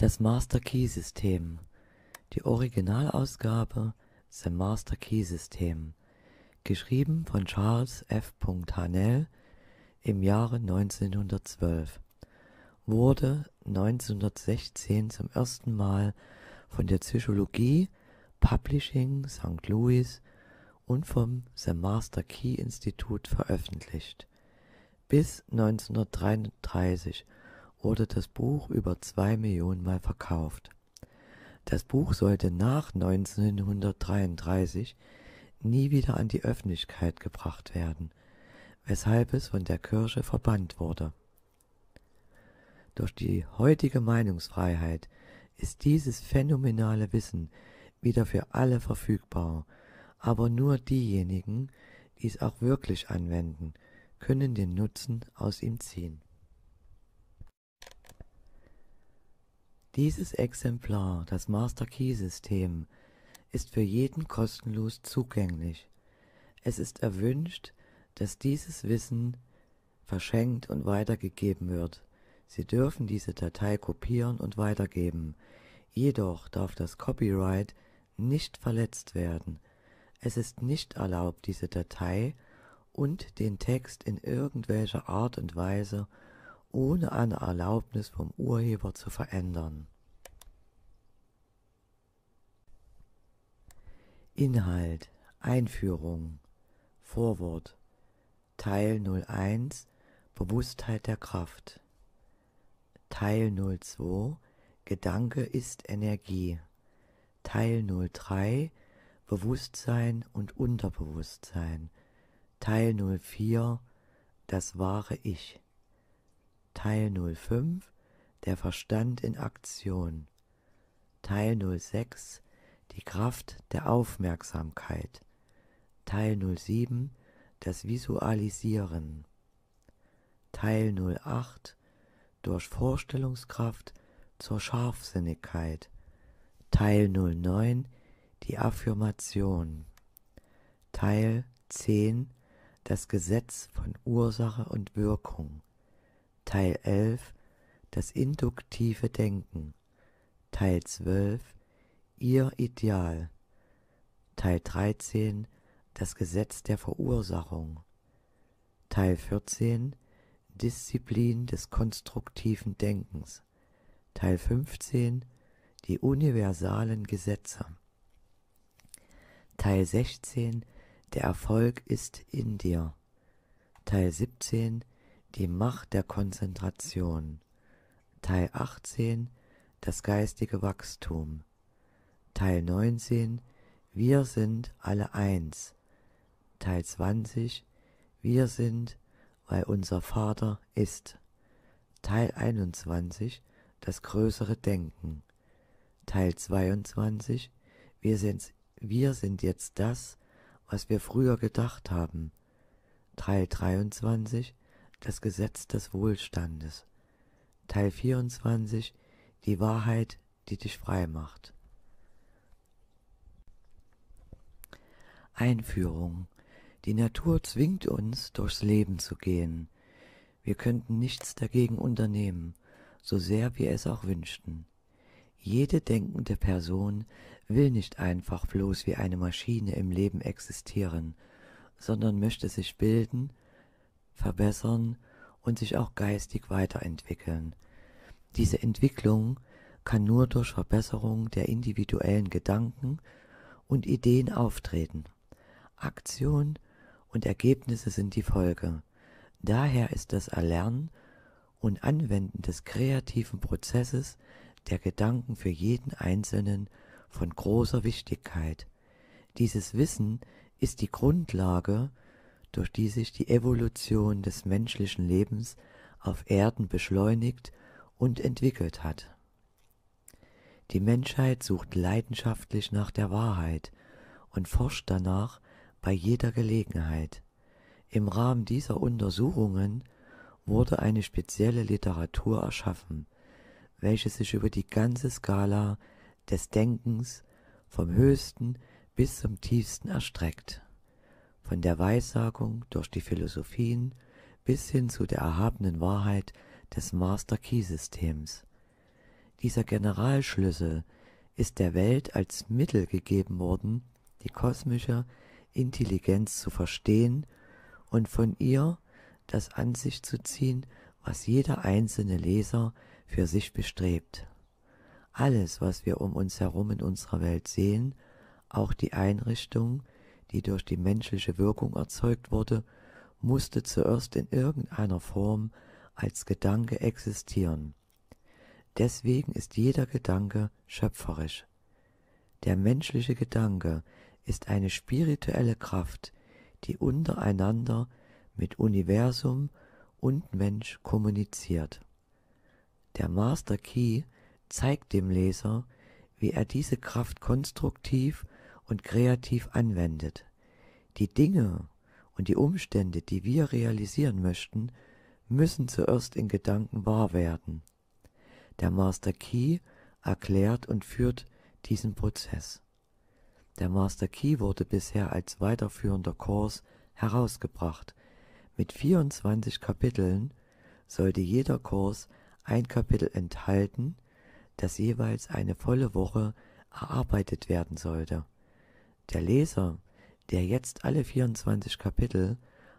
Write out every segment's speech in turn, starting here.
Das Master Key System. Die Originalausgabe The Master Key System, geschrieben von Charles F. Hanel im Jahre 1912, wurde 1916 zum ersten Mal von der Psychologie Publishing St. Louis und vom The Master Key Institut veröffentlicht. Bis 1933 wurde das Buch über zwei Millionen Mal verkauft. Das Buch sollte nach 1933 nie wieder an die Öffentlichkeit gebracht werden, weshalb es von der Kirche verbannt wurde. Durch die heutige Meinungsfreiheit ist dieses phänomenale Wissen wieder für alle verfügbar, aber nur diejenigen, die es auch wirklich anwenden, können den Nutzen aus ihm ziehen. Dieses Exemplar, das Master Key System, ist für jeden kostenlos zugänglich. Es ist erwünscht, dass dieses Wissen verschenkt und weitergegeben wird. Sie dürfen diese Datei kopieren und weitergeben. Jedoch darf das Copyright nicht verletzt werden. Es ist nicht erlaubt, diese Datei und den Text in irgendwelcher Art und Weise ohne eine Erlaubnis vom Urheber zu verändern. Inhalt Einführung Vorwort Teil 01 Bewusstheit der Kraft Teil 02 Gedanke ist Energie Teil 03 Bewusstsein und Unterbewusstsein Teil 04 Das wahre Ich Teil 05 Der Verstand in Aktion. Teil 06 Die Kraft der Aufmerksamkeit. Teil 07 Das Visualisieren. Teil 08 Durch Vorstellungskraft zur Scharfsinnigkeit. Teil 09 Die Affirmation. Teil 10 Das Gesetz von Ursache und Wirkung. Teil 11 Das induktive Denken, Teil 12 Ihr Ideal, Teil 13 Das Gesetz der Verursachung, Teil 14 Disziplin des konstruktiven Denkens, Teil 15 Die universalen Gesetze, Teil 16 Der Erfolg ist in dir, Teil 17 die Macht der Konzentration. Teil 18. Das geistige Wachstum. Teil 19. Wir sind alle eins. Teil 20. Wir sind, weil unser Vater ist. Teil 21. Das größere Denken. Teil 22. Wir sind, wir sind jetzt das, was wir früher gedacht haben. Teil 23. Das Gesetz des Wohlstandes. Teil 24. Die Wahrheit, die dich frei macht. Einführung. Die Natur zwingt uns, durchs Leben zu gehen. Wir könnten nichts dagegen unternehmen, so sehr wir es auch wünschten. Jede denkende Person will nicht einfach bloß wie eine Maschine im Leben existieren, sondern möchte sich bilden verbessern und sich auch geistig weiterentwickeln. Diese Entwicklung kann nur durch Verbesserung der individuellen Gedanken und Ideen auftreten. Aktion und Ergebnisse sind die Folge. Daher ist das Erlernen und Anwenden des kreativen Prozesses der Gedanken für jeden Einzelnen von großer Wichtigkeit. Dieses Wissen ist die Grundlage durch die sich die Evolution des menschlichen Lebens auf Erden beschleunigt und entwickelt hat. Die Menschheit sucht leidenschaftlich nach der Wahrheit und forscht danach bei jeder Gelegenheit. Im Rahmen dieser Untersuchungen wurde eine spezielle Literatur erschaffen, welche sich über die ganze Skala des Denkens vom höchsten bis zum tiefsten erstreckt von der Weissagung durch die Philosophien bis hin zu der erhabenen Wahrheit des Master-Key-Systems. Dieser Generalschlüssel ist der Welt als Mittel gegeben worden, die kosmische Intelligenz zu verstehen und von ihr das an sich zu ziehen, was jeder einzelne Leser für sich bestrebt. Alles, was wir um uns herum in unserer Welt sehen, auch die Einrichtung die durch die menschliche Wirkung erzeugt wurde, musste zuerst in irgendeiner Form als Gedanke existieren. Deswegen ist jeder Gedanke schöpferisch. Der menschliche Gedanke ist eine spirituelle Kraft, die untereinander mit Universum und Mensch kommuniziert. Der Master Key zeigt dem Leser, wie er diese Kraft konstruktiv und kreativ anwendet. Die Dinge und die Umstände, die wir realisieren möchten, müssen zuerst in Gedanken wahr werden. Der Master Key erklärt und führt diesen Prozess. Der Master Key wurde bisher als weiterführender Kurs herausgebracht. Mit 24 Kapiteln sollte jeder Kurs ein Kapitel enthalten, das jeweils eine volle Woche erarbeitet werden sollte. Der Leser, der jetzt alle 24 Kapitel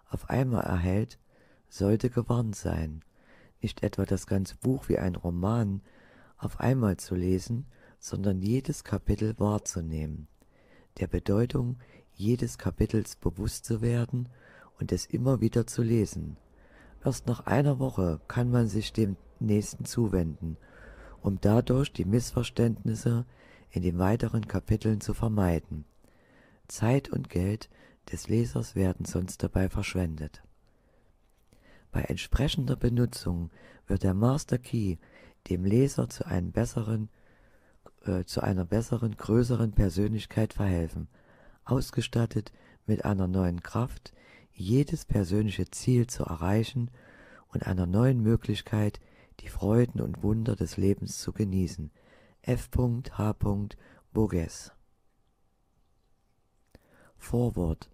auf einmal erhält, sollte gewarnt sein, nicht etwa das ganze Buch wie ein Roman auf einmal zu lesen, sondern jedes Kapitel wahrzunehmen, der Bedeutung jedes Kapitels bewusst zu werden und es immer wieder zu lesen. Erst nach einer Woche kann man sich dem nächsten zuwenden, um dadurch die Missverständnisse in den weiteren Kapiteln zu vermeiden Zeit und Geld des Lesers werden sonst dabei verschwendet. Bei entsprechender Benutzung wird der Master Key dem Leser zu einem besseren äh, zu einer besseren, größeren Persönlichkeit verhelfen, ausgestattet mit einer neuen Kraft, jedes persönliche Ziel zu erreichen und einer neuen Möglichkeit, die Freuden und Wunder des Lebens zu genießen. F. Boges Vorwort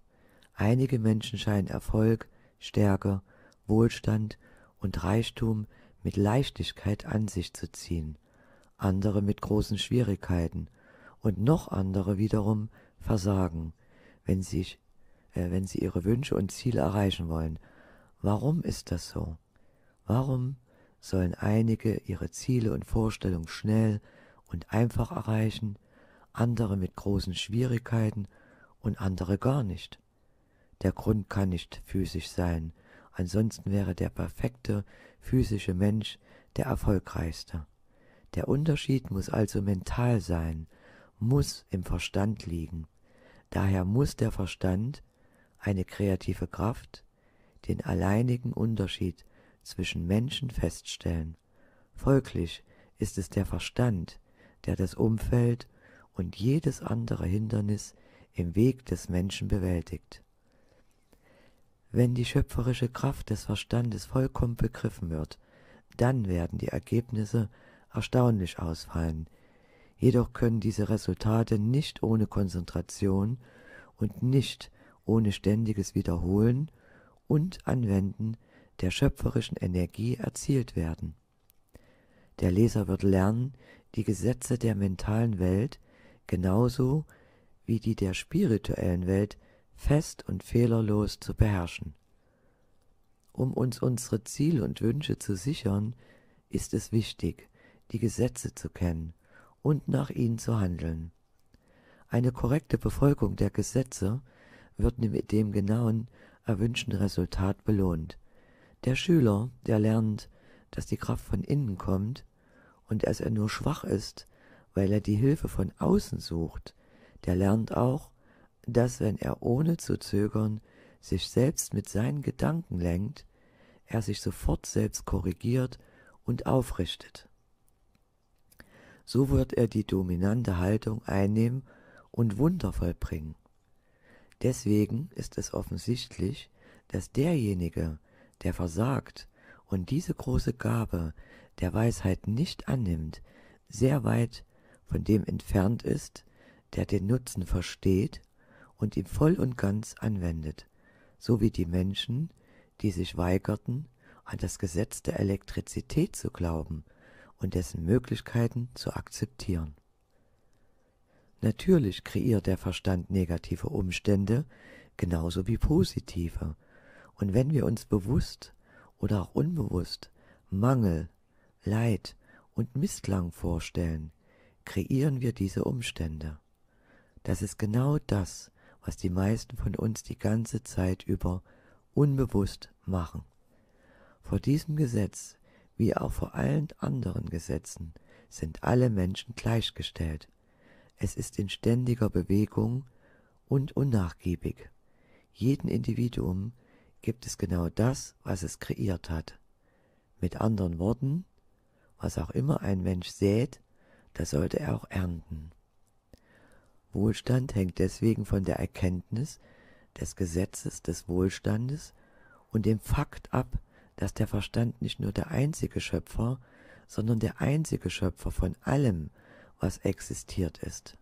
Einige Menschen scheinen Erfolg, Stärke, Wohlstand und Reichtum mit Leichtigkeit an sich zu ziehen, andere mit großen Schwierigkeiten und noch andere wiederum versagen, wenn, sich, äh, wenn sie ihre Wünsche und Ziele erreichen wollen. Warum ist das so? Warum sollen einige ihre Ziele und Vorstellungen schnell und einfach erreichen, andere mit großen Schwierigkeiten und und andere gar nicht. Der Grund kann nicht physisch sein, ansonsten wäre der perfekte physische Mensch der erfolgreichste. Der Unterschied muss also mental sein, muss im Verstand liegen. Daher muss der Verstand, eine kreative Kraft, den alleinigen Unterschied zwischen Menschen feststellen. Folglich ist es der Verstand, der das Umfeld und jedes andere Hindernis im Weg des Menschen bewältigt. Wenn die schöpferische Kraft des Verstandes vollkommen begriffen wird, dann werden die Ergebnisse erstaunlich ausfallen. Jedoch können diese Resultate nicht ohne Konzentration und nicht ohne ständiges Wiederholen und Anwenden der schöpferischen Energie erzielt werden. Der Leser wird lernen, die Gesetze der mentalen Welt genauso wie die der spirituellen Welt fest und fehlerlos zu beherrschen. Um uns unsere Ziele und Wünsche zu sichern, ist es wichtig, die Gesetze zu kennen und nach ihnen zu handeln. Eine korrekte Befolgung der Gesetze wird mit dem genauen, erwünschten Resultat belohnt. Der Schüler, der lernt, dass die Kraft von innen kommt und dass er nur schwach ist, weil er die Hilfe von außen sucht, der lernt auch, dass wenn er ohne zu zögern sich selbst mit seinen Gedanken lenkt, er sich sofort selbst korrigiert und aufrichtet. So wird er die dominante Haltung einnehmen und Wunder vollbringen. Deswegen ist es offensichtlich, dass derjenige, der versagt und diese große Gabe der Weisheit nicht annimmt, sehr weit von dem entfernt ist, der den Nutzen versteht und ihn voll und ganz anwendet, so wie die Menschen, die sich weigerten, an das Gesetz der Elektrizität zu glauben und dessen Möglichkeiten zu akzeptieren. Natürlich kreiert der Verstand negative Umstände genauso wie positive, und wenn wir uns bewusst oder auch unbewusst Mangel, Leid und Missklang vorstellen, kreieren wir diese Umstände. Das ist genau das, was die meisten von uns die ganze Zeit über unbewusst machen. Vor diesem Gesetz, wie auch vor allen anderen Gesetzen, sind alle Menschen gleichgestellt. Es ist in ständiger Bewegung und unnachgiebig. Jeden Individuum gibt es genau das, was es kreiert hat. Mit anderen Worten, was auch immer ein Mensch sät, das sollte er auch ernten. Wohlstand hängt deswegen von der Erkenntnis des Gesetzes des Wohlstandes und dem Fakt ab, dass der Verstand nicht nur der einzige Schöpfer, sondern der einzige Schöpfer von allem, was existiert ist.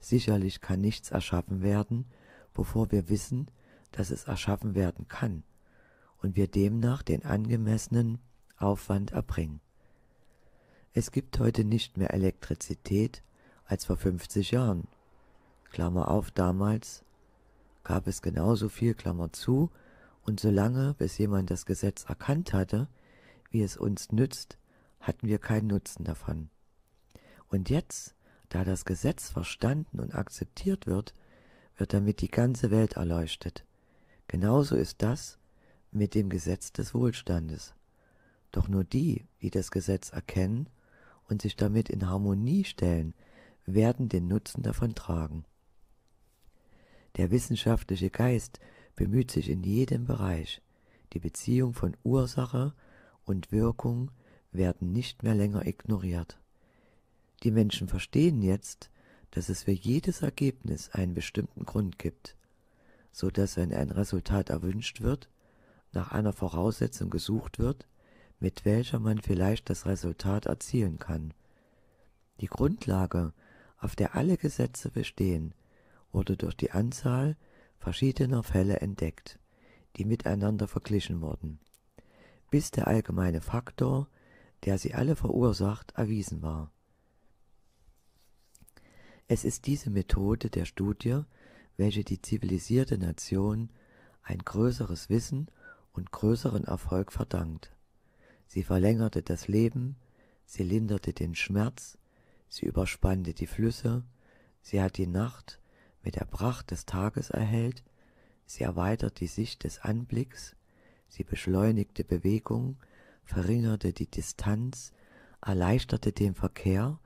Sicherlich kann nichts erschaffen werden, bevor wir wissen, dass es erschaffen werden kann und wir demnach den angemessenen Aufwand erbringen. Es gibt heute nicht mehr Elektrizität als vor 50 Jahren. Klammer auf, damals gab es genauso viel, Klammer zu, und solange, bis jemand das Gesetz erkannt hatte, wie es uns nützt, hatten wir keinen Nutzen davon. Und jetzt, da das Gesetz verstanden und akzeptiert wird, wird damit die ganze Welt erleuchtet. Genauso ist das mit dem Gesetz des Wohlstandes. Doch nur die, die das Gesetz erkennen und sich damit in Harmonie stellen, werden den Nutzen davon tragen. Der wissenschaftliche Geist bemüht sich in jedem Bereich. Die Beziehung von Ursache und Wirkung werden nicht mehr länger ignoriert. Die Menschen verstehen jetzt, dass es für jedes Ergebnis einen bestimmten Grund gibt, so dass wenn ein Resultat erwünscht wird, nach einer Voraussetzung gesucht wird, mit welcher man vielleicht das Resultat erzielen kann. Die Grundlage, auf der alle Gesetze bestehen, wurde durch die Anzahl verschiedener Fälle entdeckt, die miteinander verglichen wurden, bis der allgemeine Faktor, der sie alle verursacht, erwiesen war. Es ist diese Methode der Studie, welche die zivilisierte Nation ein größeres Wissen und größeren Erfolg verdankt. Sie verlängerte das Leben, sie linderte den Schmerz, sie überspannte die Flüsse, sie hat die Nacht mit der Pracht des Tages erhellt, sie erweitert die Sicht des Anblicks, sie beschleunigte Bewegung, verringerte die Distanz, erleichterte den Verkehr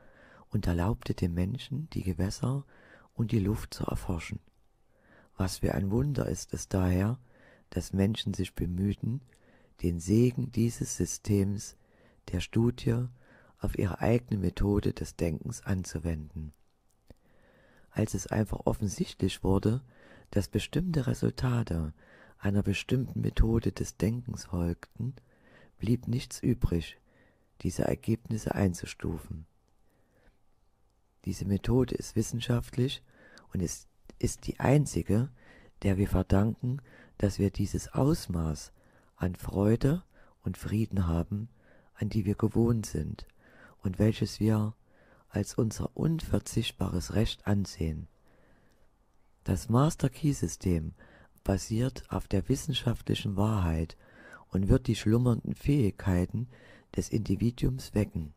und erlaubte dem Menschen, die Gewässer und die Luft zu erforschen. Was für ein Wunder ist es daher, dass Menschen sich bemühten, den Segen dieses Systems der Studie auf ihre eigene Methode des Denkens anzuwenden als es einfach offensichtlich wurde, dass bestimmte Resultate einer bestimmten Methode des Denkens folgten, blieb nichts übrig, diese Ergebnisse einzustufen. Diese Methode ist wissenschaftlich und ist, ist die einzige, der wir verdanken, dass wir dieses Ausmaß an Freude und Frieden haben, an die wir gewohnt sind und welches wir als unser unverzichtbares Recht ansehen. Das Master Key System basiert auf der wissenschaftlichen Wahrheit und wird die schlummernden Fähigkeiten des Individuums wecken.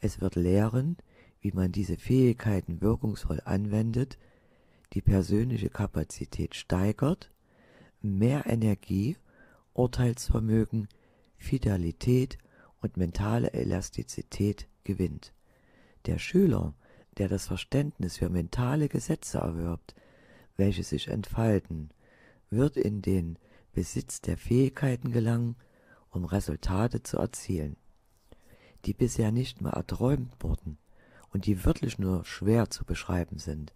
Es wird lehren, wie man diese Fähigkeiten wirkungsvoll anwendet, die persönliche Kapazität steigert, mehr Energie, Urteilsvermögen, Fidelität und mentale Elastizität gewinnt. Der Schüler, der das Verständnis für mentale Gesetze erwirbt, welche sich entfalten, wird in den Besitz der Fähigkeiten gelangen, um Resultate zu erzielen, die bisher nicht mehr erträumt wurden und die wirklich nur schwer zu beschreiben sind.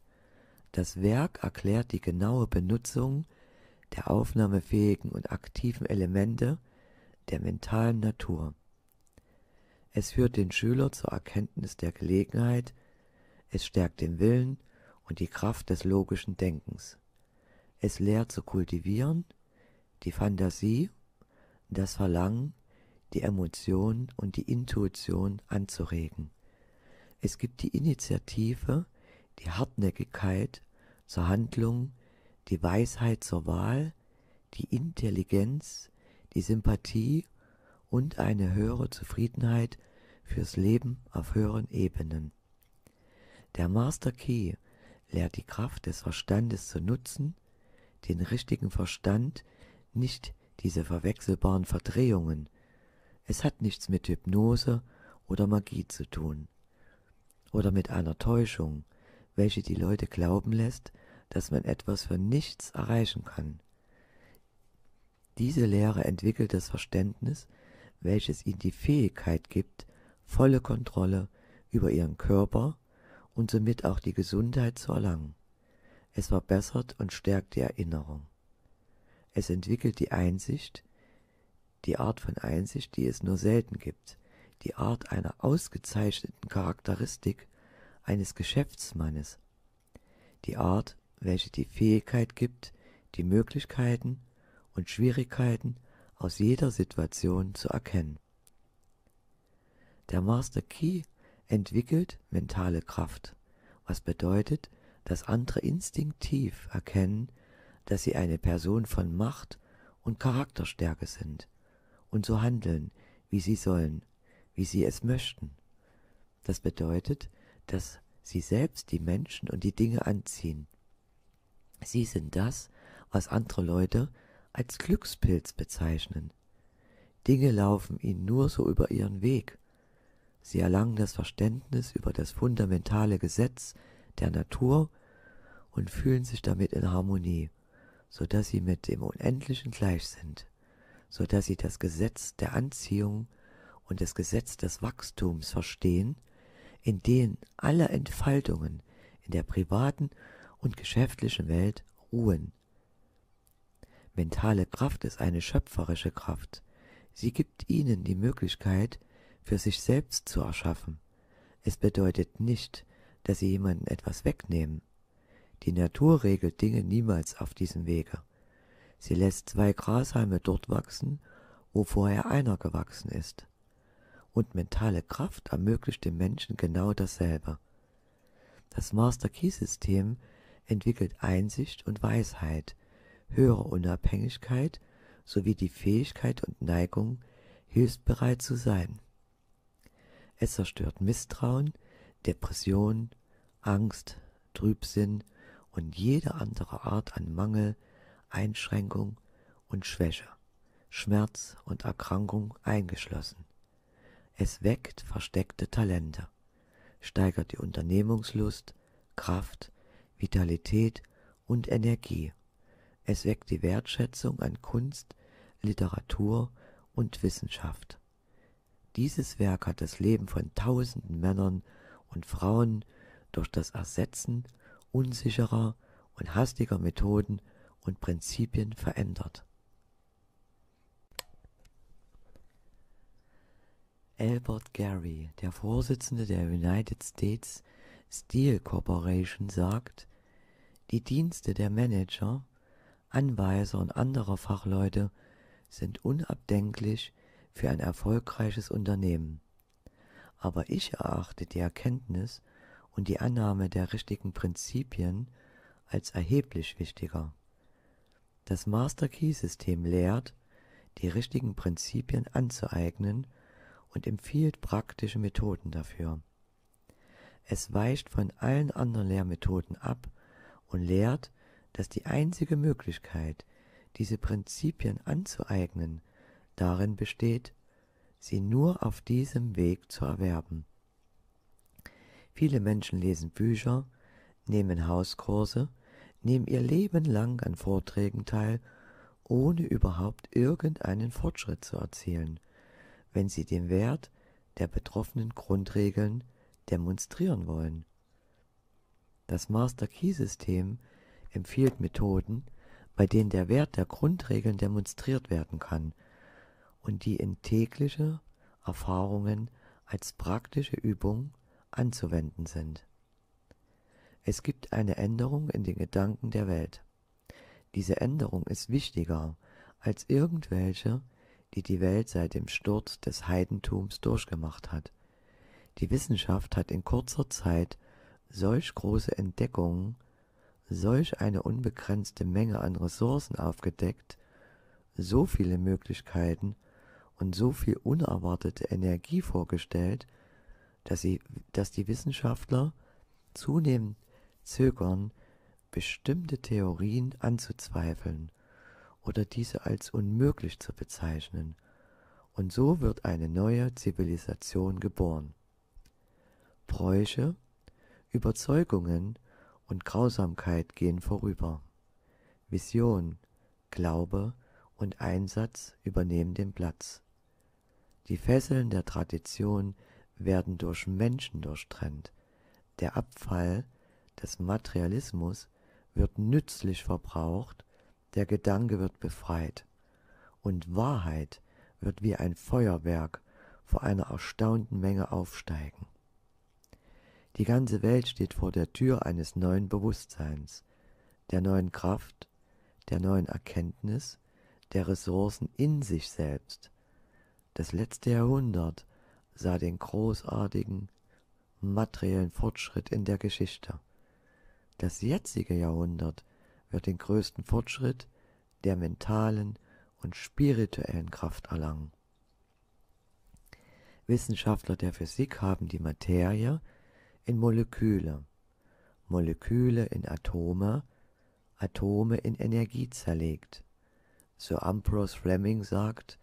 Das Werk erklärt die genaue Benutzung der aufnahmefähigen und aktiven Elemente der mentalen Natur es führt den Schüler zur Erkenntnis der Gelegenheit, es stärkt den Willen und die Kraft des logischen Denkens. Es lehrt zu kultivieren, die Fantasie, das Verlangen, die Emotion und die Intuition anzuregen. Es gibt die Initiative, die Hartnäckigkeit zur Handlung, die Weisheit zur Wahl, die Intelligenz, die Sympathie und eine höhere Zufriedenheit fürs Leben auf höheren Ebenen. Der Master Key lehrt die Kraft des Verstandes zu nutzen, den richtigen Verstand, nicht diese verwechselbaren Verdrehungen. Es hat nichts mit Hypnose oder Magie zu tun oder mit einer Täuschung, welche die Leute glauben lässt, dass man etwas für nichts erreichen kann. Diese Lehre entwickelt das Verständnis, welches ihnen die Fähigkeit gibt, volle Kontrolle über ihren Körper und somit auch die Gesundheit zu erlangen. Es verbessert und stärkt die Erinnerung. Es entwickelt die Einsicht, die Art von Einsicht, die es nur selten gibt, die Art einer ausgezeichneten Charakteristik eines Geschäftsmannes, die Art, welche die Fähigkeit gibt, die Möglichkeiten und Schwierigkeiten aus jeder Situation zu erkennen. Der Master Key entwickelt mentale Kraft, was bedeutet, dass andere instinktiv erkennen, dass sie eine Person von Macht und Charakterstärke sind und so handeln, wie sie sollen, wie sie es möchten. Das bedeutet, dass sie selbst die Menschen und die Dinge anziehen. Sie sind das, was andere Leute als Glückspilz bezeichnen. Dinge laufen ihnen nur so über ihren Weg. Sie erlangen das Verständnis über das fundamentale Gesetz der Natur und fühlen sich damit in Harmonie, so dass sie mit dem Unendlichen gleich sind, so dass sie das Gesetz der Anziehung und das Gesetz des Wachstums verstehen, in denen alle Entfaltungen in der privaten und geschäftlichen Welt ruhen Mentale Kraft ist eine schöpferische Kraft. Sie gibt ihnen die Möglichkeit, für sich selbst zu erschaffen. Es bedeutet nicht, dass sie jemanden etwas wegnehmen. Die Natur regelt Dinge niemals auf diesem Wege. Sie lässt zwei Grashalme dort wachsen, wo vorher einer gewachsen ist. Und mentale Kraft ermöglicht dem Menschen genau dasselbe. Das Master Key System entwickelt Einsicht und Weisheit, höhere Unabhängigkeit sowie die Fähigkeit und Neigung, hilfsbereit zu sein. Es zerstört Misstrauen, Depression, Angst, Trübsinn und jede andere Art an Mangel, Einschränkung und Schwäche, Schmerz und Erkrankung eingeschlossen. Es weckt versteckte Talente, steigert die Unternehmungslust, Kraft, Vitalität und Energie es weckt die Wertschätzung an Kunst, Literatur und Wissenschaft. Dieses Werk hat das Leben von tausenden Männern und Frauen durch das Ersetzen unsicherer und hastiger Methoden und Prinzipien verändert. Albert Gary, der Vorsitzende der United States Steel Corporation, sagt, die Dienste der Manager Anweiser und anderer Fachleute sind unabdenklich für ein erfolgreiches Unternehmen. Aber ich erachte die Erkenntnis und die Annahme der richtigen Prinzipien als erheblich wichtiger. Das Master Key System lehrt, die richtigen Prinzipien anzueignen und empfiehlt praktische Methoden dafür. Es weicht von allen anderen Lehrmethoden ab und lehrt, dass die einzige Möglichkeit, diese Prinzipien anzueignen, darin besteht, sie nur auf diesem Weg zu erwerben. Viele Menschen lesen Bücher, nehmen Hauskurse, nehmen ihr Leben lang an Vorträgen teil, ohne überhaupt irgendeinen Fortschritt zu erzielen, wenn sie den Wert der betroffenen Grundregeln demonstrieren wollen. Das Master-Key-System empfiehlt Methoden, bei denen der Wert der Grundregeln demonstriert werden kann und die in tägliche Erfahrungen als praktische Übung anzuwenden sind. Es gibt eine Änderung in den Gedanken der Welt. Diese Änderung ist wichtiger als irgendwelche, die die Welt seit dem Sturz des Heidentums durchgemacht hat. Die Wissenschaft hat in kurzer Zeit solch große Entdeckungen solch eine unbegrenzte Menge an Ressourcen aufgedeckt, so viele Möglichkeiten und so viel unerwartete Energie vorgestellt, dass, sie, dass die Wissenschaftler zunehmend zögern, bestimmte Theorien anzuzweifeln oder diese als unmöglich zu bezeichnen, und so wird eine neue Zivilisation geboren. Bräuche, Überzeugungen und Grausamkeit gehen vorüber. Vision, Glaube und Einsatz übernehmen den Platz. Die Fesseln der Tradition werden durch Menschen durchtrennt. Der Abfall des Materialismus wird nützlich verbraucht, der Gedanke wird befreit. Und Wahrheit wird wie ein Feuerwerk vor einer erstaunten Menge aufsteigen. Die ganze Welt steht vor der Tür eines neuen Bewusstseins, der neuen Kraft, der neuen Erkenntnis, der Ressourcen in sich selbst. Das letzte Jahrhundert sah den großartigen materiellen Fortschritt in der Geschichte. Das jetzige Jahrhundert wird den größten Fortschritt der mentalen und spirituellen Kraft erlangen. Wissenschaftler der Physik haben die Materie in Moleküle, Moleküle in Atome, Atome in Energie zerlegt. Sir Ambrose Fleming sagt,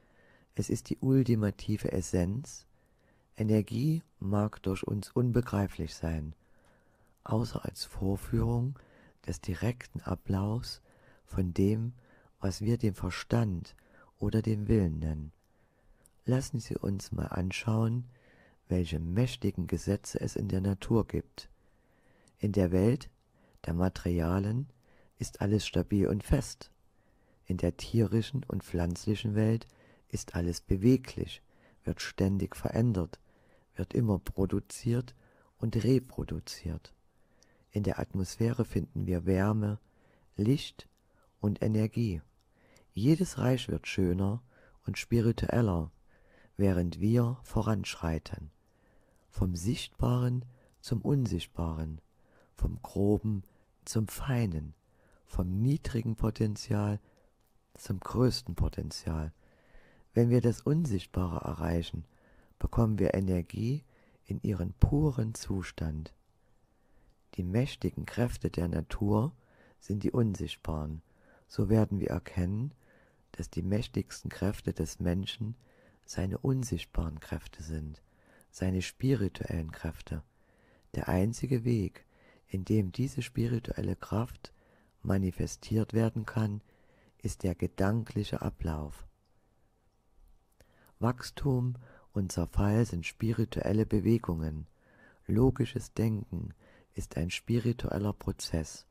es ist die ultimative Essenz, Energie mag durch uns unbegreiflich sein, außer als Vorführung des direkten Ablaufs von dem, was wir den Verstand oder den Willen nennen. Lassen Sie uns mal anschauen, welche mächtigen Gesetze es in der Natur gibt. In der Welt der Materialen ist alles stabil und fest. In der tierischen und pflanzlichen Welt ist alles beweglich, wird ständig verändert, wird immer produziert und reproduziert. In der Atmosphäre finden wir Wärme, Licht und Energie. Jedes Reich wird schöner und spiritueller, während wir voranschreiten vom Sichtbaren zum Unsichtbaren, vom Groben zum Feinen, vom niedrigen Potenzial zum größten Potenzial. Wenn wir das Unsichtbare erreichen, bekommen wir Energie in ihren puren Zustand. Die mächtigen Kräfte der Natur sind die Unsichtbaren. So werden wir erkennen, dass die mächtigsten Kräfte des Menschen seine unsichtbaren Kräfte sind seine spirituellen Kräfte. Der einzige Weg, in dem diese spirituelle Kraft manifestiert werden kann, ist der gedankliche Ablauf. Wachstum und Zerfall sind spirituelle Bewegungen. Logisches Denken ist ein spiritueller Prozess.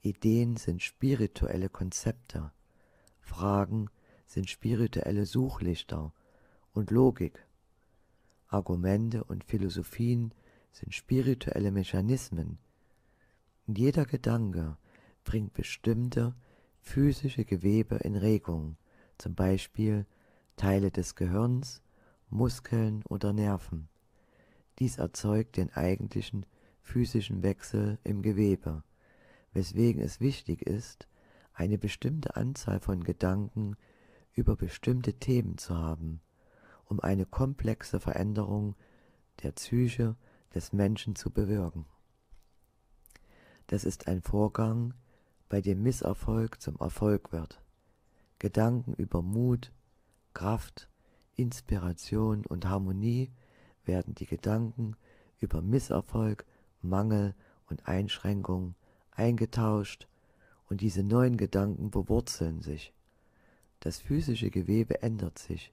Ideen sind spirituelle Konzepte. Fragen sind spirituelle Suchlichter und Logik Argumente und Philosophien sind spirituelle Mechanismen. Jeder Gedanke bringt bestimmte physische Gewebe in Regung, zum Beispiel Teile des Gehirns, Muskeln oder Nerven. Dies erzeugt den eigentlichen physischen Wechsel im Gewebe, weswegen es wichtig ist, eine bestimmte Anzahl von Gedanken über bestimmte Themen zu haben, um eine komplexe Veränderung der Psyche des Menschen zu bewirken. Das ist ein Vorgang, bei dem Misserfolg zum Erfolg wird. Gedanken über Mut, Kraft, Inspiration und Harmonie werden die Gedanken über Misserfolg, Mangel und Einschränkung eingetauscht und diese neuen Gedanken bewurzeln sich. Das physische Gewebe ändert sich,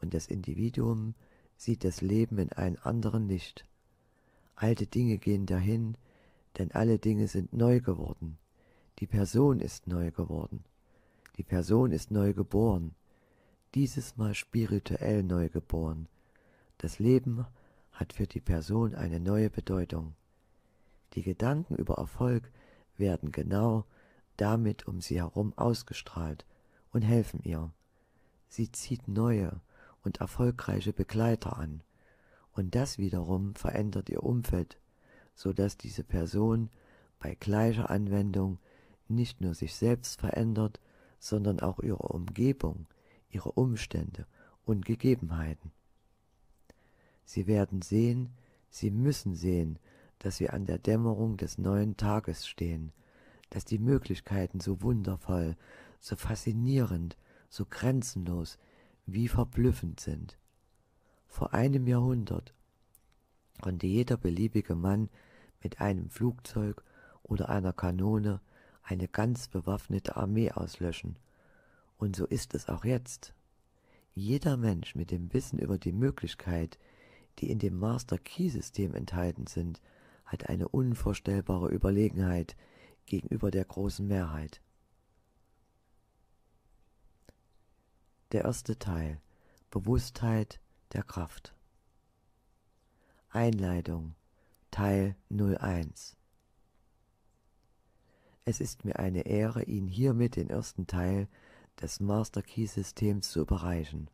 und das Individuum sieht das Leben in einem anderen Licht. Alte Dinge gehen dahin, denn alle Dinge sind neu geworden. Die Person ist neu geworden. Die Person ist neu geboren. Dieses Mal spirituell neu geboren. Das Leben hat für die Person eine neue Bedeutung. Die Gedanken über Erfolg werden genau damit um sie herum ausgestrahlt und helfen ihr. Sie zieht neue, und erfolgreiche Begleiter an, und das wiederum verändert ihr Umfeld, so dass diese Person bei gleicher Anwendung nicht nur sich selbst verändert, sondern auch ihre Umgebung, ihre Umstände und Gegebenheiten. Sie werden sehen, sie müssen sehen, dass wir an der Dämmerung des neuen Tages stehen, dass die Möglichkeiten so wundervoll, so faszinierend, so grenzenlos, wie verblüffend sind. Vor einem Jahrhundert konnte jeder beliebige Mann mit einem Flugzeug oder einer Kanone eine ganz bewaffnete Armee auslöschen. Und so ist es auch jetzt. Jeder Mensch mit dem Wissen über die Möglichkeit, die in dem Master Key System enthalten sind, hat eine unvorstellbare Überlegenheit gegenüber der großen Mehrheit. Der erste Teil Bewusstheit der Kraft. Einleitung Teil 01 Es ist mir eine Ehre, Ihnen hiermit den ersten Teil des Master Key Systems zu überreichen.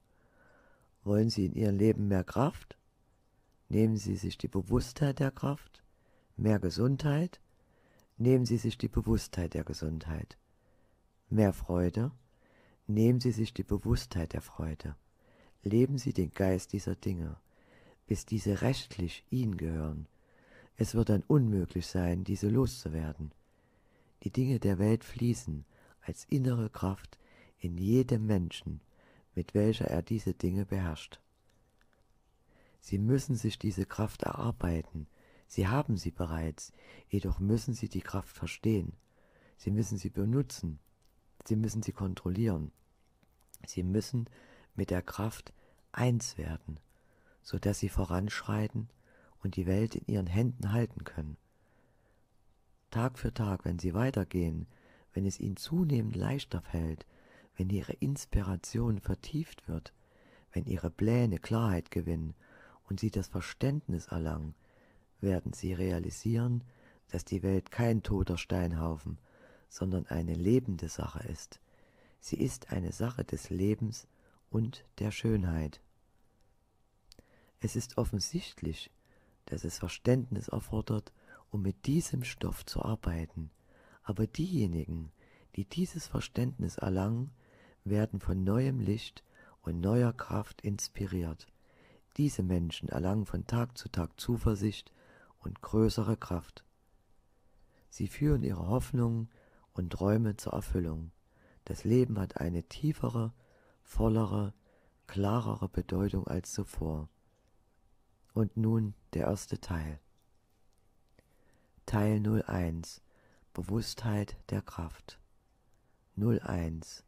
Wollen Sie in Ihrem Leben mehr Kraft? Nehmen Sie sich die Bewusstheit der Kraft, mehr Gesundheit, nehmen Sie sich die Bewusstheit der Gesundheit, mehr Freude, Nehmen Sie sich die Bewusstheit der Freude. Leben Sie den Geist dieser Dinge, bis diese rechtlich Ihnen gehören. Es wird dann unmöglich sein, diese loszuwerden. Die Dinge der Welt fließen als innere Kraft in jedem Menschen, mit welcher er diese Dinge beherrscht. Sie müssen sich diese Kraft erarbeiten. Sie haben sie bereits, jedoch müssen Sie die Kraft verstehen. Sie müssen sie benutzen Sie müssen sie kontrollieren. Sie müssen mit der Kraft eins werden, so dass sie voranschreiten und die Welt in ihren Händen halten können. Tag für Tag, wenn sie weitergehen, wenn es ihnen zunehmend leichter fällt, wenn ihre Inspiration vertieft wird, wenn ihre Pläne Klarheit gewinnen und sie das Verständnis erlangen, werden sie realisieren, dass die Welt kein toter Steinhaufen, sondern eine lebende Sache ist. Sie ist eine Sache des Lebens und der Schönheit. Es ist offensichtlich, dass es Verständnis erfordert, um mit diesem Stoff zu arbeiten, aber diejenigen, die dieses Verständnis erlangen, werden von neuem Licht und neuer Kraft inspiriert. Diese Menschen erlangen von Tag zu Tag Zuversicht und größere Kraft. Sie führen ihre Hoffnungen und Träume zur Erfüllung. Das Leben hat eine tiefere, vollere, klarere Bedeutung als zuvor. Und nun der erste Teil. Teil 01 Bewusstheit der Kraft 01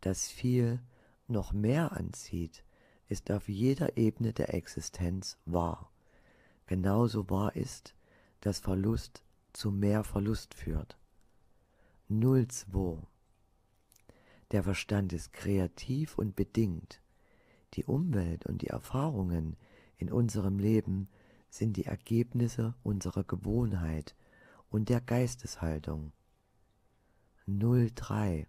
Das viel noch mehr anzieht, ist auf jeder Ebene der Existenz wahr. Genauso wahr ist, dass Verlust zu mehr Verlust führt. 02. Der Verstand ist kreativ und bedingt. Die Umwelt und die Erfahrungen in unserem Leben sind die Ergebnisse unserer Gewohnheit und der Geisteshaltung. 03.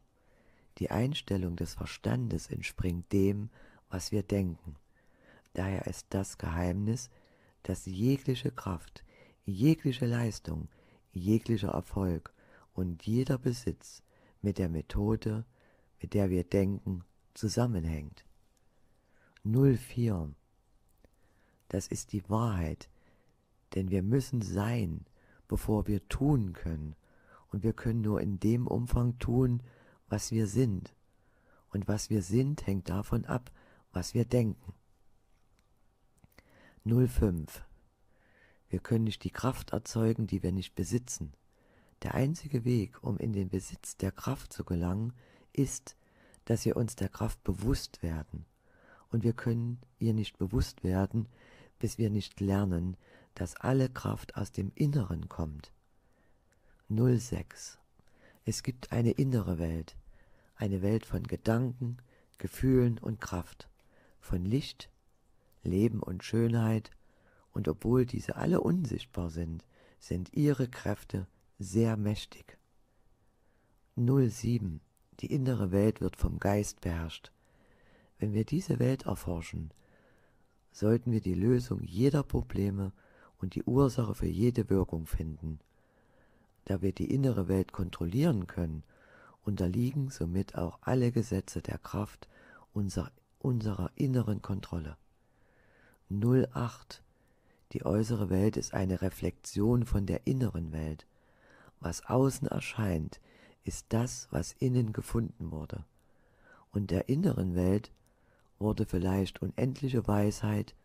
Die Einstellung des Verstandes entspringt dem, was wir denken. Daher ist das Geheimnis, dass jegliche Kraft, jegliche Leistung, jeglicher Erfolg und jeder Besitz mit der Methode, mit der wir denken, zusammenhängt. 04. Das ist die Wahrheit, denn wir müssen sein, bevor wir tun können, und wir können nur in dem Umfang tun, was wir sind, und was wir sind hängt davon ab, was wir denken. 05. Wir können nicht die Kraft erzeugen, die wir nicht besitzen. Der einzige Weg, um in den Besitz der Kraft zu gelangen, ist, dass wir uns der Kraft bewusst werden. Und wir können ihr nicht bewusst werden, bis wir nicht lernen, dass alle Kraft aus dem Inneren kommt. 06. Es gibt eine innere Welt, eine Welt von Gedanken, Gefühlen und Kraft, von Licht, Leben und Schönheit, und obwohl diese alle unsichtbar sind, sind ihre Kräfte sehr mächtig. 07. Die innere Welt wird vom Geist beherrscht. Wenn wir diese Welt erforschen, sollten wir die Lösung jeder Probleme und die Ursache für jede Wirkung finden. Da wir die innere Welt kontrollieren können, unterliegen somit auch alle Gesetze der Kraft unser, unserer inneren Kontrolle. 08. Die äußere Welt ist eine Reflexion von der inneren Welt. Was außen erscheint, ist das, was innen gefunden wurde. Und der inneren Welt wurde vielleicht unendliche Weisheit,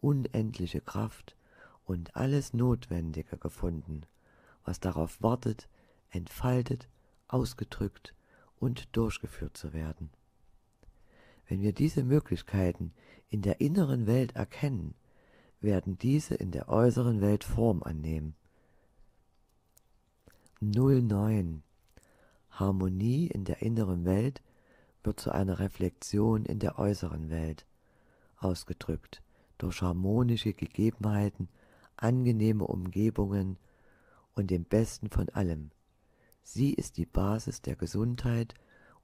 unendliche Kraft und alles Notwendige gefunden, was darauf wartet, entfaltet, ausgedrückt und durchgeführt zu werden. Wenn wir diese Möglichkeiten in der inneren Welt erkennen, werden diese in der äußeren Welt Form annehmen 09. Harmonie in der inneren Welt wird zu einer Reflexion in der äußeren Welt ausgedrückt durch harmonische Gegebenheiten, angenehme Umgebungen und dem Besten von allem. Sie ist die Basis der Gesundheit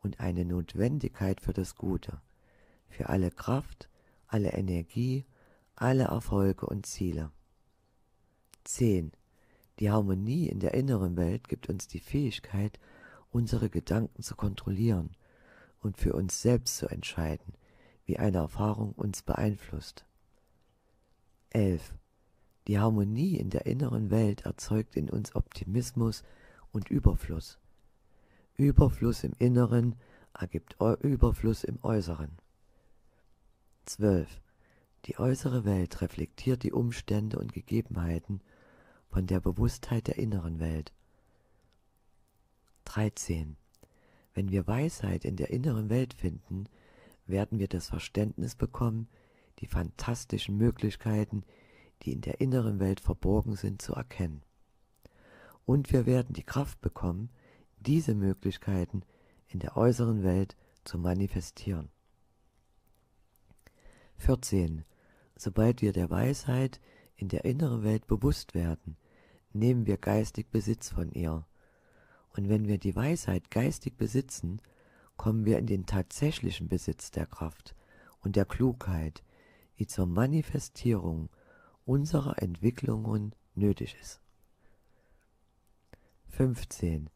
und eine Notwendigkeit für das Gute, für alle Kraft, alle Energie, alle Erfolge und Ziele. 10. Die Harmonie in der inneren Welt gibt uns die Fähigkeit, unsere Gedanken zu kontrollieren und für uns selbst zu entscheiden, wie eine Erfahrung uns beeinflusst. 11. Die Harmonie in der inneren Welt erzeugt in uns Optimismus und Überfluss. Überfluss im Inneren ergibt Überfluss im Äußeren. 12. Die äußere Welt reflektiert die Umstände und Gegebenheiten, von der Bewusstheit der inneren Welt. 13. Wenn wir Weisheit in der inneren Welt finden, werden wir das Verständnis bekommen, die fantastischen Möglichkeiten, die in der inneren Welt verborgen sind, zu erkennen. Und wir werden die Kraft bekommen, diese Möglichkeiten in der äußeren Welt zu manifestieren. 14. Sobald wir der Weisheit in der inneren Welt bewusst werden, nehmen wir geistig Besitz von ihr. Und wenn wir die Weisheit geistig besitzen, kommen wir in den tatsächlichen Besitz der Kraft und der Klugheit, die zur Manifestierung unserer Entwicklungen nötig ist. 15.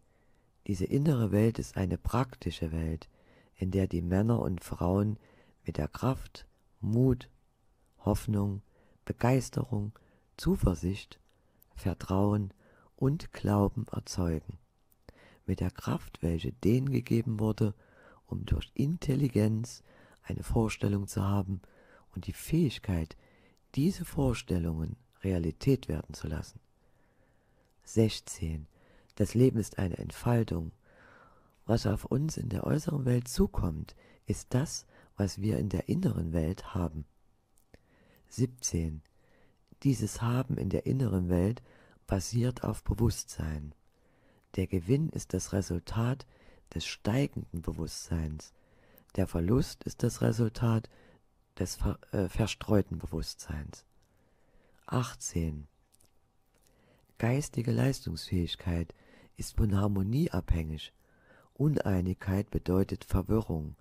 Diese innere Welt ist eine praktische Welt, in der die Männer und Frauen mit der Kraft, Mut, Hoffnung, Begeisterung, Zuversicht Vertrauen und Glauben erzeugen. Mit der Kraft, welche denen gegeben wurde, um durch Intelligenz eine Vorstellung zu haben und die Fähigkeit, diese Vorstellungen Realität werden zu lassen. 16. Das Leben ist eine Entfaltung. Was auf uns in der äußeren Welt zukommt, ist das, was wir in der inneren Welt haben. 17. Dieses Haben in der inneren Welt basiert auf Bewusstsein. Der Gewinn ist das Resultat des steigenden Bewusstseins. Der Verlust ist das Resultat des ver äh, verstreuten Bewusstseins. 18. Geistige Leistungsfähigkeit ist von Harmonie abhängig. Uneinigkeit bedeutet Verwirrung.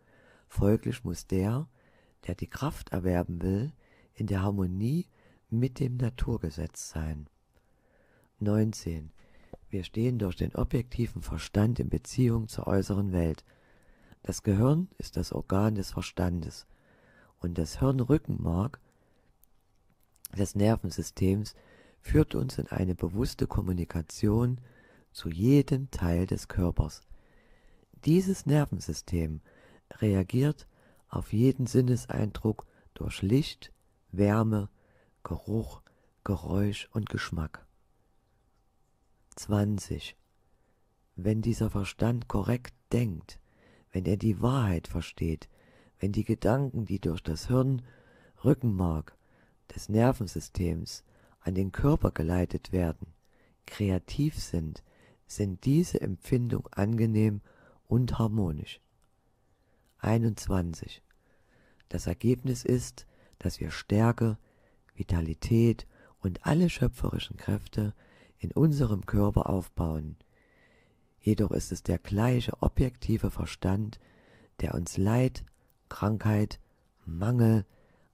Folglich muss der, der die Kraft erwerben will, in der Harmonie mit dem Naturgesetz sein. 19. Wir stehen durch den objektiven Verstand in Beziehung zur äußeren Welt. Das Gehirn ist das Organ des Verstandes und das Hirnrückenmark des Nervensystems führt uns in eine bewusste Kommunikation zu jedem Teil des Körpers. Dieses Nervensystem reagiert auf jeden Sinneseindruck durch Licht, Wärme, Geruch, Geräusch und Geschmack. 20. Wenn dieser Verstand korrekt denkt, wenn er die Wahrheit versteht, wenn die Gedanken, die durch das Hirn, Rückenmark des Nervensystems an den Körper geleitet werden, kreativ sind, sind diese Empfindung angenehm und harmonisch. 21. Das Ergebnis ist, dass wir Stärke, Vitalität und alle schöpferischen Kräfte in unserem Körper aufbauen. Jedoch ist es der gleiche objektive Verstand, der uns Leid, Krankheit, Mangel,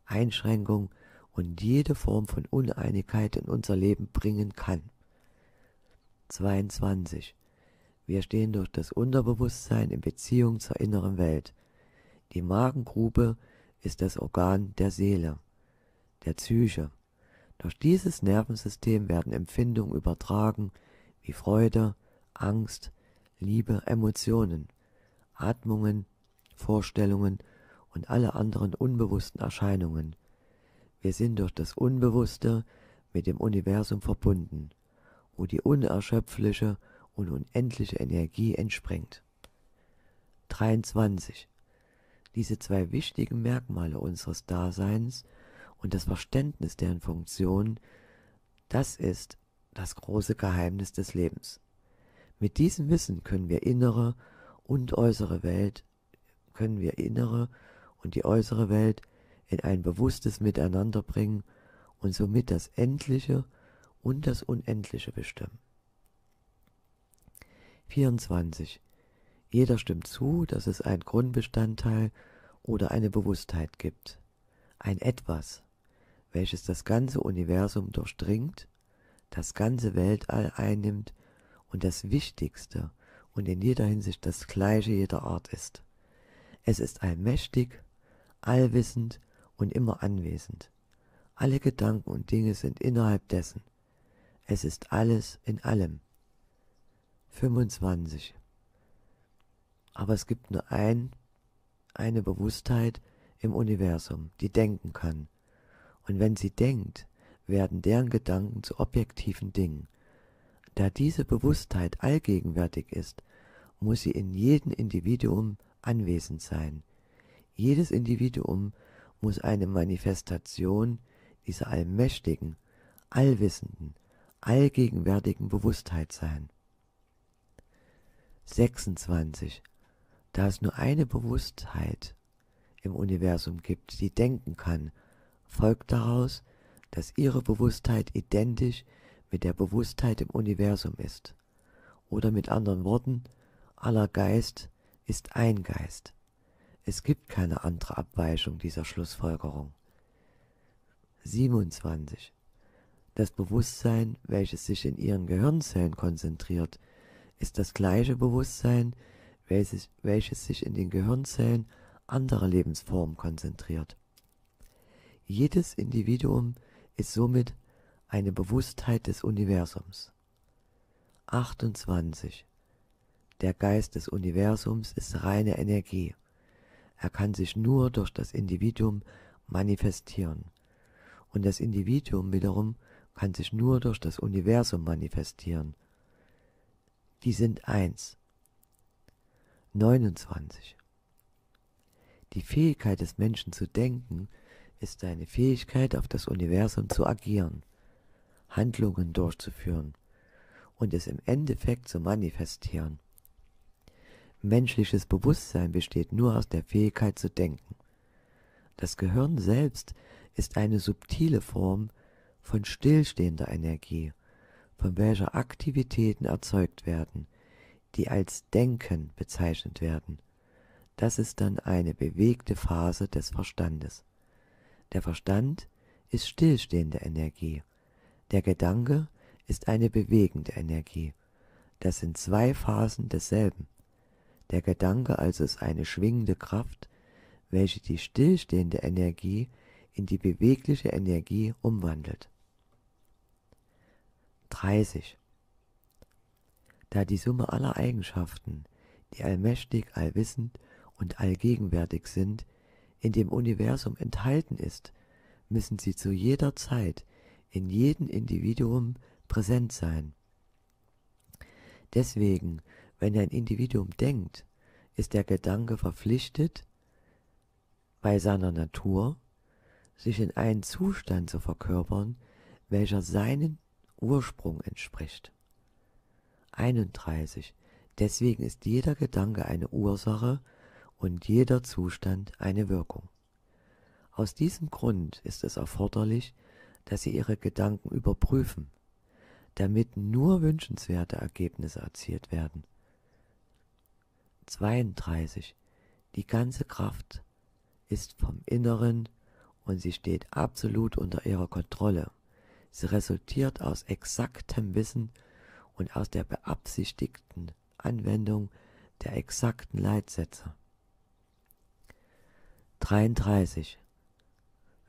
Einschränkung und jede Form von Uneinigkeit in unser Leben bringen kann. 22. Wir stehen durch das Unterbewusstsein in Beziehung zur inneren Welt. Die Magengrube ist das Organ der Seele der Psyche. Durch dieses Nervensystem werden Empfindungen übertragen wie Freude, Angst, Liebe, Emotionen, Atmungen, Vorstellungen und alle anderen unbewussten Erscheinungen. Wir sind durch das Unbewusste mit dem Universum verbunden, wo die unerschöpfliche und unendliche Energie entspringt. 23. Diese zwei wichtigen Merkmale unseres Daseins und das Verständnis deren Funktion, das ist das große Geheimnis des Lebens. Mit diesem Wissen können wir innere und äußere Welt, können wir innere und die äußere Welt in ein bewusstes Miteinander bringen und somit das Endliche und das Unendliche bestimmen. 24. Jeder stimmt zu, dass es ein Grundbestandteil oder eine Bewusstheit gibt. Ein Etwas, welches das ganze Universum durchdringt, das ganze Weltall einnimmt und das Wichtigste und in jeder Hinsicht das Gleiche jeder Art ist. Es ist allmächtig, allwissend und immer anwesend. Alle Gedanken und Dinge sind innerhalb dessen. Es ist alles in allem. 25. Aber es gibt nur ein, eine Bewusstheit im Universum, die denken kann, und wenn sie denkt, werden deren Gedanken zu objektiven Dingen. Da diese Bewusstheit allgegenwärtig ist, muss sie in jedem Individuum anwesend sein. Jedes Individuum muss eine Manifestation dieser allmächtigen, allwissenden, allgegenwärtigen Bewusstheit sein. 26. Da es nur eine Bewusstheit im Universum gibt, die denken kann folgt daraus, dass ihre Bewusstheit identisch mit der Bewusstheit im Universum ist. Oder mit anderen Worten, aller Geist ist ein Geist. Es gibt keine andere Abweichung dieser Schlussfolgerung. 27. Das Bewusstsein, welches sich in ihren Gehirnzellen konzentriert, ist das gleiche Bewusstsein, welches, welches sich in den Gehirnzellen anderer Lebensformen konzentriert. Jedes Individuum ist somit eine Bewusstheit des Universums. 28. Der Geist des Universums ist reine Energie. Er kann sich nur durch das Individuum manifestieren. Und das Individuum wiederum kann sich nur durch das Universum manifestieren. Die sind eins. 29. Die Fähigkeit des Menschen zu denken ist deine Fähigkeit, auf das Universum zu agieren, Handlungen durchzuführen und es im Endeffekt zu manifestieren. Menschliches Bewusstsein besteht nur aus der Fähigkeit zu denken. Das Gehirn selbst ist eine subtile Form von stillstehender Energie, von welcher Aktivitäten erzeugt werden, die als Denken bezeichnet werden. Das ist dann eine bewegte Phase des Verstandes. Der Verstand ist stillstehende Energie. Der Gedanke ist eine bewegende Energie. Das sind zwei Phasen desselben. Der Gedanke also ist eine schwingende Kraft, welche die stillstehende Energie in die bewegliche Energie umwandelt. 30. Da die Summe aller Eigenschaften, die allmächtig, allwissend und allgegenwärtig sind, in dem Universum enthalten ist, müssen sie zu jeder Zeit in jedem Individuum präsent sein. Deswegen, wenn ein Individuum denkt, ist der Gedanke verpflichtet, bei seiner Natur, sich in einen Zustand zu verkörpern, welcher seinen Ursprung entspricht. 31. Deswegen ist jeder Gedanke eine Ursache und jeder Zustand eine Wirkung. Aus diesem Grund ist es erforderlich, dass Sie Ihre Gedanken überprüfen, damit nur wünschenswerte Ergebnisse erzielt werden. 32. Die ganze Kraft ist vom Inneren und sie steht absolut unter ihrer Kontrolle. Sie resultiert aus exaktem Wissen und aus der beabsichtigten Anwendung der exakten Leitsätze. 33.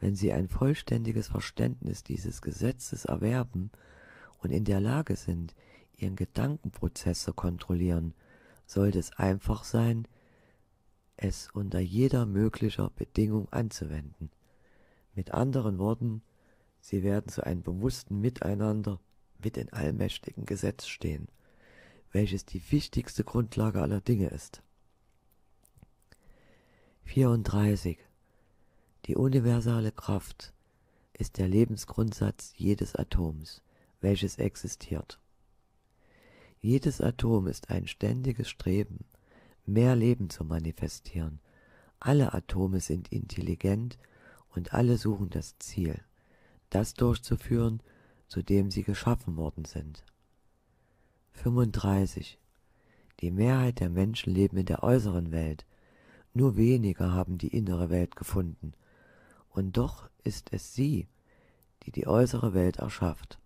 Wenn sie ein vollständiges Verständnis dieses Gesetzes erwerben und in der Lage sind, ihren Gedankenprozess zu kontrollieren, sollte es einfach sein, es unter jeder möglicher Bedingung anzuwenden. Mit anderen Worten, sie werden zu einem bewussten Miteinander mit dem allmächtigen Gesetz stehen, welches die wichtigste Grundlage aller Dinge ist. 34. Die universale Kraft ist der Lebensgrundsatz jedes Atoms, welches existiert. Jedes Atom ist ein ständiges Streben, mehr Leben zu manifestieren. Alle Atome sind intelligent und alle suchen das Ziel, das durchzuführen, zu dem sie geschaffen worden sind. 35. Die Mehrheit der Menschen leben in der äußeren Welt, nur wenige haben die innere Welt gefunden, und doch ist es sie, die die äußere Welt erschafft.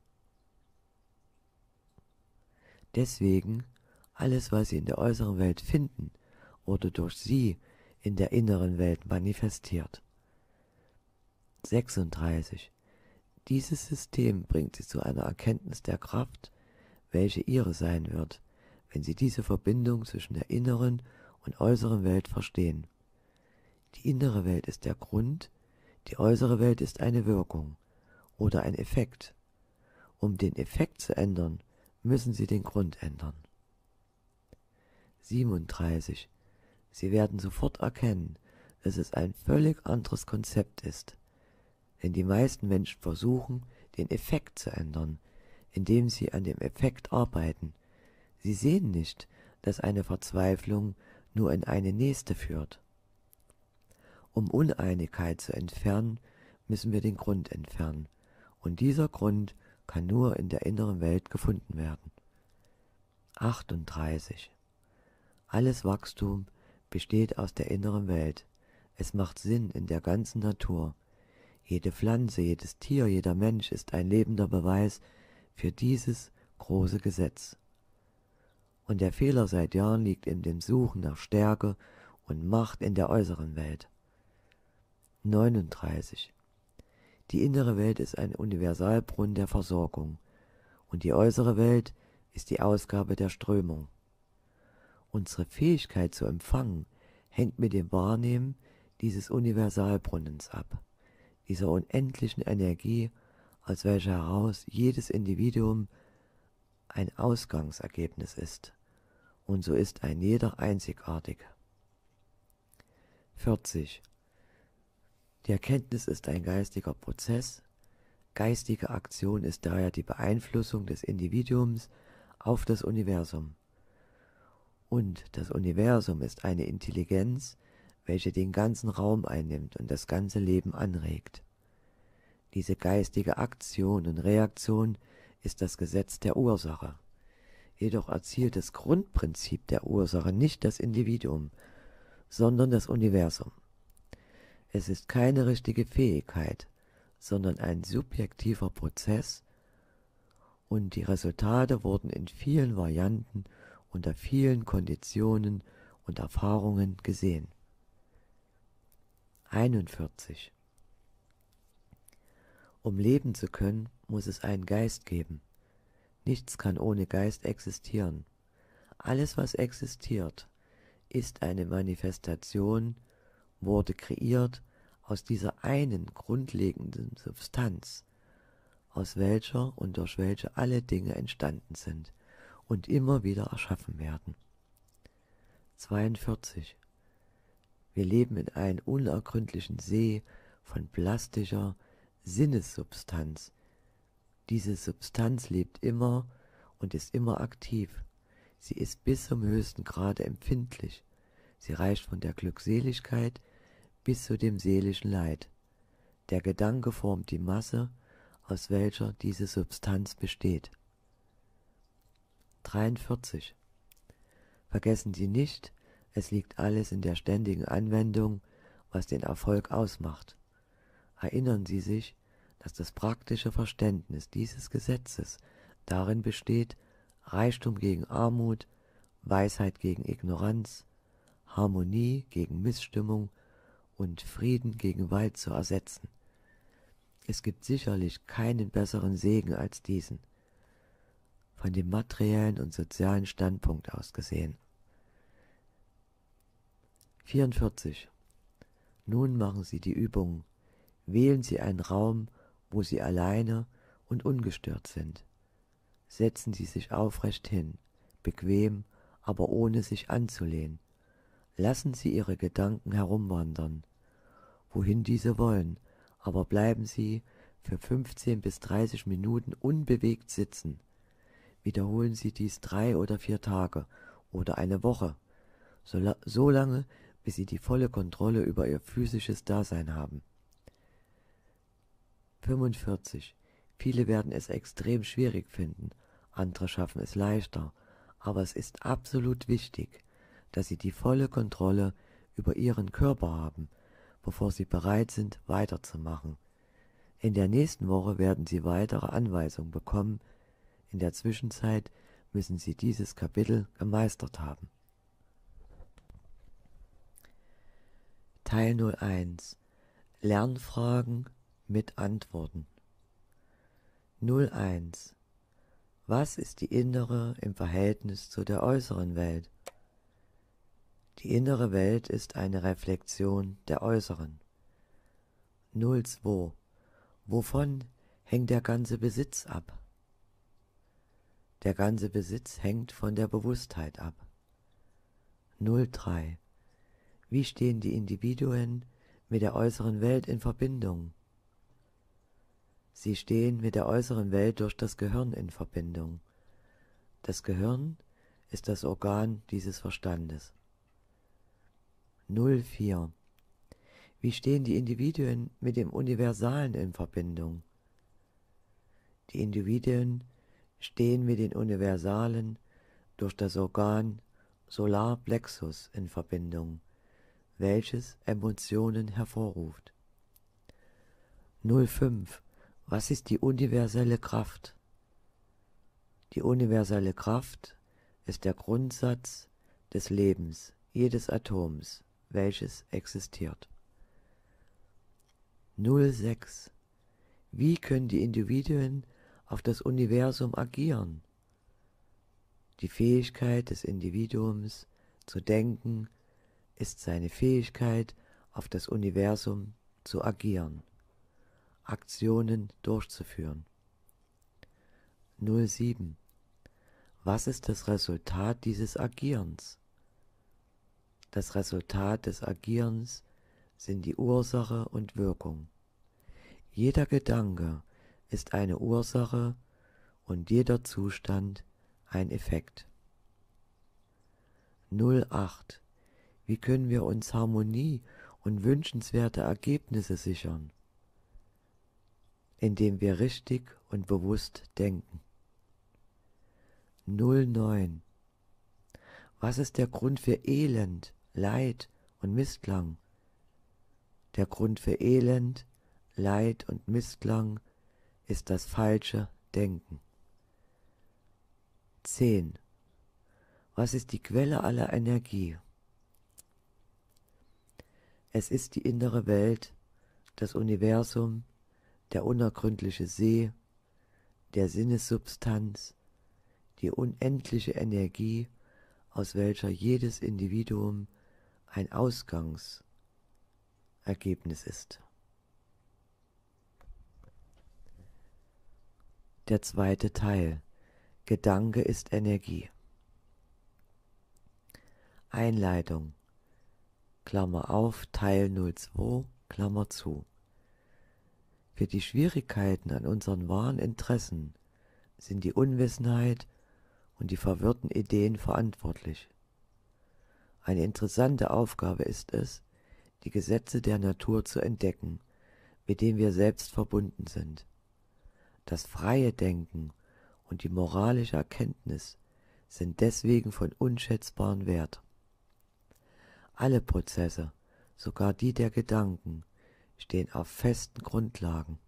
Deswegen, alles, was sie in der äußeren Welt finden, wurde durch sie in der inneren Welt manifestiert. 36. Dieses System bringt sie zu einer Erkenntnis der Kraft, welche ihre sein wird, wenn sie diese Verbindung zwischen der inneren und und äußeren Welt verstehen. Die innere Welt ist der Grund, die äußere Welt ist eine Wirkung oder ein Effekt. Um den Effekt zu ändern, müssen Sie den Grund ändern. 37. Sie werden sofort erkennen, dass es ein völlig anderes Konzept ist. Denn die meisten Menschen versuchen, den Effekt zu ändern, indem sie an dem Effekt arbeiten. Sie sehen nicht, dass eine Verzweiflung nur in eine nächste führt. Um Uneinigkeit zu entfernen, müssen wir den Grund entfernen, und dieser Grund kann nur in der inneren Welt gefunden werden. 38. Alles Wachstum besteht aus der inneren Welt. Es macht Sinn in der ganzen Natur. Jede Pflanze, jedes Tier, jeder Mensch ist ein lebender Beweis für dieses große Gesetz und der Fehler seit Jahren liegt in dem Suchen nach Stärke und Macht in der äußeren Welt. 39. Die innere Welt ist ein Universalbrunnen der Versorgung und die äußere Welt ist die Ausgabe der Strömung. Unsere Fähigkeit zu empfangen hängt mit dem Wahrnehmen dieses Universalbrunnens ab, dieser unendlichen Energie, aus welcher heraus jedes Individuum ein Ausgangsergebnis ist und so ist ein jeder einzigartig. 40. Die Erkenntnis ist ein geistiger Prozess. Geistige Aktion ist daher die Beeinflussung des Individuums auf das Universum. Und das Universum ist eine Intelligenz, welche den ganzen Raum einnimmt und das ganze Leben anregt. Diese geistige Aktion und Reaktion ist das Gesetz der Ursache. Jedoch erzielt das Grundprinzip der Ursache nicht das Individuum, sondern das Universum. Es ist keine richtige Fähigkeit, sondern ein subjektiver Prozess, und die Resultate wurden in vielen Varianten, unter vielen Konditionen und Erfahrungen gesehen. 41. Um leben zu können, muss es einen Geist geben. Nichts kann ohne Geist existieren. Alles, was existiert, ist eine Manifestation, wurde kreiert aus dieser einen grundlegenden Substanz, aus welcher und durch welche alle Dinge entstanden sind und immer wieder erschaffen werden. 42. Wir leben in einem unergründlichen See von plastischer Sinnessubstanz, diese Substanz lebt immer und ist immer aktiv. Sie ist bis zum höchsten Grade empfindlich. Sie reicht von der Glückseligkeit bis zu dem seelischen Leid. Der Gedanke formt die Masse, aus welcher diese Substanz besteht. 43. Vergessen Sie nicht, es liegt alles in der ständigen Anwendung, was den Erfolg ausmacht. Erinnern Sie sich, dass das praktische Verständnis dieses Gesetzes darin besteht, Reichtum gegen Armut, Weisheit gegen Ignoranz, Harmonie gegen Missstimmung und Frieden gegen Wald zu ersetzen. Es gibt sicherlich keinen besseren Segen als diesen, von dem materiellen und sozialen Standpunkt aus gesehen. 44. Nun machen Sie die Übung. Wählen Sie einen Raum, wo Sie alleine und ungestört sind. Setzen Sie sich aufrecht hin, bequem, aber ohne sich anzulehnen. Lassen Sie Ihre Gedanken herumwandern, wohin diese wollen, aber bleiben Sie für 15 bis 30 Minuten unbewegt sitzen. Wiederholen Sie dies drei oder vier Tage oder eine Woche, so, so lange, bis Sie die volle Kontrolle über Ihr physisches Dasein haben. 45 Viele werden es extrem schwierig finden, andere schaffen es leichter, aber es ist absolut wichtig, dass sie die volle Kontrolle über ihren Körper haben, bevor sie bereit sind, weiterzumachen. In der nächsten Woche werden sie weitere Anweisungen bekommen, in der Zwischenzeit müssen sie dieses Kapitel gemeistert haben. Teil 01 Lernfragen mit Antworten. 01. Was ist die innere im Verhältnis zu der äußeren Welt? Die innere Welt ist eine Reflexion der äußeren. 02. Wovon hängt der ganze Besitz ab? Der ganze Besitz hängt von der Bewusstheit ab. 03. Wie stehen die Individuen mit der äußeren Welt in Verbindung? Sie stehen mit der äußeren Welt durch das Gehirn in Verbindung. Das Gehirn ist das Organ dieses Verstandes. 04. Wie stehen die Individuen mit dem Universalen in Verbindung? Die Individuen stehen mit den Universalen durch das Organ Solarplexus in Verbindung, welches Emotionen hervorruft. 05. Was ist die universelle Kraft? Die universelle Kraft ist der Grundsatz des Lebens jedes Atoms, welches existiert. 06. Wie können die Individuen auf das Universum agieren? Die Fähigkeit des Individuums zu denken ist seine Fähigkeit, auf das Universum zu agieren. Aktionen durchzuführen. 07. Was ist das Resultat dieses Agierens? Das Resultat des Agierens sind die Ursache und Wirkung. Jeder Gedanke ist eine Ursache und jeder Zustand ein Effekt. 08. Wie können wir uns Harmonie und wünschenswerte Ergebnisse sichern? indem wir richtig und bewusst denken. 09. Was ist der Grund für Elend, Leid und Mistlang? Der Grund für Elend, Leid und Mistlang ist das falsche Denken. 10. Was ist die Quelle aller Energie? Es ist die innere Welt, das Universum, der unergründliche See, der Sinnessubstanz, die unendliche Energie, aus welcher jedes Individuum ein Ausgangsergebnis ist. Der zweite Teil. Gedanke ist Energie. Einleitung. Klammer auf, Teil 02, Klammer zu. Für die Schwierigkeiten an unseren wahren Interessen sind die Unwissenheit und die verwirrten Ideen verantwortlich. Eine interessante Aufgabe ist es, die Gesetze der Natur zu entdecken, mit denen wir selbst verbunden sind. Das freie Denken und die moralische Erkenntnis sind deswegen von unschätzbarem Wert. Alle Prozesse, sogar die der Gedanken, stehen auf festen Grundlagen.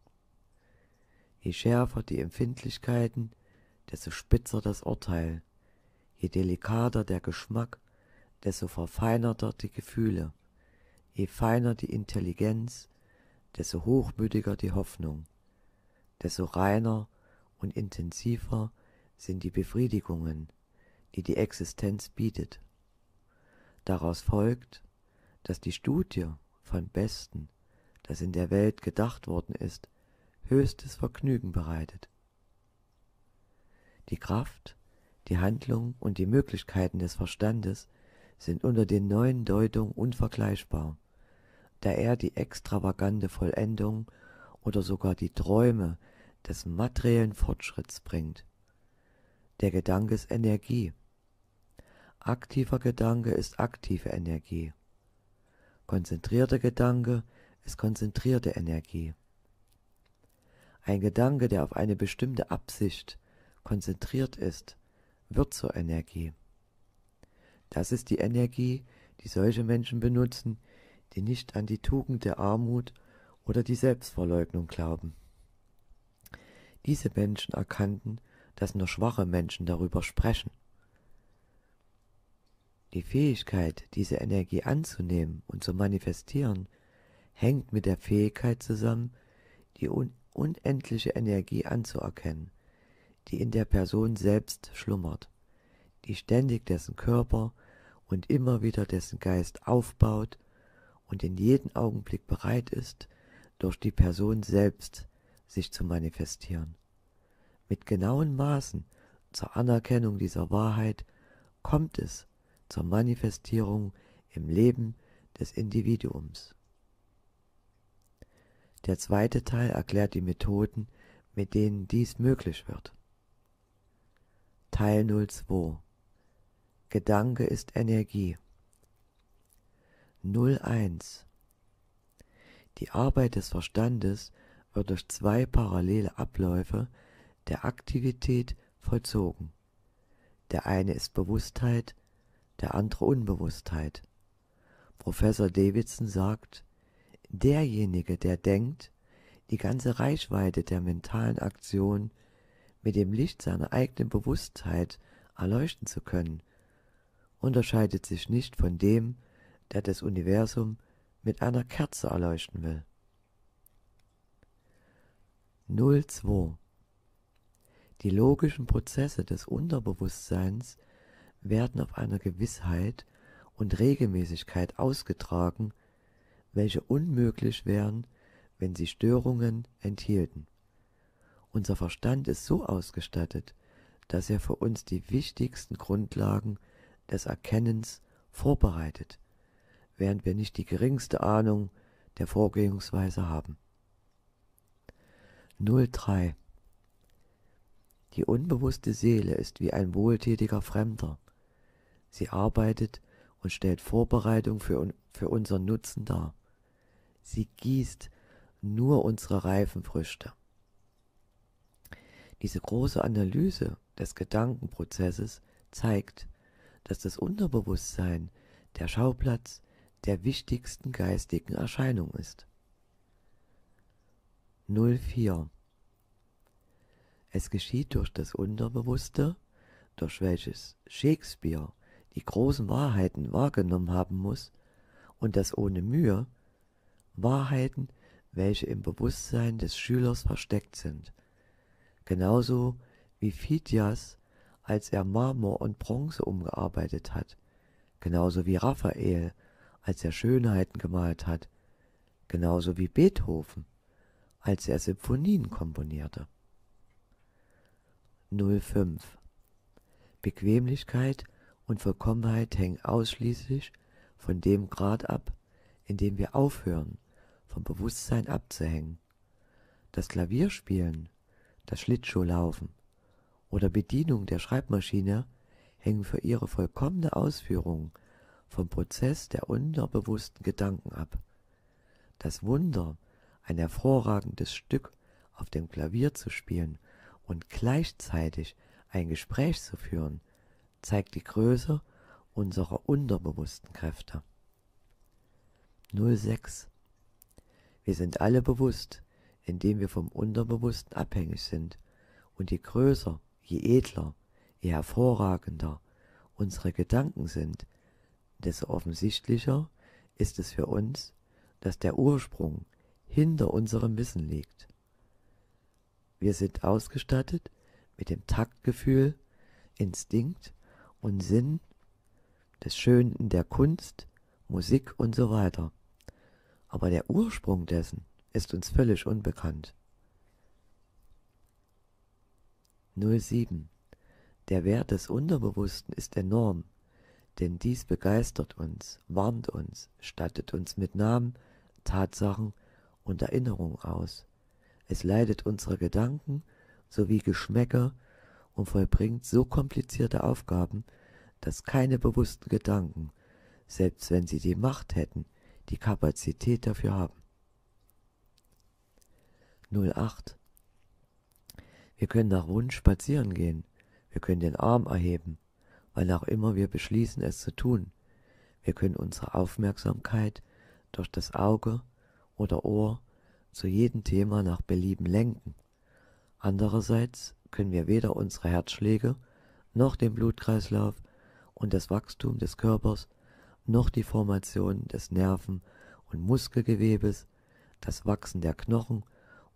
Je schärfer die Empfindlichkeiten, desto spitzer das Urteil, je delikater der Geschmack, desto verfeinerter die Gefühle, je feiner die Intelligenz, desto hochmütiger die Hoffnung, desto reiner und intensiver sind die Befriedigungen, die die Existenz bietet. Daraus folgt, dass die Studie von besten das in der Welt gedacht worden ist, höchstes Vergnügen bereitet. Die Kraft, die Handlung und die Möglichkeiten des Verstandes sind unter den neuen Deutungen unvergleichbar, da er die extravagante Vollendung oder sogar die Träume des materiellen Fortschritts bringt. Der Gedanke ist Energie. Aktiver Gedanke ist aktive Energie. Konzentrierter Gedanke ist ist konzentrierte Energie. Ein Gedanke, der auf eine bestimmte Absicht konzentriert ist, wird zur Energie. Das ist die Energie, die solche Menschen benutzen, die nicht an die Tugend der Armut oder die Selbstverleugnung glauben. Diese Menschen erkannten, dass nur schwache Menschen darüber sprechen. Die Fähigkeit, diese Energie anzunehmen und zu manifestieren, hängt mit der Fähigkeit zusammen, die un unendliche Energie anzuerkennen, die in der Person selbst schlummert, die ständig dessen Körper und immer wieder dessen Geist aufbaut und in jedem Augenblick bereit ist, durch die Person selbst sich zu manifestieren. Mit genauen Maßen zur Anerkennung dieser Wahrheit kommt es zur Manifestierung im Leben des Individuums. Der zweite Teil erklärt die Methoden, mit denen dies möglich wird. Teil 02 Gedanke ist Energie. 01 Die Arbeit des Verstandes wird durch zwei parallele Abläufe der Aktivität vollzogen. Der eine ist Bewusstheit, der andere Unbewusstheit. Professor Davidson sagt, derjenige, der denkt, die ganze Reichweite der mentalen Aktion mit dem Licht seiner eigenen Bewusstheit erleuchten zu können, unterscheidet sich nicht von dem, der das Universum mit einer Kerze erleuchten will. 02. Die logischen Prozesse des Unterbewusstseins werden auf einer Gewissheit und Regelmäßigkeit ausgetragen, welche unmöglich wären, wenn sie Störungen enthielten. Unser Verstand ist so ausgestattet, dass er für uns die wichtigsten Grundlagen des Erkennens vorbereitet, während wir nicht die geringste Ahnung der Vorgehensweise haben. 03. Die unbewusste Seele ist wie ein wohltätiger Fremder. Sie arbeitet und stellt Vorbereitung für, für unseren Nutzen dar sie gießt nur unsere reifen Früchte. Diese große Analyse des Gedankenprozesses zeigt, dass das Unterbewusstsein der Schauplatz der wichtigsten geistigen Erscheinung ist. 04. Es geschieht durch das Unterbewusste, durch welches Shakespeare die großen Wahrheiten wahrgenommen haben muss und das ohne Mühe Wahrheiten, welche im Bewusstsein des Schülers versteckt sind. Genauso wie Phidias, als er Marmor und Bronze umgearbeitet hat, genauso wie Raphael, als er Schönheiten gemalt hat, genauso wie Beethoven, als er Symphonien komponierte. 05. Bequemlichkeit und Vollkommenheit hängen ausschließlich von dem Grad ab, in dem wir aufhören, vom Bewusstsein abzuhängen. Das Klavierspielen, das Schlittschuhlaufen oder Bedienung der Schreibmaschine hängen für ihre vollkommene Ausführung vom Prozess der unterbewussten Gedanken ab. Das Wunder, ein hervorragendes Stück auf dem Klavier zu spielen und gleichzeitig ein Gespräch zu führen, zeigt die Größe unserer unterbewussten Kräfte. 06 wir sind alle bewusst, indem wir vom Unterbewussten abhängig sind. Und je größer, je edler, je hervorragender unsere Gedanken sind, desto offensichtlicher ist es für uns, dass der Ursprung hinter unserem Wissen liegt. Wir sind ausgestattet mit dem Taktgefühl, Instinkt und Sinn des Schönen der Kunst, Musik und so weiter aber der Ursprung dessen ist uns völlig unbekannt. 07. Der Wert des Unterbewussten ist enorm, denn dies begeistert uns, warnt uns, stattet uns mit Namen, Tatsachen und Erinnerungen aus. Es leitet unsere Gedanken sowie Geschmäcker und vollbringt so komplizierte Aufgaben, dass keine bewussten Gedanken, selbst wenn sie die Macht hätten, die Kapazität dafür haben. 08. Wir können nach Wunsch spazieren gehen. Wir können den Arm erheben, weil auch immer wir beschließen, es zu tun. Wir können unsere Aufmerksamkeit durch das Auge oder Ohr zu jedem Thema nach Belieben lenken. Andererseits können wir weder unsere Herzschläge noch den Blutkreislauf und das Wachstum des Körpers noch die Formation des Nerven- und Muskelgewebes, das Wachsen der Knochen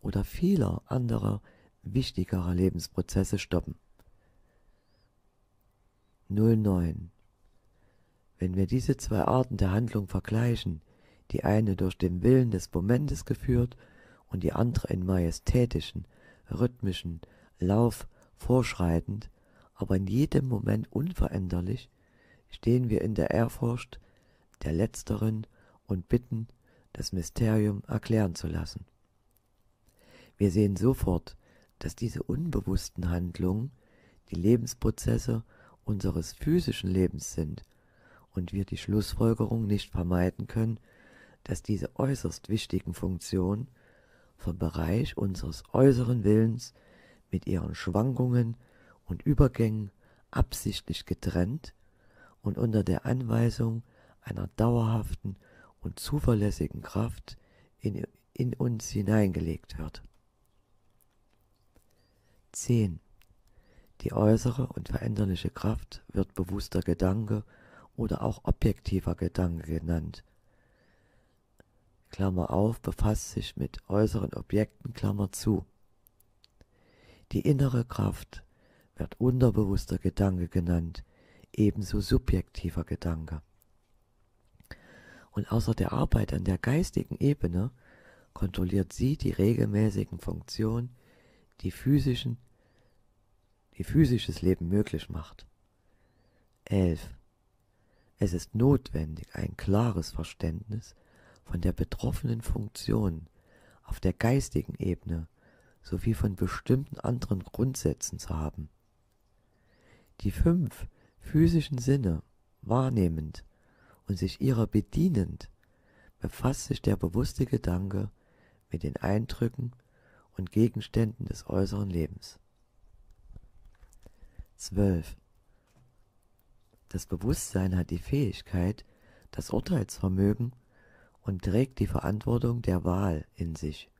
oder vieler anderer wichtigerer Lebensprozesse stoppen. 09. Wenn wir diese zwei Arten der Handlung vergleichen, die eine durch den Willen des Momentes geführt und die andere in majestätischen, rhythmischen Lauf vorschreitend, aber in jedem Moment unveränderlich, stehen wir in der Ehrfurcht der letzteren und bitten, das Mysterium erklären zu lassen. Wir sehen sofort, dass diese unbewussten Handlungen die Lebensprozesse unseres physischen Lebens sind und wir die Schlussfolgerung nicht vermeiden können, dass diese äußerst wichtigen Funktionen vom Bereich unseres äußeren Willens mit ihren Schwankungen und Übergängen absichtlich getrennt und unter der Anweisung einer dauerhaften und zuverlässigen Kraft in, in uns hineingelegt wird. 10. Die äußere und veränderliche Kraft wird bewusster Gedanke oder auch objektiver Gedanke genannt. Klammer auf, befasst sich mit äußeren Objekten, Klammer zu. Die innere Kraft wird unterbewusster Gedanke genannt, ebenso subjektiver Gedanke. Und außer der Arbeit an der geistigen Ebene kontrolliert sie die regelmäßigen Funktionen, die physischen, die physisches Leben möglich macht. 11. Es ist notwendig, ein klares Verständnis von der betroffenen Funktion auf der geistigen Ebene sowie von bestimmten anderen Grundsätzen zu haben. Die fünf physischen Sinne wahrnehmend und sich ihrer bedienend, befasst sich der bewusste Gedanke mit den Eindrücken und Gegenständen des äußeren Lebens. 12. Das Bewusstsein hat die Fähigkeit, das Urteilsvermögen und trägt die Verantwortung der Wahl in sich.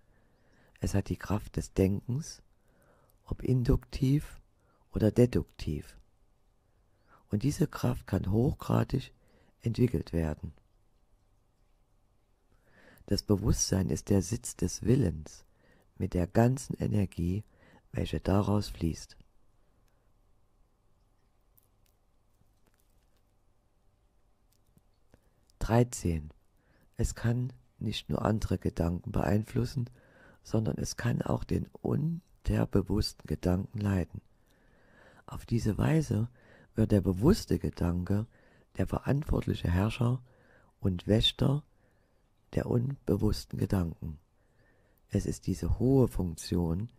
Es hat die Kraft des Denkens, ob induktiv oder deduktiv und diese Kraft kann hochgradig entwickelt werden. Das Bewusstsein ist der Sitz des Willens mit der ganzen Energie, welche daraus fließt. Dreizehn. Es kann nicht nur andere Gedanken beeinflussen, sondern es kann auch den unterbewussten Gedanken leiten. Auf diese Weise wird der bewusste Gedanke der verantwortliche Herrscher und Wächter der unbewussten Gedanken. Es ist diese hohe Funktion,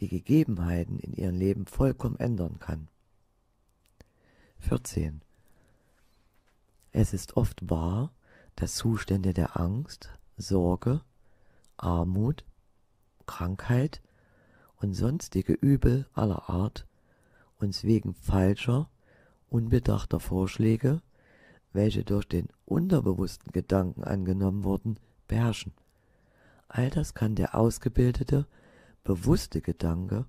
die Gegebenheiten in ihrem Leben vollkommen ändern kann. 14. Es ist oft wahr, dass Zustände der Angst, Sorge, Armut, Krankheit und sonstige Übel aller Art uns wegen falscher unbedachter Vorschläge, welche durch den unterbewussten Gedanken angenommen wurden, beherrschen. All das kann der ausgebildete, bewusste Gedanke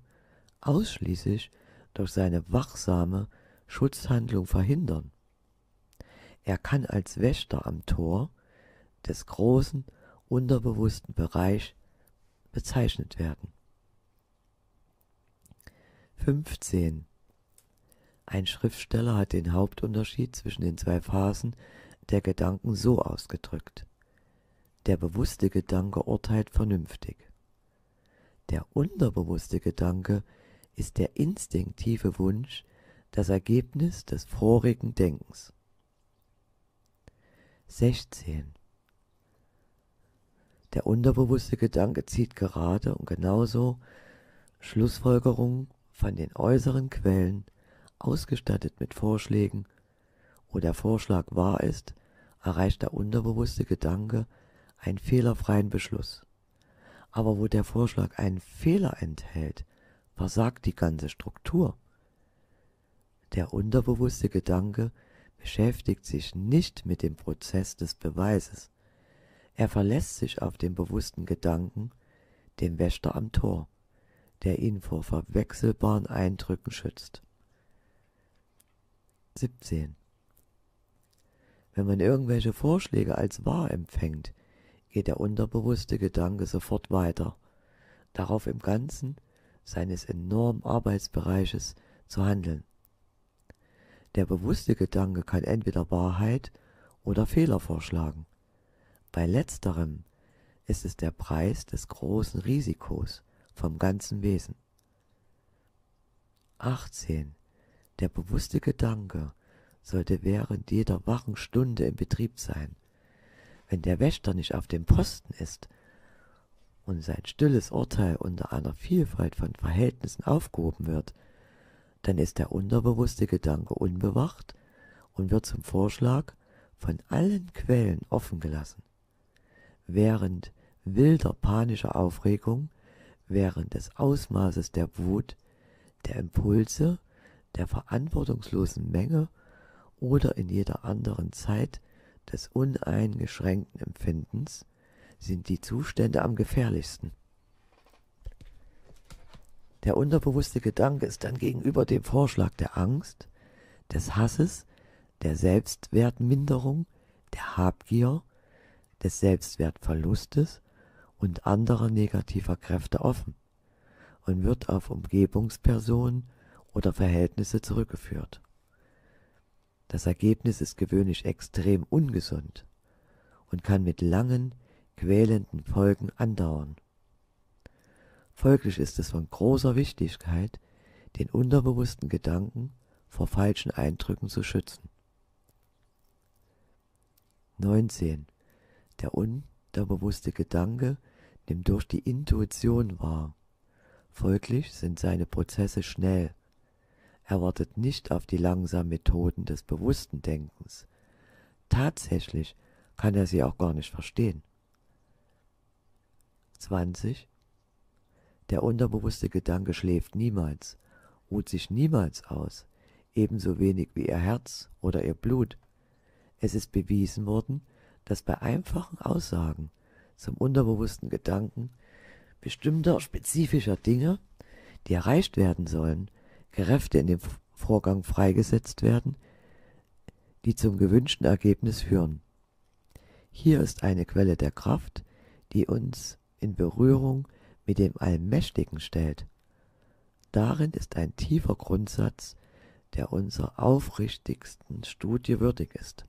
ausschließlich durch seine wachsame Schutzhandlung verhindern. Er kann als Wächter am Tor des großen unterbewussten Bereich bezeichnet werden. 15. Ein Schriftsteller hat den Hauptunterschied zwischen den zwei Phasen der Gedanken so ausgedrückt: Der bewusste Gedanke urteilt vernünftig. Der unterbewusste Gedanke ist der instinktive Wunsch, das Ergebnis des vorigen Denkens. 16. Der unterbewusste Gedanke zieht gerade und genauso Schlussfolgerungen von den äußeren Quellen ausgestattet mit Vorschlägen, wo der Vorschlag wahr ist, erreicht der unterbewusste Gedanke einen fehlerfreien Beschluss. Aber wo der Vorschlag einen Fehler enthält, versagt die ganze Struktur. Der unterbewusste Gedanke beschäftigt sich nicht mit dem Prozess des Beweises. Er verlässt sich auf den bewussten Gedanken, dem Wächter am Tor, der ihn vor verwechselbaren Eindrücken schützt. 17. Wenn man irgendwelche Vorschläge als wahr empfängt, geht der unterbewusste Gedanke sofort weiter, darauf im Ganzen seines enormen Arbeitsbereiches zu handeln. Der bewusste Gedanke kann entweder Wahrheit oder Fehler vorschlagen. Bei letzterem ist es der Preis des großen Risikos vom ganzen Wesen. 18. Der bewusste Gedanke sollte während jeder wachen Stunde in Betrieb sein. Wenn der Wächter nicht auf dem Posten ist und sein stilles Urteil unter einer Vielfalt von Verhältnissen aufgehoben wird, dann ist der unterbewusste Gedanke unbewacht und wird zum Vorschlag von allen Quellen offengelassen. Während wilder panischer Aufregung, während des Ausmaßes der Wut, der Impulse der verantwortungslosen Menge oder in jeder anderen Zeit des uneingeschränkten Empfindens sind die Zustände am gefährlichsten. Der unterbewusste Gedanke ist dann gegenüber dem Vorschlag der Angst, des Hasses, der Selbstwertminderung, der Habgier, des Selbstwertverlustes und anderer negativer Kräfte offen und wird auf Umgebungspersonen oder Verhältnisse zurückgeführt. Das Ergebnis ist gewöhnlich extrem ungesund und kann mit langen, quälenden Folgen andauern. Folglich ist es von großer Wichtigkeit, den unterbewussten Gedanken vor falschen Eindrücken zu schützen. 19. Der unterbewusste Gedanke nimmt durch die Intuition wahr. Folglich sind seine Prozesse schnell er wartet nicht auf die langsamen Methoden des bewussten Denkens. Tatsächlich kann er sie auch gar nicht verstehen. 20. Der unterbewusste Gedanke schläft niemals, ruht sich niemals aus, ebenso wenig wie ihr Herz oder ihr Blut. Es ist bewiesen worden, dass bei einfachen Aussagen zum unterbewussten Gedanken bestimmter spezifischer Dinge, die erreicht werden sollen, Kräfte in dem Vorgang freigesetzt werden, die zum gewünschten Ergebnis führen. Hier ist eine Quelle der Kraft, die uns in Berührung mit dem Allmächtigen stellt. Darin ist ein tiefer Grundsatz, der unserer aufrichtigsten Studie würdig ist.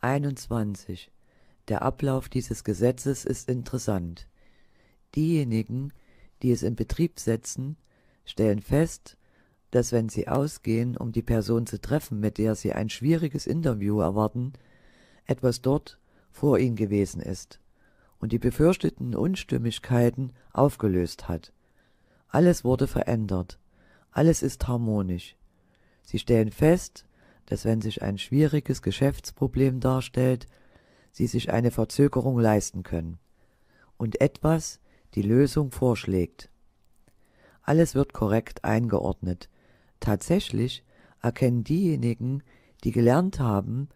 Einundzwanzig der Ablauf dieses Gesetzes ist interessant. Diejenigen, die es in Betrieb setzen, stellen fest, dass wenn sie ausgehen, um die Person zu treffen, mit der sie ein schwieriges Interview erwarten, etwas dort vor ihnen gewesen ist und die befürchteten Unstimmigkeiten aufgelöst hat. Alles wurde verändert. Alles ist harmonisch. Sie stellen fest, dass wenn sich ein schwieriges Geschäftsproblem darstellt, sie sich eine Verzögerung leisten können und etwas die Lösung vorschlägt. Alles wird korrekt eingeordnet. Tatsächlich erkennen diejenigen, die gelernt haben,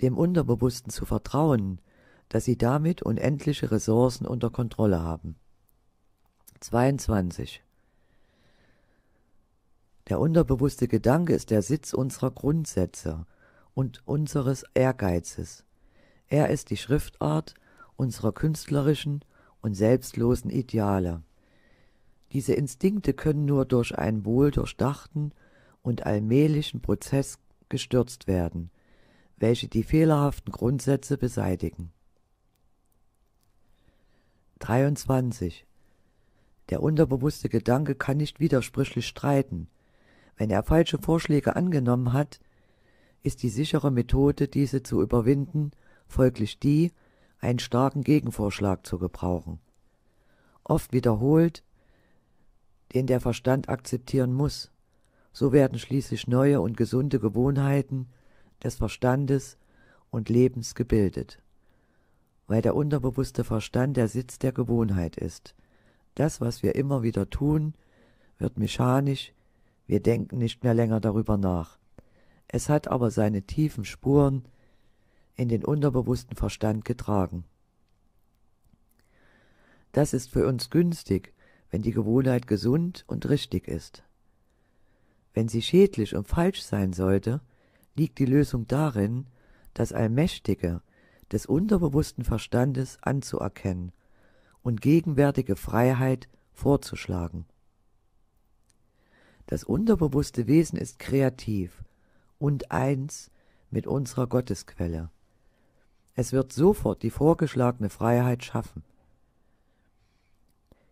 dem Unterbewussten zu vertrauen, dass sie damit unendliche Ressourcen unter Kontrolle haben. 22. Der unterbewusste Gedanke ist der Sitz unserer Grundsätze und unseres Ehrgeizes. Er ist die Schriftart unserer künstlerischen und selbstlosen Ideale. Diese Instinkte können nur durch einen wohl durchdachten und allmählichen Prozess gestürzt werden, welche die fehlerhaften Grundsätze beseitigen. 23. Der unterbewusste Gedanke kann nicht widersprüchlich streiten. Wenn er falsche Vorschläge angenommen hat, ist die sichere Methode, diese zu überwinden folglich die, einen starken Gegenvorschlag zu gebrauchen. Oft wiederholt, den der Verstand akzeptieren muss. So werden schließlich neue und gesunde Gewohnheiten des Verstandes und Lebens gebildet, weil der unterbewusste Verstand der Sitz der Gewohnheit ist. Das, was wir immer wieder tun, wird mechanisch, wir denken nicht mehr länger darüber nach. Es hat aber seine tiefen Spuren in den unterbewussten Verstand getragen. Das ist für uns günstig, wenn die Gewohnheit gesund und richtig ist. Wenn sie schädlich und falsch sein sollte, liegt die Lösung darin, das Allmächtige des unterbewussten Verstandes anzuerkennen und gegenwärtige Freiheit vorzuschlagen. Das unterbewusste Wesen ist kreativ und eins mit unserer Gottesquelle. Es wird sofort die vorgeschlagene Freiheit schaffen.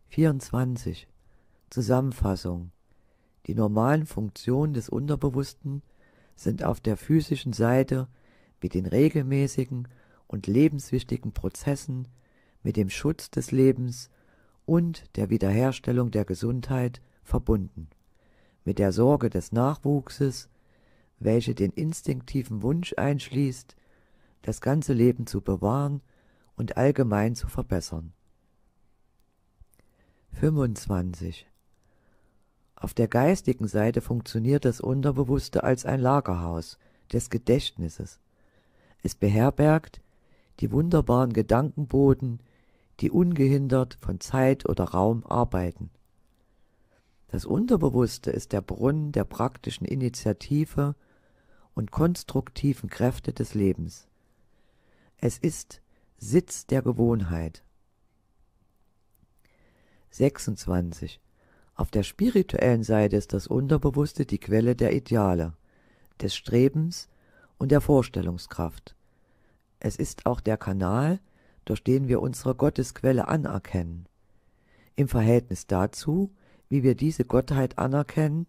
24. Zusammenfassung. Die normalen Funktionen des Unterbewussten sind auf der physischen Seite mit den regelmäßigen und lebenswichtigen Prozessen, mit dem Schutz des Lebens und der Wiederherstellung der Gesundheit verbunden, mit der Sorge des Nachwuchses, welche den instinktiven Wunsch einschließt, das ganze Leben zu bewahren und allgemein zu verbessern. 25. Auf der geistigen Seite funktioniert das Unterbewusste als ein Lagerhaus des Gedächtnisses. Es beherbergt die wunderbaren Gedankenboden, die ungehindert von Zeit oder Raum arbeiten. Das Unterbewusste ist der Brunnen der praktischen Initiative und konstruktiven Kräfte des Lebens. Es ist Sitz der Gewohnheit. 26. Auf der spirituellen Seite ist das Unterbewusste die Quelle der Ideale, des Strebens und der Vorstellungskraft. Es ist auch der Kanal, durch den wir unsere Gottesquelle anerkennen. Im Verhältnis dazu, wie wir diese Gottheit anerkennen,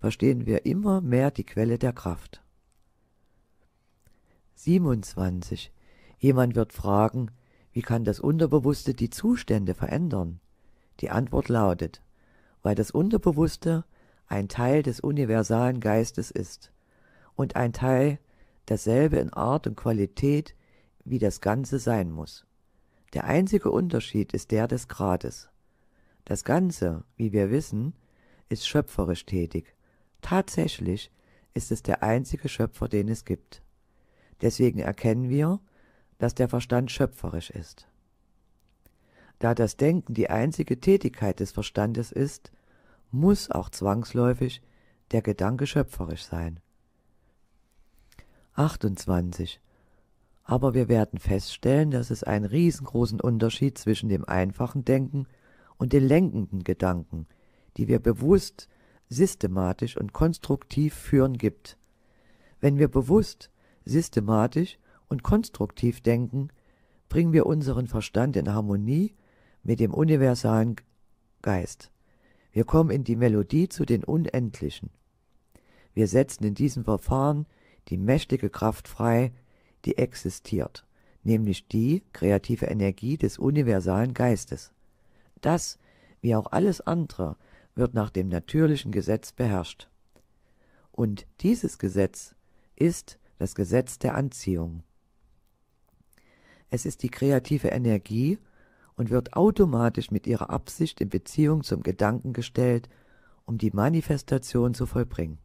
verstehen wir immer mehr die Quelle der Kraft. 27. Jemand wird fragen, wie kann das Unterbewusste die Zustände verändern? Die Antwort lautet, weil das Unterbewusste ein Teil des universalen Geistes ist und ein Teil dasselbe in Art und Qualität wie das Ganze sein muss. Der einzige Unterschied ist der des Grades. Das Ganze, wie wir wissen, ist schöpferisch tätig. Tatsächlich ist es der einzige Schöpfer, den es gibt. Deswegen erkennen wir, dass der Verstand schöpferisch ist. Da das Denken die einzige Tätigkeit des Verstandes ist, muss auch zwangsläufig der Gedanke schöpferisch sein. 28. Aber wir werden feststellen, dass es einen riesengroßen Unterschied zwischen dem einfachen Denken und den lenkenden Gedanken, die wir bewusst, systematisch und konstruktiv führen, gibt. Wenn wir bewusst, systematisch und konstruktiv denken, bringen wir unseren Verstand in Harmonie mit dem universalen Geist. Wir kommen in die Melodie zu den Unendlichen. Wir setzen in diesem Verfahren die mächtige Kraft frei, die existiert, nämlich die kreative Energie des universalen Geistes. Das, wie auch alles andere, wird nach dem natürlichen Gesetz beherrscht. Und dieses Gesetz ist das Gesetz der Anziehung es ist die kreative Energie und wird automatisch mit ihrer Absicht in Beziehung zum Gedanken gestellt, um die Manifestation zu vollbringen.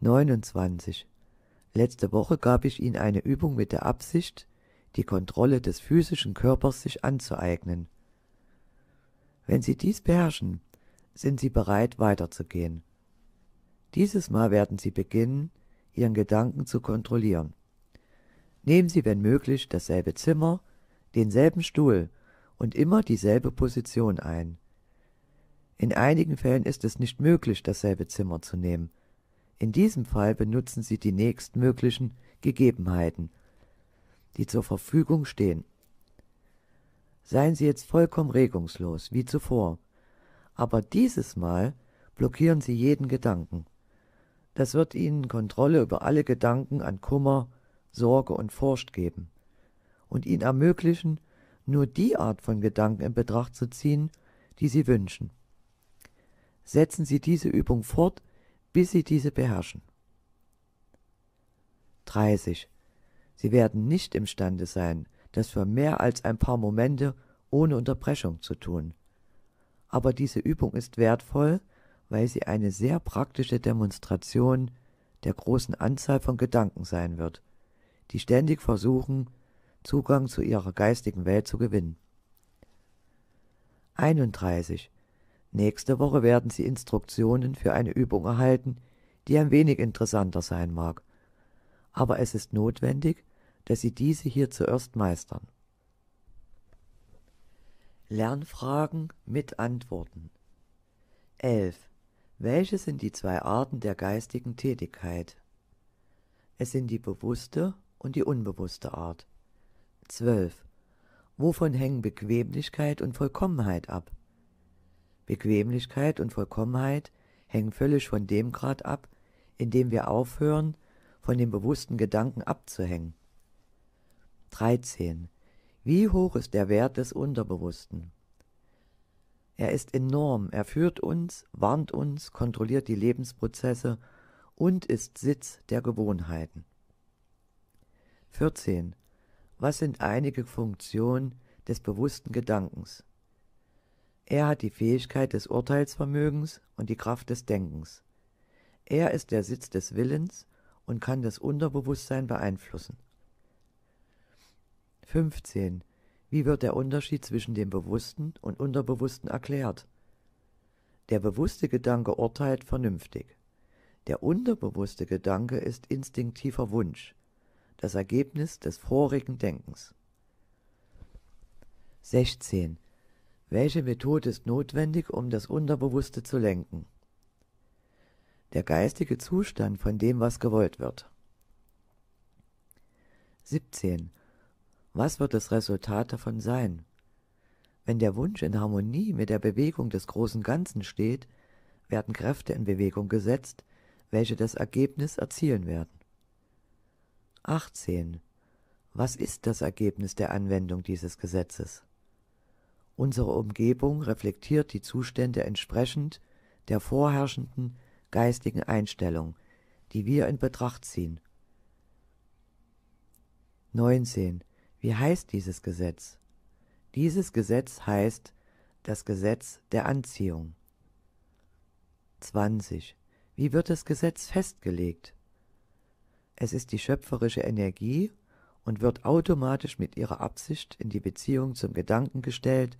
29. Letzte Woche gab ich Ihnen eine Übung mit der Absicht, die Kontrolle des physischen Körpers sich anzueignen. Wenn Sie dies beherrschen, sind Sie bereit weiterzugehen. Dieses Mal werden Sie beginnen, Ihren Gedanken zu kontrollieren. Nehmen Sie, wenn möglich, dasselbe Zimmer, denselben Stuhl und immer dieselbe Position ein. In einigen Fällen ist es nicht möglich, dasselbe Zimmer zu nehmen. In diesem Fall benutzen Sie die nächstmöglichen Gegebenheiten, die zur Verfügung stehen. Seien Sie jetzt vollkommen regungslos, wie zuvor. Aber dieses Mal blockieren Sie jeden Gedanken. Das wird Ihnen Kontrolle über alle Gedanken an Kummer, Sorge und Furcht geben und ihnen ermöglichen, nur die Art von Gedanken in Betracht zu ziehen, die sie wünschen. Setzen Sie diese Übung fort, bis Sie diese beherrschen. 30. Sie werden nicht imstande sein, das für mehr als ein paar Momente ohne Unterbrechung zu tun. Aber diese Übung ist wertvoll, weil sie eine sehr praktische Demonstration der großen Anzahl von Gedanken sein wird – die ständig versuchen, Zugang zu ihrer geistigen Welt zu gewinnen. 31. Nächste Woche werden Sie Instruktionen für eine Übung erhalten, die ein wenig interessanter sein mag. Aber es ist notwendig, dass Sie diese hier zuerst meistern. Lernfragen mit Antworten 11. Welche sind die zwei Arten der geistigen Tätigkeit? Es sind die bewusste und die unbewusste Art. 12. Wovon hängen Bequemlichkeit und Vollkommenheit ab? Bequemlichkeit und Vollkommenheit hängen völlig von dem Grad ab, in dem wir aufhören, von dem bewussten Gedanken abzuhängen. 13. Wie hoch ist der Wert des Unterbewussten? Er ist enorm, er führt uns, warnt uns, kontrolliert die Lebensprozesse und ist Sitz der Gewohnheiten. 14. Was sind einige Funktionen des bewussten Gedankens? Er hat die Fähigkeit des Urteilsvermögens und die Kraft des Denkens. Er ist der Sitz des Willens und kann das Unterbewusstsein beeinflussen. 15. Wie wird der Unterschied zwischen dem Bewussten und Unterbewussten erklärt? Der bewusste Gedanke urteilt vernünftig. Der unterbewusste Gedanke ist instinktiver Wunsch, das Ergebnis des vorigen Denkens. 16. Welche Methode ist notwendig, um das Unterbewusste zu lenken? Der geistige Zustand von dem, was gewollt wird. 17. Was wird das Resultat davon sein? Wenn der Wunsch in Harmonie mit der Bewegung des großen Ganzen steht, werden Kräfte in Bewegung gesetzt, welche das Ergebnis erzielen werden. 18. Was ist das Ergebnis der Anwendung dieses Gesetzes? Unsere Umgebung reflektiert die Zustände entsprechend der vorherrschenden geistigen Einstellung, die wir in Betracht ziehen. 19. Wie heißt dieses Gesetz? Dieses Gesetz heißt das Gesetz der Anziehung. 20. Wie wird das Gesetz festgelegt? Es ist die schöpferische Energie und wird automatisch mit ihrer Absicht in die Beziehung zum Gedanken gestellt,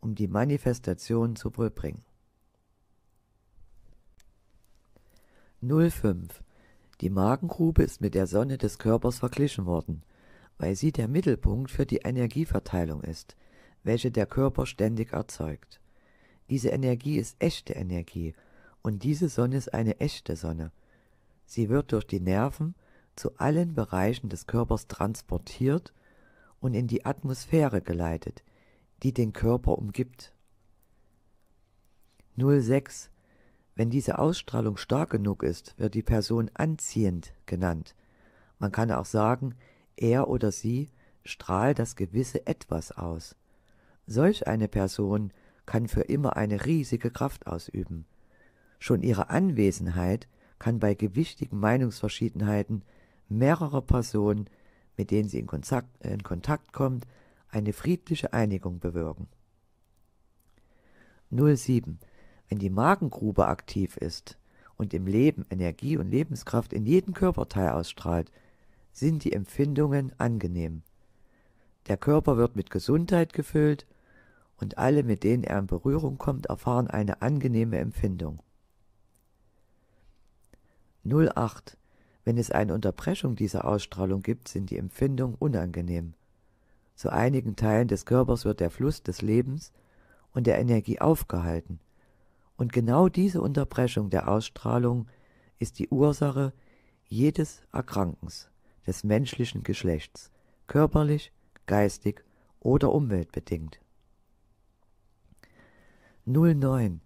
um die Manifestation zu vollbringen. 05. Die Magengrube ist mit der Sonne des Körpers verglichen worden, weil sie der Mittelpunkt für die Energieverteilung ist, welche der Körper ständig erzeugt. Diese Energie ist echte Energie, und diese Sonne ist eine echte Sonne. Sie wird durch die Nerven zu allen Bereichen des Körpers transportiert und in die Atmosphäre geleitet, die den Körper umgibt. 06. Wenn diese Ausstrahlung stark genug ist, wird die Person anziehend genannt. Man kann auch sagen, er oder sie strahlt das gewisse Etwas aus. Solch eine Person kann für immer eine riesige Kraft ausüben. Schon ihre Anwesenheit kann bei gewichtigen Meinungsverschiedenheiten mehrere Personen, mit denen sie in Kontakt, in Kontakt kommt, eine friedliche Einigung bewirken. 07. Wenn die Magengrube aktiv ist und im Leben Energie und Lebenskraft in jeden Körperteil ausstrahlt, sind die Empfindungen angenehm. Der Körper wird mit Gesundheit gefüllt und alle, mit denen er in Berührung kommt, erfahren eine angenehme Empfindung. 08. Wenn es eine Unterbrechung dieser Ausstrahlung gibt, sind die Empfindungen unangenehm. Zu einigen Teilen des Körpers wird der Fluss des Lebens und der Energie aufgehalten. Und genau diese Unterbrechung der Ausstrahlung ist die Ursache jedes Erkrankens des menschlichen Geschlechts, körperlich, geistig oder umweltbedingt. 09.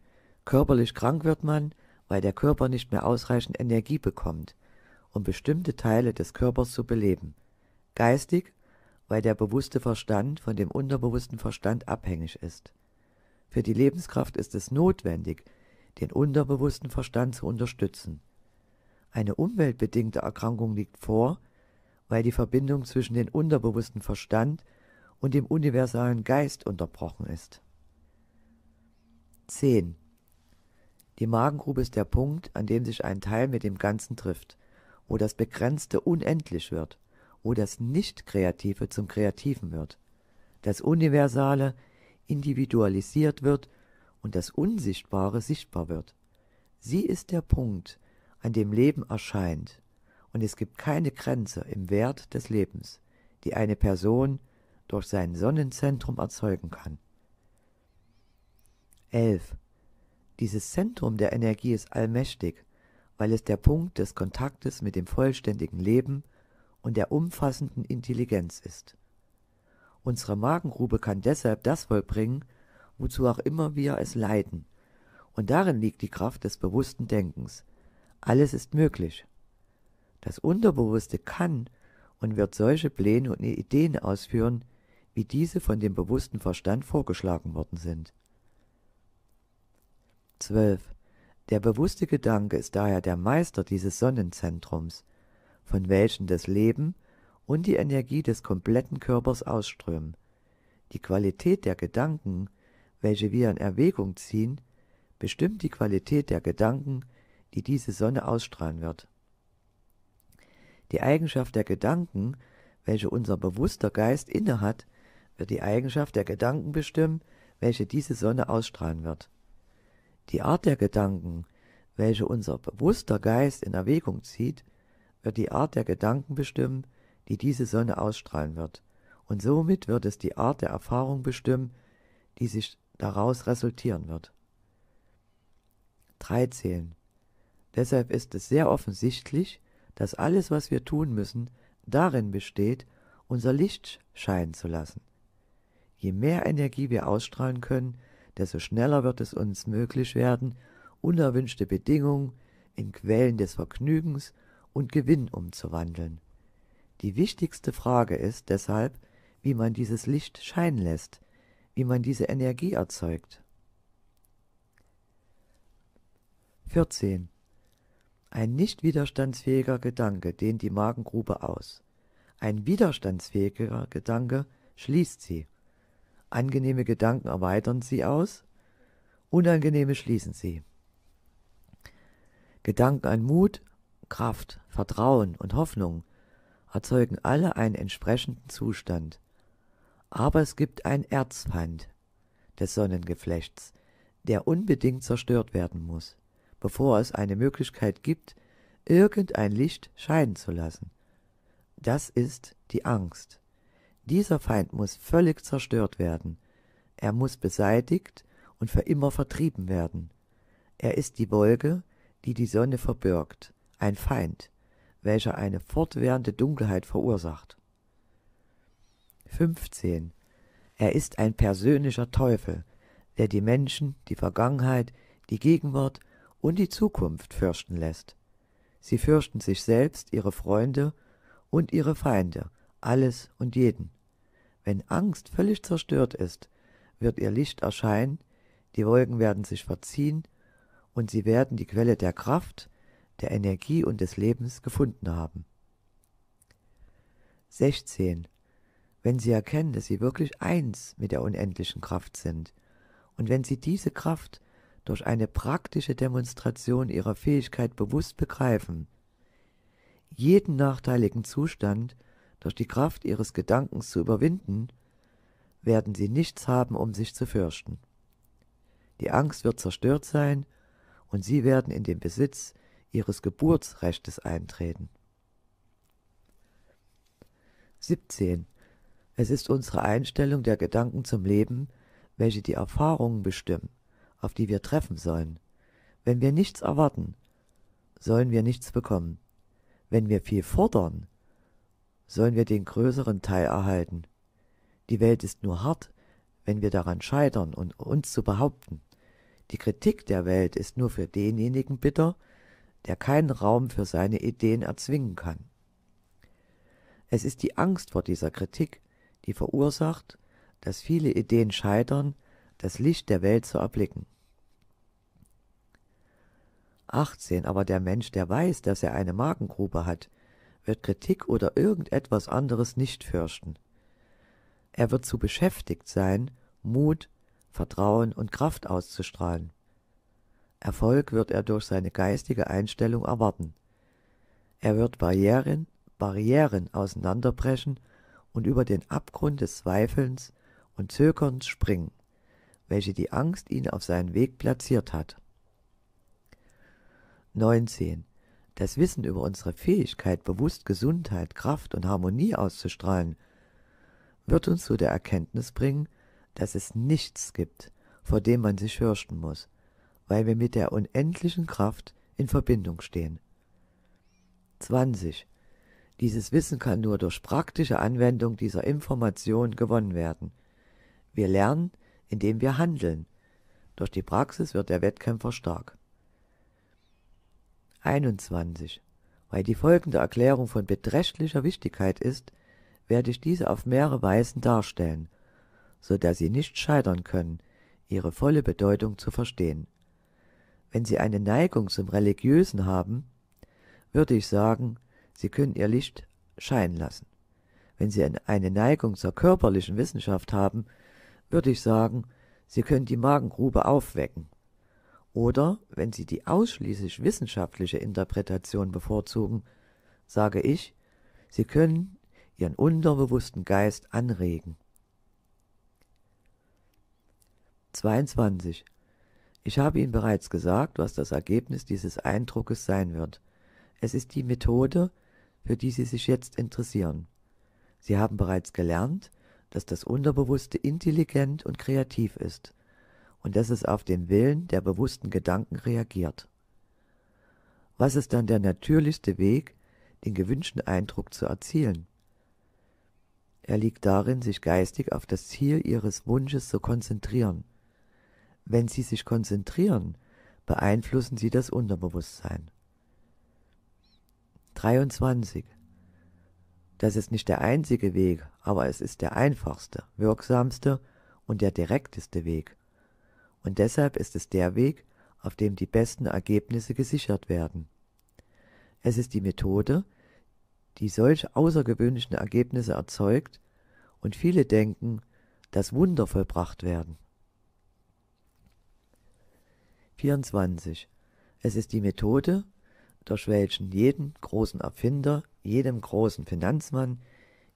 Körperlich krank wird man, weil der Körper nicht mehr ausreichend Energie bekommt – um bestimmte Teile des Körpers zu beleben. Geistig, weil der bewusste Verstand von dem unterbewussten Verstand abhängig ist. Für die Lebenskraft ist es notwendig, den unterbewussten Verstand zu unterstützen. Eine umweltbedingte Erkrankung liegt vor, weil die Verbindung zwischen dem unterbewussten Verstand und dem universalen Geist unterbrochen ist. 10. Die Magengrube ist der Punkt, an dem sich ein Teil mit dem Ganzen trifft wo das Begrenzte unendlich wird, wo das Nicht-Kreative zum Kreativen wird, das Universale individualisiert wird und das Unsichtbare sichtbar wird. Sie ist der Punkt, an dem Leben erscheint, und es gibt keine Grenze im Wert des Lebens, die eine Person durch sein Sonnenzentrum erzeugen kann. 11. Dieses Zentrum der Energie ist allmächtig weil es der Punkt des Kontaktes mit dem vollständigen Leben und der umfassenden Intelligenz ist. Unsere Magengrube kann deshalb das vollbringen, wozu auch immer wir es leiten, und darin liegt die Kraft des bewussten Denkens. Alles ist möglich. Das Unterbewusste kann und wird solche Pläne und Ideen ausführen, wie diese von dem bewussten Verstand vorgeschlagen worden sind. 12. Der bewusste Gedanke ist daher der Meister dieses Sonnenzentrums, von welchem das Leben und die Energie des kompletten Körpers ausströmen. Die Qualität der Gedanken, welche wir in Erwägung ziehen, bestimmt die Qualität der Gedanken, die diese Sonne ausstrahlen wird. Die Eigenschaft der Gedanken, welche unser bewusster Geist innehat, wird die Eigenschaft der Gedanken bestimmen, welche diese Sonne ausstrahlen wird. Die Art der Gedanken, welche unser bewusster Geist in Erwägung zieht, wird die Art der Gedanken bestimmen, die diese Sonne ausstrahlen wird, und somit wird es die Art der Erfahrung bestimmen, die sich daraus resultieren wird. 13. Deshalb ist es sehr offensichtlich, dass alles, was wir tun müssen, darin besteht, unser Licht scheinen zu lassen. Je mehr Energie wir ausstrahlen können, desto schneller wird es uns möglich werden, unerwünschte Bedingungen in Quellen des Vergnügens und Gewinn umzuwandeln. Die wichtigste Frage ist deshalb, wie man dieses Licht scheinen lässt, wie man diese Energie erzeugt. 14. Ein nicht widerstandsfähiger Gedanke dehnt die Magengrube aus. Ein widerstandsfähiger Gedanke schließt sie Angenehme Gedanken erweitern sie aus, unangenehme schließen sie. Gedanken an Mut, Kraft, Vertrauen und Hoffnung erzeugen alle einen entsprechenden Zustand. Aber es gibt ein Erzfeind des Sonnengeflechts, der unbedingt zerstört werden muss, bevor es eine Möglichkeit gibt, irgendein Licht scheinen zu lassen. Das ist die Angst. Dieser Feind muss völlig zerstört werden. Er muss beseitigt und für immer vertrieben werden. Er ist die Wolke, die die Sonne verbirgt, ein Feind, welcher eine fortwährende Dunkelheit verursacht. 15. Er ist ein persönlicher Teufel, der die Menschen, die Vergangenheit, die Gegenwart und die Zukunft fürchten lässt. Sie fürchten sich selbst, ihre Freunde und ihre Feinde, alles und jeden. Wenn Angst völlig zerstört ist, wird ihr Licht erscheinen, die Wolken werden sich verziehen und sie werden die Quelle der Kraft, der Energie und des Lebens gefunden haben. 16. Wenn sie erkennen, dass sie wirklich eins mit der unendlichen Kraft sind und wenn sie diese Kraft durch eine praktische Demonstration ihrer Fähigkeit bewusst begreifen, jeden nachteiligen Zustand durch die Kraft ihres Gedankens zu überwinden, werden sie nichts haben, um sich zu fürchten. Die Angst wird zerstört sein, und sie werden in den Besitz ihres Geburtsrechtes eintreten. 17. Es ist unsere Einstellung der Gedanken zum Leben, welche die Erfahrungen bestimmen, auf die wir treffen sollen. Wenn wir nichts erwarten, sollen wir nichts bekommen. Wenn wir viel fordern, sollen wir den größeren Teil erhalten. Die Welt ist nur hart, wenn wir daran scheitern und uns zu behaupten. Die Kritik der Welt ist nur für denjenigen bitter, der keinen Raum für seine Ideen erzwingen kann. Es ist die Angst vor dieser Kritik, die verursacht, dass viele Ideen scheitern, das Licht der Welt zu erblicken. 18. Aber der Mensch, der weiß, dass er eine Magengrube hat, wird Kritik oder irgendetwas anderes nicht fürchten. Er wird zu beschäftigt sein, Mut, Vertrauen und Kraft auszustrahlen. Erfolg wird er durch seine geistige Einstellung erwarten. Er wird Barrieren, Barrieren auseinanderbrechen und über den Abgrund des Zweifelns und Zögerns springen, welche die Angst ihn auf seinen Weg platziert hat. 19 das Wissen über unsere Fähigkeit, bewusst Gesundheit, Kraft und Harmonie auszustrahlen, wird uns zu der Erkenntnis bringen, dass es nichts gibt, vor dem man sich fürchten muss, weil wir mit der unendlichen Kraft in Verbindung stehen. 20. Dieses Wissen kann nur durch praktische Anwendung dieser Information gewonnen werden. Wir lernen, indem wir handeln. Durch die Praxis wird der Wettkämpfer stark. 21. Weil die folgende Erklärung von beträchtlicher Wichtigkeit ist, werde ich diese auf mehrere Weisen darstellen, so dass Sie nicht scheitern können, ihre volle Bedeutung zu verstehen. Wenn Sie eine Neigung zum Religiösen haben, würde ich sagen, Sie können Ihr Licht scheinen lassen. Wenn Sie eine Neigung zur körperlichen Wissenschaft haben, würde ich sagen, Sie können die Magengrube aufwecken oder wenn Sie die ausschließlich wissenschaftliche Interpretation bevorzugen, sage ich, Sie können Ihren unterbewussten Geist anregen. 22. Ich habe Ihnen bereits gesagt, was das Ergebnis dieses Eindruckes sein wird. Es ist die Methode, für die Sie sich jetzt interessieren. Sie haben bereits gelernt, dass das Unterbewusste intelligent und kreativ ist und dass es auf den Willen der bewussten Gedanken reagiert. Was ist dann der natürlichste Weg, den gewünschten Eindruck zu erzielen? Er liegt darin, sich geistig auf das Ziel ihres Wunsches zu konzentrieren. Wenn sie sich konzentrieren, beeinflussen sie das Unterbewusstsein. 23. Das ist nicht der einzige Weg, aber es ist der einfachste, wirksamste und der direkteste Weg und deshalb ist es der Weg, auf dem die besten Ergebnisse gesichert werden. Es ist die Methode, die solche außergewöhnlichen Ergebnisse erzeugt, und viele denken, dass Wunder vollbracht werden. 24. Es ist die Methode, durch welchen jeden großen Erfinder, jedem großen Finanzmann,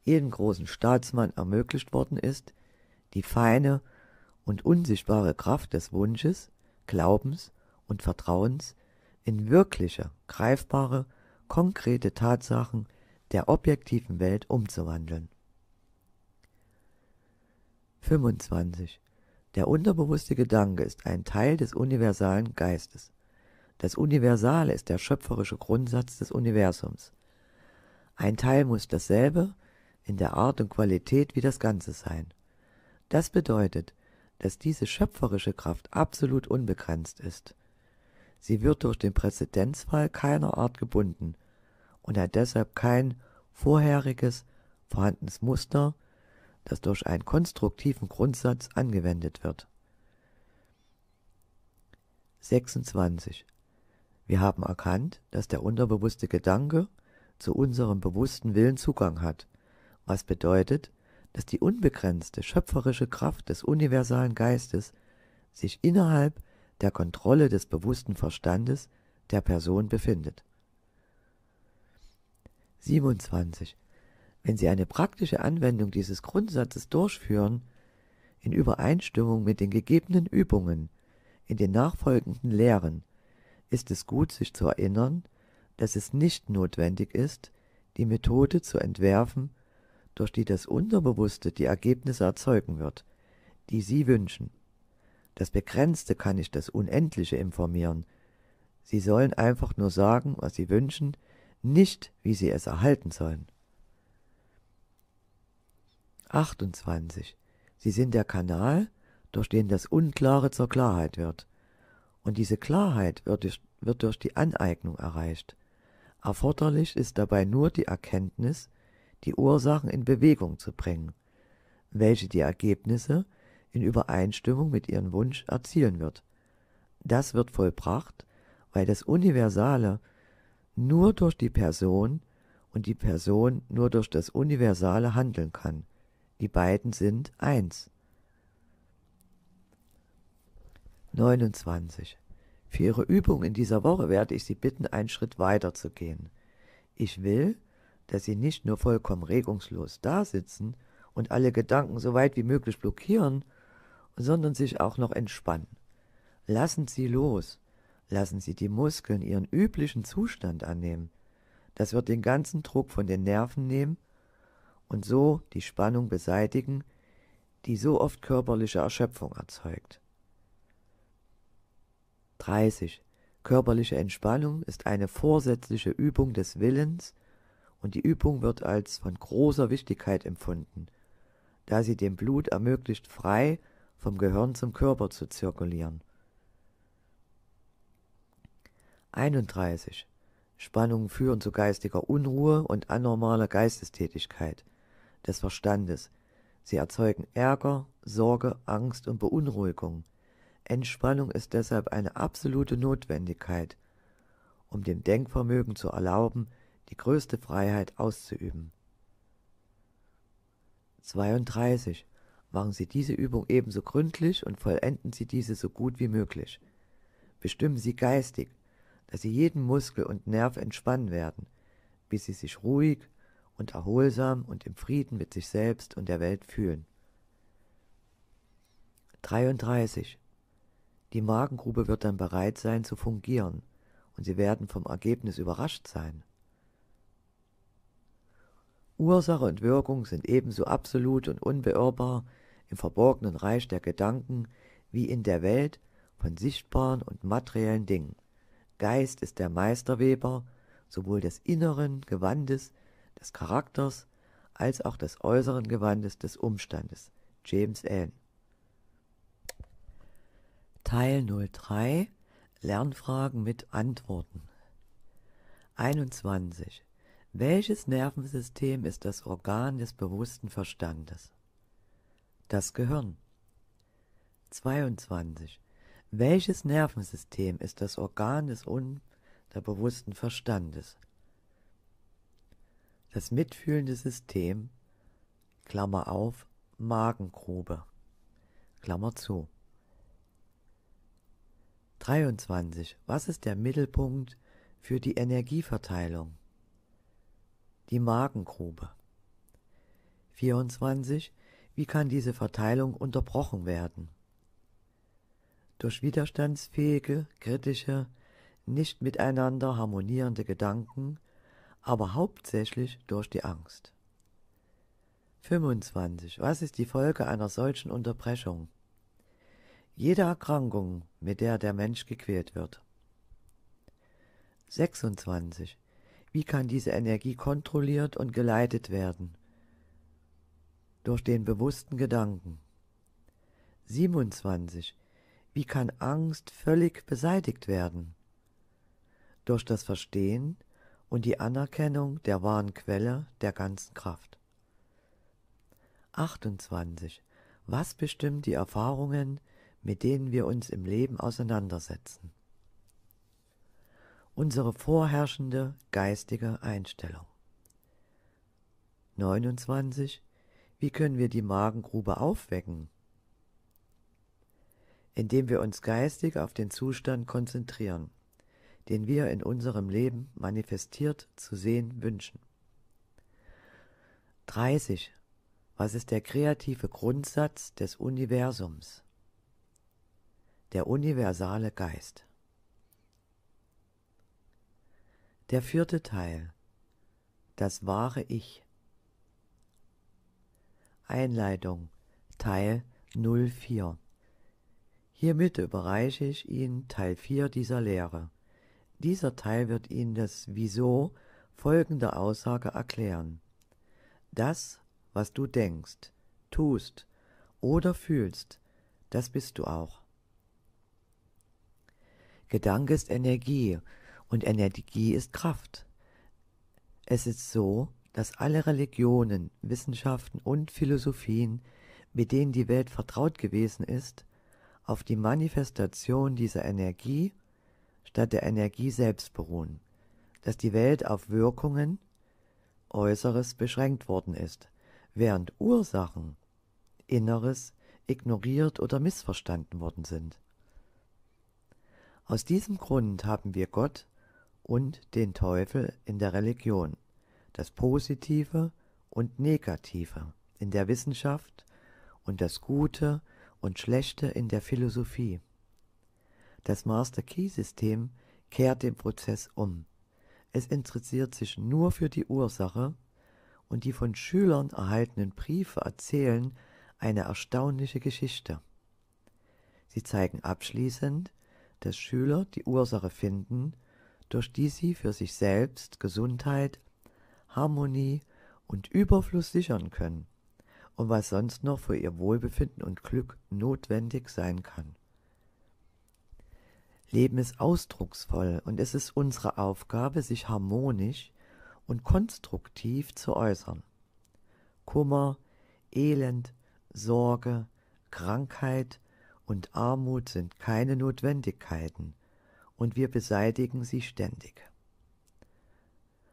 jedem großen Staatsmann ermöglicht worden ist, die feine und unsichtbare Kraft des Wunsches, Glaubens und Vertrauens in wirkliche, greifbare, konkrete Tatsachen der objektiven Welt umzuwandeln. 25. Der unterbewusste Gedanke ist ein Teil des universalen Geistes. Das Universale ist der schöpferische Grundsatz des Universums. Ein Teil muss dasselbe in der Art und Qualität wie das Ganze sein. Das bedeutet, dass diese schöpferische Kraft absolut unbegrenzt ist. Sie wird durch den Präzedenzfall keiner Art gebunden und hat deshalb kein vorheriges vorhandenes Muster, das durch einen konstruktiven Grundsatz angewendet wird. 26. Wir haben erkannt, dass der unterbewusste Gedanke zu unserem bewussten Willen Zugang hat, was bedeutet, dass die unbegrenzte schöpferische Kraft des universalen Geistes sich innerhalb der Kontrolle des bewussten Verstandes der Person befindet. 27. Wenn Sie eine praktische Anwendung dieses Grundsatzes durchführen, in Übereinstimmung mit den gegebenen Übungen, in den nachfolgenden Lehren, ist es gut, sich zu erinnern, dass es nicht notwendig ist, die Methode zu entwerfen durch die das Unterbewusste die Ergebnisse erzeugen wird, die Sie wünschen. Das Begrenzte kann nicht das Unendliche informieren. Sie sollen einfach nur sagen, was Sie wünschen, nicht wie Sie es erhalten sollen. 28. Sie sind der Kanal, durch den das Unklare zur Klarheit wird. Und diese Klarheit wird durch, wird durch die Aneignung erreicht. Erforderlich ist dabei nur die Erkenntnis, die Ursachen in Bewegung zu bringen, welche die Ergebnisse in Übereinstimmung mit ihrem Wunsch erzielen wird. Das wird vollbracht, weil das Universale nur durch die Person und die Person nur durch das Universale handeln kann. Die beiden sind eins. 29. Für Ihre Übung in dieser Woche werde ich Sie bitten, einen Schritt weiter zu gehen. Ich will, dass sie nicht nur vollkommen regungslos dasitzen und alle Gedanken so weit wie möglich blockieren, sondern sich auch noch entspannen. Lassen Sie los, lassen Sie die Muskeln ihren üblichen Zustand annehmen. Das wird den ganzen Druck von den Nerven nehmen und so die Spannung beseitigen, die so oft körperliche Erschöpfung erzeugt. 30. Körperliche Entspannung ist eine vorsätzliche Übung des Willens, und die Übung wird als von großer Wichtigkeit empfunden, da sie dem Blut ermöglicht, frei vom Gehirn zum Körper zu zirkulieren. 31. Spannungen führen zu geistiger Unruhe und anormaler Geistestätigkeit des Verstandes. Sie erzeugen Ärger, Sorge, Angst und Beunruhigung. Entspannung ist deshalb eine absolute Notwendigkeit, um dem Denkvermögen zu erlauben, die größte Freiheit auszuüben. 32. Machen Sie diese Übung ebenso gründlich und vollenden Sie diese so gut wie möglich. Bestimmen Sie geistig, dass Sie jeden Muskel und Nerv entspannen werden, bis Sie sich ruhig und erholsam und im Frieden mit sich selbst und der Welt fühlen. 33. Die Magengrube wird dann bereit sein zu fungieren, und Sie werden vom Ergebnis überrascht sein. Ursache und Wirkung sind ebenso absolut und unbeirrbar im verborgenen Reich der Gedanken wie in der Welt von sichtbaren und materiellen Dingen. Geist ist der Meisterweber sowohl des inneren Gewandes, des Charakters, als auch des äußeren Gewandes des Umstandes. James Allen. Teil 03 Lernfragen mit Antworten 21 welches Nervensystem ist das Organ des bewussten Verstandes? Das Gehirn. 22. Welches Nervensystem ist das Organ des unterbewussten Verstandes? Das mitfühlende System, Klammer auf, Magengrube, Klammer zu. 23. Was ist der Mittelpunkt für die Energieverteilung? die Magengrube. 24. Wie kann diese Verteilung unterbrochen werden? Durch widerstandsfähige, kritische, nicht miteinander harmonierende Gedanken, aber hauptsächlich durch die Angst. 25. Was ist die Folge einer solchen Unterbrechung? Jede Erkrankung, mit der der Mensch gequält wird. 26. Wie kann diese Energie kontrolliert und geleitet werden? Durch den bewussten Gedanken. 27. Wie kann Angst völlig beseitigt werden? Durch das Verstehen und die Anerkennung der wahren Quelle der ganzen Kraft. 28. Was bestimmt die Erfahrungen, mit denen wir uns im Leben auseinandersetzen? unsere vorherrschende geistige Einstellung. 29. Wie können wir die Magengrube aufwecken? Indem wir uns geistig auf den Zustand konzentrieren, den wir in unserem Leben manifestiert zu sehen wünschen. 30. Was ist der kreative Grundsatz des Universums? Der universale Geist. Der vierte Teil. Das wahre Ich. Einleitung Teil 04. Hiermit überreiche ich Ihnen Teil 4 dieser Lehre. Dieser Teil wird Ihnen das Wieso folgender Aussage erklären. Das, was du denkst, tust oder fühlst, das bist du auch. Gedanke ist Energie, und Energie ist Kraft. Es ist so, dass alle Religionen, Wissenschaften und Philosophien, mit denen die Welt vertraut gewesen ist, auf die Manifestation dieser Energie statt der Energie selbst beruhen, dass die Welt auf Wirkungen Äußeres beschränkt worden ist, während Ursachen Inneres ignoriert oder missverstanden worden sind. Aus diesem Grund haben wir Gott und den Teufel in der Religion, das Positive und Negative in der Wissenschaft und das Gute und Schlechte in der Philosophie. Das Master-Key-System kehrt den Prozess um. Es interessiert sich nur für die Ursache und die von Schülern erhaltenen Briefe erzählen eine erstaunliche Geschichte. Sie zeigen abschließend, dass Schüler die Ursache finden durch die sie für sich selbst Gesundheit, Harmonie und Überfluss sichern können und was sonst noch für ihr Wohlbefinden und Glück notwendig sein kann. Leben ist ausdrucksvoll und es ist unsere Aufgabe, sich harmonisch und konstruktiv zu äußern. Kummer, Elend, Sorge, Krankheit und Armut sind keine Notwendigkeiten, und wir beseitigen sie ständig.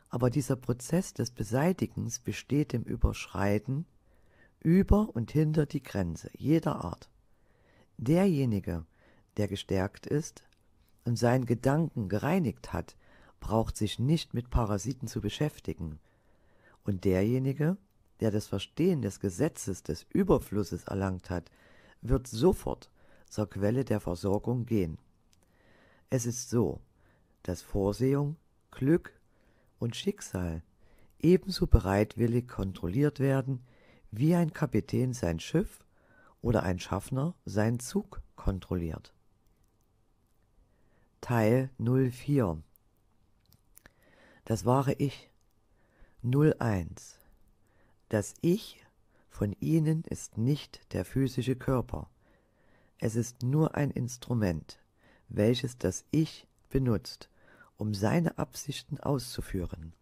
Aber dieser Prozess des Beseitigens besteht im Überschreiten über und hinter die Grenze jeder Art. Derjenige, der gestärkt ist und seinen Gedanken gereinigt hat, braucht sich nicht mit Parasiten zu beschäftigen. Und derjenige, der das Verstehen des Gesetzes des Überflusses erlangt hat, wird sofort zur Quelle der Versorgung gehen. Es ist so, dass Vorsehung, Glück und Schicksal ebenso bereitwillig kontrolliert werden, wie ein Kapitän sein Schiff oder ein Schaffner seinen Zug kontrolliert. Teil 04 Das wahre Ich 01 Das Ich von Ihnen ist nicht der physische Körper. Es ist nur ein Instrument, welches das Ich benutzt, um seine Absichten auszuführen.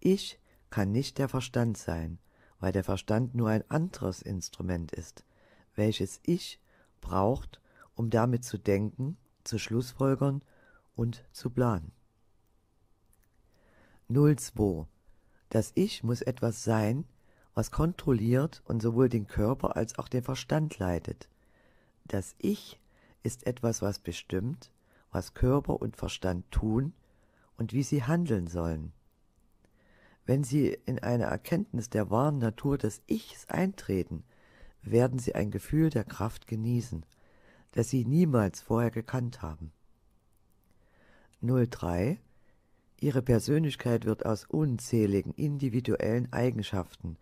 Ich kann nicht der Verstand sein, weil der Verstand nur ein anderes Instrument ist, welches Ich braucht, um damit zu denken, zu schlussfolgern und zu planen. 02. Das Ich muss etwas sein, was kontrolliert und sowohl den Körper als auch den Verstand leitet. Das Ich ist etwas, was bestimmt, was Körper und Verstand tun und wie sie handeln sollen. Wenn sie in eine Erkenntnis der wahren Natur des Ichs eintreten, werden sie ein Gefühl der Kraft genießen, das sie niemals vorher gekannt haben. 03. Ihre Persönlichkeit wird aus unzähligen individuellen Eigenschaften,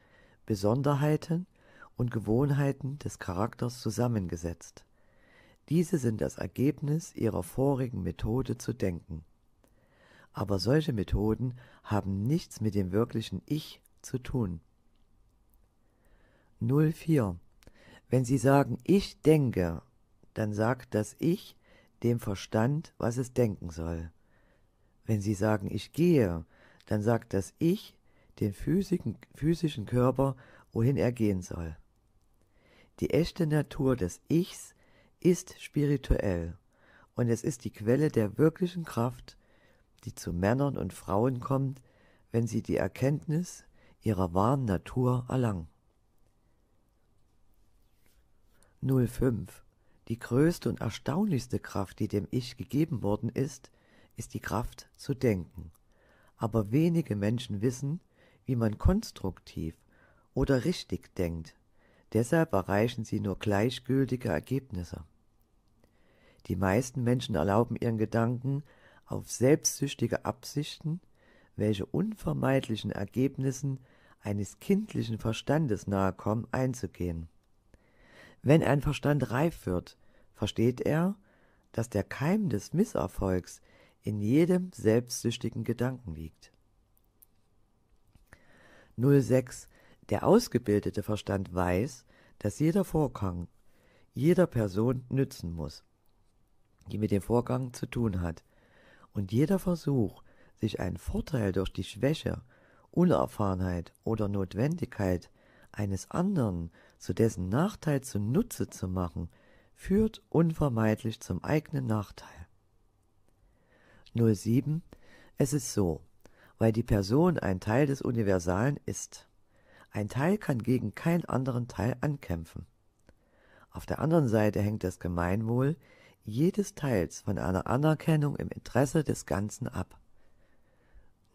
Besonderheiten und Gewohnheiten des Charakters zusammengesetzt. Diese sind das Ergebnis ihrer vorigen Methode zu denken. Aber solche Methoden haben nichts mit dem wirklichen Ich zu tun. 04. Wenn Sie sagen Ich denke, dann sagt das Ich dem Verstand, was es denken soll. Wenn Sie sagen Ich gehe, dann sagt das Ich den physischen, physischen Körper, wohin er gehen soll. Die echte Natur des Ichs ist spirituell und es ist die Quelle der wirklichen Kraft, die zu Männern und Frauen kommt, wenn sie die Erkenntnis ihrer wahren Natur erlangen. 05. Die größte und erstaunlichste Kraft, die dem Ich gegeben worden ist, ist die Kraft zu denken. Aber wenige Menschen wissen, wie man konstruktiv oder richtig denkt. Deshalb erreichen sie nur gleichgültige Ergebnisse. Die meisten Menschen erlauben ihren Gedanken auf selbstsüchtige Absichten, welche unvermeidlichen Ergebnissen eines kindlichen Verstandes nahe kommen, einzugehen. Wenn ein Verstand reif wird, versteht er, dass der Keim des Misserfolgs in jedem selbstsüchtigen Gedanken liegt. 06. Der ausgebildete Verstand weiß, dass jeder Vorgang jeder Person nützen muss die mit dem Vorgang zu tun hat. Und jeder Versuch, sich einen Vorteil durch die Schwäche, Unerfahrenheit oder Notwendigkeit eines anderen zu dessen Nachteil zunutze zu machen, führt unvermeidlich zum eigenen Nachteil. 07. Es ist so, weil die Person ein Teil des Universalen ist. Ein Teil kann gegen keinen anderen Teil ankämpfen. Auf der anderen Seite hängt das Gemeinwohl jedes Teils von einer Anerkennung im Interesse des Ganzen ab.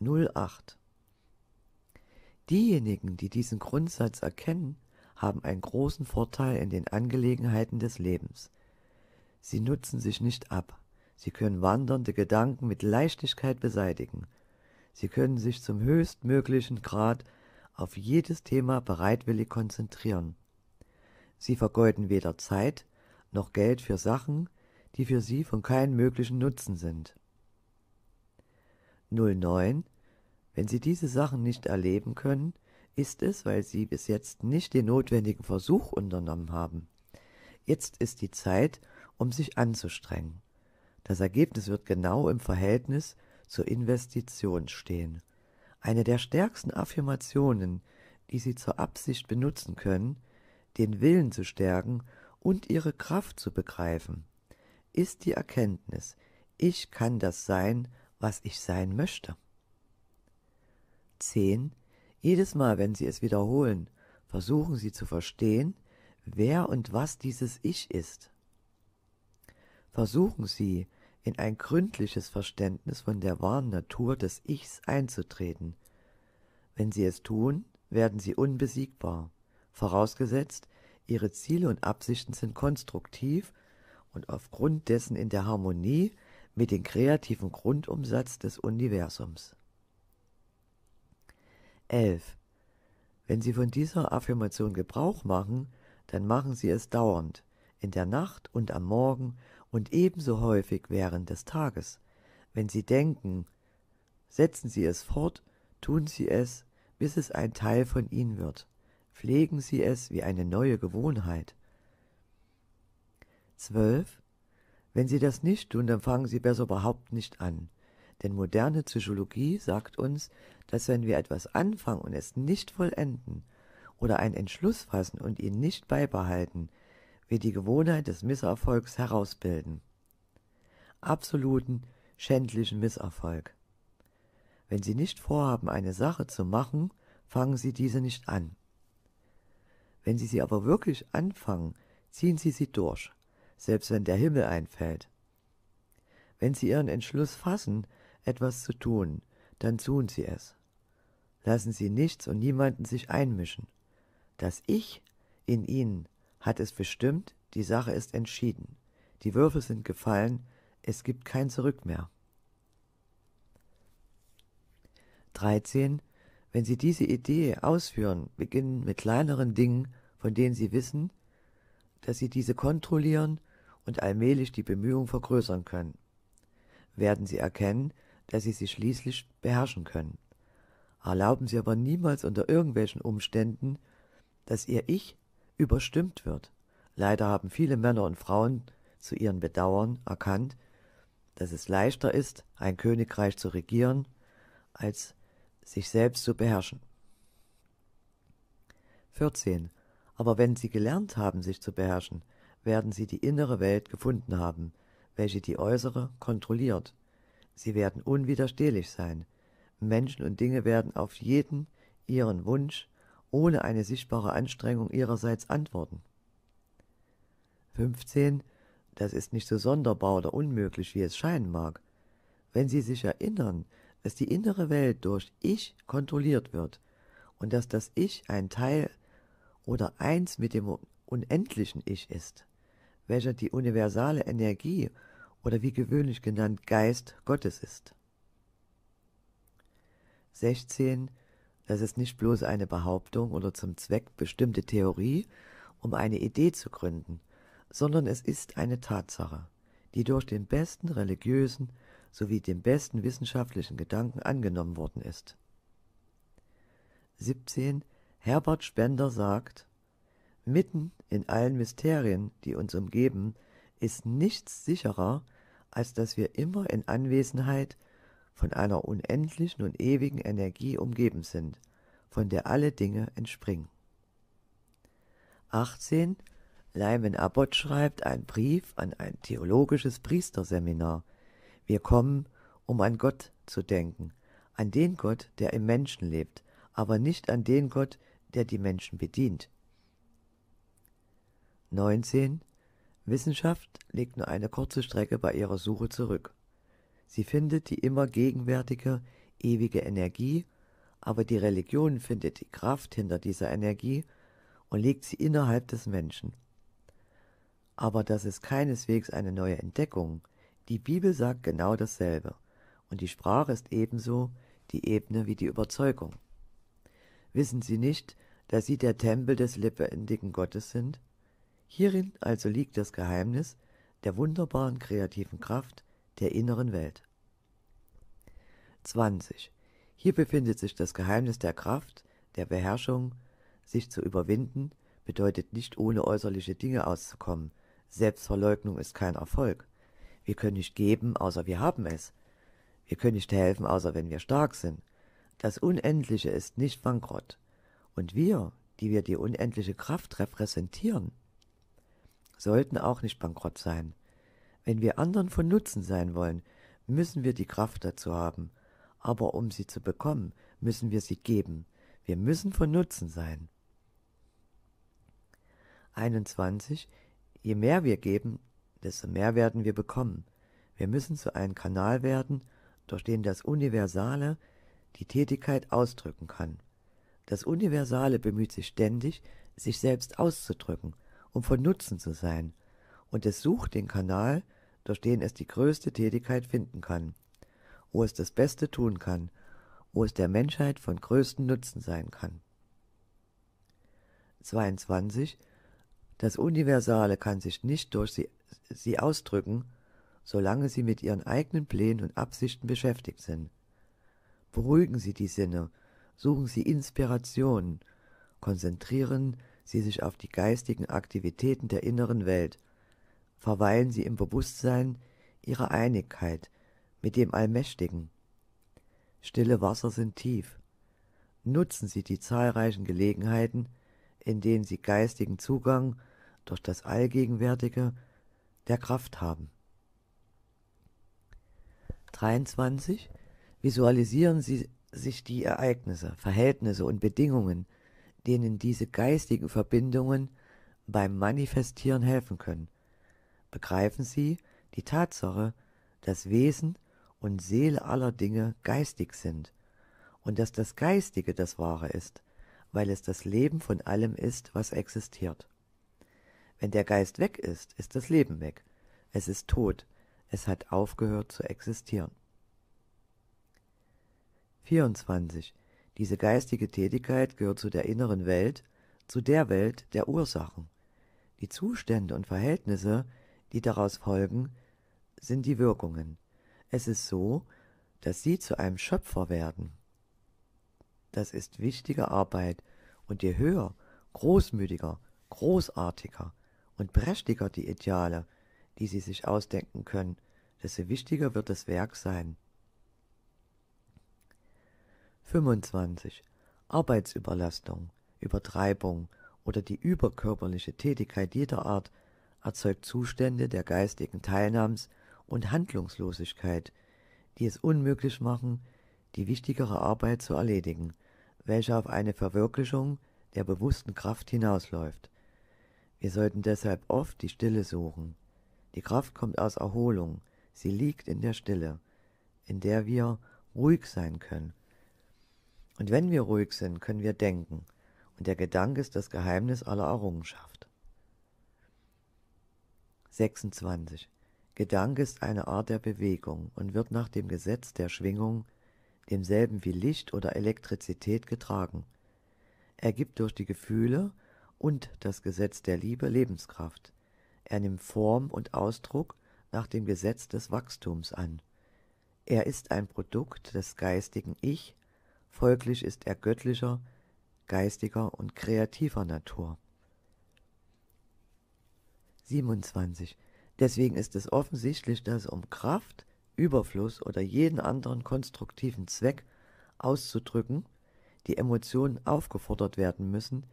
08. Diejenigen, die diesen Grundsatz erkennen, haben einen großen Vorteil in den Angelegenheiten des Lebens. Sie nutzen sich nicht ab. Sie können wandernde Gedanken mit Leichtigkeit beseitigen. Sie können sich zum höchstmöglichen Grad auf jedes Thema bereitwillig konzentrieren. Sie vergeuden weder Zeit noch Geld für Sachen, die für sie von keinem möglichen Nutzen sind. 09. Wenn sie diese Sachen nicht erleben können, ist es, weil sie bis jetzt nicht den notwendigen Versuch unternommen haben. Jetzt ist die Zeit, um sich anzustrengen. Das Ergebnis wird genau im Verhältnis zur Investition stehen. Eine der stärksten Affirmationen, die Sie zur Absicht benutzen können, den Willen zu stärken und Ihre Kraft zu begreifen ist die Erkenntnis, ich kann das sein, was ich sein möchte. 10. Jedes Mal, wenn Sie es wiederholen, versuchen Sie zu verstehen, wer und was dieses Ich ist. Versuchen Sie, in ein gründliches Verständnis von der wahren Natur des Ichs einzutreten. Wenn Sie es tun, werden Sie unbesiegbar, vorausgesetzt, Ihre Ziele und Absichten sind konstruktiv und aufgrund dessen in der Harmonie mit dem kreativen Grundumsatz des Universums. 11. Wenn Sie von dieser Affirmation Gebrauch machen, dann machen Sie es dauernd, in der Nacht und am Morgen und ebenso häufig während des Tages. Wenn Sie denken, setzen Sie es fort, tun Sie es, bis es ein Teil von Ihnen wird. Pflegen Sie es wie eine neue Gewohnheit. 12. Wenn Sie das nicht tun, dann fangen Sie besser überhaupt nicht an. Denn moderne Psychologie sagt uns, dass wenn wir etwas anfangen und es nicht vollenden oder einen Entschluss fassen und ihn nicht beibehalten, wir die Gewohnheit des Misserfolgs herausbilden. Absoluten, schändlichen Misserfolg. Wenn Sie nicht vorhaben, eine Sache zu machen, fangen Sie diese nicht an. Wenn Sie sie aber wirklich anfangen, ziehen Sie sie durch selbst wenn der Himmel einfällt. Wenn Sie Ihren Entschluss fassen, etwas zu tun, dann tun Sie es. Lassen Sie nichts und niemanden sich einmischen. Das Ich in Ihnen hat es bestimmt, die Sache ist entschieden. Die Würfel sind gefallen, es gibt kein Zurück mehr. 13. Wenn Sie diese Idee ausführen, beginnen mit kleineren Dingen, von denen Sie wissen, dass Sie diese kontrollieren und allmählich die Bemühung vergrößern können, werden sie erkennen, dass sie sich schließlich beherrschen können. Erlauben Sie aber niemals unter irgendwelchen Umständen, dass Ihr Ich überstimmt wird. Leider haben viele Männer und Frauen zu ihren Bedauern erkannt, dass es leichter ist, ein Königreich zu regieren, als sich selbst zu beherrschen. 14. Aber wenn Sie gelernt haben, sich zu beherrschen, werden sie die innere Welt gefunden haben, welche die äußere kontrolliert. Sie werden unwiderstehlich sein. Menschen und Dinge werden auf jeden ihren Wunsch ohne eine sichtbare Anstrengung ihrerseits antworten. 15. Das ist nicht so sonderbar oder unmöglich, wie es scheinen mag. Wenn Sie sich erinnern, dass die innere Welt durch Ich kontrolliert wird und dass das Ich ein Teil oder eins mit dem unendlichen Ich ist welcher die universale Energie oder wie gewöhnlich genannt Geist Gottes ist. 16. Das ist nicht bloß eine Behauptung oder zum Zweck bestimmte Theorie, um eine Idee zu gründen, sondern es ist eine Tatsache, die durch den besten religiösen sowie den besten wissenschaftlichen Gedanken angenommen worden ist. 17. Herbert Spender sagt, Mitten in allen Mysterien, die uns umgeben, ist nichts sicherer, als dass wir immer in Anwesenheit von einer unendlichen und ewigen Energie umgeben sind, von der alle Dinge entspringen. 18. Lyman Abbott schreibt einen Brief an ein theologisches Priesterseminar. Wir kommen, um an Gott zu denken, an den Gott, der im Menschen lebt, aber nicht an den Gott, der die Menschen bedient. 19. Wissenschaft legt nur eine kurze Strecke bei ihrer Suche zurück. Sie findet die immer gegenwärtige, ewige Energie, aber die Religion findet die Kraft hinter dieser Energie und legt sie innerhalb des Menschen. Aber das ist keineswegs eine neue Entdeckung. Die Bibel sagt genau dasselbe. Und die Sprache ist ebenso die Ebene wie die Überzeugung. Wissen Sie nicht, dass Sie der Tempel des lebendigen Gottes sind? Hierin also liegt das Geheimnis der wunderbaren kreativen Kraft der inneren Welt. 20. Hier befindet sich das Geheimnis der Kraft, der Beherrschung. Sich zu überwinden bedeutet nicht ohne äußerliche Dinge auszukommen. Selbstverleugnung ist kein Erfolg. Wir können nicht geben, außer wir haben es. Wir können nicht helfen, außer wenn wir stark sind. Das Unendliche ist nicht bankrott. Und wir, die wir die unendliche Kraft repräsentieren, sollten auch nicht bankrott sein. Wenn wir anderen von Nutzen sein wollen, müssen wir die Kraft dazu haben. Aber um sie zu bekommen, müssen wir sie geben. Wir müssen von Nutzen sein. 21. Je mehr wir geben, desto mehr werden wir bekommen. Wir müssen zu einem Kanal werden, durch den das Universale die Tätigkeit ausdrücken kann. Das Universale bemüht sich ständig, sich selbst auszudrücken – um von Nutzen zu sein, und es sucht den Kanal, durch den es die größte Tätigkeit finden kann, wo es das Beste tun kann, wo es der Menschheit von größten Nutzen sein kann. 22. Das Universale kann sich nicht durch sie, sie ausdrücken, solange sie mit ihren eigenen Plänen und Absichten beschäftigt sind. Beruhigen Sie die Sinne, suchen Sie Inspirationen, konzentrieren sie sich auf die geistigen Aktivitäten der inneren Welt, verweilen sie im Bewusstsein ihrer Einigkeit mit dem Allmächtigen. Stille Wasser sind tief. Nutzen Sie die zahlreichen Gelegenheiten, in denen Sie geistigen Zugang durch das Allgegenwärtige der Kraft haben. 23. Visualisieren Sie sich die Ereignisse, Verhältnisse und Bedingungen, denen diese geistigen Verbindungen beim Manifestieren helfen können. Begreifen Sie die Tatsache, dass Wesen und Seele aller Dinge geistig sind und dass das Geistige das Wahre ist, weil es das Leben von allem ist, was existiert. Wenn der Geist weg ist, ist das Leben weg. Es ist tot. Es hat aufgehört zu existieren. 24. Diese geistige Tätigkeit gehört zu der inneren Welt, zu der Welt der Ursachen. Die Zustände und Verhältnisse, die daraus folgen, sind die Wirkungen. Es ist so, dass sie zu einem Schöpfer werden. Das ist wichtige Arbeit, und je höher, großmütiger, großartiger und prächtiger die Ideale, die sie sich ausdenken können, desto wichtiger wird das Werk sein. 25. Arbeitsüberlastung, Übertreibung oder die überkörperliche Tätigkeit jeder Art erzeugt Zustände der geistigen Teilnahms- und Handlungslosigkeit, die es unmöglich machen, die wichtigere Arbeit zu erledigen, welche auf eine Verwirklichung der bewussten Kraft hinausläuft. Wir sollten deshalb oft die Stille suchen. Die Kraft kommt aus Erholung, sie liegt in der Stille, in der wir ruhig sein können und wenn wir ruhig sind, können wir denken. Und der Gedanke ist das Geheimnis aller Errungenschaft. 26. Gedanke ist eine Art der Bewegung und wird nach dem Gesetz der Schwingung, demselben wie Licht oder Elektrizität, getragen. Er gibt durch die Gefühle und das Gesetz der Liebe Lebenskraft. Er nimmt Form und Ausdruck nach dem Gesetz des Wachstums an. Er ist ein Produkt des geistigen Ich folglich ist er göttlicher, geistiger und kreativer Natur. 27. Deswegen ist es offensichtlich, dass um Kraft, Überfluss oder jeden anderen konstruktiven Zweck auszudrücken, die Emotionen aufgefordert werden müssen,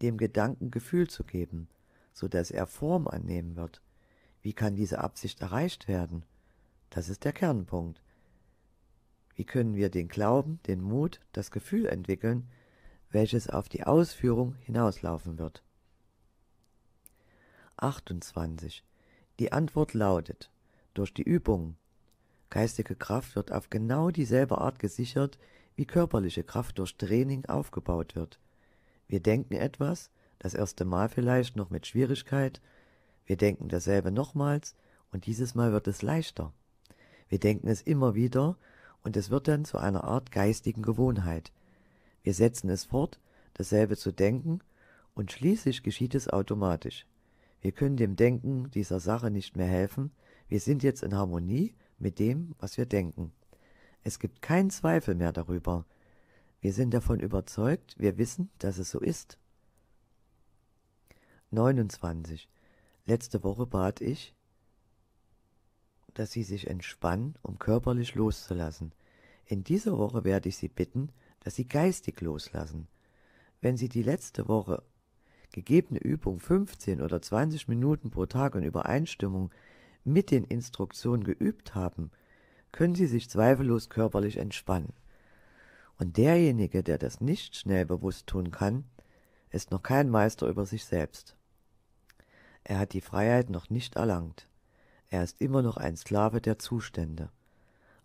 dem Gedanken Gefühl zu geben, so dass er Form annehmen wird. Wie kann diese Absicht erreicht werden? Das ist der Kernpunkt. Wie können wir den Glauben, den Mut, das Gefühl entwickeln, welches auf die Ausführung hinauslaufen wird? 28. Die Antwort lautet, durch die Übungen. Geistige Kraft wird auf genau dieselbe Art gesichert, wie körperliche Kraft durch Training aufgebaut wird. Wir denken etwas, das erste Mal vielleicht noch mit Schwierigkeit, wir denken dasselbe nochmals und dieses Mal wird es leichter. Wir denken es immer wieder und es wird dann zu einer Art geistigen Gewohnheit. Wir setzen es fort, dasselbe zu denken, und schließlich geschieht es automatisch. Wir können dem Denken dieser Sache nicht mehr helfen, wir sind jetzt in Harmonie mit dem, was wir denken. Es gibt keinen Zweifel mehr darüber. Wir sind davon überzeugt, wir wissen, dass es so ist. 29. Letzte Woche bat ich, dass Sie sich entspannen, um körperlich loszulassen. In dieser Woche werde ich Sie bitten, dass Sie geistig loslassen. Wenn Sie die letzte Woche gegebene Übung 15 oder 20 Minuten pro Tag in Übereinstimmung mit den Instruktionen geübt haben, können Sie sich zweifellos körperlich entspannen. Und derjenige, der das nicht schnell bewusst tun kann, ist noch kein Meister über sich selbst. Er hat die Freiheit noch nicht erlangt er ist immer noch ein Sklave der Zustände.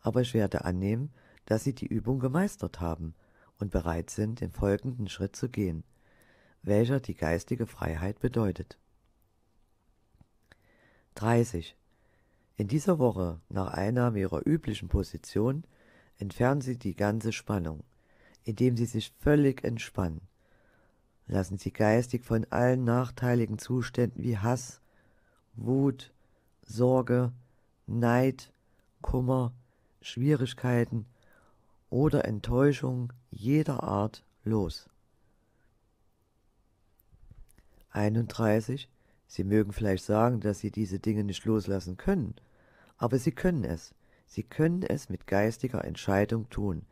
Aber ich werde annehmen, dass Sie die Übung gemeistert haben und bereit sind, den folgenden Schritt zu gehen, welcher die geistige Freiheit bedeutet. 30. In dieser Woche, nach Einnahme Ihrer üblichen Position, entfernen Sie die ganze Spannung, indem Sie sich völlig entspannen. Lassen Sie geistig von allen nachteiligen Zuständen wie Hass, Wut, Sorge, Neid, Kummer, Schwierigkeiten oder Enttäuschung jeder Art los. 31. Sie mögen vielleicht sagen, dass Sie diese Dinge nicht loslassen können, aber Sie können es. Sie können es mit geistiger Entscheidung tun,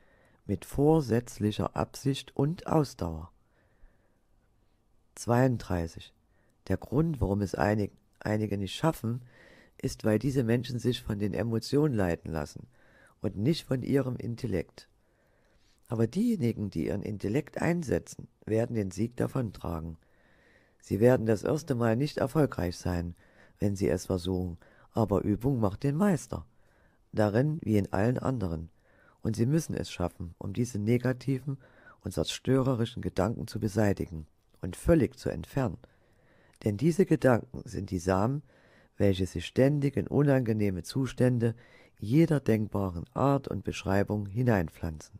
mit vorsätzlicher Absicht und Ausdauer. 32. Der Grund, warum es einig, einige nicht schaffen, ist, weil diese Menschen sich von den Emotionen leiten lassen und nicht von ihrem Intellekt. Aber diejenigen, die ihren Intellekt einsetzen, werden den Sieg davontragen. Sie werden das erste Mal nicht erfolgreich sein, wenn sie es versuchen, aber Übung macht den Meister. Darin wie in allen anderen. Und sie müssen es schaffen, um diese negativen und zerstörerischen Gedanken zu beseitigen und völlig zu entfernen. Denn diese Gedanken sind die Samen, welche sich ständig in unangenehme Zustände jeder denkbaren Art und Beschreibung hineinpflanzen.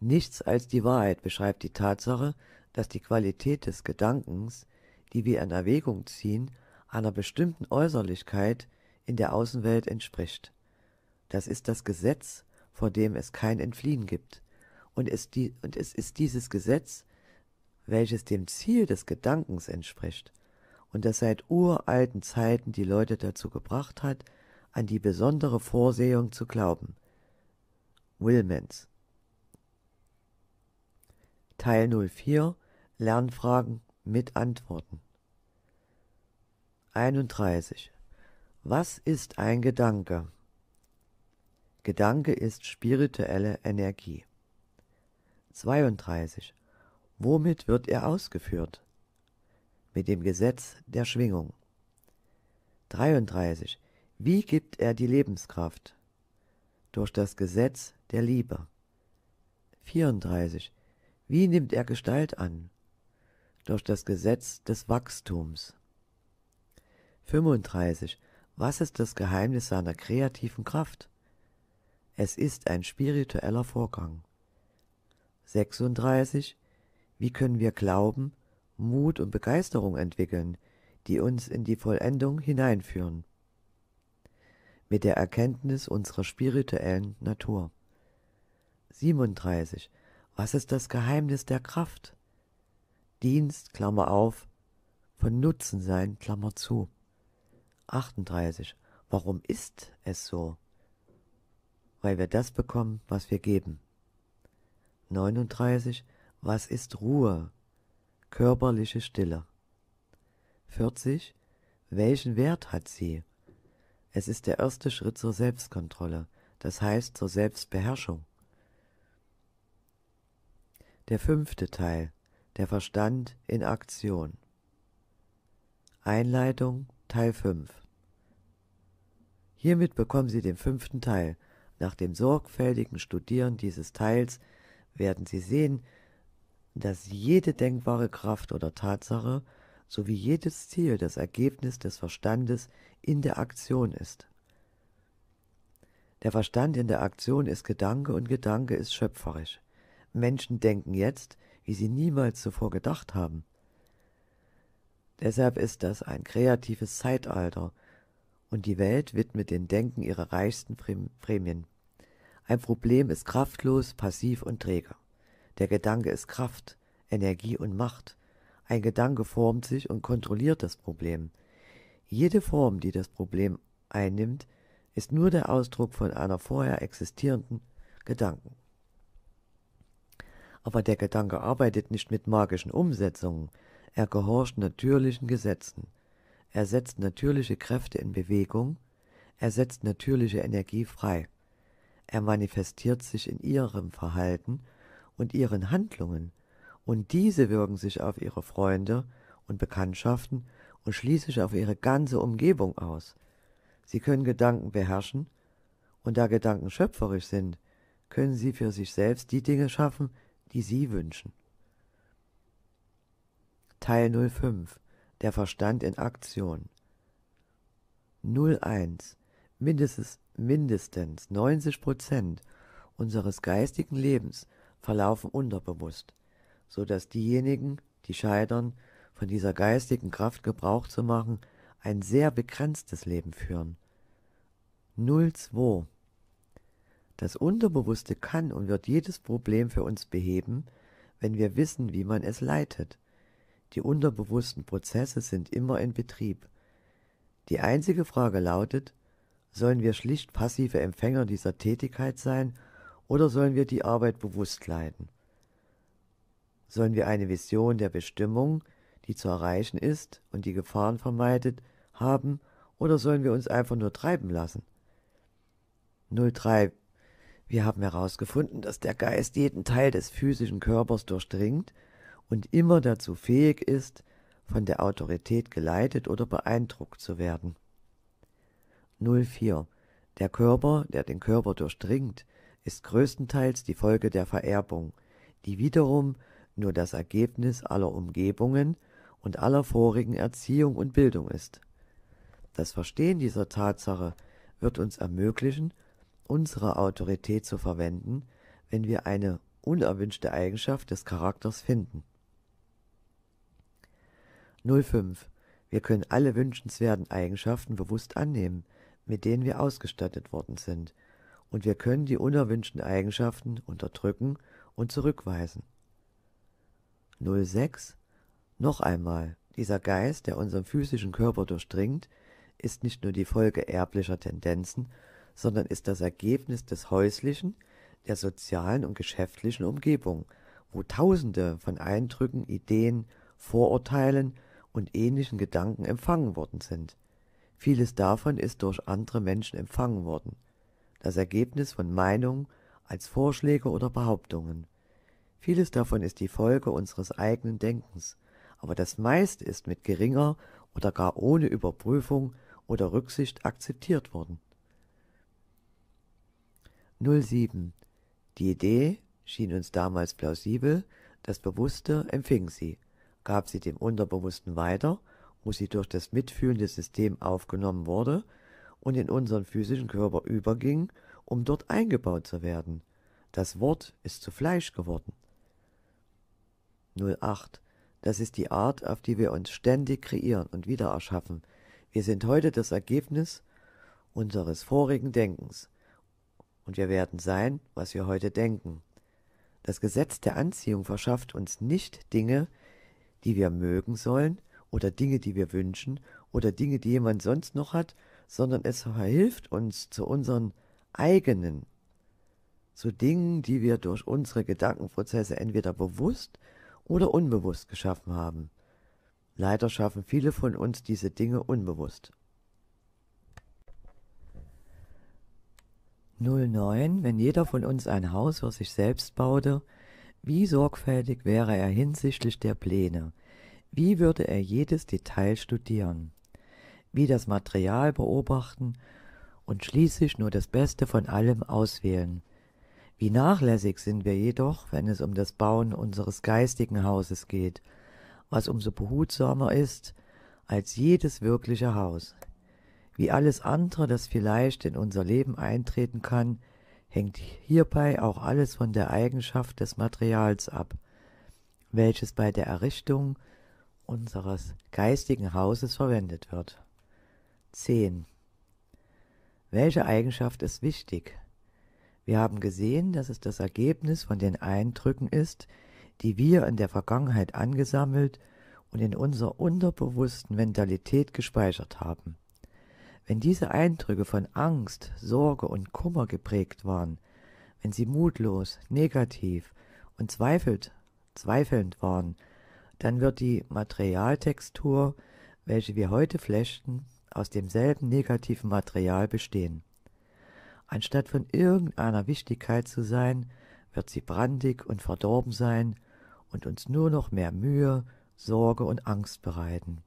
Nichts als die Wahrheit beschreibt die Tatsache, dass die Qualität des Gedankens, die wir in Erwägung ziehen, einer bestimmten Äußerlichkeit in der Außenwelt entspricht. Das ist das Gesetz, vor dem es kein Entfliehen gibt. Und es, die, und es ist dieses Gesetz, welches dem Ziel des Gedankens entspricht – und das seit uralten Zeiten die Leute dazu gebracht hat, an die besondere Vorsehung zu glauben. Willmans Teil 04 Lernfragen mit Antworten 31. Was ist ein Gedanke? Gedanke ist spirituelle Energie. 32. Womit wird er ausgeführt? mit dem Gesetz der Schwingung. 33. Wie gibt er die Lebenskraft? Durch das Gesetz der Liebe. 34. Wie nimmt er Gestalt an? Durch das Gesetz des Wachstums. 35. Was ist das Geheimnis seiner kreativen Kraft? Es ist ein spiritueller Vorgang. 36. Wie können wir glauben, Mut und Begeisterung entwickeln, die uns in die Vollendung hineinführen. Mit der Erkenntnis unserer spirituellen Natur. 37. Was ist das Geheimnis der Kraft? Dienst, Klammer auf, von Nutzen sein, Klammer zu. 38. Warum ist es so? Weil wir das bekommen, was wir geben. 39. Was ist Ruhe? Körperliche Stille. 40. Welchen Wert hat sie? Es ist der erste Schritt zur Selbstkontrolle, das heißt zur Selbstbeherrschung. Der fünfte Teil. Der Verstand in Aktion. Einleitung Teil 5. Hiermit bekommen Sie den fünften Teil. Nach dem sorgfältigen Studieren dieses Teils werden Sie sehen, dass jede denkbare Kraft oder Tatsache sowie jedes Ziel das Ergebnis des Verstandes in der Aktion ist. Der Verstand in der Aktion ist Gedanke und Gedanke ist schöpferisch. Menschen denken jetzt, wie sie niemals zuvor gedacht haben. Deshalb ist das ein kreatives Zeitalter und die Welt widmet den Denken ihre reichsten Prämien. Ein Problem ist kraftlos, passiv und träger. Der Gedanke ist Kraft, Energie und Macht. Ein Gedanke formt sich und kontrolliert das Problem. Jede Form, die das Problem einnimmt, ist nur der Ausdruck von einer vorher existierenden Gedanken. Aber der Gedanke arbeitet nicht mit magischen Umsetzungen, er gehorcht natürlichen Gesetzen. Er setzt natürliche Kräfte in Bewegung, er setzt natürliche Energie frei. Er manifestiert sich in ihrem Verhalten und ihren Handlungen, und diese wirken sich auf ihre Freunde und Bekanntschaften und schließlich auf ihre ganze Umgebung aus. Sie können Gedanken beherrschen, und da Gedanken schöpferisch sind, können sie für sich selbst die Dinge schaffen, die sie wünschen. Teil 05 Der Verstand in Aktion 01 Mindestens, mindestens 90 Prozent unseres geistigen Lebens verlaufen unterbewusst, so dass diejenigen, die scheitern, von dieser geistigen Kraft Gebrauch zu machen, ein sehr begrenztes Leben führen. 02. Das Unterbewusste kann und wird jedes Problem für uns beheben, wenn wir wissen, wie man es leitet. Die unterbewussten Prozesse sind immer in Betrieb. Die einzige Frage lautet, sollen wir schlicht passive Empfänger dieser Tätigkeit sein oder sollen wir die Arbeit bewusst leiten? Sollen wir eine Vision der Bestimmung, die zu erreichen ist und die Gefahren vermeidet, haben, oder sollen wir uns einfach nur treiben lassen? 03. Wir haben herausgefunden, dass der Geist jeden Teil des physischen Körpers durchdringt und immer dazu fähig ist, von der Autorität geleitet oder beeindruckt zu werden. 04. Der Körper, der den Körper durchdringt, ist größtenteils die Folge der Vererbung, die wiederum nur das Ergebnis aller Umgebungen und aller vorigen Erziehung und Bildung ist. Das Verstehen dieser Tatsache wird uns ermöglichen, unsere Autorität zu verwenden, wenn wir eine unerwünschte Eigenschaft des Charakters finden. 05. Wir können alle wünschenswerten Eigenschaften bewusst annehmen, mit denen wir ausgestattet worden sind, und wir können die unerwünschten Eigenschaften unterdrücken und zurückweisen. 06. Noch einmal, dieser Geist, der unseren physischen Körper durchdringt, ist nicht nur die Folge erblicher Tendenzen, sondern ist das Ergebnis des häuslichen, der sozialen und geschäftlichen Umgebung, wo Tausende von Eindrücken, Ideen, Vorurteilen und ähnlichen Gedanken empfangen worden sind. Vieles davon ist durch andere Menschen empfangen worden das Ergebnis von Meinungen als Vorschläge oder Behauptungen. Vieles davon ist die Folge unseres eigenen Denkens, aber das meiste ist mit geringer oder gar ohne Überprüfung oder Rücksicht akzeptiert worden. 07. Die Idee schien uns damals plausibel, das Bewusste empfing sie, gab sie dem Unterbewussten weiter, wo sie durch das mitfühlende System aufgenommen wurde und in unseren physischen Körper überging, um dort eingebaut zu werden. Das Wort ist zu Fleisch geworden. 08. Das ist die Art, auf die wir uns ständig kreieren und wieder erschaffen. Wir sind heute das Ergebnis unseres vorigen Denkens. Und wir werden sein, was wir heute denken. Das Gesetz der Anziehung verschafft uns nicht Dinge, die wir mögen sollen, oder Dinge, die wir wünschen, oder Dinge, die jemand sonst noch hat, sondern es verhilft uns zu unseren eigenen, zu Dingen, die wir durch unsere Gedankenprozesse entweder bewusst oder unbewusst geschaffen haben. Leider schaffen viele von uns diese Dinge unbewusst. 09. Wenn jeder von uns ein Haus für sich selbst baute, wie sorgfältig wäre er hinsichtlich der Pläne? Wie würde er jedes Detail studieren? wie das Material beobachten und schließlich nur das Beste von allem auswählen. Wie nachlässig sind wir jedoch, wenn es um das Bauen unseres geistigen Hauses geht, was umso behutsamer ist als jedes wirkliche Haus. Wie alles andere, das vielleicht in unser Leben eintreten kann, hängt hierbei auch alles von der Eigenschaft des Materials ab, welches bei der Errichtung unseres geistigen Hauses verwendet wird. 10. Welche Eigenschaft ist wichtig? Wir haben gesehen, dass es das Ergebnis von den Eindrücken ist, die wir in der Vergangenheit angesammelt und in unserer unterbewussten Mentalität gespeichert haben. Wenn diese Eindrücke von Angst, Sorge und Kummer geprägt waren, wenn sie mutlos, negativ und zweifelt, zweifelnd waren, dann wird die Materialtextur, welche wir heute flechten, aus demselben negativen Material bestehen. Anstatt von irgendeiner Wichtigkeit zu sein, wird sie brandig und verdorben sein und uns nur noch mehr Mühe, Sorge und Angst bereiten.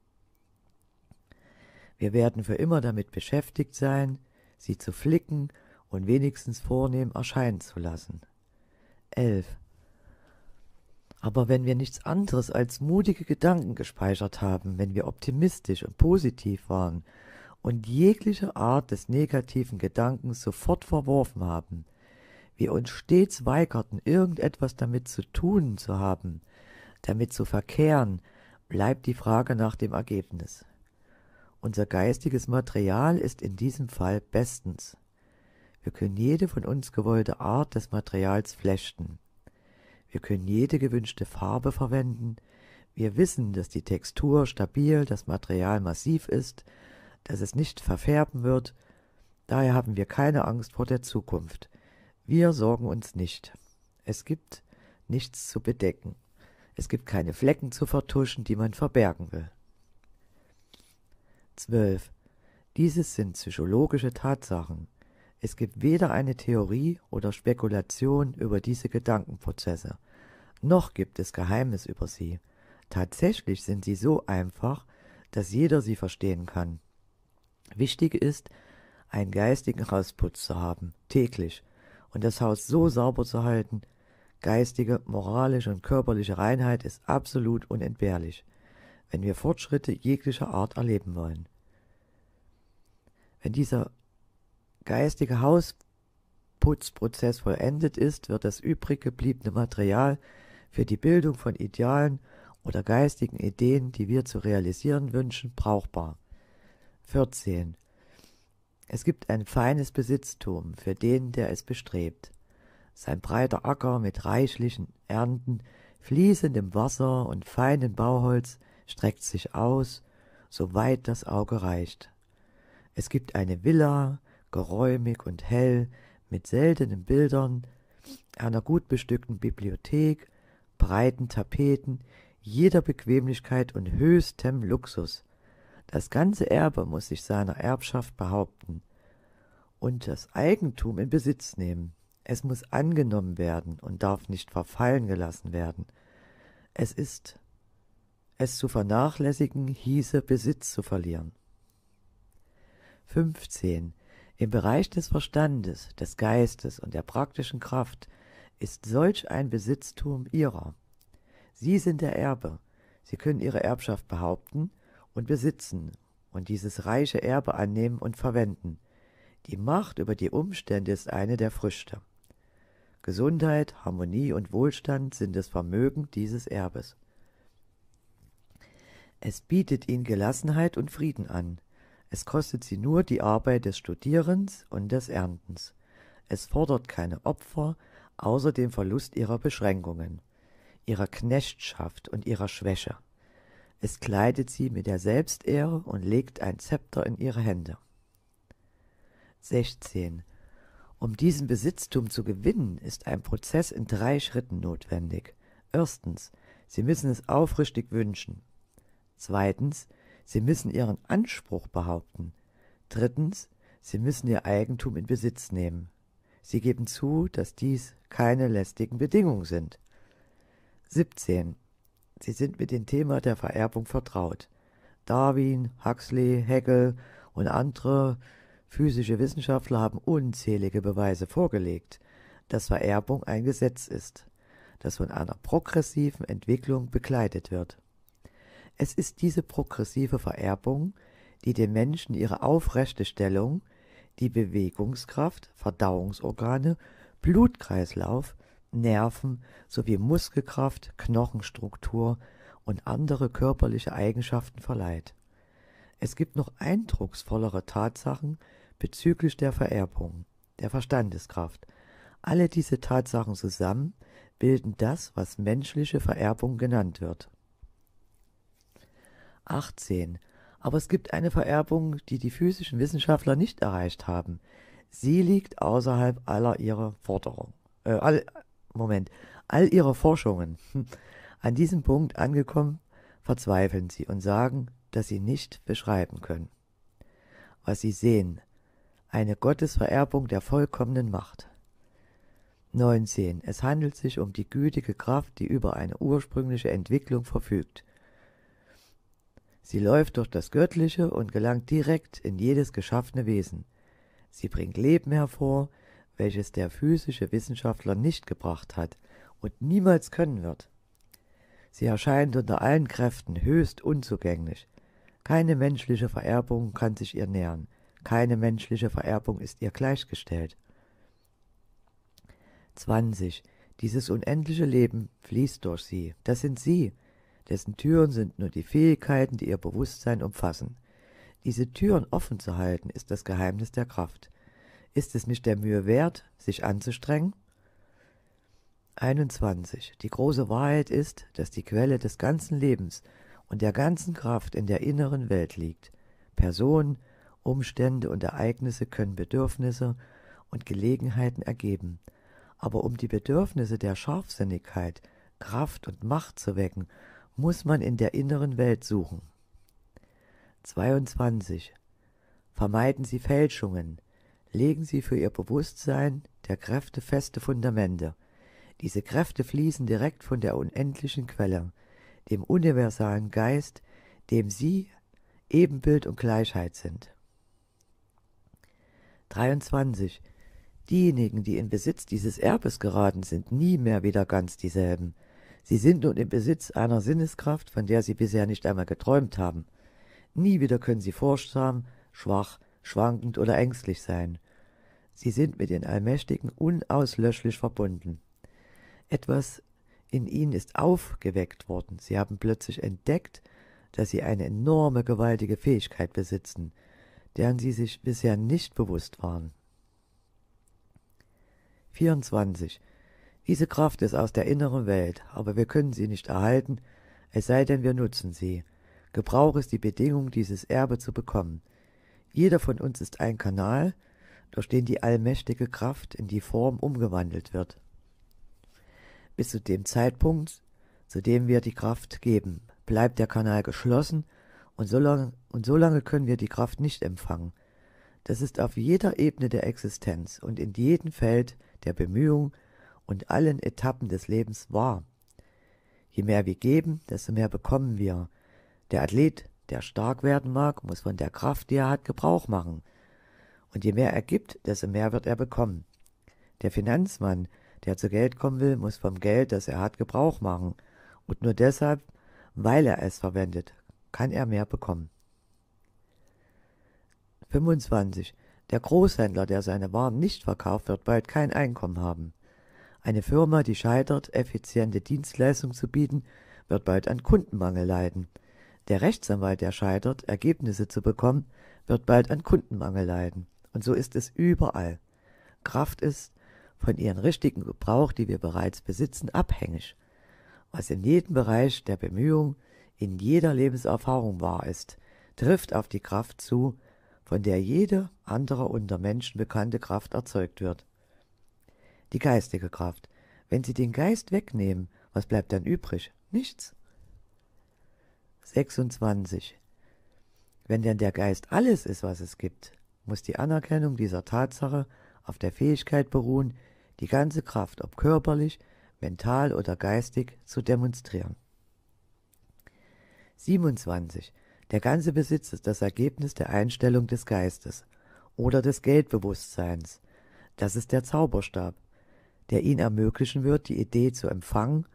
Wir werden für immer damit beschäftigt sein, sie zu flicken und wenigstens vornehm erscheinen zu lassen. 11. Aber wenn wir nichts anderes als mutige Gedanken gespeichert haben, wenn wir optimistisch und positiv waren und jegliche Art des negativen Gedankens sofort verworfen haben, wir uns stets weigerten, irgendetwas damit zu tun zu haben, damit zu verkehren, bleibt die Frage nach dem Ergebnis. Unser geistiges Material ist in diesem Fall bestens. Wir können jede von uns gewollte Art des Materials flechten. Wir können jede gewünschte Farbe verwenden. Wir wissen, dass die Textur stabil, das Material massiv ist, dass es nicht verfärben wird. Daher haben wir keine Angst vor der Zukunft. Wir sorgen uns nicht. Es gibt nichts zu bedecken. Es gibt keine Flecken zu vertuschen, die man verbergen will. 12. Dieses sind psychologische Tatsachen. Es gibt weder eine Theorie oder Spekulation über diese Gedankenprozesse, noch gibt es Geheimnis über sie. Tatsächlich sind sie so einfach, dass jeder sie verstehen kann. Wichtig ist, einen geistigen Hausputz zu haben, täglich, und das Haus so sauber zu halten. Geistige, moralische und körperliche Reinheit ist absolut unentbehrlich, wenn wir Fortschritte jeglicher Art erleben wollen. Wenn dieser geistige Hausputzprozess vollendet ist, wird das übrig gebliebene Material für die Bildung von Idealen oder geistigen Ideen, die wir zu realisieren wünschen, brauchbar. 14. Es gibt ein feines Besitztum für den, der es bestrebt. Sein breiter Acker mit reichlichen Ernten, fließendem Wasser und feinem Bauholz streckt sich aus, soweit das Auge reicht. Es gibt eine Villa, geräumig und hell, mit seltenen Bildern, einer gut bestückten Bibliothek, breiten Tapeten, jeder Bequemlichkeit und höchstem Luxus. Das ganze Erbe muss sich seiner Erbschaft behaupten und das Eigentum in Besitz nehmen. Es muss angenommen werden und darf nicht verfallen gelassen werden. Es ist es zu vernachlässigen hieße Besitz zu verlieren. 15. Im Bereich des Verstandes, des Geistes und der praktischen Kraft ist solch ein Besitztum ihrer. Sie sind der Erbe, sie können ihre Erbschaft behaupten und besitzen und dieses reiche Erbe annehmen und verwenden. Die Macht über die Umstände ist eine der Früchte. Gesundheit, Harmonie und Wohlstand sind das Vermögen dieses Erbes. Es bietet ihnen Gelassenheit und Frieden an. Es kostet sie nur die Arbeit des Studierens und des Erntens. Es fordert keine Opfer, außer dem Verlust ihrer Beschränkungen, ihrer Knechtschaft und ihrer Schwäche. Es kleidet sie mit der Selbstehre und legt ein Zepter in ihre Hände. 16. Um diesen Besitztum zu gewinnen, ist ein Prozess in drei Schritten notwendig. Erstens, Sie müssen es aufrichtig wünschen. Zweitens, Sie müssen ihren Anspruch behaupten. Drittens, sie müssen ihr Eigentum in Besitz nehmen. Sie geben zu, dass dies keine lästigen Bedingungen sind. 17. Sie sind mit dem Thema der Vererbung vertraut. Darwin, Huxley, Hegel und andere physische Wissenschaftler haben unzählige Beweise vorgelegt, dass Vererbung ein Gesetz ist, das von einer progressiven Entwicklung begleitet wird. Es ist diese progressive Vererbung, die den Menschen ihre aufrechte Stellung, die Bewegungskraft, Verdauungsorgane, Blutkreislauf, Nerven sowie Muskelkraft, Knochenstruktur und andere körperliche Eigenschaften verleiht. Es gibt noch eindrucksvollere Tatsachen bezüglich der Vererbung, der Verstandeskraft. Alle diese Tatsachen zusammen bilden das, was menschliche Vererbung genannt wird. 18. Aber es gibt eine Vererbung, die die physischen Wissenschaftler nicht erreicht haben. Sie liegt außerhalb aller ihrer Forderung. Äh, all, Moment, all ihrer Forschungen. An diesem Punkt angekommen, verzweifeln sie und sagen, dass sie nicht beschreiben können. Was sie sehen, eine Gottesvererbung der vollkommenen Macht. 19. Es handelt sich um die gütige Kraft, die über eine ursprüngliche Entwicklung verfügt. Sie läuft durch das Göttliche und gelangt direkt in jedes geschaffene Wesen. Sie bringt Leben hervor, welches der physische Wissenschaftler nicht gebracht hat und niemals können wird. Sie erscheint unter allen Kräften höchst unzugänglich. Keine menschliche Vererbung kann sich ihr nähern. Keine menschliche Vererbung ist ihr gleichgestellt. 20. Dieses unendliche Leben fließt durch sie. Das sind sie, dessen Türen sind nur die Fähigkeiten, die ihr Bewusstsein umfassen. Diese Türen offen zu halten, ist das Geheimnis der Kraft. Ist es nicht der Mühe wert, sich anzustrengen? 21. Die große Wahrheit ist, dass die Quelle des ganzen Lebens und der ganzen Kraft in der inneren Welt liegt. Personen, Umstände und Ereignisse können Bedürfnisse und Gelegenheiten ergeben. Aber um die Bedürfnisse der Scharfsinnigkeit, Kraft und Macht zu wecken muss man in der inneren Welt suchen. 22. Vermeiden Sie Fälschungen. Legen Sie für Ihr Bewusstsein der Kräfte feste Fundamente. Diese Kräfte fließen direkt von der unendlichen Quelle, dem universalen Geist, dem Sie Ebenbild und Gleichheit sind. 23. Diejenigen, die in Besitz dieses Erbes geraten, sind nie mehr wieder ganz dieselben – Sie sind nun im Besitz einer Sinneskraft, von der Sie bisher nicht einmal geträumt haben. Nie wieder können Sie furchtsam, schwach, schwankend oder ängstlich sein. Sie sind mit den Allmächtigen unauslöschlich verbunden. Etwas in Ihnen ist aufgeweckt worden. Sie haben plötzlich entdeckt, dass Sie eine enorme, gewaltige Fähigkeit besitzen, deren Sie sich bisher nicht bewusst waren. 24. Diese Kraft ist aus der inneren Welt, aber wir können sie nicht erhalten, es sei denn, wir nutzen sie. Gebrauch ist die Bedingung, dieses Erbe zu bekommen. Jeder von uns ist ein Kanal, durch den die allmächtige Kraft in die Form umgewandelt wird. Bis zu dem Zeitpunkt, zu dem wir die Kraft geben, bleibt der Kanal geschlossen und solange, und solange können wir die Kraft nicht empfangen. Das ist auf jeder Ebene der Existenz und in jedem Feld der Bemühung und allen Etappen des Lebens wahr. Je mehr wir geben, desto mehr bekommen wir. Der Athlet, der stark werden mag, muss von der Kraft, die er hat, Gebrauch machen. Und je mehr er gibt, desto mehr wird er bekommen. Der Finanzmann, der zu Geld kommen will, muss vom Geld, das er hat, Gebrauch machen. Und nur deshalb, weil er es verwendet, kann er mehr bekommen. 25. Der Großhändler, der seine Waren nicht verkauft, wird bald kein Einkommen haben. Eine Firma, die scheitert, effiziente Dienstleistungen zu bieten, wird bald an Kundenmangel leiden. Der Rechtsanwalt, der scheitert, Ergebnisse zu bekommen, wird bald an Kundenmangel leiden. Und so ist es überall. Kraft ist von ihren richtigen Gebrauch, die wir bereits besitzen, abhängig, was in jedem Bereich der Bemühung, in jeder Lebenserfahrung wahr ist, trifft auf die Kraft zu, von der jede andere unter Menschen bekannte Kraft erzeugt wird die geistige Kraft. Wenn Sie den Geist wegnehmen, was bleibt dann übrig? Nichts. 26. Wenn denn der Geist alles ist, was es gibt, muss die Anerkennung dieser Tatsache auf der Fähigkeit beruhen, die ganze Kraft, ob körperlich, mental oder geistig, zu demonstrieren. 27. Der ganze Besitz ist das Ergebnis der Einstellung des Geistes oder des Geldbewusstseins. Das ist der Zauberstab, der ihnen ermöglichen wird, die Idee zu empfangen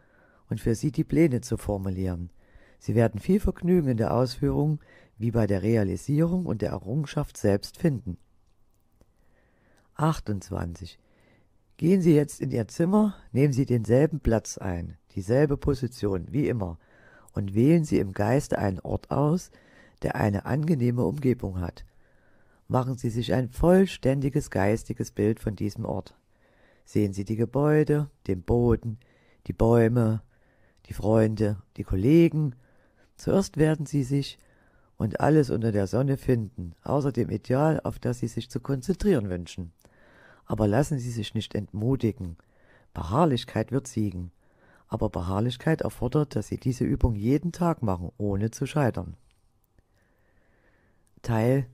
und für sie die Pläne zu formulieren. Sie werden viel Vergnügen in der Ausführung wie bei der Realisierung und der Errungenschaft selbst finden. 28. Gehen Sie jetzt in Ihr Zimmer, nehmen Sie denselben Platz ein, dieselbe Position wie immer, und wählen Sie im Geiste einen Ort aus, der eine angenehme Umgebung hat. Machen Sie sich ein vollständiges geistiges Bild von diesem Ort sehen Sie die Gebäude, den Boden, die Bäume, die Freunde, die Kollegen. Zuerst werden Sie sich und alles unter der Sonne finden, außer dem Ideal, auf das Sie sich zu konzentrieren wünschen. Aber lassen Sie sich nicht entmutigen. Beharrlichkeit wird siegen. Aber Beharrlichkeit erfordert, dass Sie diese Übung jeden Tag machen, ohne zu scheitern. Teil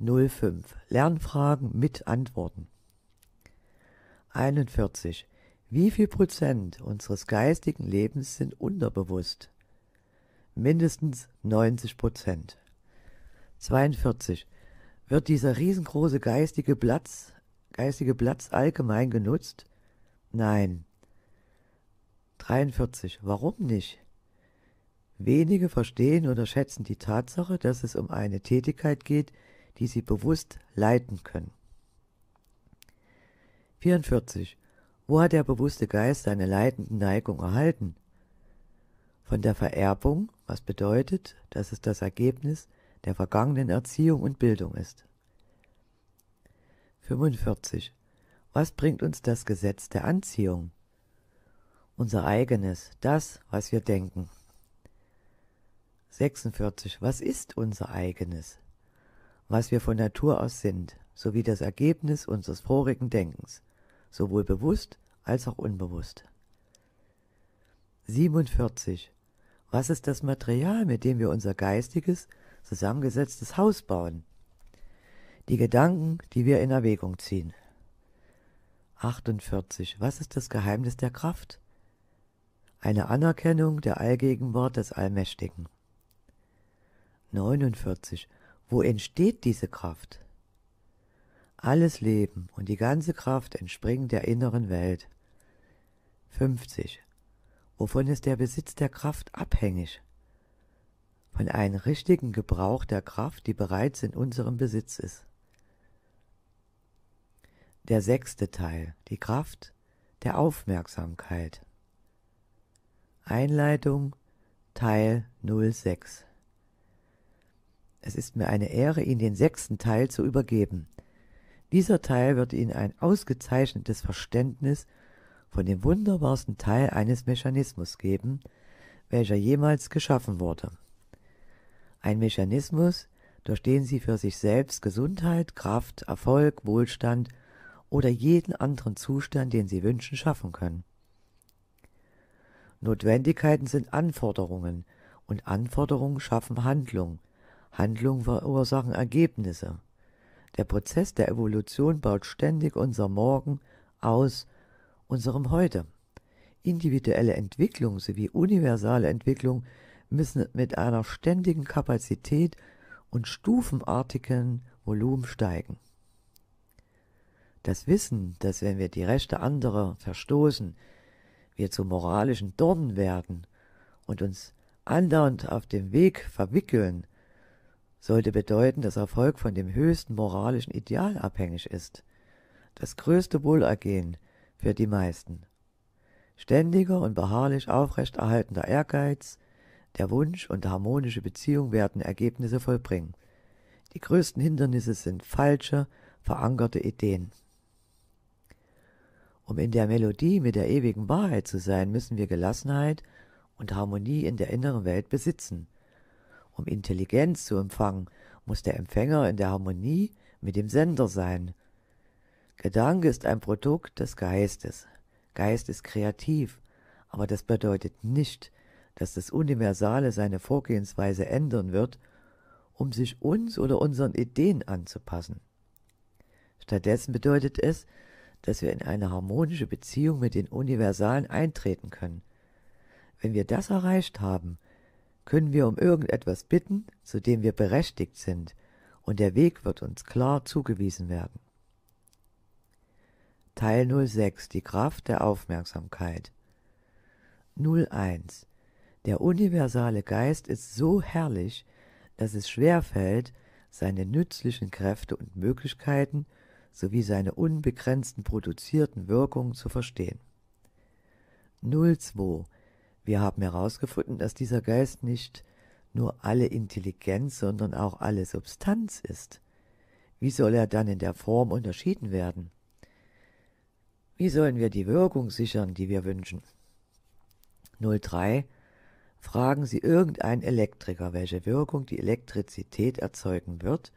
05. Lernfragen mit Antworten. 41. Wie viel Prozent unseres geistigen Lebens sind unterbewusst? Mindestens 90 Prozent. 42. Wird dieser riesengroße geistige Platz, geistige Platz allgemein genutzt? Nein. 43. Warum nicht? Wenige verstehen oder schätzen die Tatsache, dass es um eine Tätigkeit geht, die sie bewusst leiten können. 44. Wo hat der bewusste Geist seine leitenden Neigung erhalten? Von der Vererbung, was bedeutet, dass es das Ergebnis der vergangenen Erziehung und Bildung ist. 45. Was bringt uns das Gesetz der Anziehung? Unser eigenes, das, was wir denken. 46. Was ist unser eigenes? Was wir von Natur aus sind, sowie das Ergebnis unseres vorigen Denkens sowohl bewusst als auch unbewusst. 47. Was ist das Material, mit dem wir unser geistiges, zusammengesetztes Haus bauen? Die Gedanken, die wir in Erwägung ziehen. 48. Was ist das Geheimnis der Kraft? Eine Anerkennung der Allgegenwart des Allmächtigen. 49. Wo entsteht diese Kraft? Alles Leben und die ganze Kraft entspringt der inneren Welt. 50. Wovon ist der Besitz der Kraft abhängig? Von einem richtigen Gebrauch der Kraft, die bereits in unserem Besitz ist. Der sechste Teil, die Kraft der Aufmerksamkeit. Einleitung Teil 06. Es ist mir eine Ehre, Ihnen den sechsten Teil zu übergeben. Dieser Teil wird Ihnen ein ausgezeichnetes Verständnis von dem wunderbarsten Teil eines Mechanismus geben, welcher jemals geschaffen wurde. Ein Mechanismus, durch den Sie für sich selbst Gesundheit, Kraft, Erfolg, Wohlstand oder jeden anderen Zustand, den Sie wünschen, schaffen können. Notwendigkeiten sind Anforderungen und Anforderungen schaffen Handlung. Handlungen verursachen Ergebnisse. Der Prozess der Evolution baut ständig unser Morgen aus unserem Heute. Individuelle Entwicklung sowie universale Entwicklung müssen mit einer ständigen Kapazität und stufenartigen Volumen steigen. Das Wissen, dass wenn wir die Rechte anderer verstoßen, wir zu moralischen Dornen werden und uns andauernd auf dem Weg verwickeln, sollte bedeuten, dass Erfolg von dem höchsten moralischen Ideal abhängig ist. Das größte Wohlergehen für die meisten. Ständiger und beharrlich aufrechterhaltender Ehrgeiz, der Wunsch und harmonische Beziehung werden Ergebnisse vollbringen. Die größten Hindernisse sind falsche, verankerte Ideen. Um in der Melodie mit der ewigen Wahrheit zu sein, müssen wir Gelassenheit und Harmonie in der inneren Welt besitzen – um Intelligenz zu empfangen, muss der Empfänger in der Harmonie mit dem Sender sein. Gedanke ist ein Produkt des Geistes. Geist ist kreativ, aber das bedeutet nicht, dass das Universale seine Vorgehensweise ändern wird, um sich uns oder unseren Ideen anzupassen. Stattdessen bedeutet es, dass wir in eine harmonische Beziehung mit den Universalen eintreten können. Wenn wir das erreicht haben, können wir um irgendetwas bitten, zu dem wir berechtigt sind, und der Weg wird uns klar zugewiesen werden. Teil 06 Die Kraft der Aufmerksamkeit 01 Der universale Geist ist so herrlich, dass es schwer fällt, seine nützlichen Kräfte und Möglichkeiten sowie seine unbegrenzten produzierten Wirkungen zu verstehen. 02 wir haben herausgefunden, dass dieser Geist nicht nur alle Intelligenz, sondern auch alle Substanz ist. Wie soll er dann in der Form unterschieden werden? Wie sollen wir die Wirkung sichern, die wir wünschen? 03. Fragen Sie irgendeinen Elektriker, welche Wirkung die Elektrizität erzeugen wird,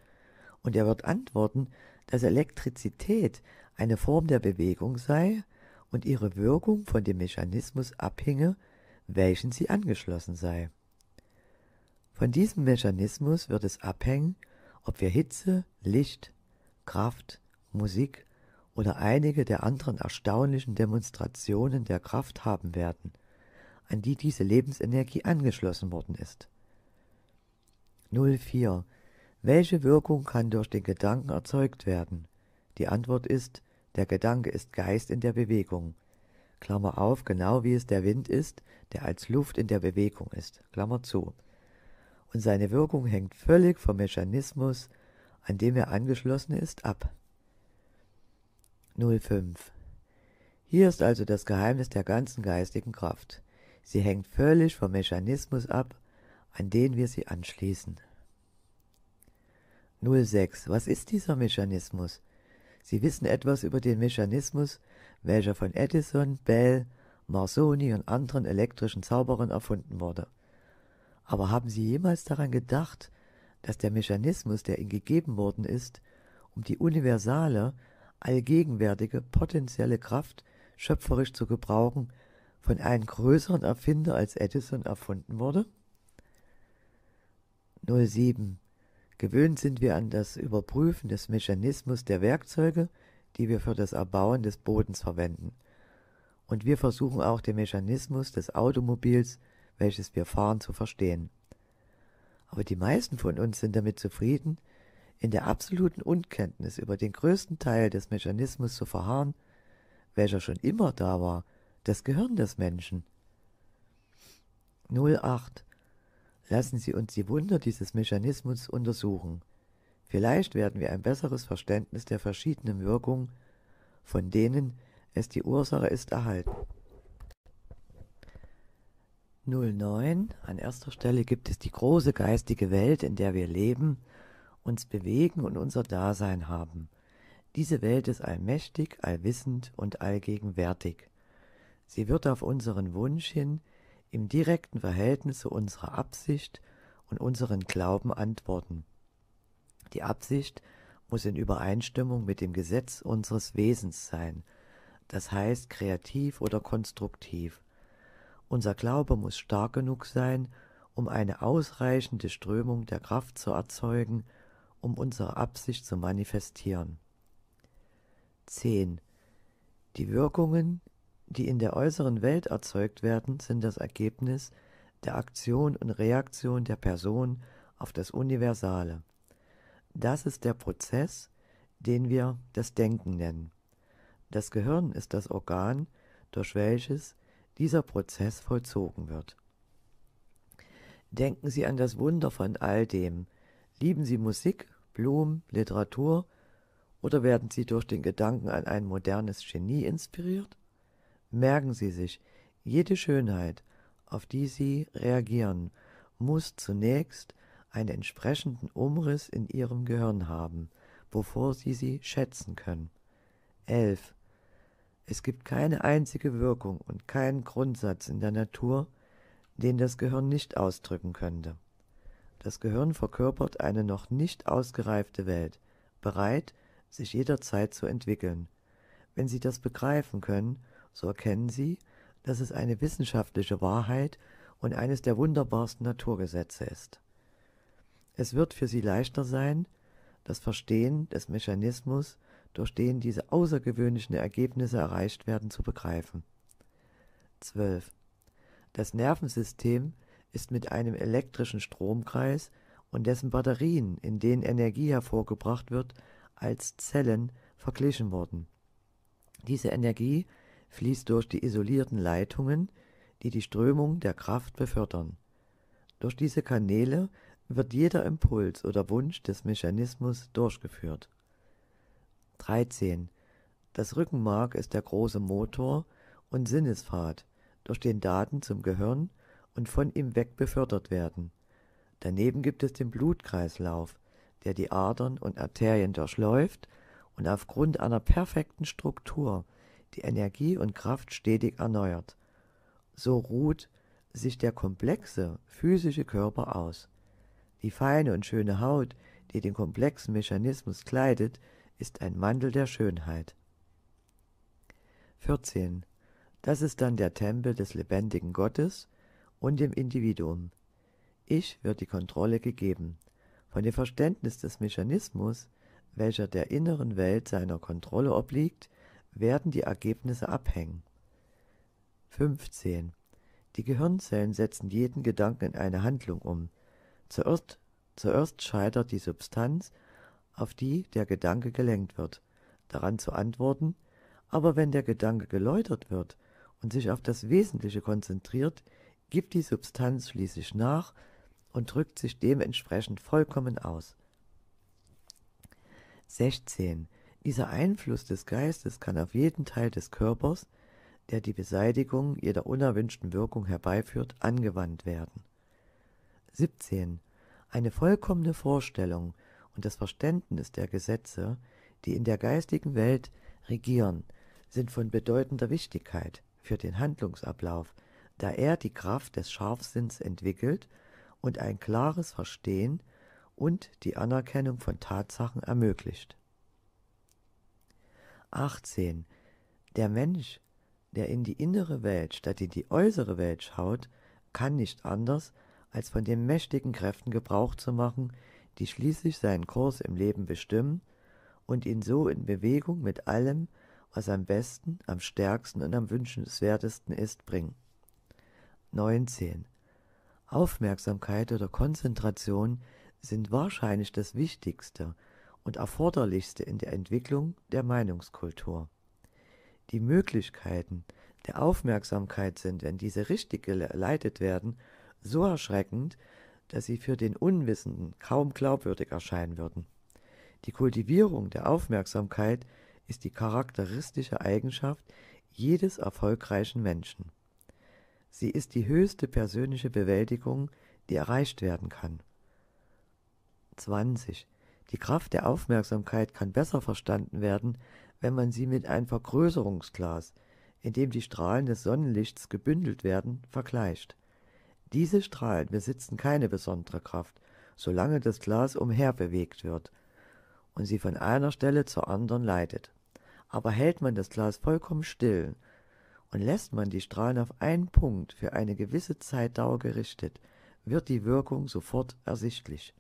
und er wird antworten, dass Elektrizität eine Form der Bewegung sei und ihre Wirkung von dem Mechanismus abhinge, welchen sie angeschlossen sei. Von diesem Mechanismus wird es abhängen, ob wir Hitze, Licht, Kraft, Musik oder einige der anderen erstaunlichen Demonstrationen der Kraft haben werden, an die diese Lebensenergie angeschlossen worden ist. 04. Welche Wirkung kann durch den Gedanken erzeugt werden? Die Antwort ist, der Gedanke ist Geist in der Bewegung. Klammer auf, genau wie es der Wind ist, der als Luft in der Bewegung ist, Klammer zu. Und seine Wirkung hängt völlig vom Mechanismus, an dem er angeschlossen ist, ab. 05. Hier ist also das Geheimnis der ganzen geistigen Kraft. Sie hängt völlig vom Mechanismus ab, an den wir sie anschließen. 06. Was ist dieser Mechanismus? Sie wissen etwas über den Mechanismus, welcher von Edison, Bell, Marsoni und anderen elektrischen Zauberern erfunden wurde. Aber haben Sie jemals daran gedacht, dass der Mechanismus, der Ihnen gegeben worden ist, um die universale, allgegenwärtige, potenzielle Kraft schöpferisch zu gebrauchen, von einem größeren Erfinder als Edison erfunden wurde? 07. Gewöhnt sind wir an das Überprüfen des Mechanismus der Werkzeuge, die wir für das Erbauen des Bodens verwenden. Und wir versuchen auch den Mechanismus des Automobils, welches wir fahren, zu verstehen. Aber die meisten von uns sind damit zufrieden, in der absoluten Unkenntnis über den größten Teil des Mechanismus zu verharren, welcher schon immer da war, das Gehirn des Menschen. 08. Lassen Sie uns die Wunder dieses Mechanismus untersuchen. Vielleicht werden wir ein besseres Verständnis der verschiedenen Wirkungen, von denen es die Ursache ist, erhalten. 09. An erster Stelle gibt es die große geistige Welt, in der wir leben, uns bewegen und unser Dasein haben. Diese Welt ist allmächtig, allwissend und allgegenwärtig. Sie wird auf unseren Wunsch hin im direkten Verhältnis zu unserer Absicht und unseren Glauben antworten. Die Absicht muss in Übereinstimmung mit dem Gesetz unseres Wesens sein, das heißt kreativ oder konstruktiv. Unser Glaube muss stark genug sein, um eine ausreichende Strömung der Kraft zu erzeugen, um unsere Absicht zu manifestieren. 10. Die Wirkungen, die in der äußeren Welt erzeugt werden, sind das Ergebnis der Aktion und Reaktion der Person auf das Universale. Das ist der Prozess, den wir das Denken nennen. Das Gehirn ist das Organ, durch welches dieser Prozess vollzogen wird. Denken Sie an das Wunder von all dem. Lieben Sie Musik, Blumen, Literatur oder werden Sie durch den Gedanken an ein modernes Genie inspiriert? Merken Sie sich, jede Schönheit, auf die Sie reagieren, muss zunächst einen entsprechenden Umriss in ihrem Gehirn haben, bevor sie sie schätzen können. 11. Es gibt keine einzige Wirkung und keinen Grundsatz in der Natur, den das Gehirn nicht ausdrücken könnte. Das Gehirn verkörpert eine noch nicht ausgereifte Welt, bereit, sich jederzeit zu entwickeln. Wenn Sie das begreifen können, so erkennen Sie, dass es eine wissenschaftliche Wahrheit und eines der wunderbarsten Naturgesetze ist. Es wird für sie leichter sein, das Verstehen des Mechanismus, durch den diese außergewöhnlichen Ergebnisse erreicht werden, zu begreifen. 12. Das Nervensystem ist mit einem elektrischen Stromkreis und dessen Batterien, in denen Energie hervorgebracht wird, als Zellen verglichen worden. Diese Energie fließt durch die isolierten Leitungen, die die Strömung der Kraft befördern. Durch diese Kanäle wird jeder Impuls oder Wunsch des Mechanismus durchgeführt. 13. Das Rückenmark ist der große Motor und Sinnespfad, durch den Daten zum Gehirn und von ihm weg befördert werden. Daneben gibt es den Blutkreislauf, der die Adern und Arterien durchläuft und aufgrund einer perfekten Struktur die Energie und Kraft stetig erneuert. So ruht sich der komplexe physische Körper aus. Die feine und schöne Haut, die den komplexen Mechanismus kleidet, ist ein Mantel der Schönheit. 14. Das ist dann der Tempel des lebendigen Gottes und dem Individuum. Ich wird die Kontrolle gegeben. Von dem Verständnis des Mechanismus, welcher der inneren Welt seiner Kontrolle obliegt, werden die Ergebnisse abhängen. 15. Die Gehirnzellen setzen jeden Gedanken in eine Handlung um, Zuerst, zuerst scheitert die Substanz, auf die der Gedanke gelenkt wird, daran zu antworten, aber wenn der Gedanke geläutert wird und sich auf das Wesentliche konzentriert, gibt die Substanz schließlich nach und drückt sich dementsprechend vollkommen aus. 16. Dieser Einfluss des Geistes kann auf jeden Teil des Körpers, der die Beseitigung jeder unerwünschten Wirkung herbeiführt, angewandt werden. 17. Eine vollkommene Vorstellung und das Verständnis der Gesetze, die in der geistigen Welt regieren, sind von bedeutender Wichtigkeit für den Handlungsablauf, da er die Kraft des Scharfsinns entwickelt und ein klares Verstehen und die Anerkennung von Tatsachen ermöglicht. 18. Der Mensch, der in die innere Welt statt in die äußere Welt schaut, kann nicht anders, als von den mächtigen Kräften Gebrauch zu machen, die schließlich seinen Kurs im Leben bestimmen und ihn so in Bewegung mit allem, was am besten, am stärksten und am wünschenswertesten ist, bringen. 19. Aufmerksamkeit oder Konzentration sind wahrscheinlich das Wichtigste und Erforderlichste in der Entwicklung der Meinungskultur. Die Möglichkeiten der Aufmerksamkeit sind, wenn diese richtig geleitet werden, so erschreckend, dass sie für den Unwissenden kaum glaubwürdig erscheinen würden. Die Kultivierung der Aufmerksamkeit ist die charakteristische Eigenschaft jedes erfolgreichen Menschen. Sie ist die höchste persönliche Bewältigung, die erreicht werden kann. 20. Die Kraft der Aufmerksamkeit kann besser verstanden werden, wenn man sie mit einem Vergrößerungsglas, in dem die Strahlen des Sonnenlichts gebündelt werden, vergleicht. Diese Strahlen besitzen keine besondere Kraft, solange das Glas umherbewegt wird und sie von einer Stelle zur anderen leitet. Aber hält man das Glas vollkommen still und lässt man die Strahlen auf einen Punkt für eine gewisse Zeitdauer gerichtet, wird die Wirkung sofort ersichtlich.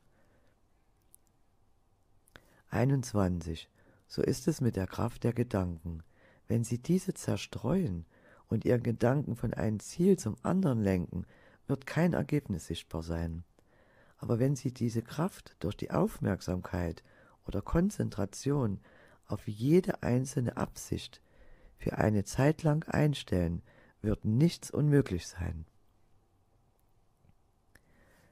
21. So ist es mit der Kraft der Gedanken. Wenn Sie diese zerstreuen und Ihren Gedanken von einem Ziel zum anderen lenken, wird kein Ergebnis sichtbar sein. Aber wenn Sie diese Kraft durch die Aufmerksamkeit oder Konzentration auf jede einzelne Absicht für eine Zeit lang einstellen, wird nichts unmöglich sein.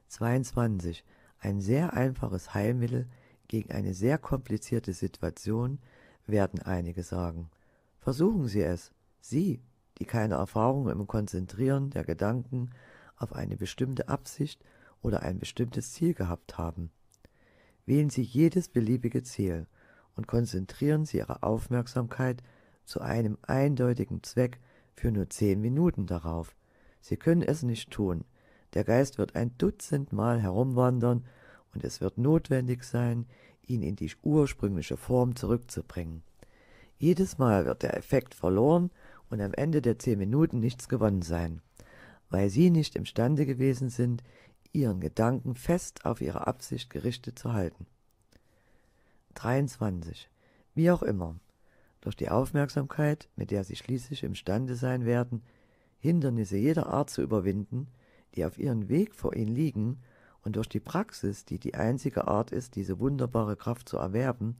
22. Ein sehr einfaches Heilmittel gegen eine sehr komplizierte Situation, werden einige sagen. Versuchen Sie es. Sie, die keine Erfahrung im Konzentrieren der Gedanken auf eine bestimmte Absicht oder ein bestimmtes Ziel gehabt haben. Wählen Sie jedes beliebige Ziel und konzentrieren Sie Ihre Aufmerksamkeit zu einem eindeutigen Zweck für nur zehn Minuten darauf. Sie können es nicht tun. Der Geist wird ein Dutzend Mal herumwandern und es wird notwendig sein, ihn in die ursprüngliche Form zurückzubringen. Jedes Mal wird der Effekt verloren und am Ende der zehn Minuten nichts gewonnen sein weil sie nicht imstande gewesen sind, ihren Gedanken fest auf ihre Absicht gerichtet zu halten. 23. Wie auch immer, durch die Aufmerksamkeit, mit der sie schließlich imstande sein werden, Hindernisse jeder Art zu überwinden, die auf ihrem Weg vor ihnen liegen, und durch die Praxis, die die einzige Art ist, diese wunderbare Kraft zu erwerben,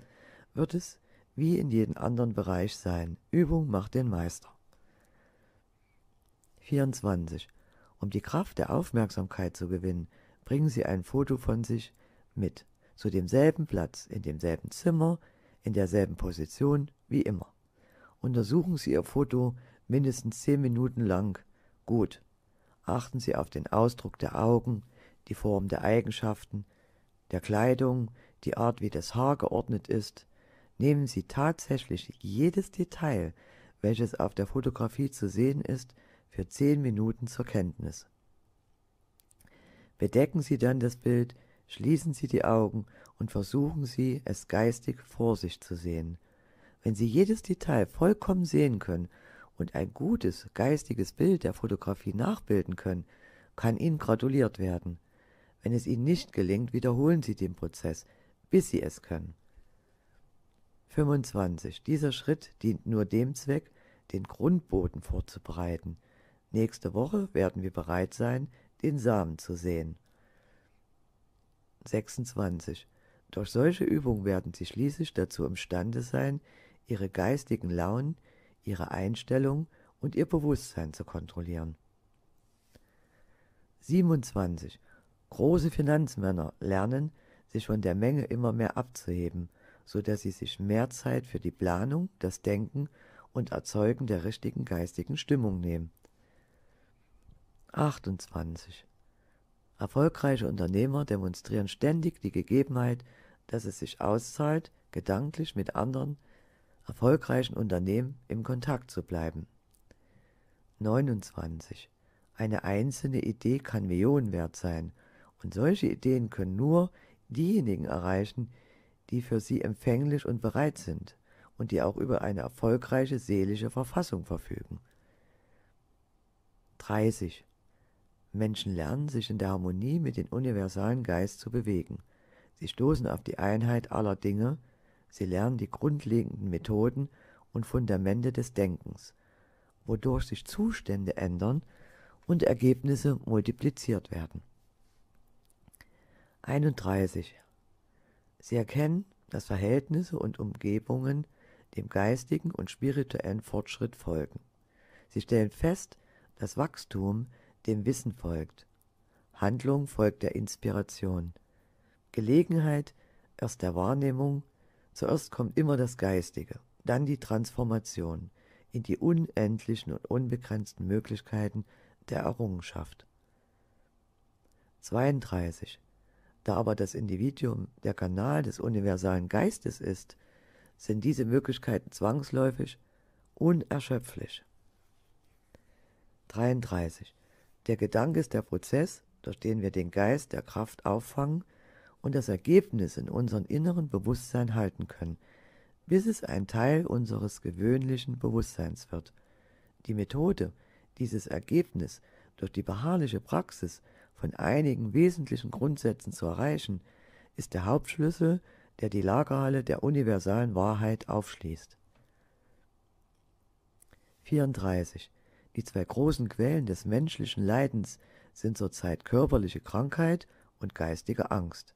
wird es, wie in jedem anderen Bereich sein, Übung macht den Meister. 24. Um die Kraft der Aufmerksamkeit zu gewinnen, bringen Sie ein Foto von sich mit, zu demselben Platz, in demselben Zimmer, in derselben Position wie immer. Untersuchen Sie Ihr Foto mindestens zehn Minuten lang gut. Achten Sie auf den Ausdruck der Augen, die Form der Eigenschaften, der Kleidung, die Art, wie das Haar geordnet ist. Nehmen Sie tatsächlich jedes Detail, welches auf der Fotografie zu sehen ist, für zehn Minuten zur Kenntnis. Bedecken Sie dann das Bild, schließen Sie die Augen und versuchen Sie, es geistig vor sich zu sehen. Wenn Sie jedes Detail vollkommen sehen können und ein gutes geistiges Bild der Fotografie nachbilden können, kann Ihnen gratuliert werden. Wenn es Ihnen nicht gelingt, wiederholen Sie den Prozess, bis Sie es können. 25. Dieser Schritt dient nur dem Zweck, den Grundboden vorzubereiten, Nächste Woche werden wir bereit sein, den Samen zu sehen. 26. Durch solche Übungen werden Sie schließlich dazu imstande sein, Ihre geistigen Launen, Ihre Einstellung und Ihr Bewusstsein zu kontrollieren. 27. Große Finanzmänner lernen, sich von der Menge immer mehr abzuheben, so dass sie sich mehr Zeit für die Planung, das Denken und Erzeugen der richtigen geistigen Stimmung nehmen. 28. Erfolgreiche Unternehmer demonstrieren ständig die Gegebenheit, dass es sich auszahlt, gedanklich mit anderen erfolgreichen Unternehmen im Kontakt zu bleiben. 29. Eine einzelne Idee kann Millionen wert sein, und solche Ideen können nur diejenigen erreichen, die für sie empfänglich und bereit sind und die auch über eine erfolgreiche seelische Verfassung verfügen. 30. Menschen lernen, sich in der Harmonie mit dem universalen Geist zu bewegen. Sie stoßen auf die Einheit aller Dinge, sie lernen die grundlegenden Methoden und Fundamente des Denkens, wodurch sich Zustände ändern und Ergebnisse multipliziert werden. 31. Sie erkennen, dass Verhältnisse und Umgebungen dem geistigen und spirituellen Fortschritt folgen. Sie stellen fest, dass Wachstum dem Wissen folgt. Handlung folgt der Inspiration. Gelegenheit erst der Wahrnehmung, zuerst kommt immer das Geistige, dann die Transformation in die unendlichen und unbegrenzten Möglichkeiten der Errungenschaft. 32. Da aber das Individuum der Kanal des universalen Geistes ist, sind diese Möglichkeiten zwangsläufig unerschöpflich. 33. Der Gedanke ist der Prozess, durch den wir den Geist der Kraft auffangen und das Ergebnis in unserem inneren Bewusstsein halten können, bis es ein Teil unseres gewöhnlichen Bewusstseins wird. Die Methode, dieses Ergebnis durch die beharrliche Praxis von einigen wesentlichen Grundsätzen zu erreichen, ist der Hauptschlüssel, der die Lagerhalle der universalen Wahrheit aufschließt. 34. Die zwei großen Quellen des menschlichen Leidens sind zurzeit körperliche Krankheit und geistige Angst.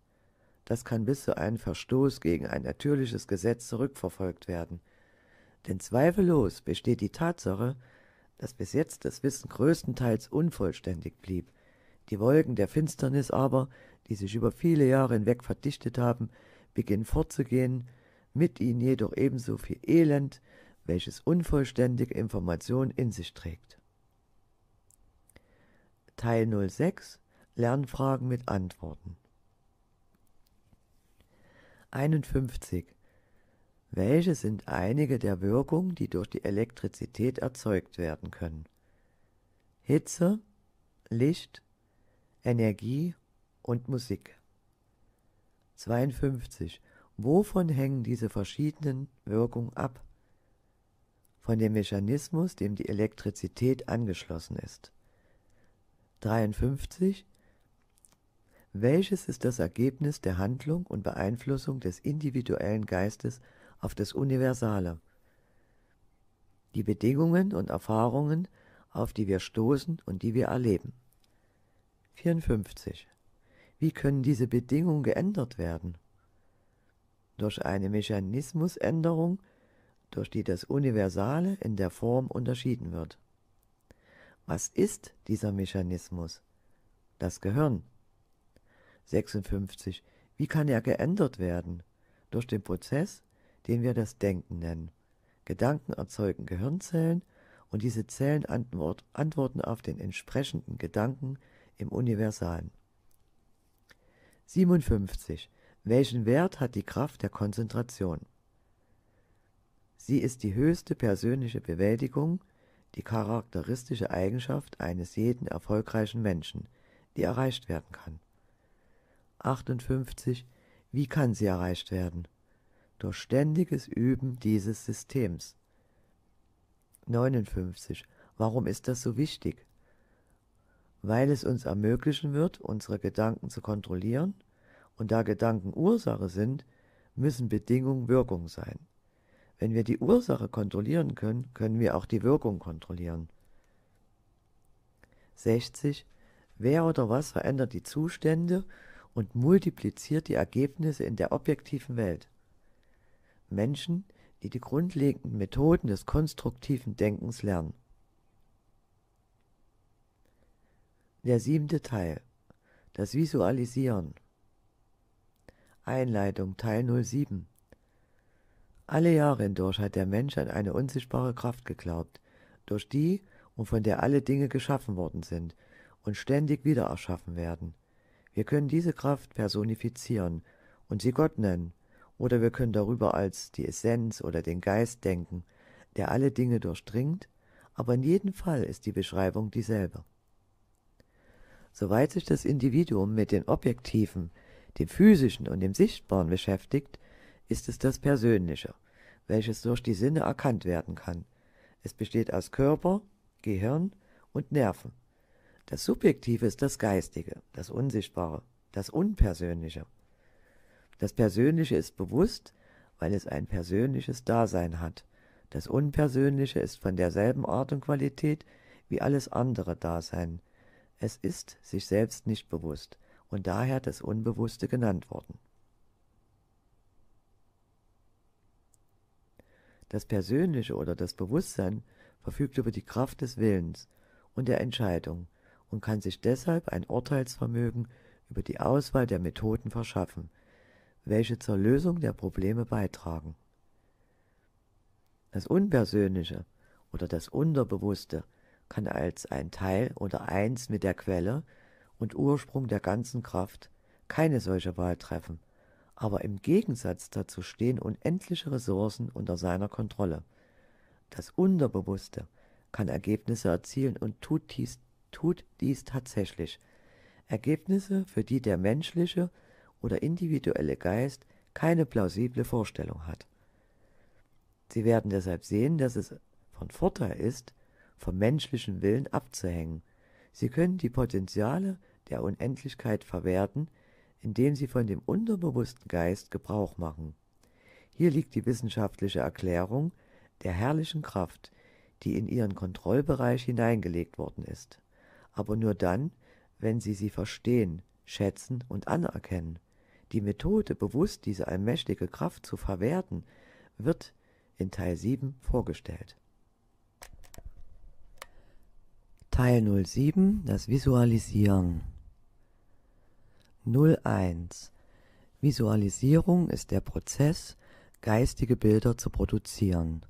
Das kann bis zu einem Verstoß gegen ein natürliches Gesetz zurückverfolgt werden. Denn zweifellos besteht die Tatsache, dass bis jetzt das Wissen größtenteils unvollständig blieb, die Wolken der Finsternis aber, die sich über viele Jahre hinweg verdichtet haben, beginnen fortzugehen, mit ihnen jedoch ebenso viel Elend, welches unvollständige Informationen in sich trägt. Teil 06 Lernfragen mit Antworten 51. Welche sind einige der Wirkungen, die durch die Elektrizität erzeugt werden können? Hitze, Licht, Energie und Musik. 52. Wovon hängen diese verschiedenen Wirkungen ab? von dem Mechanismus, dem die Elektrizität angeschlossen ist. 53. Welches ist das Ergebnis der Handlung und Beeinflussung des individuellen Geistes auf das Universale? Die Bedingungen und Erfahrungen, auf die wir stoßen und die wir erleben. 54. Wie können diese Bedingungen geändert werden? Durch eine Mechanismusänderung durch die das Universale in der Form unterschieden wird. Was ist dieser Mechanismus? Das Gehirn. 56. Wie kann er geändert werden? Durch den Prozess, den wir das Denken nennen. Gedanken erzeugen Gehirnzellen und diese Zellen antwort, antworten auf den entsprechenden Gedanken im Universalen. 57. Welchen Wert hat die Kraft der Konzentration? Sie ist die höchste persönliche Bewältigung, die charakteristische Eigenschaft eines jeden erfolgreichen Menschen, die erreicht werden kann. 58. Wie kann sie erreicht werden? Durch ständiges Üben dieses Systems. 59. Warum ist das so wichtig? Weil es uns ermöglichen wird, unsere Gedanken zu kontrollieren, und da Gedanken Ursache sind, müssen Bedingungen Wirkung sein. Wenn wir die Ursache kontrollieren können, können wir auch die Wirkung kontrollieren. 60. Wer oder was verändert die Zustände und multipliziert die Ergebnisse in der objektiven Welt? Menschen, die die grundlegenden Methoden des konstruktiven Denkens lernen. Der siebte Teil. Das Visualisieren. Einleitung Teil 07. Alle Jahre hindurch hat der Mensch an eine unsichtbare Kraft geglaubt, durch die und von der alle Dinge geschaffen worden sind und ständig wieder erschaffen werden. Wir können diese Kraft personifizieren und sie Gott nennen, oder wir können darüber als die Essenz oder den Geist denken, der alle Dinge durchdringt, aber in jedem Fall ist die Beschreibung dieselbe. Soweit sich das Individuum mit den objektiven, dem physischen und dem sichtbaren beschäftigt, ist es das Persönliche, welches durch die Sinne erkannt werden kann. Es besteht aus Körper, Gehirn und Nerven. Das Subjektive ist das Geistige, das Unsichtbare, das Unpersönliche. Das Persönliche ist bewusst, weil es ein persönliches Dasein hat. Das Unpersönliche ist von derselben Art und Qualität wie alles andere Dasein. Es ist sich selbst nicht bewusst und daher das Unbewusste genannt worden. Das Persönliche oder das Bewusstsein verfügt über die Kraft des Willens und der Entscheidung und kann sich deshalb ein Urteilsvermögen über die Auswahl der Methoden verschaffen, welche zur Lösung der Probleme beitragen. Das Unpersönliche oder das Unterbewusste kann als ein Teil oder eins mit der Quelle und Ursprung der ganzen Kraft keine solche Wahl treffen – aber im Gegensatz dazu stehen unendliche Ressourcen unter seiner Kontrolle. Das Unterbewusste kann Ergebnisse erzielen und tut dies, tut dies tatsächlich. Ergebnisse, für die der menschliche oder individuelle Geist keine plausible Vorstellung hat. Sie werden deshalb sehen, dass es von Vorteil ist, vom menschlichen Willen abzuhängen. Sie können die Potenziale der Unendlichkeit verwerten, indem sie von dem unterbewussten Geist Gebrauch machen. Hier liegt die wissenschaftliche Erklärung der herrlichen Kraft, die in ihren Kontrollbereich hineingelegt worden ist. Aber nur dann, wenn sie sie verstehen, schätzen und anerkennen. Die Methode, bewusst diese allmächtige Kraft zu verwerten, wird in Teil 7 vorgestellt. Teil 07, das Visualisieren. 01 Visualisierung ist der Prozess, geistige Bilder zu produzieren.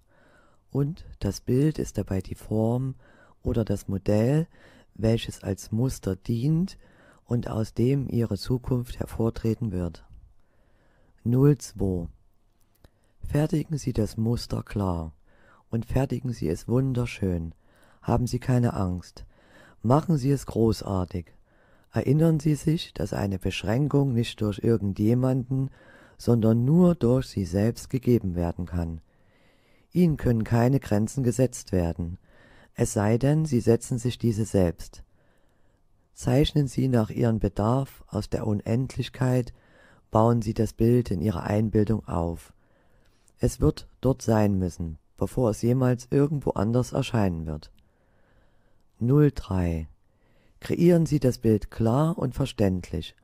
Und das Bild ist dabei die Form oder das Modell, welches als Muster dient und aus dem Ihre Zukunft hervortreten wird. 02 Fertigen Sie das Muster klar und fertigen Sie es wunderschön. Haben Sie keine Angst. Machen Sie es großartig erinnern Sie sich, dass eine Beschränkung nicht durch irgendjemanden, sondern nur durch Sie selbst gegeben werden kann. Ihnen können keine Grenzen gesetzt werden, es sei denn, Sie setzen sich diese selbst. Zeichnen Sie nach Ihrem Bedarf aus der Unendlichkeit, bauen Sie das Bild in Ihrer Einbildung auf. Es wird dort sein müssen, bevor es jemals irgendwo anders erscheinen wird. 03 Kreieren Sie das Bild klar und verständlich,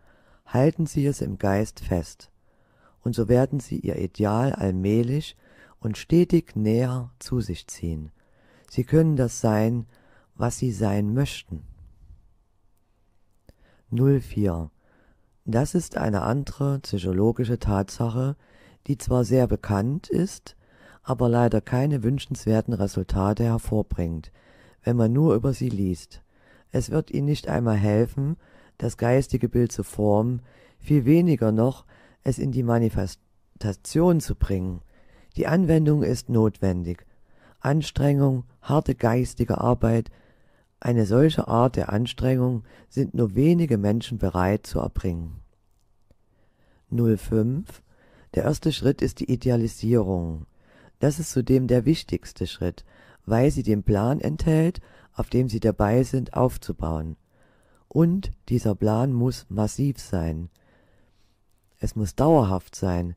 halten Sie es im Geist fest, und so werden Sie Ihr Ideal allmählich und stetig näher zu sich ziehen. Sie können das sein, was Sie sein möchten. 04. Das ist eine andere psychologische Tatsache, die zwar sehr bekannt ist, aber leider keine wünschenswerten Resultate hervorbringt, wenn man nur über sie liest. Es wird ihnen nicht einmal helfen, das geistige Bild zu formen, viel weniger noch, es in die Manifestation zu bringen. Die Anwendung ist notwendig. Anstrengung, harte geistige Arbeit, eine solche Art der Anstrengung sind nur wenige Menschen bereit zu erbringen. 05. Der erste Schritt ist die Idealisierung. Das ist zudem der wichtigste Schritt, weil sie den Plan enthält, auf dem sie dabei sind aufzubauen. Und dieser Plan muss massiv sein. Es muss dauerhaft sein.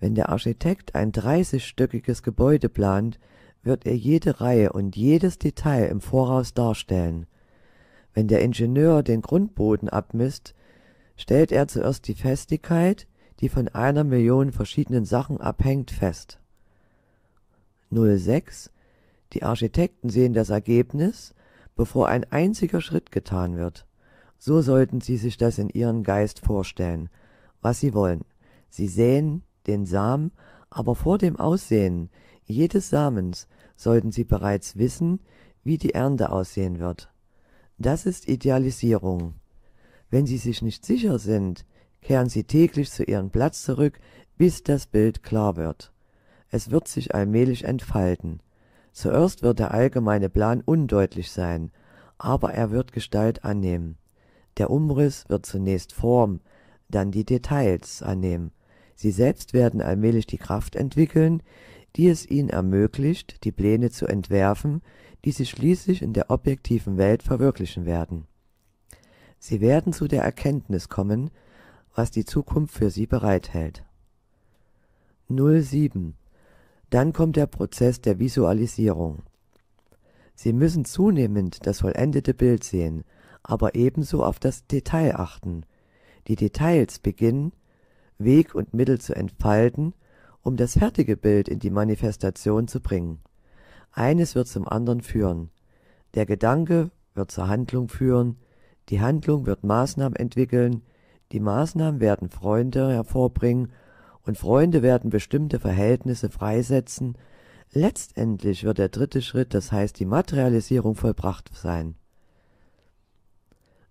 Wenn der Architekt ein 30-stöckiges Gebäude plant, wird er jede Reihe und jedes Detail im Voraus darstellen. Wenn der Ingenieur den Grundboden abmisst, stellt er zuerst die Festigkeit, die von einer Million verschiedenen Sachen abhängt, fest. 06 die Architekten sehen das Ergebnis, bevor ein einziger Schritt getan wird. So sollten Sie sich das in Ihrem Geist vorstellen, was Sie wollen. Sie säen den Samen, aber vor dem Aussehen jedes Samens sollten Sie bereits wissen, wie die Ernte aussehen wird. Das ist Idealisierung. Wenn Sie sich nicht sicher sind, kehren Sie täglich zu Ihrem Platz zurück, bis das Bild klar wird. Es wird sich allmählich entfalten. Zuerst wird der allgemeine Plan undeutlich sein, aber er wird Gestalt annehmen. Der Umriss wird zunächst Form, dann die Details annehmen. Sie selbst werden allmählich die Kraft entwickeln, die es ihnen ermöglicht, die Pläne zu entwerfen, die sie schließlich in der objektiven Welt verwirklichen werden. Sie werden zu der Erkenntnis kommen, was die Zukunft für sie bereithält. 07 dann kommt der Prozess der Visualisierung. Sie müssen zunehmend das vollendete Bild sehen, aber ebenso auf das Detail achten. Die Details beginnen, Weg und Mittel zu entfalten, um das fertige Bild in die Manifestation zu bringen. Eines wird zum anderen führen. Der Gedanke wird zur Handlung führen, die Handlung wird Maßnahmen entwickeln, die Maßnahmen werden Freunde hervorbringen und Freunde werden bestimmte Verhältnisse freisetzen, letztendlich wird der dritte Schritt, das heißt die Materialisierung, vollbracht sein.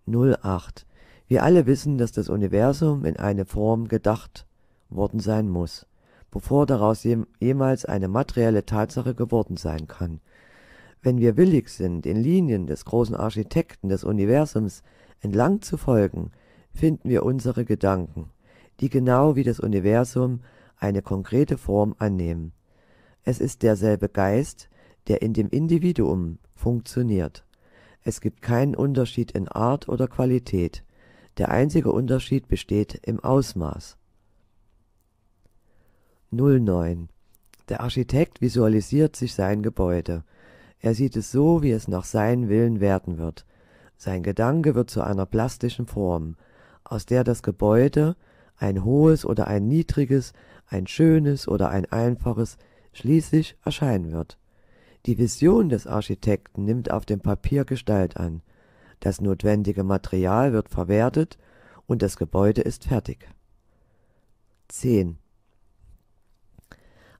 08. Wir alle wissen, dass das Universum in eine Form gedacht worden sein muss, bevor daraus jemals eine materielle Tatsache geworden sein kann. Wenn wir willig sind, den Linien des großen Architekten des Universums entlang zu folgen, finden wir unsere Gedanken die genau wie das Universum eine konkrete Form annehmen. Es ist derselbe Geist, der in dem Individuum funktioniert. Es gibt keinen Unterschied in Art oder Qualität, der einzige Unterschied besteht im Ausmaß. 09. Der Architekt visualisiert sich sein Gebäude. Er sieht es so, wie es nach seinem Willen werden wird. Sein Gedanke wird zu einer plastischen Form, aus der das Gebäude, ein hohes oder ein niedriges, ein schönes oder ein einfaches schließlich erscheinen wird. Die Vision des Architekten nimmt auf dem Papier Gestalt an, das notwendige Material wird verwertet und das Gebäude ist fertig. 10.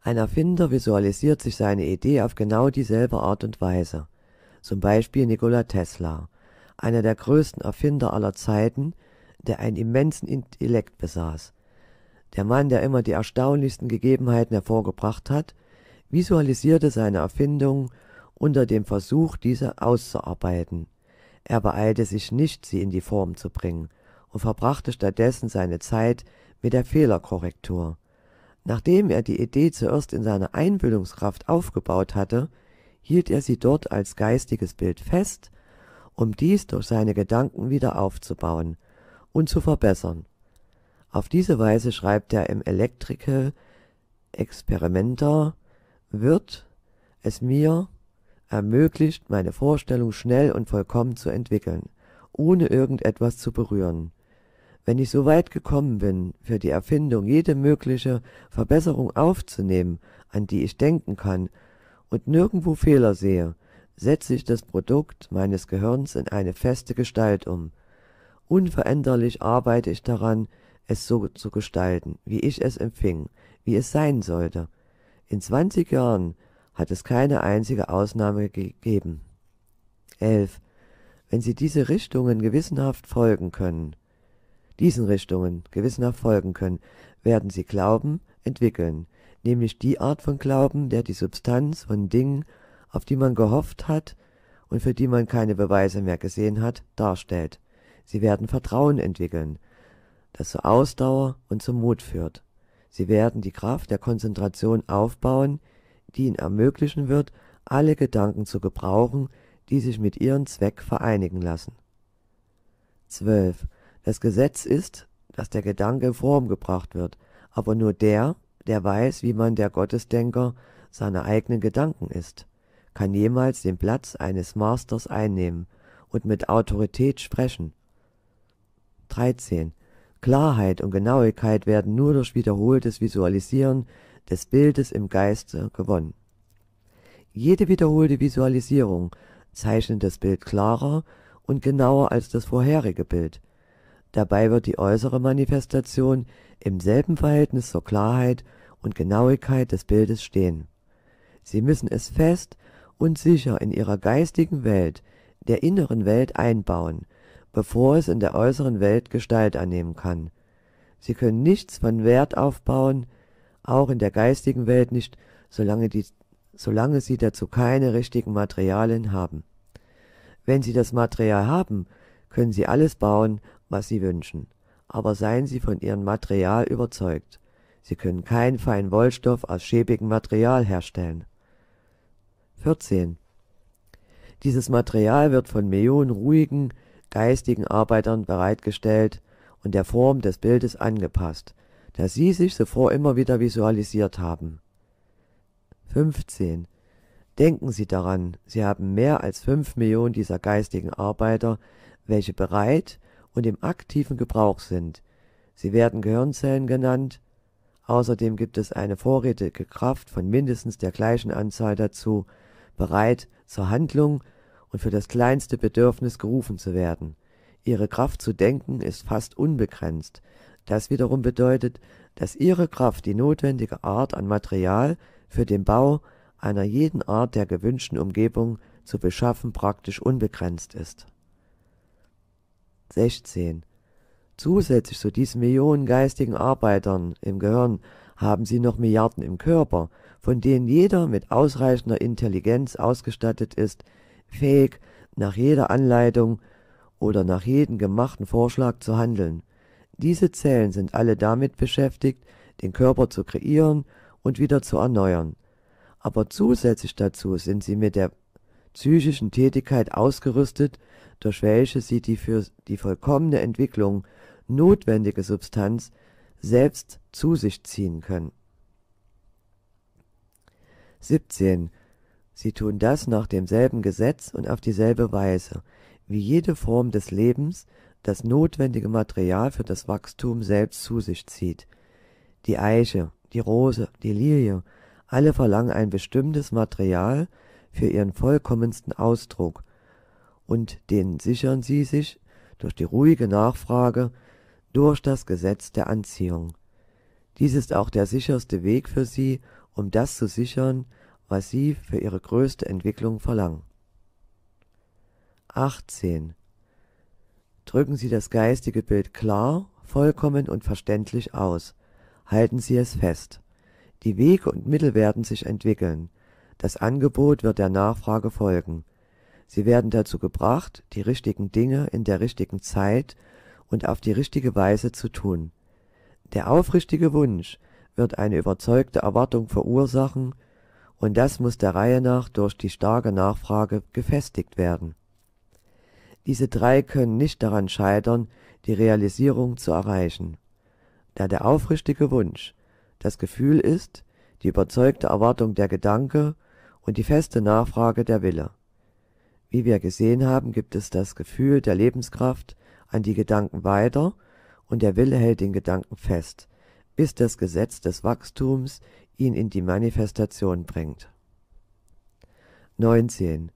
Ein Erfinder visualisiert sich seine Idee auf genau dieselbe Art und Weise. Zum Beispiel Nikola Tesla, einer der größten Erfinder aller Zeiten, der einen immensen Intellekt besaß. Der Mann, der immer die erstaunlichsten Gegebenheiten hervorgebracht hat, visualisierte seine Erfindungen unter dem Versuch, diese auszuarbeiten. Er beeilte sich nicht, sie in die Form zu bringen und verbrachte stattdessen seine Zeit mit der Fehlerkorrektur. Nachdem er die Idee zuerst in seiner Einbildungskraft aufgebaut hatte, hielt er sie dort als geistiges Bild fest, um dies durch seine Gedanken wieder aufzubauen und zu verbessern. Auf diese Weise, schreibt er im Electrical Experimenter, wird es mir ermöglicht, meine Vorstellung schnell und vollkommen zu entwickeln, ohne irgendetwas zu berühren. Wenn ich so weit gekommen bin, für die Erfindung jede mögliche Verbesserung aufzunehmen, an die ich denken kann, und nirgendwo Fehler sehe, setze ich das Produkt meines Gehirns in eine feste Gestalt um Unveränderlich arbeite ich daran, es so zu gestalten, wie ich es empfing, wie es sein sollte. In 20 Jahren hat es keine einzige Ausnahme gegeben. 11. Wenn Sie diese Richtungen gewissenhaft folgen können, diesen Richtungen gewissenhaft folgen können, werden Sie Glauben entwickeln, nämlich die Art von Glauben, der die Substanz von Dingen, auf die man gehofft hat und für die man keine Beweise mehr gesehen hat, darstellt. Sie werden Vertrauen entwickeln, das zur Ausdauer und zum Mut führt. Sie werden die Kraft der Konzentration aufbauen, die ihnen ermöglichen wird, alle Gedanken zu gebrauchen, die sich mit ihrem Zweck vereinigen lassen. 12. Das Gesetz ist, dass der Gedanke in Form gebracht wird, aber nur der, der weiß, wie man der Gottesdenker seiner eigenen Gedanken ist, kann jemals den Platz eines Masters einnehmen und mit Autorität sprechen, 13. Klarheit und Genauigkeit werden nur durch wiederholtes Visualisieren des Bildes im Geiste gewonnen. Jede wiederholte Visualisierung zeichnet das Bild klarer und genauer als das vorherige Bild. Dabei wird die äußere Manifestation im selben Verhältnis zur Klarheit und Genauigkeit des Bildes stehen. Sie müssen es fest und sicher in ihrer geistigen Welt, der inneren Welt einbauen, bevor es in der äußeren Welt Gestalt annehmen kann. Sie können nichts von Wert aufbauen, auch in der geistigen Welt nicht, solange, die, solange sie dazu keine richtigen Materialien haben. Wenn sie das Material haben, können sie alles bauen, was sie wünschen. Aber seien sie von ihrem Material überzeugt. Sie können keinen feinen Wollstoff aus schäbigem Material herstellen. 14. Dieses Material wird von Millionen ruhigen, geistigen Arbeitern bereitgestellt und der Form des Bildes angepasst, das sie sich zuvor immer wieder visualisiert haben. 15. Denken Sie daran, Sie haben mehr als fünf Millionen dieser geistigen Arbeiter, welche bereit und im aktiven Gebrauch sind. Sie werden Gehirnzellen genannt. Außerdem gibt es eine vorrätige Kraft von mindestens der gleichen Anzahl dazu, bereit zur Handlung und für das kleinste Bedürfnis gerufen zu werden. Ihre Kraft zu denken ist fast unbegrenzt. Das wiederum bedeutet, dass ihre Kraft die notwendige Art an Material für den Bau einer jeden Art der gewünschten Umgebung zu beschaffen praktisch unbegrenzt ist. 16. Zusätzlich zu diesen Millionen geistigen Arbeitern im Gehirn haben sie noch Milliarden im Körper, von denen jeder mit ausreichender Intelligenz ausgestattet ist, fähig, nach jeder Anleitung oder nach jedem gemachten Vorschlag zu handeln. Diese Zellen sind alle damit beschäftigt, den Körper zu kreieren und wieder zu erneuern. Aber zusätzlich dazu sind sie mit der psychischen Tätigkeit ausgerüstet, durch welche sie die für die vollkommene Entwicklung notwendige Substanz selbst zu sich ziehen können. 17 Sie tun das nach demselben Gesetz und auf dieselbe Weise, wie jede Form des Lebens das notwendige Material für das Wachstum selbst zu sich zieht. Die Eiche, die Rose, die Lilie, alle verlangen ein bestimmtes Material für ihren vollkommensten Ausdruck, und den sichern sie sich durch die ruhige Nachfrage, durch das Gesetz der Anziehung. Dies ist auch der sicherste Weg für sie, um das zu sichern, was sie für ihre größte Entwicklung verlangen. 18. Drücken Sie das geistige Bild klar, vollkommen und verständlich aus. Halten Sie es fest. Die Wege und Mittel werden sich entwickeln. Das Angebot wird der Nachfrage folgen. Sie werden dazu gebracht, die richtigen Dinge in der richtigen Zeit und auf die richtige Weise zu tun. Der aufrichtige Wunsch wird eine überzeugte Erwartung verursachen, und das muss der Reihe nach durch die starke Nachfrage gefestigt werden. Diese drei können nicht daran scheitern, die Realisierung zu erreichen, da der aufrichtige Wunsch das Gefühl ist, die überzeugte Erwartung der Gedanke und die feste Nachfrage der Wille. Wie wir gesehen haben, gibt es das Gefühl der Lebenskraft an die Gedanken weiter und der Wille hält den Gedanken fest bis das Gesetz des Wachstums ihn in die Manifestation bringt. 19.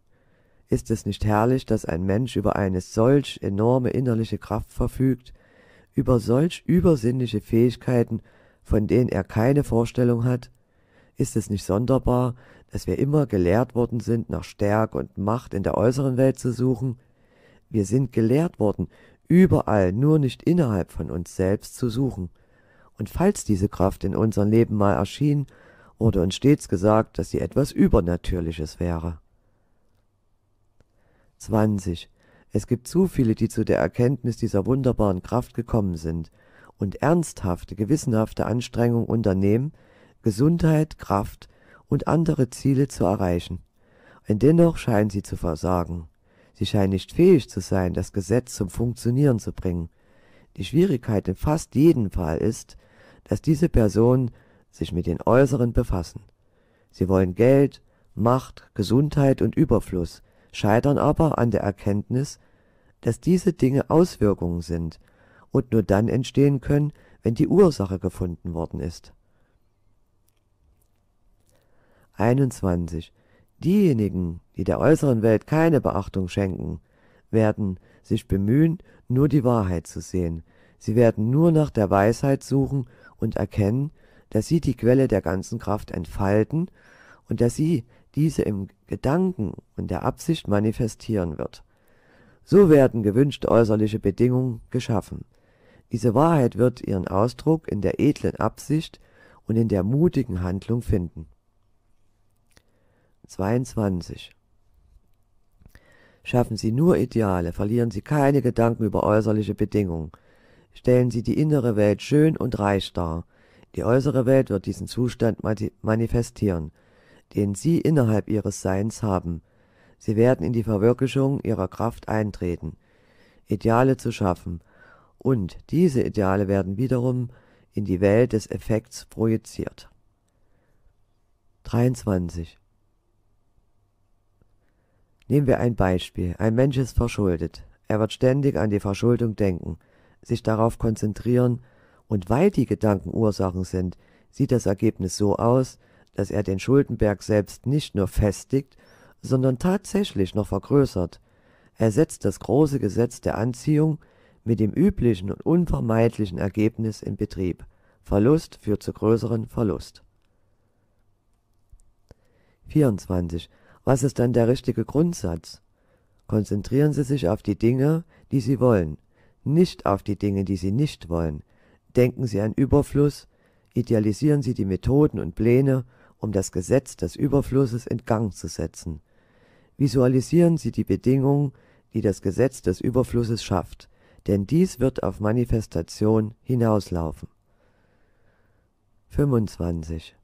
Ist es nicht herrlich, dass ein Mensch über eine solch enorme innerliche Kraft verfügt, über solch übersinnliche Fähigkeiten, von denen er keine Vorstellung hat? Ist es nicht sonderbar, dass wir immer gelehrt worden sind, nach Stärke und Macht in der äußeren Welt zu suchen? Wir sind gelehrt worden, überall, nur nicht innerhalb von uns selbst zu suchen – und falls diese Kraft in unserem Leben mal erschien, wurde uns stets gesagt, dass sie etwas Übernatürliches wäre. 20. Es gibt zu viele, die zu der Erkenntnis dieser wunderbaren Kraft gekommen sind und ernsthafte, gewissenhafte Anstrengungen unternehmen, Gesundheit, Kraft und andere Ziele zu erreichen. Und dennoch scheinen sie zu versagen. Sie scheinen nicht fähig zu sein, das Gesetz zum Funktionieren zu bringen. Die Schwierigkeit in fast jedem Fall ist, dass diese Personen sich mit den Äußeren befassen. Sie wollen Geld, Macht, Gesundheit und Überfluss, scheitern aber an der Erkenntnis, dass diese Dinge Auswirkungen sind und nur dann entstehen können, wenn die Ursache gefunden worden ist. 21. Diejenigen, die der äußeren Welt keine Beachtung schenken, werden sich bemühen, nur die Wahrheit zu sehen, Sie werden nur nach der Weisheit suchen und erkennen, dass sie die Quelle der ganzen Kraft entfalten und dass sie diese im Gedanken und der Absicht manifestieren wird. So werden gewünschte äußerliche Bedingungen geschaffen. Diese Wahrheit wird ihren Ausdruck in der edlen Absicht und in der mutigen Handlung finden. 22. Schaffen Sie nur Ideale, verlieren Sie keine Gedanken über äußerliche Bedingungen – stellen sie die innere Welt schön und reich dar, die äußere Welt wird diesen Zustand manifestieren, den sie innerhalb ihres Seins haben. Sie werden in die Verwirklichung ihrer Kraft eintreten, Ideale zu schaffen, und diese Ideale werden wiederum in die Welt des Effekts projiziert. 23. Nehmen wir ein Beispiel. Ein Mensch ist verschuldet. Er wird ständig an die Verschuldung denken sich darauf konzentrieren, und weil die Gedanken Ursachen sind, sieht das Ergebnis so aus, dass er den Schuldenberg selbst nicht nur festigt, sondern tatsächlich noch vergrößert. Er setzt das große Gesetz der Anziehung mit dem üblichen und unvermeidlichen Ergebnis in Betrieb. Verlust führt zu größeren Verlust. 24. Was ist dann der richtige Grundsatz? Konzentrieren Sie sich auf die Dinge, die Sie wollen nicht auf die Dinge, die sie nicht wollen. Denken sie an Überfluss, idealisieren sie die Methoden und Pläne, um das Gesetz des Überflusses in Gang zu setzen. Visualisieren sie die Bedingungen, die das Gesetz des Überflusses schafft, denn dies wird auf Manifestation hinauslaufen. 25.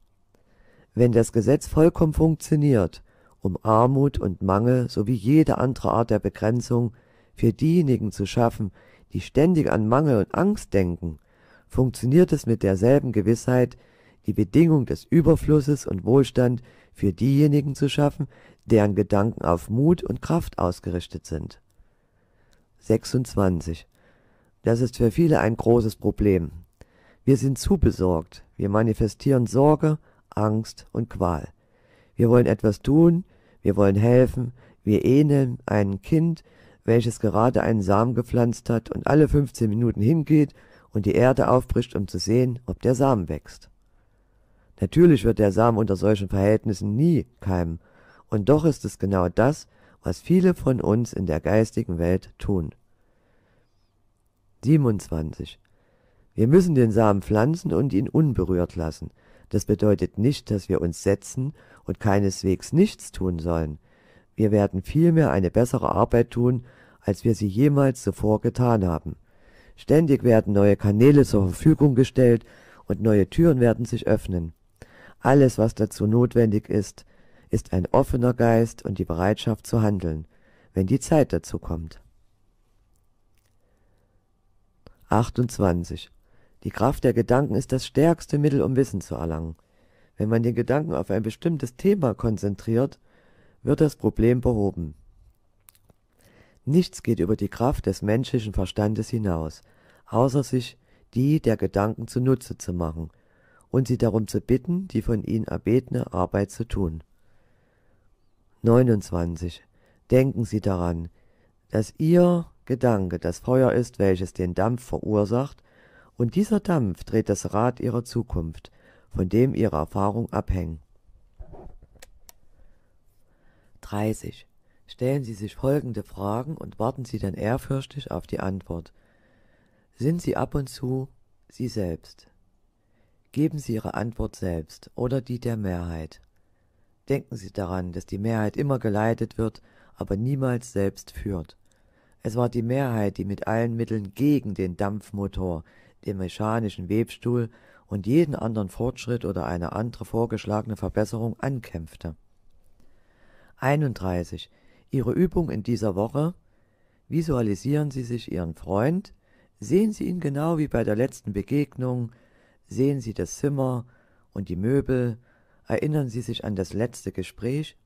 Wenn das Gesetz vollkommen funktioniert, um Armut und Mangel sowie jede andere Art der Begrenzung für diejenigen zu schaffen, die ständig an Mangel und Angst denken, funktioniert es mit derselben Gewissheit, die Bedingung des Überflusses und Wohlstand für diejenigen zu schaffen, deren Gedanken auf Mut und Kraft ausgerichtet sind. 26. Das ist für viele ein großes Problem. Wir sind zu besorgt, wir manifestieren Sorge, Angst und Qual. Wir wollen etwas tun, wir wollen helfen, wir ähneln einem Kind, welches gerade einen Samen gepflanzt hat und alle 15 Minuten hingeht und die Erde aufbricht, um zu sehen, ob der Samen wächst. Natürlich wird der Samen unter solchen Verhältnissen nie keimen, und doch ist es genau das, was viele von uns in der geistigen Welt tun. 27. Wir müssen den Samen pflanzen und ihn unberührt lassen. Das bedeutet nicht, dass wir uns setzen und keineswegs nichts tun sollen. Wir werden vielmehr eine bessere Arbeit tun, als wir sie jemals zuvor getan haben. Ständig werden neue Kanäle zur Verfügung gestellt und neue Türen werden sich öffnen. Alles, was dazu notwendig ist, ist ein offener Geist und die Bereitschaft zu handeln, wenn die Zeit dazu kommt. 28. Die Kraft der Gedanken ist das stärkste Mittel, um Wissen zu erlangen. Wenn man den Gedanken auf ein bestimmtes Thema konzentriert wird das Problem behoben. Nichts geht über die Kraft des menschlichen Verstandes hinaus, außer sich die der Gedanken zunutze zu machen und sie darum zu bitten, die von ihnen erbetene Arbeit zu tun. 29. Denken Sie daran, dass Ihr Gedanke das Feuer ist, welches den Dampf verursacht, und dieser Dampf dreht das Rad Ihrer Zukunft, von dem Ihre Erfahrung abhängt. 30. Stellen Sie sich folgende Fragen und warten Sie dann ehrfürchtig auf die Antwort. Sind Sie ab und zu Sie selbst? Geben Sie Ihre Antwort selbst oder die der Mehrheit. Denken Sie daran, dass die Mehrheit immer geleitet wird, aber niemals selbst führt. Es war die Mehrheit, die mit allen Mitteln gegen den Dampfmotor, den mechanischen Webstuhl und jeden anderen Fortschritt oder eine andere vorgeschlagene Verbesserung ankämpfte. 31. Ihre Übung in dieser Woche. Visualisieren Sie sich Ihren Freund. Sehen Sie ihn genau wie bei der letzten Begegnung. Sehen Sie das Zimmer und die Möbel. Erinnern Sie sich an das letzte Gespräch.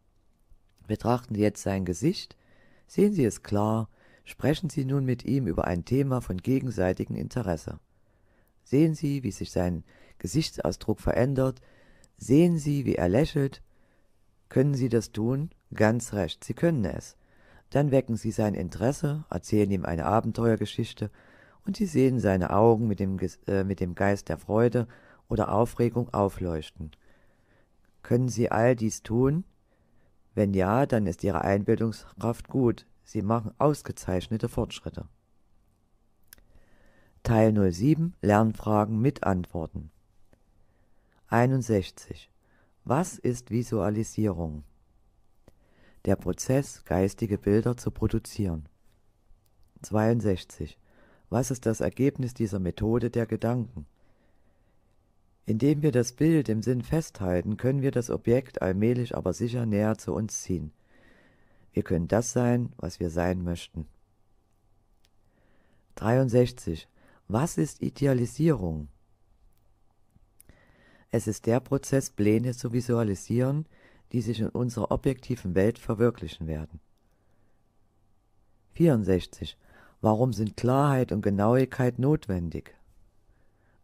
Betrachten Sie jetzt sein Gesicht. Sehen Sie es klar. Sprechen Sie nun mit ihm über ein Thema von gegenseitigem Interesse. Sehen Sie, wie sich sein Gesichtsausdruck verändert. Sehen Sie, wie er lächelt. Können Sie das tun? Ganz recht, Sie können es. Dann wecken Sie sein Interesse, erzählen ihm eine Abenteuergeschichte, und Sie sehen seine Augen mit dem, Ges äh, mit dem Geist der Freude oder Aufregung aufleuchten. Können Sie all dies tun? Wenn ja, dann ist Ihre Einbildungskraft gut. Sie machen ausgezeichnete Fortschritte. Teil 07 Lernfragen mit Antworten 61. Was ist Visualisierung? der Prozess, geistige Bilder zu produzieren. 62. Was ist das Ergebnis dieser Methode der Gedanken? Indem wir das Bild im Sinn festhalten, können wir das Objekt allmählich aber sicher näher zu uns ziehen. Wir können das sein, was wir sein möchten. 63. Was ist Idealisierung? Es ist der Prozess, Pläne zu visualisieren, die sich in unserer objektiven Welt verwirklichen werden. 64. Warum sind Klarheit und Genauigkeit notwendig?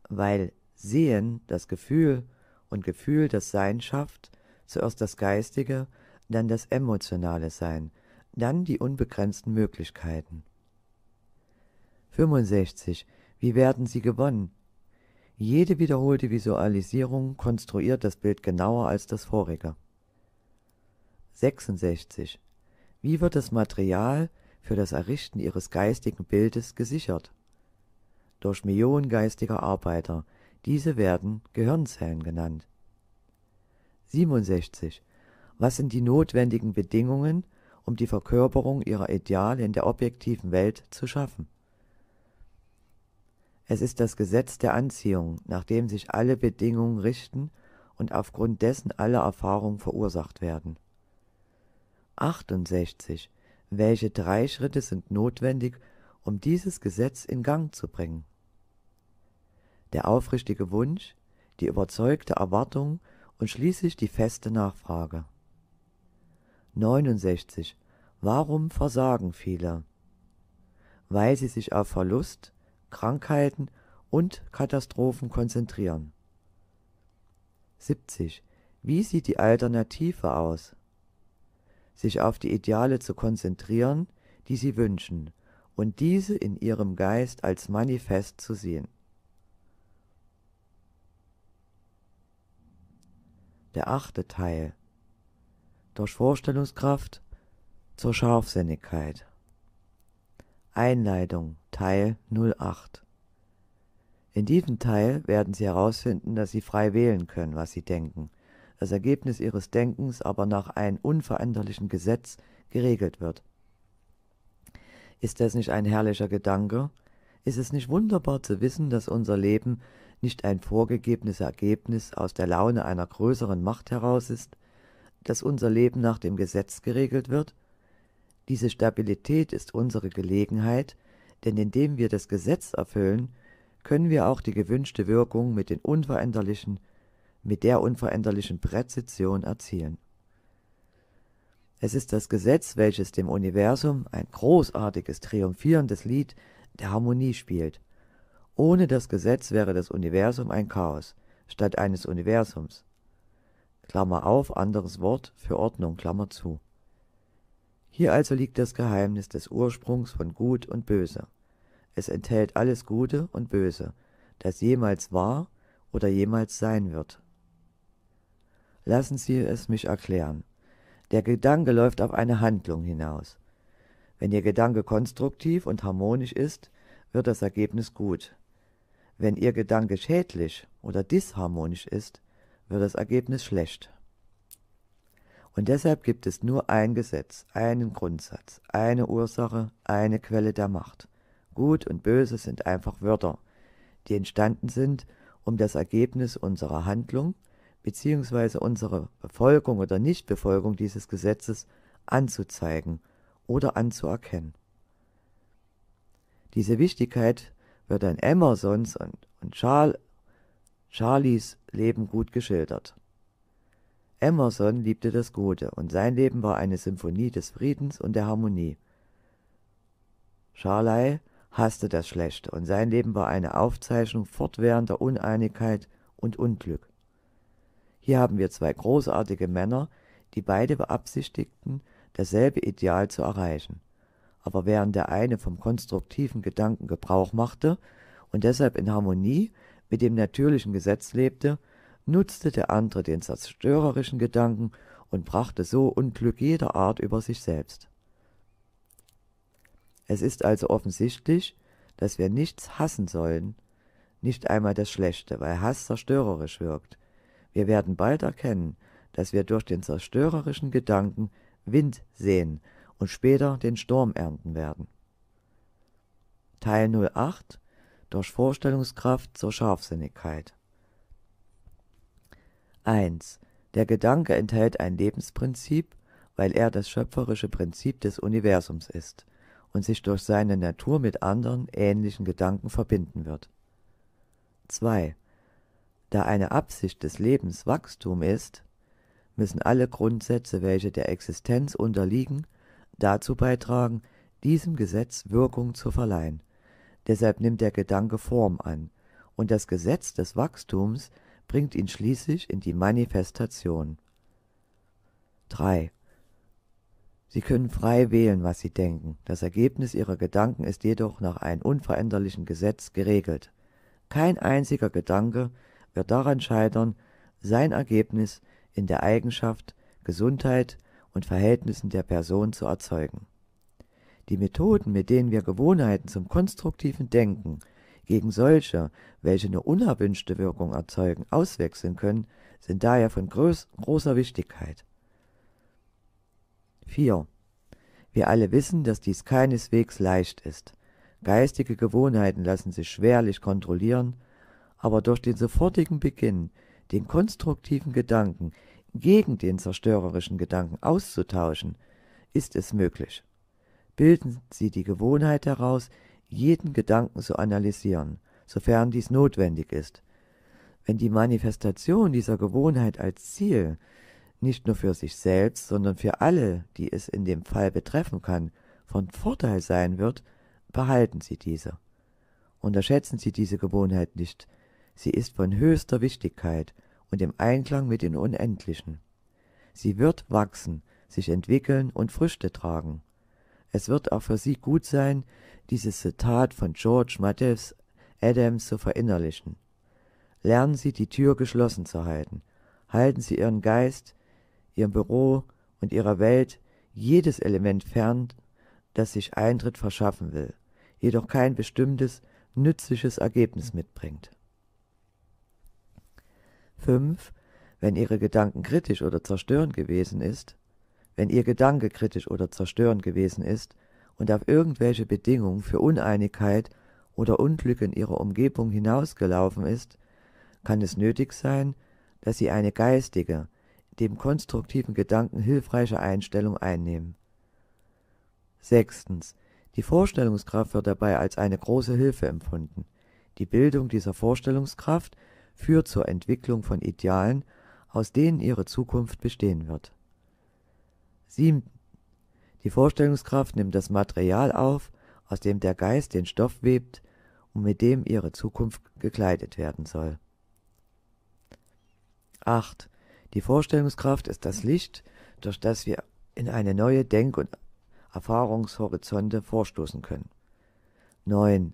Weil Sehen das Gefühl und Gefühl das Sein schafft, zuerst das Geistige, dann das emotionale Sein, dann die unbegrenzten Möglichkeiten. 65. Wie werden sie gewonnen? Jede wiederholte Visualisierung konstruiert das Bild genauer als das vorige. 66. Wie wird das Material für das Errichten ihres geistigen Bildes gesichert? Durch Millionen geistiger Arbeiter. Diese werden Gehirnzellen genannt. 67. Was sind die notwendigen Bedingungen, um die Verkörperung ihrer Ideale in der objektiven Welt zu schaffen? Es ist das Gesetz der Anziehung, nach dem sich alle Bedingungen richten und aufgrund dessen alle Erfahrungen verursacht werden 68. Welche drei Schritte sind notwendig, um dieses Gesetz in Gang zu bringen? Der aufrichtige Wunsch, die überzeugte Erwartung und schließlich die feste Nachfrage. 69. Warum versagen viele? Weil sie sich auf Verlust, Krankheiten und Katastrophen konzentrieren. 70. Wie sieht die Alternative aus? sich auf die Ideale zu konzentrieren, die sie wünschen, und diese in ihrem Geist als Manifest zu sehen. Der achte Teil. Durch Vorstellungskraft zur Scharfsinnigkeit. Einleitung Teil 08. In diesem Teil werden Sie herausfinden, dass Sie frei wählen können, was Sie denken – das Ergebnis ihres Denkens aber nach einem unveränderlichen Gesetz geregelt wird. Ist das nicht ein herrlicher Gedanke? Ist es nicht wunderbar zu wissen, dass unser Leben nicht ein vorgegebenes Ergebnis aus der Laune einer größeren Macht heraus ist, dass unser Leben nach dem Gesetz geregelt wird? Diese Stabilität ist unsere Gelegenheit, denn indem wir das Gesetz erfüllen, können wir auch die gewünschte Wirkung mit den unveränderlichen mit der unveränderlichen Präzision erzielen. Es ist das Gesetz, welches dem Universum ein großartiges, triumphierendes Lied der Harmonie spielt. Ohne das Gesetz wäre das Universum ein Chaos statt eines Universums. Klammer auf, anderes Wort für Ordnung, Klammer zu. Hier also liegt das Geheimnis des Ursprungs von Gut und Böse. Es enthält alles Gute und Böse, das jemals war oder jemals sein wird. Lassen Sie es mich erklären. Der Gedanke läuft auf eine Handlung hinaus. Wenn Ihr Gedanke konstruktiv und harmonisch ist, wird das Ergebnis gut. Wenn Ihr Gedanke schädlich oder disharmonisch ist, wird das Ergebnis schlecht. Und deshalb gibt es nur ein Gesetz, einen Grundsatz, eine Ursache, eine Quelle der Macht. Gut und Böse sind einfach Wörter, die entstanden sind, um das Ergebnis unserer Handlung, beziehungsweise unsere Befolgung oder Nichtbefolgung dieses Gesetzes anzuzeigen oder anzuerkennen. Diese Wichtigkeit wird in Emersons und, und Char Charlies Leben gut geschildert. Emerson liebte das Gute und sein Leben war eine Symphonie des Friedens und der Harmonie. Charley hasste das Schlechte und sein Leben war eine Aufzeichnung fortwährender Uneinigkeit und Unglück. Hier haben wir zwei großartige Männer, die beide beabsichtigten, dasselbe Ideal zu erreichen. Aber während der eine vom konstruktiven Gedanken Gebrauch machte und deshalb in Harmonie mit dem natürlichen Gesetz lebte, nutzte der andere den zerstörerischen Gedanken und brachte so Unglück jeder Art über sich selbst. Es ist also offensichtlich, dass wir nichts hassen sollen, nicht einmal das Schlechte, weil Hass zerstörerisch wirkt. Wir werden bald erkennen, dass wir durch den zerstörerischen Gedanken Wind sehen und später den Sturm ernten werden. Teil 08 Durch Vorstellungskraft zur Scharfsinnigkeit 1. Der Gedanke enthält ein Lebensprinzip, weil er das schöpferische Prinzip des Universums ist und sich durch seine Natur mit anderen ähnlichen Gedanken verbinden wird. 2. Da eine Absicht des Lebens Wachstum ist, müssen alle Grundsätze, welche der Existenz unterliegen, dazu beitragen, diesem Gesetz Wirkung zu verleihen. Deshalb nimmt der Gedanke Form an, und das Gesetz des Wachstums bringt ihn schließlich in die Manifestation. 3. Sie können frei wählen, was Sie denken. Das Ergebnis Ihrer Gedanken ist jedoch nach einem unveränderlichen Gesetz geregelt. Kein einziger Gedanke wird daran scheitern, sein Ergebnis in der Eigenschaft, Gesundheit und Verhältnissen der Person zu erzeugen. Die Methoden, mit denen wir Gewohnheiten zum konstruktiven Denken gegen solche, welche eine unerwünschte Wirkung erzeugen, auswechseln können, sind daher von groß, großer Wichtigkeit. 4. Wir alle wissen, dass dies keineswegs leicht ist. Geistige Gewohnheiten lassen sich schwerlich kontrollieren aber durch den sofortigen Beginn, den konstruktiven Gedanken gegen den zerstörerischen Gedanken auszutauschen, ist es möglich. Bilden Sie die Gewohnheit heraus, jeden Gedanken zu analysieren, sofern dies notwendig ist. Wenn die Manifestation dieser Gewohnheit als Ziel nicht nur für sich selbst, sondern für alle, die es in dem Fall betreffen kann, von Vorteil sein wird, behalten Sie diese. Unterschätzen Sie diese Gewohnheit nicht, Sie ist von höchster Wichtigkeit und im Einklang mit den Unendlichen. Sie wird wachsen, sich entwickeln und Früchte tragen. Es wird auch für Sie gut sein, dieses Zitat von George Matthews Adams zu verinnerlichen. Lernen Sie die Tür geschlossen zu halten. Halten Sie Ihren Geist, Ihrem Büro und Ihrer Welt jedes Element fern, das sich Eintritt verschaffen will, jedoch kein bestimmtes, nützliches Ergebnis mitbringt. 5. Wenn Ihre Gedanken kritisch oder zerstörend gewesen ist, wenn Ihr Gedanke kritisch oder zerstörend gewesen ist und auf irgendwelche Bedingungen für Uneinigkeit oder Unglück in Ihrer Umgebung hinausgelaufen ist, kann es nötig sein, dass Sie eine geistige, dem konstruktiven Gedanken hilfreiche Einstellung einnehmen. Sechstens. Die Vorstellungskraft wird dabei als eine große Hilfe empfunden. Die Bildung dieser Vorstellungskraft – führt zur Entwicklung von Idealen, aus denen ihre Zukunft bestehen wird. 7. Die Vorstellungskraft nimmt das Material auf, aus dem der Geist den Stoff webt und mit dem ihre Zukunft gekleidet werden soll. 8. Die Vorstellungskraft ist das Licht, durch das wir in eine neue Denk- und Erfahrungshorizonte vorstoßen können. 9.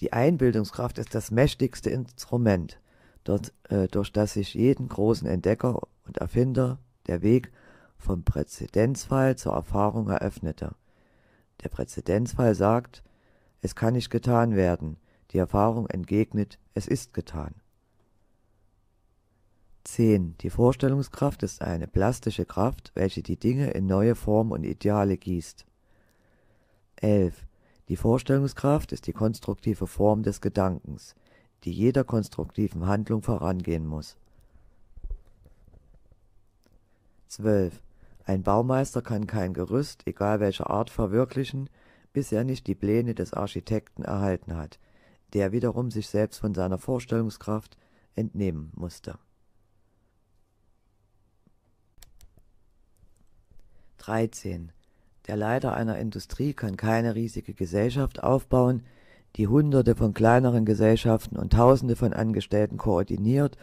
Die Einbildungskraft ist das mächtigste Instrument, dort, äh, durch das sich jeden großen Entdecker und Erfinder der Weg vom Präzedenzfall zur Erfahrung eröffnete. Der Präzedenzfall sagt, es kann nicht getan werden, die Erfahrung entgegnet, es ist getan. 10. Die Vorstellungskraft ist eine plastische Kraft, welche die Dinge in neue Formen und Ideale gießt. 11. Die Vorstellungskraft ist die konstruktive Form des Gedankens, die jeder konstruktiven Handlung vorangehen muss. 12. Ein Baumeister kann kein Gerüst, egal welcher Art, verwirklichen, bis er nicht die Pläne des Architekten erhalten hat, der wiederum sich selbst von seiner Vorstellungskraft entnehmen musste. 13. Der Leiter einer Industrie kann keine riesige Gesellschaft aufbauen, die Hunderte von kleineren Gesellschaften und Tausende von Angestellten koordiniert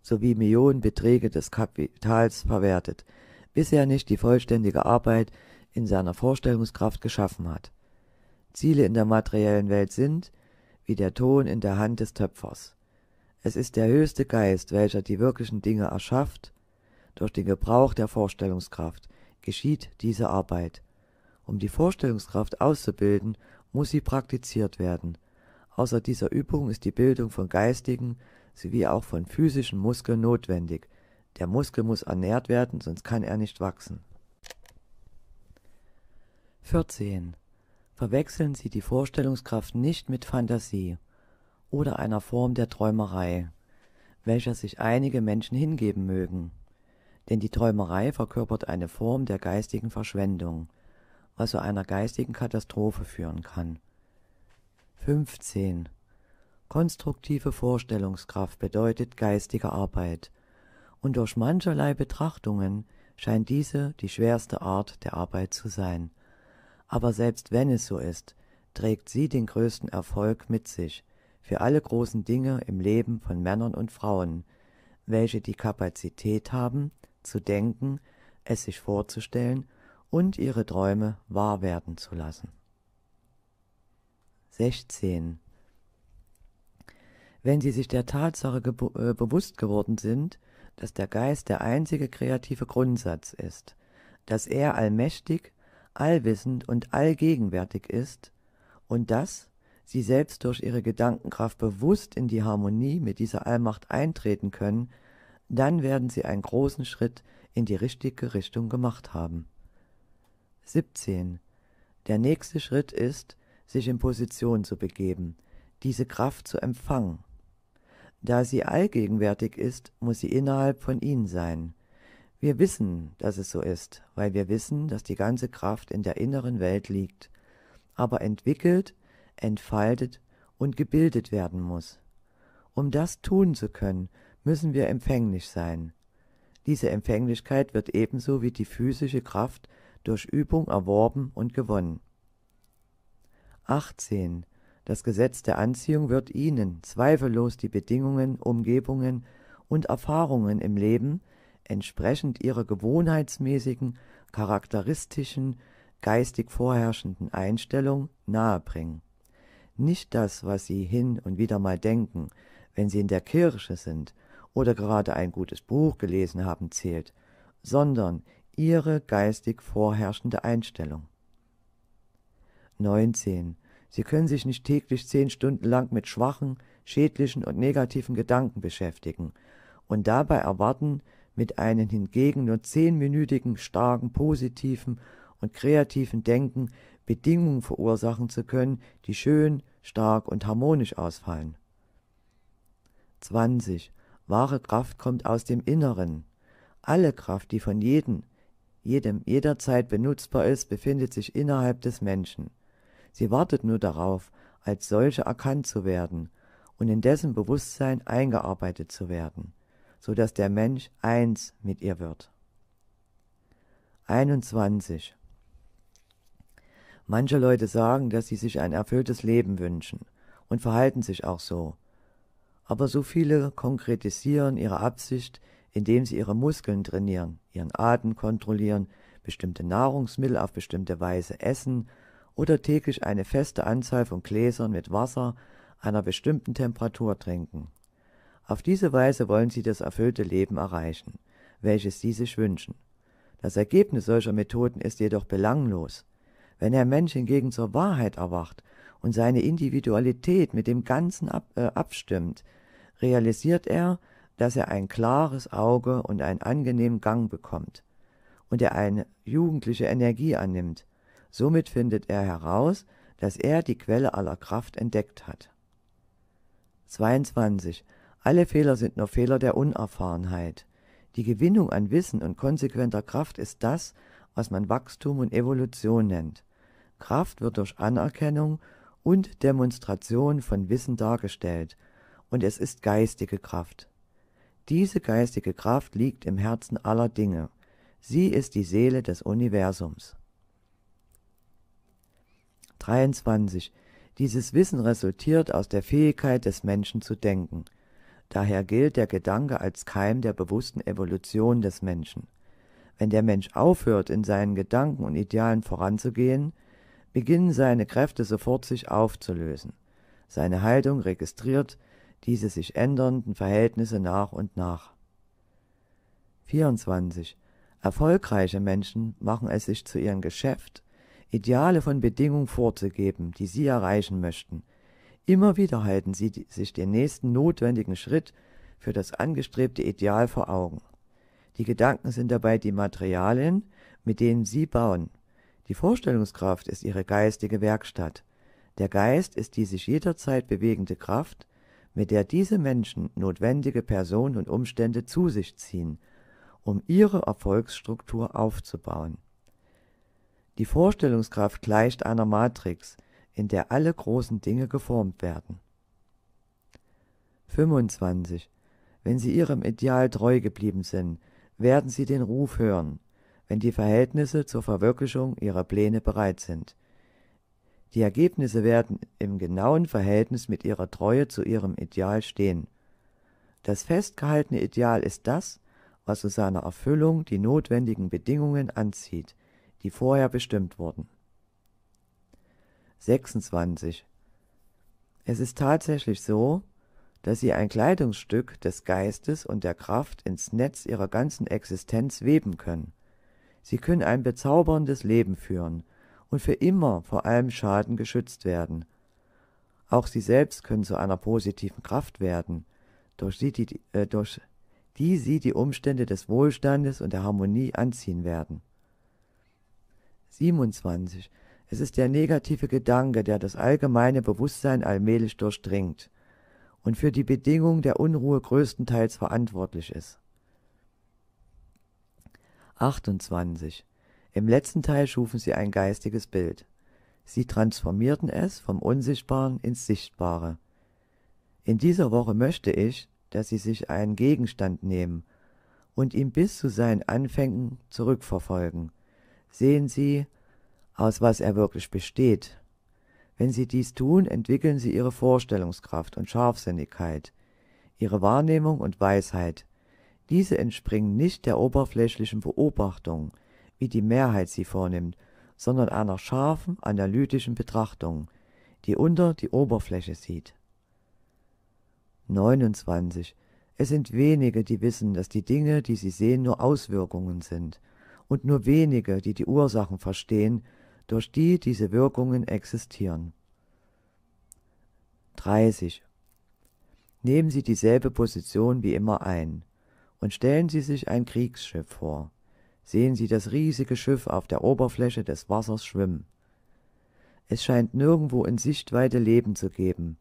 sowie Millionenbeträge des Kapitals verwertet, bis er nicht die vollständige Arbeit in seiner Vorstellungskraft geschaffen hat. Ziele in der materiellen Welt sind, wie der Ton in der Hand des Töpfers. Es ist der höchste Geist, welcher die wirklichen Dinge erschafft, durch den Gebrauch der Vorstellungskraft geschieht diese Arbeit um die Vorstellungskraft auszubilden, muss sie praktiziert werden. Außer dieser Übung ist die Bildung von geistigen sowie auch von physischen Muskeln notwendig. Der Muskel muss ernährt werden, sonst kann er nicht wachsen. 14. Verwechseln Sie die Vorstellungskraft nicht mit Fantasie oder einer Form der Träumerei, welcher sich einige Menschen hingeben mögen. Denn die Träumerei verkörpert eine Form der geistigen Verschwendung – was zu einer geistigen Katastrophe führen kann. 15. Konstruktive Vorstellungskraft bedeutet geistige Arbeit, und durch mancherlei Betrachtungen scheint diese die schwerste Art der Arbeit zu sein. Aber selbst wenn es so ist, trägt sie den größten Erfolg mit sich für alle großen Dinge im Leben von Männern und Frauen, welche die Kapazität haben, zu denken, es sich vorzustellen und ihre Träume wahr werden zu lassen. 16. Wenn sie sich der Tatsache äh, bewusst geworden sind, dass der Geist der einzige kreative Grundsatz ist, dass er allmächtig, allwissend und allgegenwärtig ist und dass sie selbst durch ihre Gedankenkraft bewusst in die Harmonie mit dieser Allmacht eintreten können, dann werden sie einen großen Schritt in die richtige Richtung gemacht haben. 17. Der nächste Schritt ist, sich in Position zu begeben, diese Kraft zu empfangen. Da sie allgegenwärtig ist, muss sie innerhalb von ihnen sein. Wir wissen, dass es so ist, weil wir wissen, dass die ganze Kraft in der inneren Welt liegt, aber entwickelt, entfaltet und gebildet werden muss. Um das tun zu können, müssen wir empfänglich sein. Diese Empfänglichkeit wird ebenso wie die physische Kraft durch Übung erworben und gewonnen. 18. Das Gesetz der Anziehung wird Ihnen zweifellos die Bedingungen, Umgebungen und Erfahrungen im Leben entsprechend Ihrer gewohnheitsmäßigen, charakteristischen, geistig vorherrschenden Einstellung nahebringen. Nicht das, was Sie hin und wieder mal denken, wenn Sie in der Kirche sind oder gerade ein gutes Buch gelesen haben, zählt, sondern ihre geistig vorherrschende Einstellung. 19. Sie können sich nicht täglich zehn Stunden lang mit schwachen, schädlichen und negativen Gedanken beschäftigen und dabei erwarten, mit einem hingegen nur zehnminütigen, starken, positiven und kreativen Denken Bedingungen verursachen zu können, die schön, stark und harmonisch ausfallen. 20. Wahre Kraft kommt aus dem Inneren. Alle Kraft, die von jedem jedem jederzeit benutzbar ist, befindet sich innerhalb des Menschen. Sie wartet nur darauf, als solche erkannt zu werden und in dessen Bewusstsein eingearbeitet zu werden, so dass der Mensch eins mit ihr wird. 21. Manche Leute sagen, dass sie sich ein erfülltes Leben wünschen und verhalten sich auch so. Aber so viele konkretisieren ihre Absicht indem sie ihre Muskeln trainieren, ihren Atem kontrollieren, bestimmte Nahrungsmittel auf bestimmte Weise essen oder täglich eine feste Anzahl von Gläsern mit Wasser einer bestimmten Temperatur trinken. Auf diese Weise wollen sie das erfüllte Leben erreichen, welches sie sich wünschen. Das Ergebnis solcher Methoden ist jedoch belanglos. Wenn der Mensch hingegen zur Wahrheit erwacht und seine Individualität mit dem Ganzen ab, äh, abstimmt, realisiert er, dass er ein klares Auge und einen angenehmen Gang bekommt und er eine jugendliche Energie annimmt. Somit findet er heraus, dass er die Quelle aller Kraft entdeckt hat. 22. Alle Fehler sind nur Fehler der Unerfahrenheit. Die Gewinnung an Wissen und konsequenter Kraft ist das, was man Wachstum und Evolution nennt. Kraft wird durch Anerkennung und Demonstration von Wissen dargestellt, und es ist geistige Kraft. Diese geistige Kraft liegt im Herzen aller Dinge. Sie ist die Seele des Universums. 23. Dieses Wissen resultiert aus der Fähigkeit des Menschen zu denken. Daher gilt der Gedanke als Keim der bewussten Evolution des Menschen. Wenn der Mensch aufhört, in seinen Gedanken und Idealen voranzugehen, beginnen seine Kräfte sofort sich aufzulösen. Seine Haltung registriert diese sich ändernden Verhältnisse nach und nach. 24. Erfolgreiche Menschen machen es sich zu ihrem Geschäft, Ideale von Bedingungen vorzugeben, die sie erreichen möchten. Immer wieder halten sie sich den nächsten notwendigen Schritt für das angestrebte Ideal vor Augen. Die Gedanken sind dabei die Materialien, mit denen sie bauen. Die Vorstellungskraft ist ihre geistige Werkstatt. Der Geist ist die sich jederzeit bewegende Kraft, mit der diese Menschen notwendige Personen und Umstände zu sich ziehen, um ihre Erfolgsstruktur aufzubauen. Die Vorstellungskraft gleicht einer Matrix, in der alle großen Dinge geformt werden. 25. Wenn sie ihrem Ideal treu geblieben sind, werden sie den Ruf hören, wenn die Verhältnisse zur Verwirklichung ihrer Pläne bereit sind. Die Ergebnisse werden im genauen Verhältnis mit ihrer Treue zu ihrem Ideal stehen. Das festgehaltene Ideal ist das, was zu seiner Erfüllung die notwendigen Bedingungen anzieht, die vorher bestimmt wurden. 26. Es ist tatsächlich so, dass sie ein Kleidungsstück des Geistes und der Kraft ins Netz ihrer ganzen Existenz weben können. Sie können ein bezauberndes Leben führen – und für immer vor allem Schaden geschützt werden. Auch sie selbst können zu einer positiven Kraft werden, durch die, die, äh, durch die sie die Umstände des Wohlstandes und der Harmonie anziehen werden. 27. Es ist der negative Gedanke, der das allgemeine Bewusstsein allmählich durchdringt und für die Bedingung der Unruhe größtenteils verantwortlich ist. 28. Im letzten Teil schufen sie ein geistiges Bild. Sie transformierten es vom Unsichtbaren ins Sichtbare. In dieser Woche möchte ich, dass Sie sich einen Gegenstand nehmen und ihn bis zu seinen Anfängen zurückverfolgen. Sehen Sie, aus was er wirklich besteht. Wenn Sie dies tun, entwickeln Sie Ihre Vorstellungskraft und Scharfsinnigkeit, Ihre Wahrnehmung und Weisheit. Diese entspringen nicht der oberflächlichen Beobachtung – wie die Mehrheit sie vornimmt, sondern einer scharfen, analytischen Betrachtung, die unter die Oberfläche sieht. 29. Es sind wenige, die wissen, dass die Dinge, die sie sehen, nur Auswirkungen sind, und nur wenige, die die Ursachen verstehen, durch die diese Wirkungen existieren. 30. Nehmen Sie dieselbe Position wie immer ein und stellen Sie sich ein Kriegsschiff vor sehen sie das riesige Schiff auf der Oberfläche des Wassers schwimmen. Es scheint nirgendwo in Sichtweite Leben zu geben.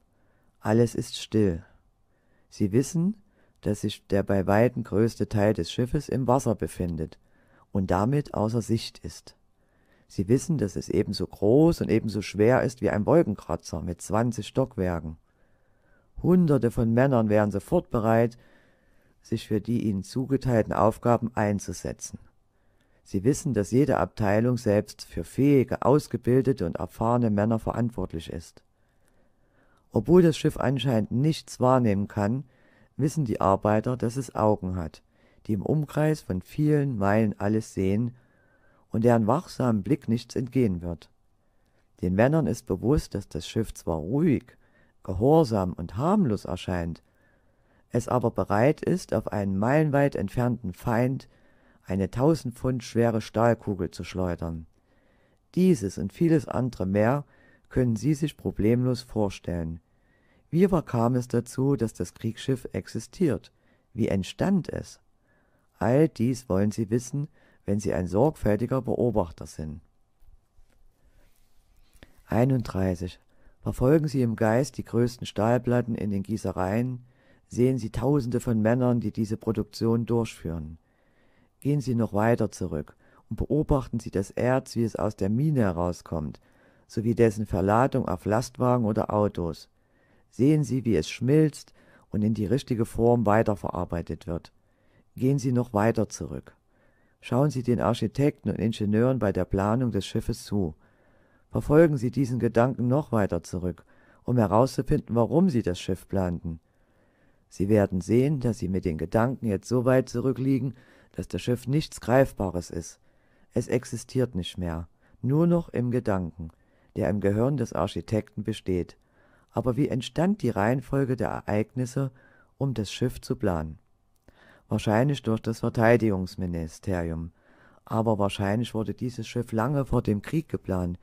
Alles ist still. Sie wissen, dass sich der bei weitem größte Teil des Schiffes im Wasser befindet und damit außer Sicht ist. Sie wissen, dass es ebenso groß und ebenso schwer ist wie ein Wolkenkratzer mit 20 Stockwerken. Hunderte von Männern wären sofort bereit, sich für die ihnen zugeteilten Aufgaben einzusetzen. Sie wissen, dass jede Abteilung selbst für fähige, ausgebildete und erfahrene Männer verantwortlich ist. Obwohl das Schiff anscheinend nichts wahrnehmen kann, wissen die Arbeiter, dass es Augen hat, die im Umkreis von vielen Meilen alles sehen und deren wachsamen Blick nichts entgehen wird. Den Männern ist bewusst, dass das Schiff zwar ruhig, gehorsam und harmlos erscheint, es aber bereit ist, auf einen meilenweit entfernten Feind eine tausend Pfund schwere Stahlkugel zu schleudern. Dieses und vieles andere mehr können Sie sich problemlos vorstellen. Wie aber kam es dazu, dass das Kriegsschiff existiert? Wie entstand es? All dies wollen Sie wissen, wenn Sie ein sorgfältiger Beobachter sind. 31. Verfolgen Sie im Geist die größten Stahlplatten in den Gießereien, sehen Sie Tausende von Männern, die diese Produktion durchführen. Gehen Sie noch weiter zurück und beobachten Sie das Erz, wie es aus der Mine herauskommt, sowie dessen Verladung auf Lastwagen oder Autos. Sehen Sie, wie es schmilzt und in die richtige Form weiterverarbeitet wird. Gehen Sie noch weiter zurück. Schauen Sie den Architekten und Ingenieuren bei der Planung des Schiffes zu. Verfolgen Sie diesen Gedanken noch weiter zurück, um herauszufinden, warum Sie das Schiff planten. Sie werden sehen, dass Sie mit den Gedanken jetzt so weit zurückliegen, dass das Schiff nichts Greifbares ist. Es existiert nicht mehr, nur noch im Gedanken, der im Gehirn des Architekten besteht. Aber wie entstand die Reihenfolge der Ereignisse, um das Schiff zu planen? Wahrscheinlich durch das Verteidigungsministerium. Aber wahrscheinlich wurde dieses Schiff lange vor dem Krieg geplant,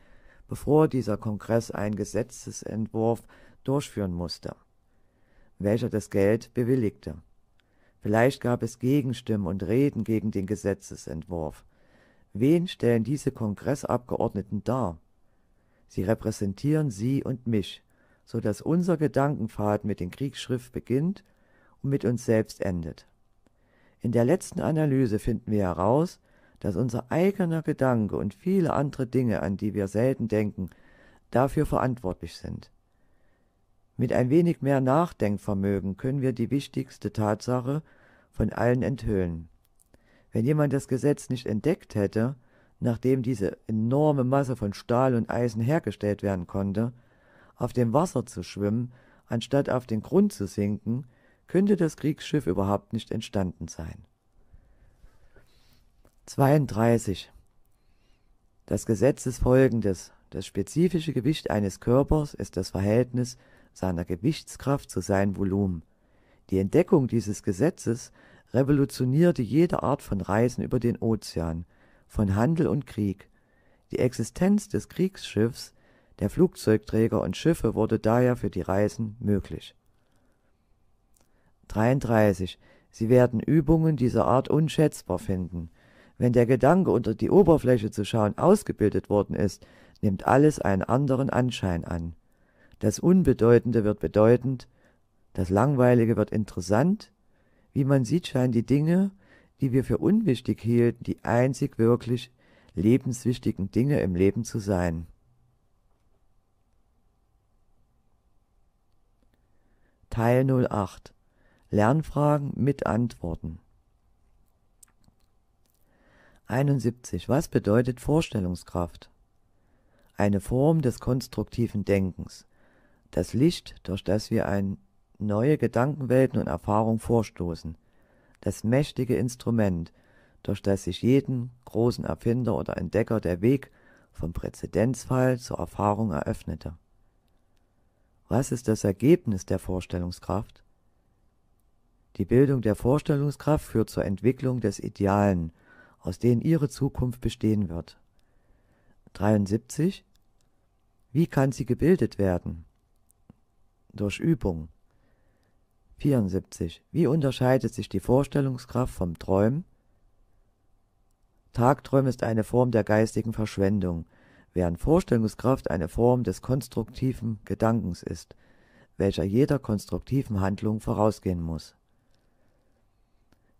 bevor dieser Kongress einen Gesetzesentwurf durchführen musste, welcher das Geld bewilligte. Vielleicht gab es Gegenstimmen und Reden gegen den Gesetzesentwurf. Wen stellen diese Kongressabgeordneten dar? Sie repräsentieren Sie und mich, so dass unser Gedankenpfad mit den Kriegsschrift beginnt und mit uns selbst endet. In der letzten Analyse finden wir heraus, dass unser eigener Gedanke und viele andere Dinge, an die wir selten denken, dafür verantwortlich sind. Mit ein wenig mehr Nachdenkvermögen können wir die wichtigste Tatsache von allen enthüllen. Wenn jemand das Gesetz nicht entdeckt hätte, nachdem diese enorme Masse von Stahl und Eisen hergestellt werden konnte, auf dem Wasser zu schwimmen, anstatt auf den Grund zu sinken, könnte das Kriegsschiff überhaupt nicht entstanden sein. 32. Das Gesetz ist folgendes. Das spezifische Gewicht eines Körpers ist das Verhältnis seiner Gewichtskraft zu seinem Volumen. Die Entdeckung dieses Gesetzes revolutionierte jede Art von Reisen über den Ozean, von Handel und Krieg. Die Existenz des Kriegsschiffs, der Flugzeugträger und Schiffe wurde daher für die Reisen möglich. 33. Sie werden Übungen dieser Art unschätzbar finden. Wenn der Gedanke, unter die Oberfläche zu schauen, ausgebildet worden ist, nimmt alles einen anderen Anschein an. Das Unbedeutende wird bedeutend, das Langweilige wird interessant. Wie man sieht, scheinen die Dinge, die wir für unwichtig hielten, die einzig wirklich lebenswichtigen Dinge im Leben zu sein. Teil 08 Lernfragen mit Antworten 71. Was bedeutet Vorstellungskraft? Eine Form des konstruktiven Denkens das Licht, durch das wir an neue Gedankenwelten und Erfahrungen vorstoßen, das mächtige Instrument, durch das sich jeden großen Erfinder oder Entdecker der Weg vom Präzedenzfall zur Erfahrung eröffnete. Was ist das Ergebnis der Vorstellungskraft? Die Bildung der Vorstellungskraft führt zur Entwicklung des Idealen, aus denen ihre Zukunft bestehen wird. 73. Wie kann sie gebildet werden? durch Übung. 74. Wie unterscheidet sich die Vorstellungskraft vom Träumen? Tagträumen ist eine Form der geistigen Verschwendung, während Vorstellungskraft eine Form des konstruktiven Gedankens ist, welcher jeder konstruktiven Handlung vorausgehen muss.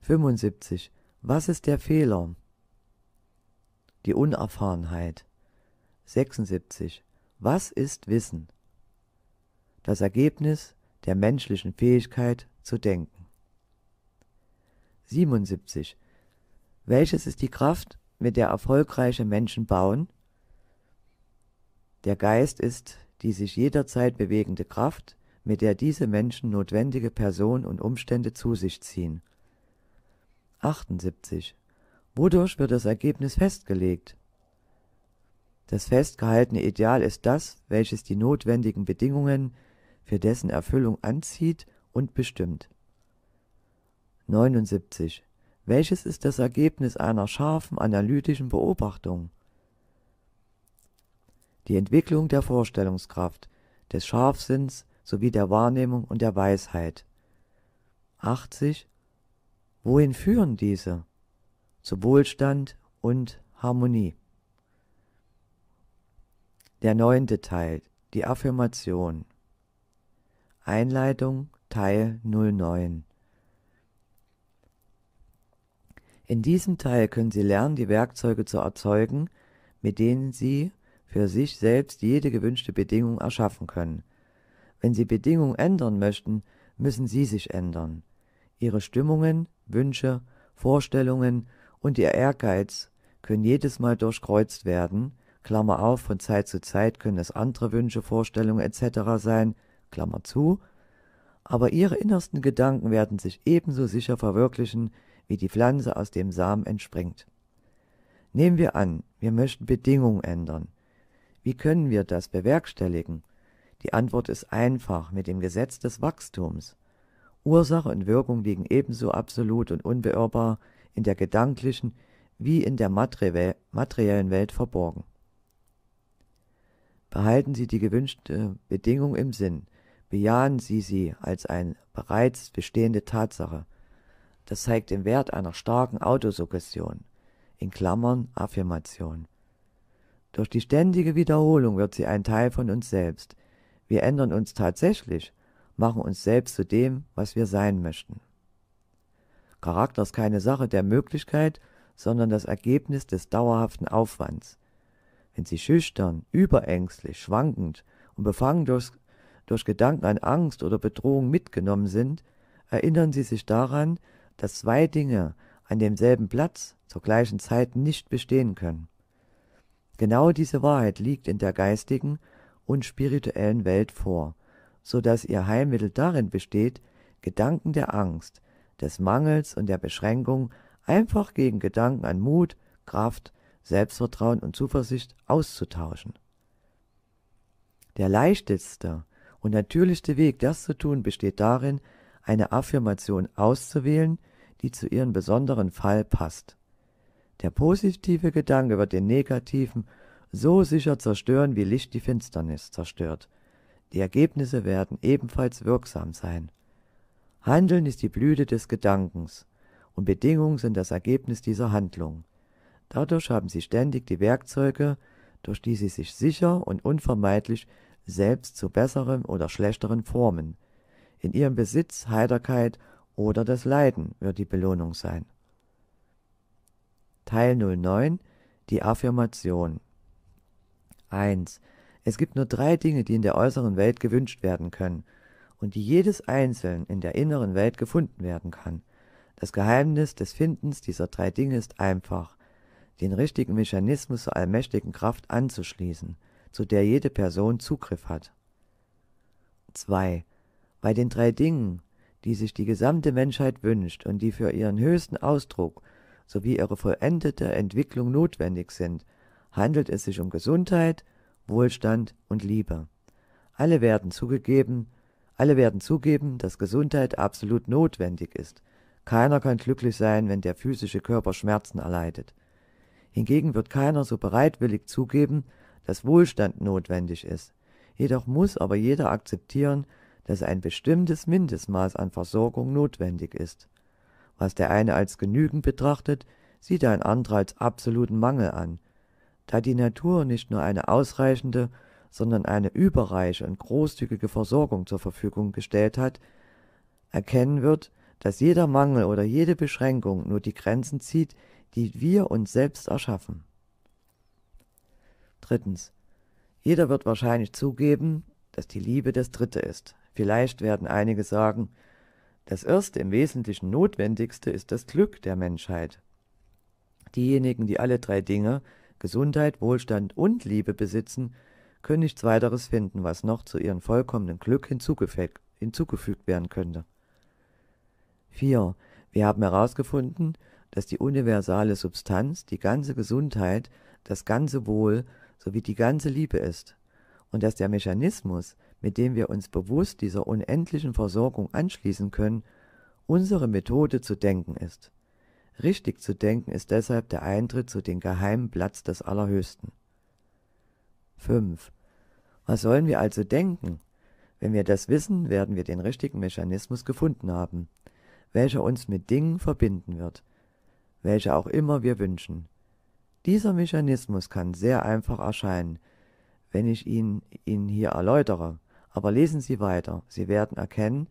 75. Was ist der Fehler? Die Unerfahrenheit. 76. Was ist Wissen? das Ergebnis der menschlichen Fähigkeit zu denken. 77. Welches ist die Kraft, mit der erfolgreiche Menschen bauen? Der Geist ist die sich jederzeit bewegende Kraft, mit der diese Menschen notwendige Personen und Umstände zu sich ziehen. 78. Wodurch wird das Ergebnis festgelegt? Das festgehaltene Ideal ist das, welches die notwendigen Bedingungen für dessen Erfüllung anzieht und bestimmt. 79. Welches ist das Ergebnis einer scharfen analytischen Beobachtung? Die Entwicklung der Vorstellungskraft, des Scharfsinns sowie der Wahrnehmung und der Weisheit. 80. Wohin führen diese? Zu Wohlstand und Harmonie. Der neunte Teil, die Affirmation. Einleitung Teil 09. In diesem Teil können Sie lernen, die Werkzeuge zu erzeugen, mit denen Sie für sich selbst jede gewünschte Bedingung erschaffen können. Wenn Sie Bedingungen ändern möchten, müssen Sie sich ändern. Ihre Stimmungen, Wünsche, Vorstellungen und Ihr Ehrgeiz können jedes Mal durchkreuzt werden, Klammer auf, von Zeit zu Zeit können es andere Wünsche, Vorstellungen etc. sein, Klammer zu, aber ihre innersten Gedanken werden sich ebenso sicher verwirklichen, wie die Pflanze aus dem Samen entspringt. Nehmen wir an, wir möchten Bedingungen ändern. Wie können wir das bewerkstelligen? Die Antwort ist einfach mit dem Gesetz des Wachstums. Ursache und Wirkung liegen ebenso absolut und unbeirrbar in der gedanklichen wie in der materiellen Welt verborgen. Behalten Sie die gewünschte Bedingung im Sinn, bejahen sie sie als eine bereits bestehende Tatsache. Das zeigt den Wert einer starken Autosuggestion in Klammern (Affirmation). Durch die ständige Wiederholung wird sie ein Teil von uns selbst. Wir ändern uns tatsächlich, machen uns selbst zu dem, was wir sein möchten. Charakter ist keine Sache der Möglichkeit, sondern das Ergebnis des dauerhaften Aufwands. Wenn Sie schüchtern, überängstlich, schwankend und befangen durchs durch Gedanken an Angst oder Bedrohung mitgenommen sind, erinnern sie sich daran, dass zwei Dinge an demselben Platz zur gleichen Zeit nicht bestehen können. Genau diese Wahrheit liegt in der geistigen und spirituellen Welt vor, so dass ihr Heilmittel darin besteht, Gedanken der Angst, des Mangels und der Beschränkung einfach gegen Gedanken an Mut, Kraft, Selbstvertrauen und Zuversicht auszutauschen. Der leichteste und natürlichste Weg, das zu tun, besteht darin, eine Affirmation auszuwählen, die zu Ihrem besonderen Fall passt. Der positive Gedanke wird den negativen so sicher zerstören, wie Licht die Finsternis zerstört. Die Ergebnisse werden ebenfalls wirksam sein. Handeln ist die Blüte des Gedankens und Bedingungen sind das Ergebnis dieser Handlung. Dadurch haben Sie ständig die Werkzeuge, durch die Sie sich sicher und unvermeidlich selbst zu besseren oder schlechteren Formen. In ihrem Besitz Heiterkeit oder das Leiden wird die Belohnung sein. Teil 09 Die Affirmation 1. Es gibt nur drei Dinge, die in der äußeren Welt gewünscht werden können und die jedes einzeln in der inneren Welt gefunden werden kann. Das Geheimnis des Findens dieser drei Dinge ist einfach, den richtigen Mechanismus zur allmächtigen Kraft anzuschließen zu der jede Person Zugriff hat. 2. Bei den drei Dingen, die sich die gesamte Menschheit wünscht und die für ihren höchsten Ausdruck sowie ihre vollendete Entwicklung notwendig sind, handelt es sich um Gesundheit, Wohlstand und Liebe. Alle werden zugegeben, alle werden zugeben, dass Gesundheit absolut notwendig ist. Keiner kann glücklich sein, wenn der physische Körper Schmerzen erleidet. Hingegen wird keiner so bereitwillig zugeben, dass Wohlstand notwendig ist. Jedoch muss aber jeder akzeptieren, dass ein bestimmtes Mindestmaß an Versorgung notwendig ist. Was der eine als genügend betrachtet, sieht ein anderer als absoluten Mangel an. Da die Natur nicht nur eine ausreichende, sondern eine überreiche und großzügige Versorgung zur Verfügung gestellt hat, erkennen wird, dass jeder Mangel oder jede Beschränkung nur die Grenzen zieht, die wir uns selbst erschaffen. Drittens. Jeder wird wahrscheinlich zugeben, dass die Liebe das Dritte ist. Vielleicht werden einige sagen, das Erste im Wesentlichen Notwendigste ist das Glück der Menschheit. Diejenigen, die alle drei Dinge, Gesundheit, Wohlstand und Liebe besitzen, können nichts weiteres finden, was noch zu ihrem vollkommenen Glück hinzugefügt, hinzugefügt werden könnte. 4. Wir haben herausgefunden, dass die universale Substanz, die ganze Gesundheit, das ganze Wohl wie die ganze Liebe ist und dass der Mechanismus, mit dem wir uns bewusst dieser unendlichen Versorgung anschließen können, unsere Methode zu denken ist. Richtig zu denken ist deshalb der Eintritt zu dem geheimen Platz des Allerhöchsten. 5. Was sollen wir also denken? Wenn wir das wissen, werden wir den richtigen Mechanismus gefunden haben, welcher uns mit Dingen verbinden wird, welche auch immer wir wünschen. Dieser Mechanismus kann sehr einfach erscheinen, wenn ich ihn Ihnen hier erläutere, aber lesen Sie weiter, Sie werden erkennen,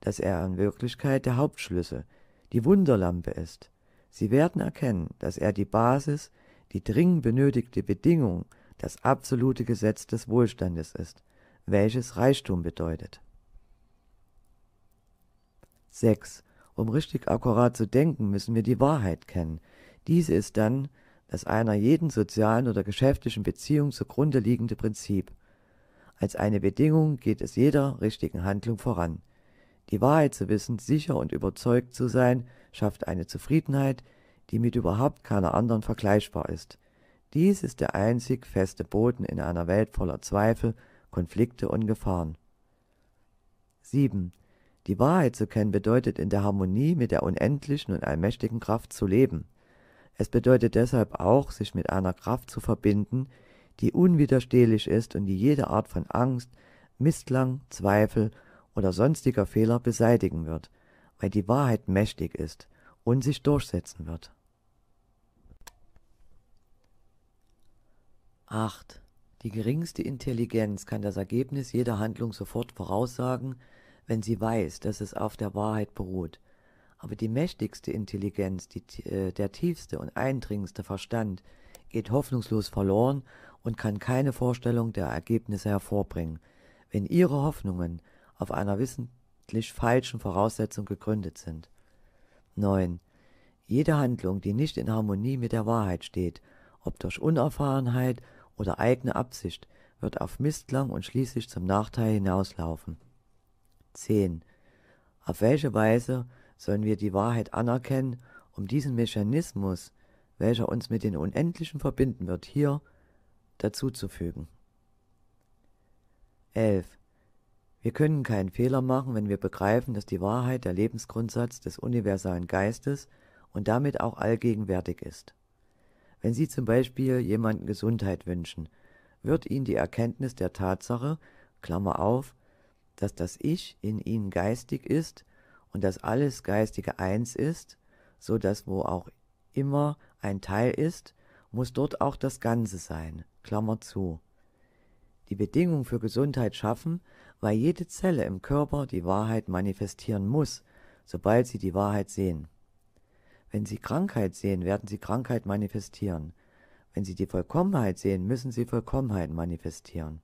dass er in Wirklichkeit der Hauptschlüssel, die Wunderlampe ist. Sie werden erkennen, dass er die Basis, die dringend benötigte Bedingung, das absolute Gesetz des Wohlstandes ist, welches Reichtum bedeutet. 6. Um richtig akkurat zu denken, müssen wir die Wahrheit kennen. Diese ist dann das einer jeden sozialen oder geschäftlichen Beziehung zugrunde liegende Prinzip. Als eine Bedingung geht es jeder richtigen Handlung voran. Die Wahrheit zu wissen, sicher und überzeugt zu sein, schafft eine Zufriedenheit, die mit überhaupt keiner anderen vergleichbar ist. Dies ist der einzig feste Boden in einer Welt voller Zweifel, Konflikte und Gefahren. 7. Die Wahrheit zu kennen bedeutet in der Harmonie mit der unendlichen und allmächtigen Kraft zu leben – es bedeutet deshalb auch, sich mit einer Kraft zu verbinden, die unwiderstehlich ist und die jede Art von Angst, Missklang, Zweifel oder sonstiger Fehler beseitigen wird, weil die Wahrheit mächtig ist und sich durchsetzen wird. 8. Die geringste Intelligenz kann das Ergebnis jeder Handlung sofort voraussagen, wenn sie weiß, dass es auf der Wahrheit beruht aber die mächtigste Intelligenz, die, äh, der tiefste und eindringendste Verstand, geht hoffnungslos verloren und kann keine Vorstellung der Ergebnisse hervorbringen, wenn ihre Hoffnungen auf einer wissentlich falschen Voraussetzung gegründet sind. 9. Jede Handlung, die nicht in Harmonie mit der Wahrheit steht, ob durch Unerfahrenheit oder eigene Absicht, wird auf Mistlang und schließlich zum Nachteil hinauslaufen. 10. Auf welche Weise sollen wir die Wahrheit anerkennen, um diesen Mechanismus, welcher uns mit den Unendlichen verbinden wird, hier dazuzufügen. 11. Wir können keinen Fehler machen, wenn wir begreifen, dass die Wahrheit der Lebensgrundsatz des universalen Geistes und damit auch allgegenwärtig ist. Wenn Sie zum Beispiel jemanden Gesundheit wünschen, wird Ihnen die Erkenntnis der Tatsache, Klammer auf, dass das Ich in Ihnen geistig ist und dass alles geistige eins ist, so dass wo auch immer ein Teil ist, muss dort auch das Ganze sein. Klammer zu. Die Bedingung für Gesundheit schaffen, weil jede Zelle im Körper die Wahrheit manifestieren muss, sobald sie die Wahrheit sehen. Wenn sie Krankheit sehen, werden sie Krankheit manifestieren. Wenn sie die Vollkommenheit sehen, müssen sie Vollkommenheit manifestieren.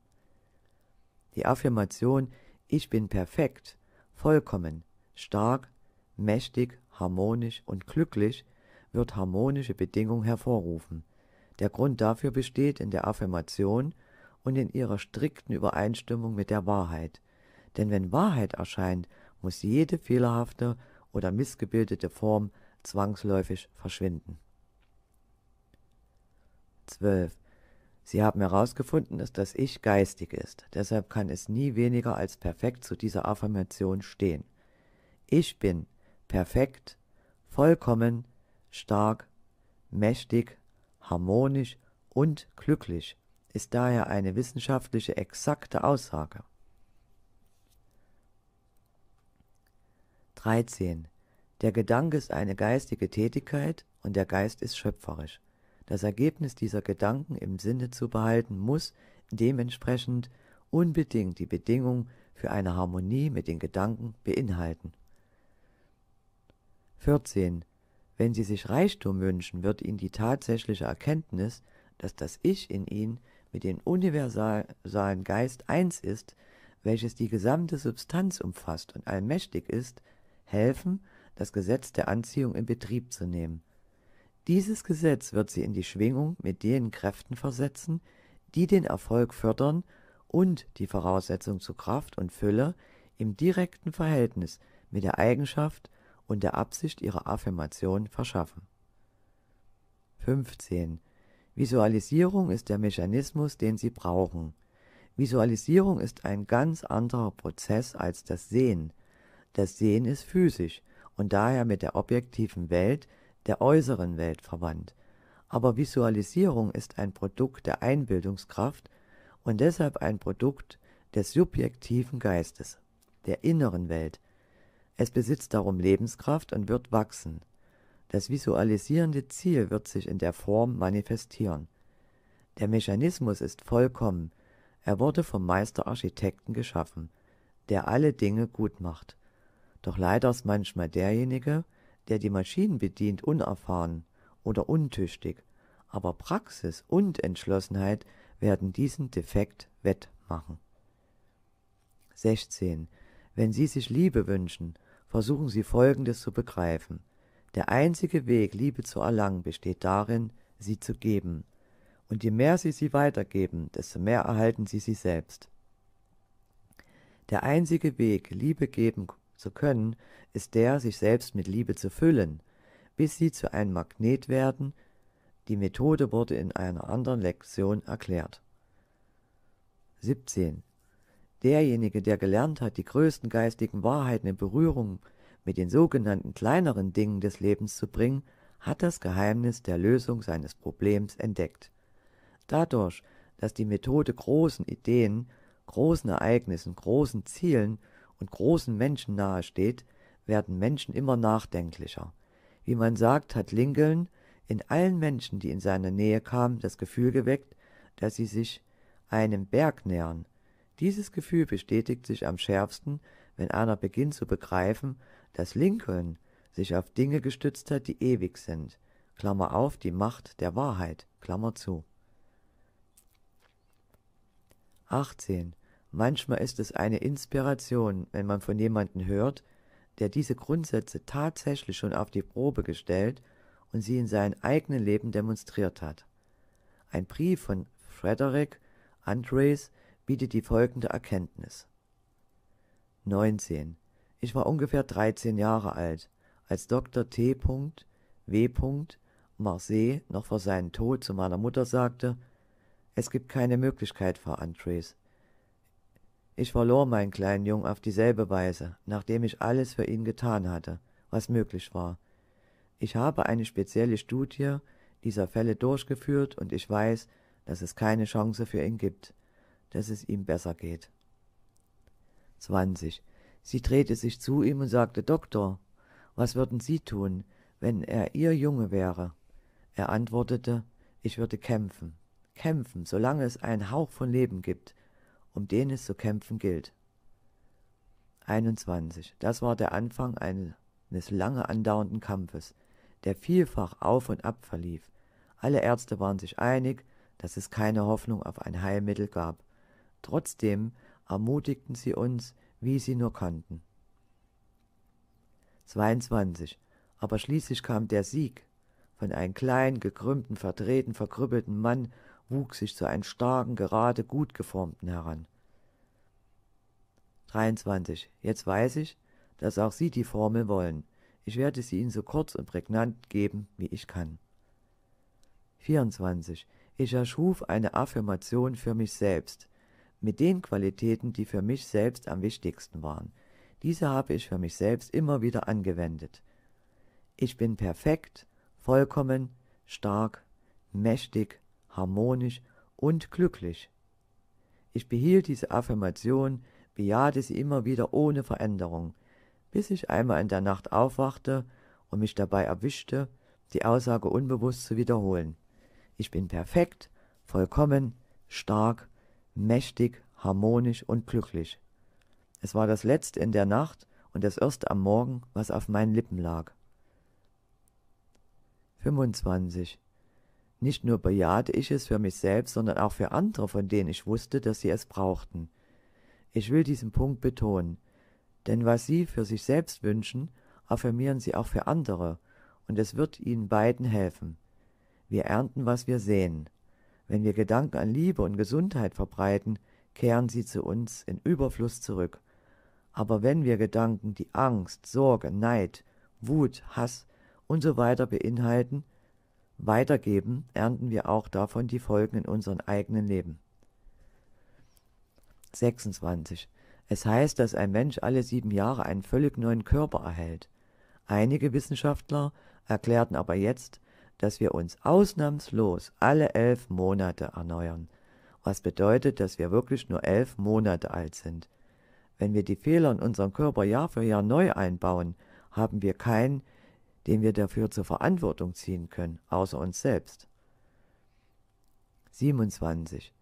Die Affirmation Ich bin perfekt, vollkommen, stark, mächtig, harmonisch und glücklich wird harmonische Bedingungen hervorrufen. Der Grund dafür besteht in der Affirmation und in ihrer strikten Übereinstimmung mit der Wahrheit. Denn wenn Wahrheit erscheint, muss jede fehlerhafte oder missgebildete Form zwangsläufig verschwinden. 12. Sie haben herausgefunden, dass das Ich geistig ist. Deshalb kann es nie weniger als perfekt zu dieser Affirmation stehen. Ich bin perfekt, vollkommen, stark, mächtig, harmonisch und glücklich ist daher eine wissenschaftliche exakte Aussage. 13. Der Gedanke ist eine geistige Tätigkeit und der Geist ist schöpferisch. Das Ergebnis dieser Gedanken im Sinne zu behalten muss dementsprechend unbedingt die Bedingung für eine Harmonie mit den Gedanken beinhalten. 14. Wenn sie sich Reichtum wünschen, wird ihnen die tatsächliche Erkenntnis, dass das Ich in ihnen mit dem universalen Geist eins ist, welches die gesamte Substanz umfasst und allmächtig ist, helfen, das Gesetz der Anziehung in Betrieb zu nehmen. Dieses Gesetz wird sie in die Schwingung mit den Kräften versetzen, die den Erfolg fördern und die Voraussetzung zu Kraft und Fülle im direkten Verhältnis mit der Eigenschaft und der Absicht ihrer Affirmation verschaffen. 15. Visualisierung ist der Mechanismus, den Sie brauchen. Visualisierung ist ein ganz anderer Prozess als das Sehen. Das Sehen ist physisch und daher mit der objektiven Welt, der äußeren Welt verwandt. Aber Visualisierung ist ein Produkt der Einbildungskraft und deshalb ein Produkt des subjektiven Geistes, der inneren Welt, es besitzt darum Lebenskraft und wird wachsen. Das visualisierende Ziel wird sich in der Form manifestieren. Der Mechanismus ist vollkommen. Er wurde vom Meisterarchitekten geschaffen, der alle Dinge gut macht. Doch leider ist manchmal derjenige, der die Maschinen bedient, unerfahren oder untüchtig, aber Praxis und Entschlossenheit werden diesen Defekt wettmachen. 16. Wenn Sie sich Liebe wünschen, versuchen sie Folgendes zu begreifen. Der einzige Weg, Liebe zu erlangen, besteht darin, sie zu geben. Und je mehr sie sie weitergeben, desto mehr erhalten sie sie selbst. Der einzige Weg, Liebe geben zu können, ist der, sich selbst mit Liebe zu füllen, bis sie zu einem Magnet werden. Die Methode wurde in einer anderen Lektion erklärt. 17. Derjenige, der gelernt hat, die größten geistigen Wahrheiten in Berührung mit den sogenannten kleineren Dingen des Lebens zu bringen, hat das Geheimnis der Lösung seines Problems entdeckt. Dadurch, dass die Methode großen Ideen, großen Ereignissen, großen Zielen und großen Menschen nahesteht, werden Menschen immer nachdenklicher. Wie man sagt, hat Lincoln in allen Menschen, die in seine Nähe kamen, das Gefühl geweckt, dass sie sich einem Berg nähern, dieses Gefühl bestätigt sich am schärfsten, wenn einer beginnt zu begreifen, dass Lincoln sich auf Dinge gestützt hat, die ewig sind (Klammer auf, die Macht der Wahrheit). Klammer zu. 18. Manchmal ist es eine Inspiration, wenn man von jemandem hört, der diese Grundsätze tatsächlich schon auf die Probe gestellt und sie in seinem eigenen Leben demonstriert hat. Ein Brief von Frederick Andres bietet die folgende Erkenntnis. 19. Ich war ungefähr 13 Jahre alt, als Dr. T. W. Marseille noch vor seinem Tod zu meiner Mutter sagte, es gibt keine Möglichkeit, Frau Andres. Ich verlor meinen kleinen Jungen auf dieselbe Weise, nachdem ich alles für ihn getan hatte, was möglich war. Ich habe eine spezielle Studie dieser Fälle durchgeführt und ich weiß, dass es keine Chance für ihn gibt dass es ihm besser geht. 20. Sie drehte sich zu ihm und sagte, Doktor, was würden Sie tun, wenn er Ihr Junge wäre? Er antwortete, ich würde kämpfen, kämpfen, solange es einen Hauch von Leben gibt, um den es zu kämpfen gilt. 21. Das war der Anfang eines lange andauernden Kampfes, der vielfach auf und ab verlief. Alle Ärzte waren sich einig, dass es keine Hoffnung auf ein Heilmittel gab. Trotzdem ermutigten sie uns, wie sie nur konnten. 22. Aber schließlich kam der Sieg. Von einem kleinen, gekrümmten, verdrehten, verkrüppelten Mann wuchs ich zu einem starken, gerade, gut geformten heran. 23. Jetzt weiß ich, dass auch Sie die Formel wollen. Ich werde sie Ihnen so kurz und prägnant geben, wie ich kann. 24. Ich erschuf eine Affirmation für mich selbst, mit den Qualitäten, die für mich selbst am wichtigsten waren. Diese habe ich für mich selbst immer wieder angewendet. Ich bin perfekt, vollkommen, stark, mächtig, harmonisch und glücklich. Ich behielt diese Affirmation, bejahte sie immer wieder ohne Veränderung, bis ich einmal in der Nacht aufwachte und mich dabei erwischte, die Aussage unbewusst zu wiederholen. Ich bin perfekt, vollkommen, stark, mächtig, harmonisch und glücklich. Es war das letzte in der Nacht und das erste am Morgen, was auf meinen Lippen lag. 25. Nicht nur bejahte ich es für mich selbst, sondern auch für andere, von denen ich wusste, dass sie es brauchten. Ich will diesen Punkt betonen, denn was sie für sich selbst wünschen, affirmieren sie auch für andere, und es wird ihnen beiden helfen. Wir ernten, was wir sehen. Wenn wir Gedanken an Liebe und Gesundheit verbreiten, kehren sie zu uns in Überfluss zurück. Aber wenn wir Gedanken, die Angst, Sorge, Neid, Wut, Hass und so weiter beinhalten, weitergeben, ernten wir auch davon die Folgen in unserem eigenen Leben. 26. Es heißt, dass ein Mensch alle sieben Jahre einen völlig neuen Körper erhält. Einige Wissenschaftler erklärten aber jetzt, dass wir uns ausnahmslos alle elf Monate erneuern, was bedeutet, dass wir wirklich nur elf Monate alt sind. Wenn wir die Fehler in unserem Körper Jahr für Jahr neu einbauen, haben wir keinen, den wir dafür zur Verantwortung ziehen können, außer uns selbst. 27.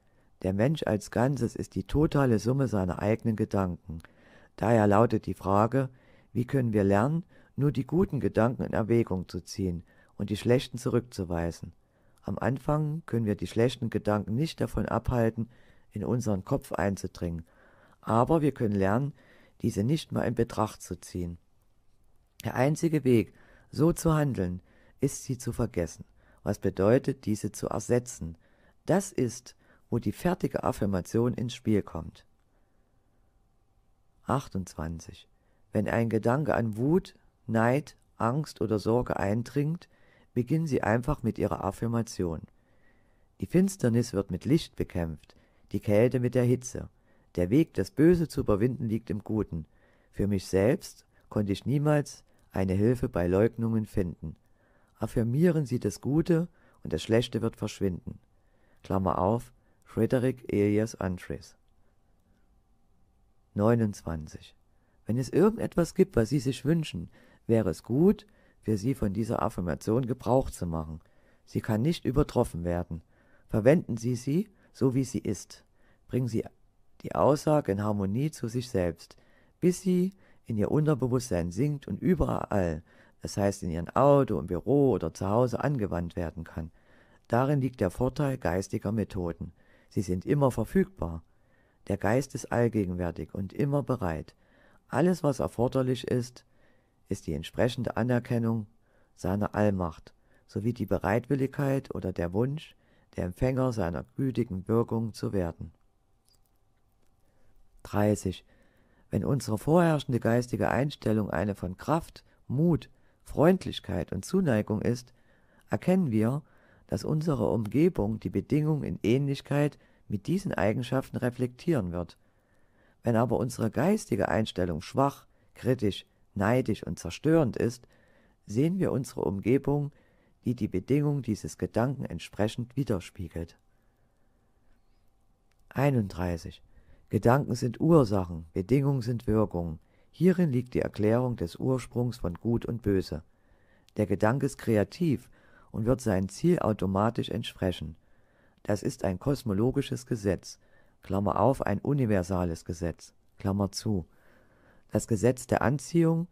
Der Mensch als Ganzes ist die totale Summe seiner eigenen Gedanken. Daher lautet die Frage, wie können wir lernen, nur die guten Gedanken in Erwägung zu ziehen, und die schlechten zurückzuweisen. Am Anfang können wir die schlechten Gedanken nicht davon abhalten, in unseren Kopf einzudringen, aber wir können lernen, diese nicht mal in Betracht zu ziehen. Der einzige Weg, so zu handeln, ist sie zu vergessen, was bedeutet, diese zu ersetzen. Das ist, wo die fertige Affirmation ins Spiel kommt. 28. Wenn ein Gedanke an Wut, Neid, Angst oder Sorge eindringt, Beginnen Sie einfach mit Ihrer Affirmation. Die Finsternis wird mit Licht bekämpft, die Kälte mit der Hitze. Der Weg, das Böse zu überwinden, liegt im Guten. Für mich selbst konnte ich niemals eine Hilfe bei Leugnungen finden. Affirmieren Sie das Gute und das Schlechte wird verschwinden. Klammer auf, Frederick Elias Andres. 29. Wenn es irgendetwas gibt, was Sie sich wünschen, wäre es gut, für sie von dieser Affirmation Gebrauch zu machen. Sie kann nicht übertroffen werden. Verwenden Sie sie, so wie sie ist. Bringen Sie die Aussage in Harmonie zu sich selbst, bis sie in Ihr Unterbewusstsein sinkt und überall, das heißt in Ihrem Auto, im Büro oder zu Hause angewandt werden kann. Darin liegt der Vorteil geistiger Methoden. Sie sind immer verfügbar. Der Geist ist allgegenwärtig und immer bereit. Alles, was erforderlich ist, ist die entsprechende Anerkennung seiner Allmacht sowie die Bereitwilligkeit oder der Wunsch, der Empfänger seiner gütigen Wirkung zu werden. 30. Wenn unsere vorherrschende geistige Einstellung eine von Kraft, Mut, Freundlichkeit und Zuneigung ist, erkennen wir, dass unsere Umgebung die Bedingung in Ähnlichkeit mit diesen Eigenschaften reflektieren wird. Wenn aber unsere geistige Einstellung schwach, kritisch, neidisch und zerstörend ist, sehen wir unsere Umgebung, die die Bedingung dieses Gedanken entsprechend widerspiegelt. 31. Gedanken sind Ursachen, Bedingungen sind Wirkungen. Hierin liegt die Erklärung des Ursprungs von Gut und Böse. Der Gedanke ist kreativ und wird sein Ziel automatisch entsprechen. Das ist ein kosmologisches Gesetz, Klammer auf, ein universales Gesetz, Klammer zu, das Gesetz der Anziehung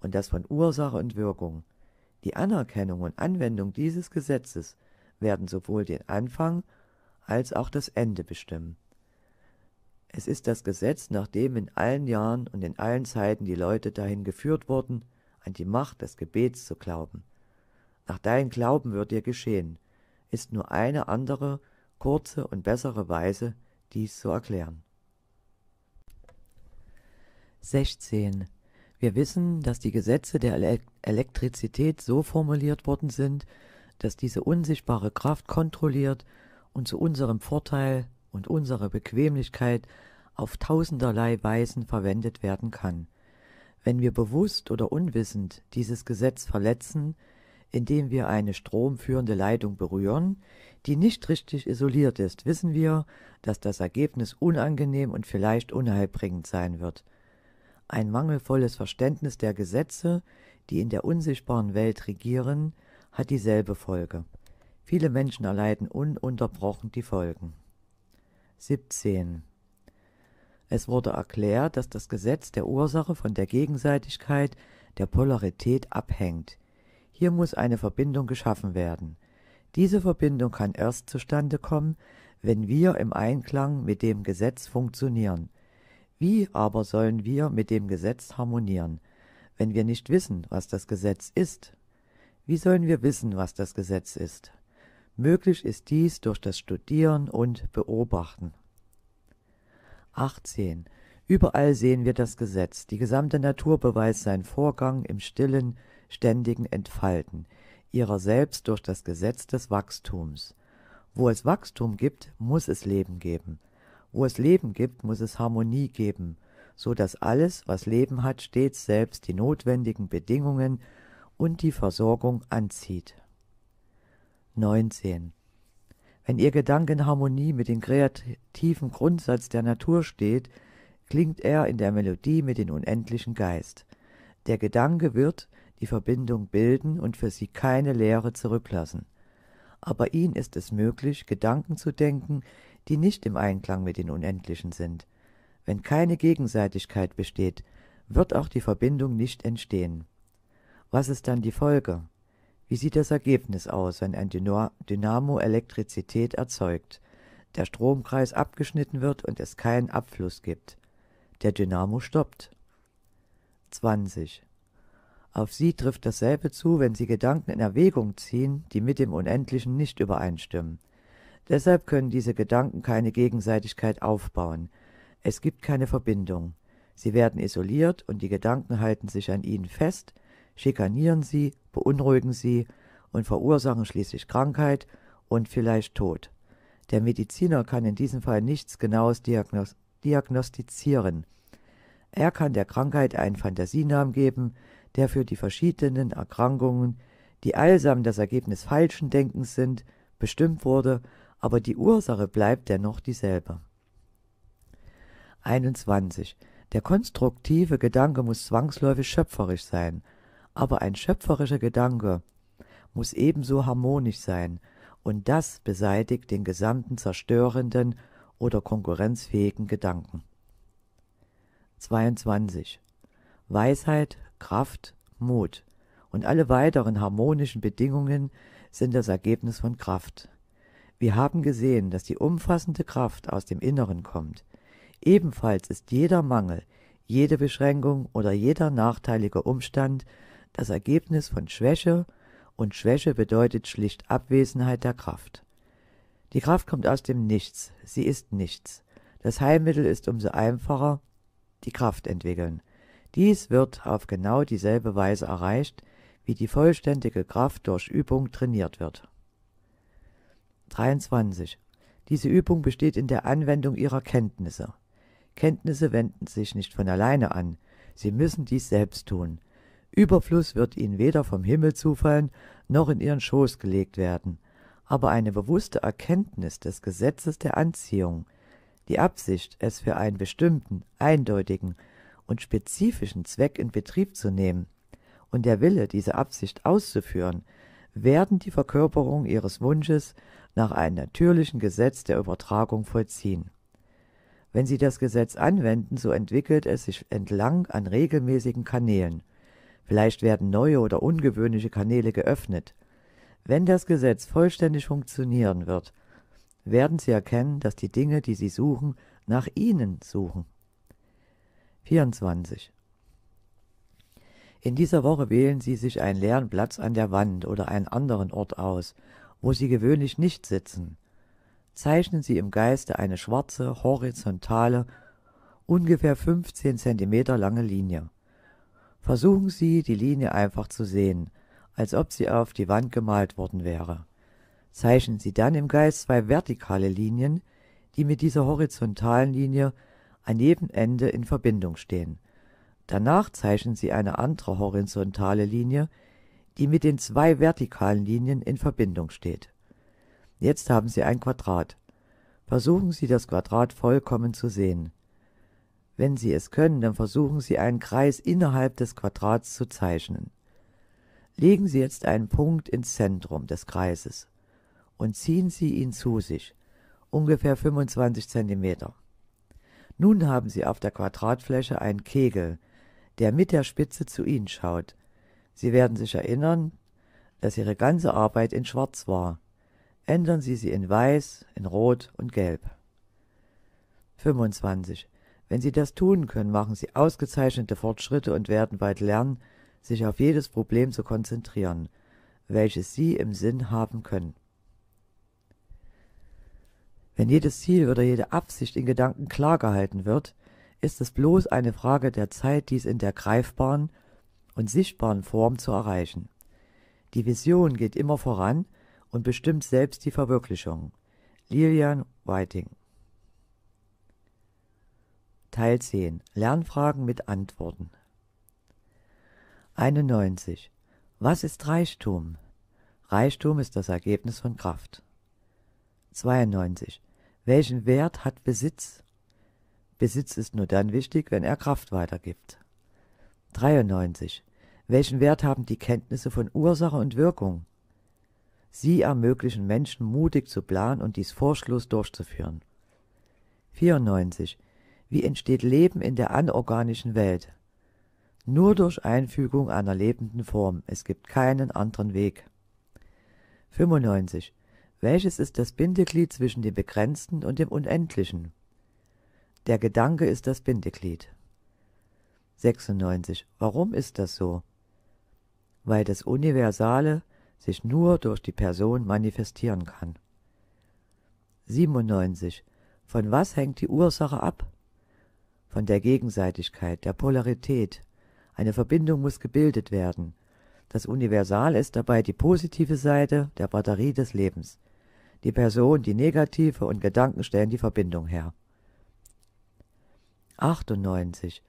und das von Ursache und Wirkung. Die Anerkennung und Anwendung dieses Gesetzes werden sowohl den Anfang als auch das Ende bestimmen. Es ist das Gesetz, nach dem in allen Jahren und in allen Zeiten die Leute dahin geführt wurden, an die Macht des Gebets zu glauben. Nach deinem Glauben wird dir geschehen, ist nur eine andere, kurze und bessere Weise, dies zu erklären. 16. Wir wissen, dass die Gesetze der Elektrizität so formuliert worden sind, dass diese unsichtbare Kraft kontrolliert und zu unserem Vorteil und unserer Bequemlichkeit auf tausenderlei Weisen verwendet werden kann. Wenn wir bewusst oder unwissend dieses Gesetz verletzen, indem wir eine stromführende Leitung berühren, die nicht richtig isoliert ist, wissen wir, dass das Ergebnis unangenehm und vielleicht unheilbringend sein wird. Ein mangelvolles Verständnis der Gesetze, die in der unsichtbaren Welt regieren, hat dieselbe Folge. Viele Menschen erleiden ununterbrochen die Folgen. 17. Es wurde erklärt, dass das Gesetz der Ursache von der Gegenseitigkeit der Polarität abhängt. Hier muss eine Verbindung geschaffen werden. Diese Verbindung kann erst zustande kommen, wenn wir im Einklang mit dem Gesetz funktionieren. Wie aber sollen wir mit dem Gesetz harmonieren, wenn wir nicht wissen, was das Gesetz ist? Wie sollen wir wissen, was das Gesetz ist? Möglich ist dies durch das Studieren und Beobachten. 18. Überall sehen wir das Gesetz. Die gesamte Natur beweist seinen Vorgang im stillen, ständigen Entfalten ihrer selbst durch das Gesetz des Wachstums. Wo es Wachstum gibt, muss es Leben geben. Wo es Leben gibt, muss es Harmonie geben, so dass alles, was Leben hat, stets selbst die notwendigen Bedingungen und die Versorgung anzieht. 19. Wenn Ihr Gedanke in Harmonie mit dem kreativen Grundsatz der Natur steht, klingt er in der Melodie mit dem unendlichen Geist. Der Gedanke wird die Verbindung bilden und für Sie keine Leere zurücklassen. Aber Ihnen ist es möglich, Gedanken zu denken, die nicht im Einklang mit den Unendlichen sind. Wenn keine Gegenseitigkeit besteht, wird auch die Verbindung nicht entstehen. Was ist dann die Folge? Wie sieht das Ergebnis aus, wenn ein Dynamo Elektrizität erzeugt, der Stromkreis abgeschnitten wird und es keinen Abfluss gibt? Der Dynamo stoppt. 20. Auf sie trifft dasselbe zu, wenn sie Gedanken in Erwägung ziehen, die mit dem Unendlichen nicht übereinstimmen. Deshalb können diese Gedanken keine Gegenseitigkeit aufbauen. Es gibt keine Verbindung. Sie werden isoliert und die Gedanken halten sich an ihnen fest, schikanieren sie, beunruhigen sie und verursachen schließlich Krankheit und vielleicht Tod. Der Mediziner kann in diesem Fall nichts Genaues diagnos diagnostizieren. Er kann der Krankheit einen Fantasienamen geben, der für die verschiedenen Erkrankungen, die allsam das Ergebnis falschen Denkens sind, bestimmt wurde aber die Ursache bleibt dennoch dieselbe. 21. Der konstruktive Gedanke muss zwangsläufig schöpferisch sein, aber ein schöpferischer Gedanke muss ebenso harmonisch sein, und das beseitigt den gesamten zerstörenden oder konkurrenzfähigen Gedanken. 22. Weisheit, Kraft, Mut und alle weiteren harmonischen Bedingungen sind das Ergebnis von Kraft. Wir haben gesehen, dass die umfassende Kraft aus dem Inneren kommt. Ebenfalls ist jeder Mangel, jede Beschränkung oder jeder nachteilige Umstand das Ergebnis von Schwäche, und Schwäche bedeutet schlicht Abwesenheit der Kraft. Die Kraft kommt aus dem Nichts, sie ist nichts. Das Heilmittel ist umso einfacher, die Kraft entwickeln. Dies wird auf genau dieselbe Weise erreicht, wie die vollständige Kraft durch Übung trainiert wird 23. Diese Übung besteht in der Anwendung ihrer Kenntnisse. Kenntnisse wenden sich nicht von alleine an, sie müssen dies selbst tun. Überfluss wird ihnen weder vom Himmel zufallen noch in ihren Schoß gelegt werden, aber eine bewusste Erkenntnis des Gesetzes der Anziehung, die Absicht, es für einen bestimmten, eindeutigen und spezifischen Zweck in Betrieb zu nehmen, und der Wille, diese Absicht auszuführen, werden die Verkörperung ihres Wunsches nach einem natürlichen Gesetz der Übertragung vollziehen. Wenn sie das Gesetz anwenden, so entwickelt es sich entlang an regelmäßigen Kanälen. Vielleicht werden neue oder ungewöhnliche Kanäle geöffnet. Wenn das Gesetz vollständig funktionieren wird, werden sie erkennen, dass die Dinge, die sie suchen, nach ihnen suchen. 24. In dieser Woche wählen Sie sich einen leeren Platz an der Wand oder einen anderen Ort aus wo sie gewöhnlich nicht sitzen, zeichnen sie im Geiste eine schwarze, horizontale, ungefähr 15 cm lange Linie. Versuchen Sie, die Linie einfach zu sehen, als ob sie auf die Wand gemalt worden wäre. Zeichnen Sie dann im Geist zwei vertikale Linien, die mit dieser horizontalen Linie an jedem Ende in Verbindung stehen. Danach zeichnen Sie eine andere horizontale Linie, die mit den zwei vertikalen Linien in Verbindung steht. Jetzt haben Sie ein Quadrat. Versuchen Sie das Quadrat vollkommen zu sehen. Wenn Sie es können, dann versuchen Sie einen Kreis innerhalb des Quadrats zu zeichnen. Legen Sie jetzt einen Punkt ins Zentrum des Kreises und ziehen Sie ihn zu sich, ungefähr 25 cm. Nun haben Sie auf der Quadratfläche einen Kegel, der mit der Spitze zu Ihnen schaut Sie werden sich erinnern, dass Ihre ganze Arbeit in Schwarz war. Ändern Sie sie in Weiß, in Rot und Gelb. 25. Wenn Sie das tun können, machen Sie ausgezeichnete Fortschritte und werden bald lernen, sich auf jedes Problem zu konzentrieren, welches Sie im Sinn haben können. Wenn jedes Ziel oder jede Absicht in Gedanken klar gehalten wird, ist es bloß eine Frage der Zeit, dies in der greifbaren und sichtbaren Form zu erreichen. Die Vision geht immer voran und bestimmt selbst die Verwirklichung. Lilian Whiting Teil 10 Lernfragen mit Antworten 91 Was ist Reichtum? Reichtum ist das Ergebnis von Kraft. 92 Welchen Wert hat Besitz? Besitz ist nur dann wichtig, wenn er Kraft weitergibt. 93 welchen Wert haben die Kenntnisse von Ursache und Wirkung? Sie ermöglichen Menschen mutig zu planen und dies vorschluss durchzuführen. 94. Wie entsteht Leben in der anorganischen Welt? Nur durch Einfügung einer lebenden Form. Es gibt keinen anderen Weg. 95. Welches ist das Bindeglied zwischen dem Begrenzten und dem Unendlichen? Der Gedanke ist das Bindeglied. 96. Warum ist das so? weil das Universale sich nur durch die Person manifestieren kann. 97. Von was hängt die Ursache ab? Von der Gegenseitigkeit, der Polarität. Eine Verbindung muss gebildet werden. Das Universal ist dabei die positive Seite der Batterie des Lebens. Die Person, die negative und Gedanken stellen die Verbindung her. 98.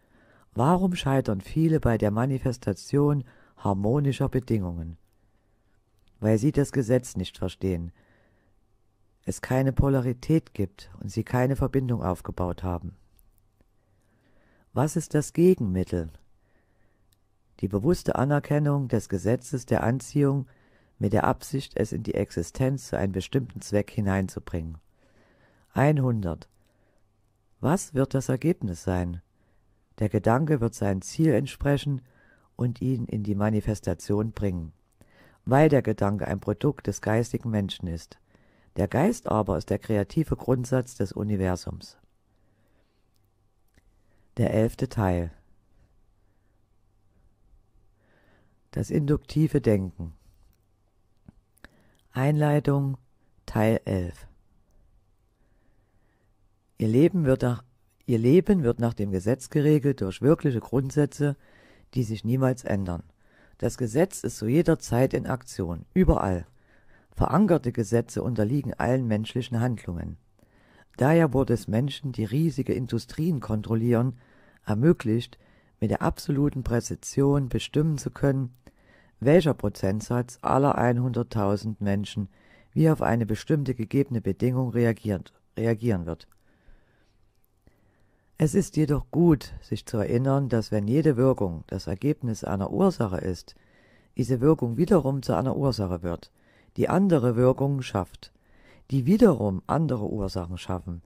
Warum scheitern viele bei der Manifestation harmonischer Bedingungen. Weil sie das Gesetz nicht verstehen, es keine Polarität gibt und sie keine Verbindung aufgebaut haben. Was ist das Gegenmittel? Die bewusste Anerkennung des Gesetzes der Anziehung mit der Absicht, es in die Existenz zu einem bestimmten Zweck hineinzubringen. 100. Was wird das Ergebnis sein? Der Gedanke wird seinem Ziel entsprechen und ihn in die Manifestation bringen, weil der Gedanke ein Produkt des geistigen Menschen ist. Der Geist aber ist der kreative Grundsatz des Universums. Der elfte Teil Das induktive Denken Einleitung Teil 11 Ihr Leben, wird nach, ihr Leben wird nach dem Gesetz geregelt durch wirkliche Grundsätze, die sich niemals ändern. Das Gesetz ist zu jeder Zeit in Aktion, überall. Verankerte Gesetze unterliegen allen menschlichen Handlungen. Daher wurde es Menschen, die riesige Industrien kontrollieren, ermöglicht, mit der absoluten Präzision bestimmen zu können, welcher Prozentsatz aller 100.000 Menschen wie auf eine bestimmte gegebene Bedingung reagiert, reagieren wird es ist jedoch gut, sich zu erinnern, dass wenn jede Wirkung das Ergebnis einer Ursache ist, diese Wirkung wiederum zu einer Ursache wird, die andere Wirkungen schafft, die wiederum andere Ursachen schaffen.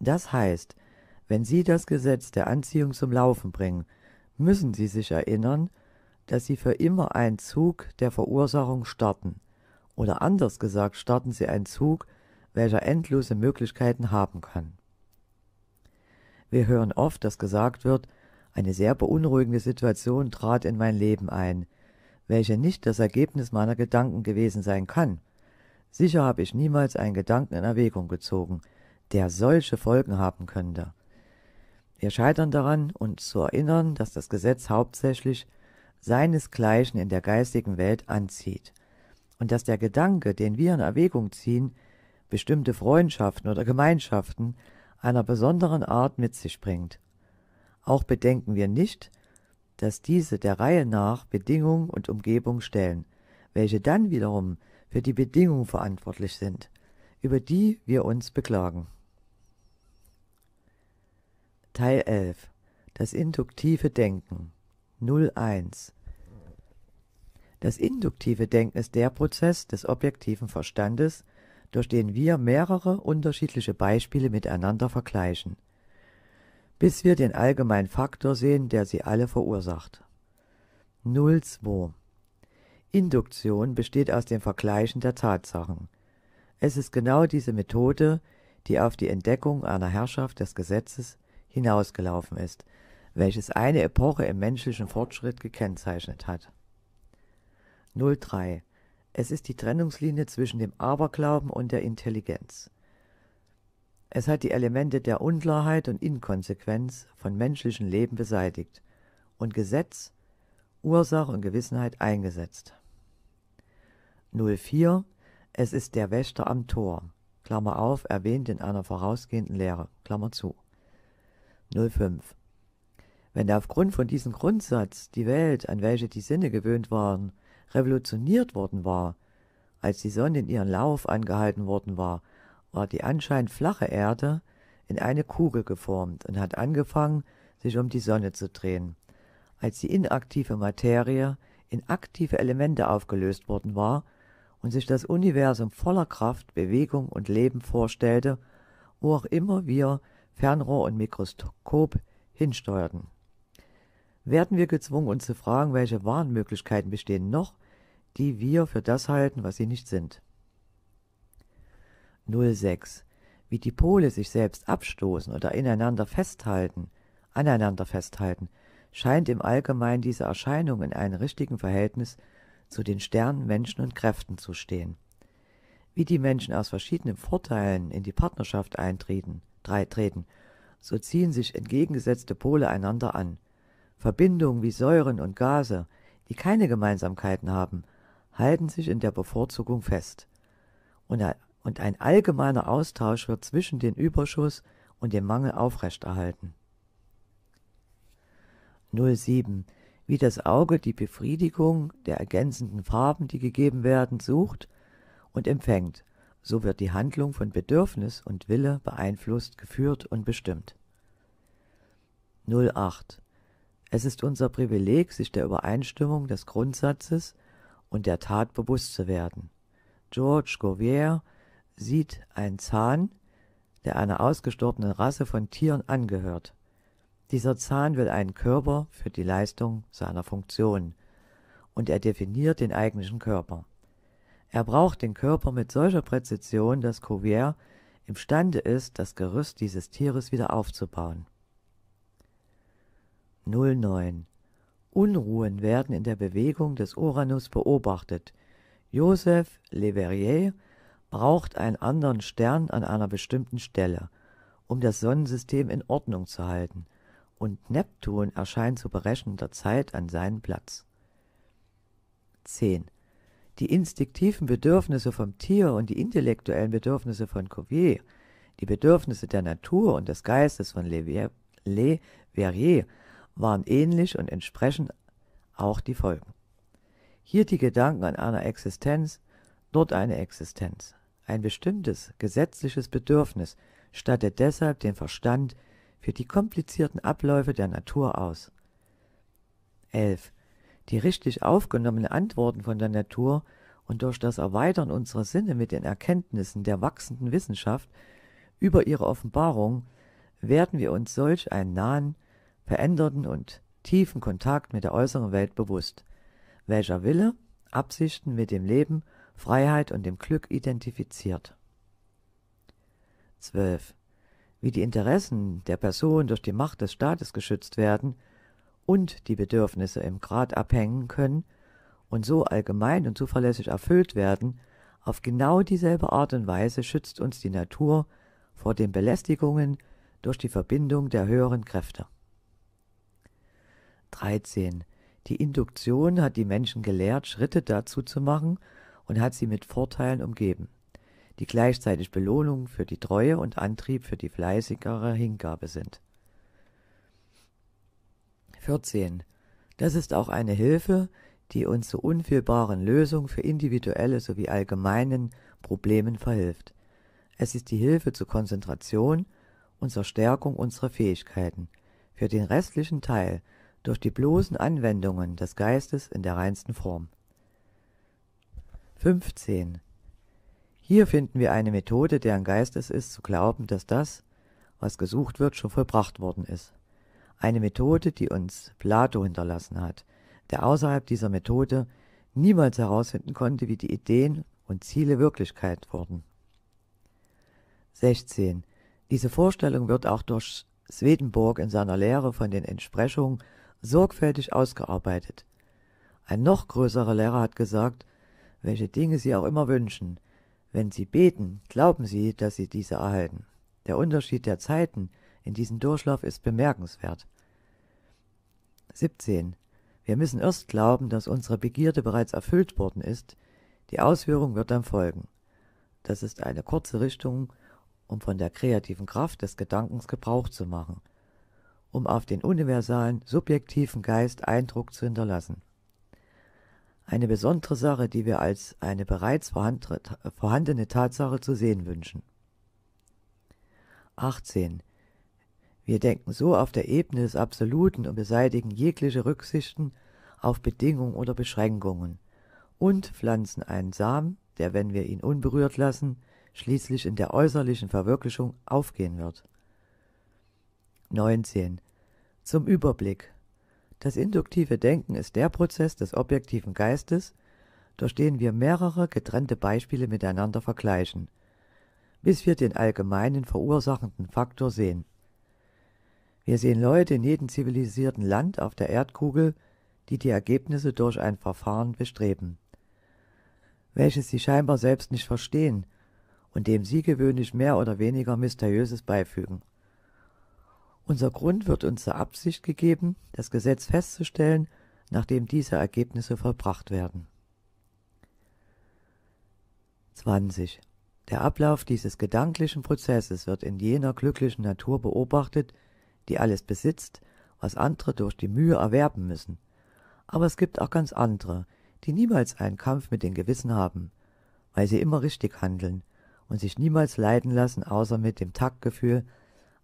Das heißt, wenn Sie das Gesetz der Anziehung zum Laufen bringen, müssen Sie sich erinnern, dass Sie für immer einen Zug der Verursachung starten. Oder anders gesagt, starten Sie einen Zug, welcher endlose Möglichkeiten haben kann. Wir hören oft, dass gesagt wird, eine sehr beunruhigende Situation trat in mein Leben ein, welche nicht das Ergebnis meiner Gedanken gewesen sein kann. Sicher habe ich niemals einen Gedanken in Erwägung gezogen, der solche Folgen haben könnte. Wir scheitern daran, uns zu erinnern, dass das Gesetz hauptsächlich seinesgleichen in der geistigen Welt anzieht und dass der Gedanke, den wir in Erwägung ziehen, bestimmte Freundschaften oder Gemeinschaften einer besonderen Art mit sich bringt. Auch bedenken wir nicht, dass diese der Reihe nach Bedingung und Umgebung stellen, welche dann wiederum für die Bedingung verantwortlich sind, über die wir uns beklagen. Teil 11 Das induktive Denken 01 Das induktive Denken ist der Prozess des objektiven Verstandes, durch den wir mehrere unterschiedliche Beispiele miteinander vergleichen, bis wir den allgemeinen Faktor sehen, der sie alle verursacht. 02. Induktion besteht aus dem Vergleichen der Tatsachen. Es ist genau diese Methode, die auf die Entdeckung einer Herrschaft des Gesetzes hinausgelaufen ist, welches eine Epoche im menschlichen Fortschritt gekennzeichnet hat. 03. Es ist die Trennungslinie zwischen dem Aberglauben und der Intelligenz. Es hat die Elemente der Unklarheit und Inkonsequenz von menschlichem Leben beseitigt und Gesetz, Ursache und Gewissenheit eingesetzt. 04. Es ist der Wächter am Tor, Klammer auf, erwähnt in einer vorausgehenden Lehre, Klammer zu. 05. Wenn aufgrund von diesem Grundsatz die Welt, an welche die Sinne gewöhnt waren, revolutioniert worden war. Als die Sonne in ihren Lauf angehalten worden war, war die anscheinend flache Erde in eine Kugel geformt und hat angefangen, sich um die Sonne zu drehen. Als die inaktive Materie in aktive Elemente aufgelöst worden war und sich das Universum voller Kraft, Bewegung und Leben vorstellte, wo auch immer wir Fernrohr und Mikroskop hinsteuerten. Werden wir gezwungen, uns zu fragen, welche Warenmöglichkeiten bestehen noch, die wir für das halten, was sie nicht sind. 06. Wie die Pole sich selbst abstoßen oder ineinander festhalten, aneinander festhalten, scheint im Allgemeinen diese Erscheinung in einem richtigen Verhältnis zu den Sternen, Menschen und Kräften zu stehen. Wie die Menschen aus verschiedenen Vorteilen in die Partnerschaft eintreten, treten, so ziehen sich entgegengesetzte Pole einander an. Verbindungen wie Säuren und Gase, die keine Gemeinsamkeiten haben, halten sich in der Bevorzugung fest. Und ein, allgemeiner Austausch wird zwischen dem Überschuss und dem Mangel aufrechterhalten. 07. Wie das Auge die Befriedigung der ergänzenden Farben, die gegeben werden, sucht und empfängt, so wird die Handlung von Bedürfnis und Wille beeinflusst, geführt und bestimmt. 08. Es ist unser Privileg, sich der Übereinstimmung des Grundsatzes und der Tat bewusst zu werden. George Govier sieht einen Zahn, der einer ausgestorbenen Rasse von Tieren angehört. Dieser Zahn will einen Körper für die Leistung seiner Funktion und er definiert den eigentlichen Körper. Er braucht den Körper mit solcher Präzision, dass Cuvier imstande ist, das Gerüst dieses Tieres wieder aufzubauen. 09 Unruhen werden in der Bewegung des Uranus beobachtet. Joseph Le Verrier braucht einen anderen Stern an einer bestimmten Stelle, um das Sonnensystem in Ordnung zu halten, und Neptun erscheint zu berechnender Zeit an seinem Platz. 10. Die instinktiven Bedürfnisse vom Tier und die intellektuellen Bedürfnisse von Cuvier, die Bedürfnisse der Natur und des Geistes von Le Verrier waren ähnlich und entsprechend auch die Folgen. Hier die Gedanken an einer Existenz, dort eine Existenz, ein bestimmtes gesetzliches Bedürfnis stattet deshalb den Verstand für die komplizierten Abläufe der Natur aus. 11. Die richtig aufgenommenen Antworten von der Natur und durch das Erweitern unserer Sinne mit den Erkenntnissen der wachsenden Wissenschaft über ihre Offenbarung werden wir uns solch einen nahen veränderten und tiefen Kontakt mit der äußeren Welt bewusst, welcher Wille Absichten mit dem Leben, Freiheit und dem Glück identifiziert. 12. Wie die Interessen der Person durch die Macht des Staates geschützt werden und die Bedürfnisse im Grad abhängen können und so allgemein und zuverlässig erfüllt werden, auf genau dieselbe Art und Weise schützt uns die Natur vor den Belästigungen durch die Verbindung der höheren Kräfte. 13. Die Induktion hat die Menschen gelehrt, Schritte dazu zu machen und hat sie mit Vorteilen umgeben, die gleichzeitig Belohnung für die Treue und Antrieb für die fleißigere Hingabe sind. 14. Das ist auch eine Hilfe, die uns zur unfehlbaren Lösung für individuelle sowie allgemeinen Problemen verhilft. Es ist die Hilfe zur Konzentration und zur Stärkung unserer Fähigkeiten. Für den restlichen Teil durch die bloßen Anwendungen des Geistes in der reinsten Form. 15. Hier finden wir eine Methode, deren Geist es ist, zu glauben, dass das, was gesucht wird, schon vollbracht worden ist. Eine Methode, die uns Plato hinterlassen hat, der außerhalb dieser Methode niemals herausfinden konnte, wie die Ideen und Ziele Wirklichkeit wurden. 16. Diese Vorstellung wird auch durch Swedenborg in seiner Lehre von den Entsprechungen sorgfältig ausgearbeitet. Ein noch größerer Lehrer hat gesagt, welche Dinge Sie auch immer wünschen, wenn Sie beten, glauben Sie, dass Sie diese erhalten. Der Unterschied der Zeiten in diesem Durchlauf ist bemerkenswert. 17. Wir müssen erst glauben, dass unsere Begierde bereits erfüllt worden ist, die Ausführung wird dann folgen. Das ist eine kurze Richtung, um von der kreativen Kraft des Gedankens Gebrauch zu machen – um auf den universalen, subjektiven Geist Eindruck zu hinterlassen. Eine besondere Sache, die wir als eine bereits vorhandene Tatsache zu sehen wünschen. 18. Wir denken so auf der Ebene des Absoluten und beseitigen jegliche Rücksichten auf Bedingungen oder Beschränkungen und pflanzen einen Samen, der, wenn wir ihn unberührt lassen, schließlich in der äußerlichen Verwirklichung aufgehen wird. 19. Zum Überblick. Das induktive Denken ist der Prozess des objektiven Geistes, durch den wir mehrere getrennte Beispiele miteinander vergleichen, bis wir den allgemeinen verursachenden Faktor sehen. Wir sehen Leute in jedem zivilisierten Land auf der Erdkugel, die die Ergebnisse durch ein Verfahren bestreben, welches sie scheinbar selbst nicht verstehen und dem sie gewöhnlich mehr oder weniger Mysteriöses beifügen unser Grund wird uns zur Absicht gegeben, das Gesetz festzustellen, nachdem diese Ergebnisse vollbracht werden. 20. Der Ablauf dieses gedanklichen Prozesses wird in jener glücklichen Natur beobachtet, die alles besitzt, was andere durch die Mühe erwerben müssen. Aber es gibt auch ganz andere, die niemals einen Kampf mit dem Gewissen haben, weil sie immer richtig handeln und sich niemals leiden lassen, außer mit dem Taktgefühl,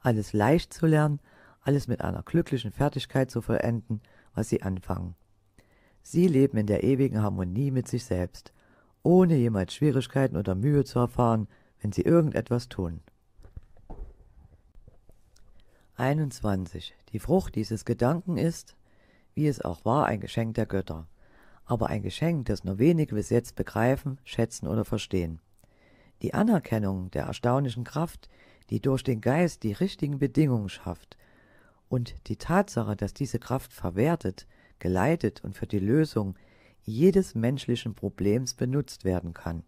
alles leicht zu lernen, alles mit einer glücklichen Fertigkeit zu vollenden, was sie anfangen. Sie leben in der ewigen Harmonie mit sich selbst, ohne jemals Schwierigkeiten oder Mühe zu erfahren, wenn sie irgendetwas tun. 21. Die Frucht dieses Gedanken ist, wie es auch war, ein Geschenk der Götter, aber ein Geschenk, das nur wenige bis jetzt begreifen, schätzen oder verstehen. Die Anerkennung der erstaunlichen Kraft, die durch den Geist die richtigen Bedingungen schafft und die Tatsache, dass diese Kraft verwertet, geleitet und für die Lösung jedes menschlichen Problems benutzt werden kann,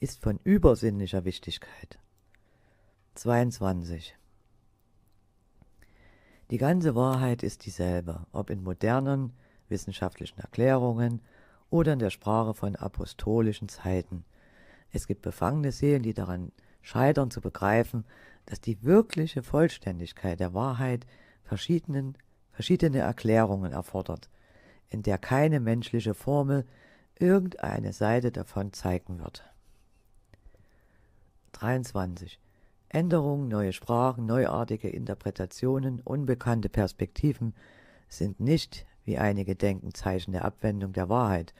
ist von übersinnlicher Wichtigkeit. 22. Die ganze Wahrheit ist dieselbe, ob in modernen wissenschaftlichen Erklärungen oder in der Sprache von apostolischen Zeiten. Es gibt befangene Seelen, die daran Scheitern zu begreifen, dass die wirkliche Vollständigkeit der Wahrheit verschiedenen, verschiedene Erklärungen erfordert, in der keine menschliche Formel irgendeine Seite davon zeigen wird. 23. Änderungen, neue Sprachen, neuartige Interpretationen, unbekannte Perspektiven sind nicht, wie einige denken, Zeichen der Abwendung der Wahrheit,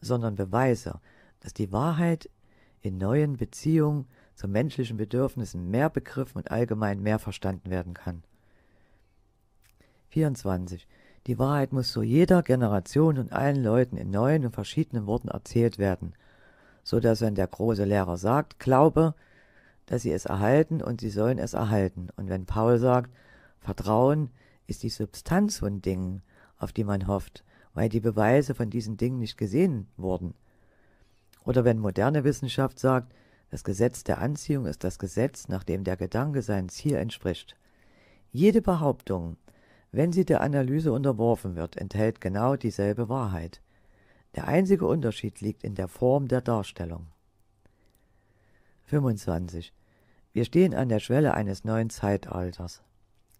sondern Beweise, dass die Wahrheit in neuen Beziehungen zu menschlichen Bedürfnissen mehr begriffen und allgemein mehr verstanden werden kann. 24. Die Wahrheit muss zu jeder Generation und allen Leuten in neuen und verschiedenen Worten erzählt werden, so dass wenn der große Lehrer sagt, glaube, dass sie es erhalten und sie sollen es erhalten, und wenn Paul sagt, Vertrauen ist die Substanz von Dingen, auf die man hofft, weil die Beweise von diesen Dingen nicht gesehen wurden. Oder wenn moderne Wissenschaft sagt, das Gesetz der Anziehung ist das Gesetz, nach dem der Gedanke sein Ziel entspricht. Jede Behauptung, wenn sie der Analyse unterworfen wird, enthält genau dieselbe Wahrheit. Der einzige Unterschied liegt in der Form der Darstellung. 25. Wir stehen an der Schwelle eines neuen Zeitalters.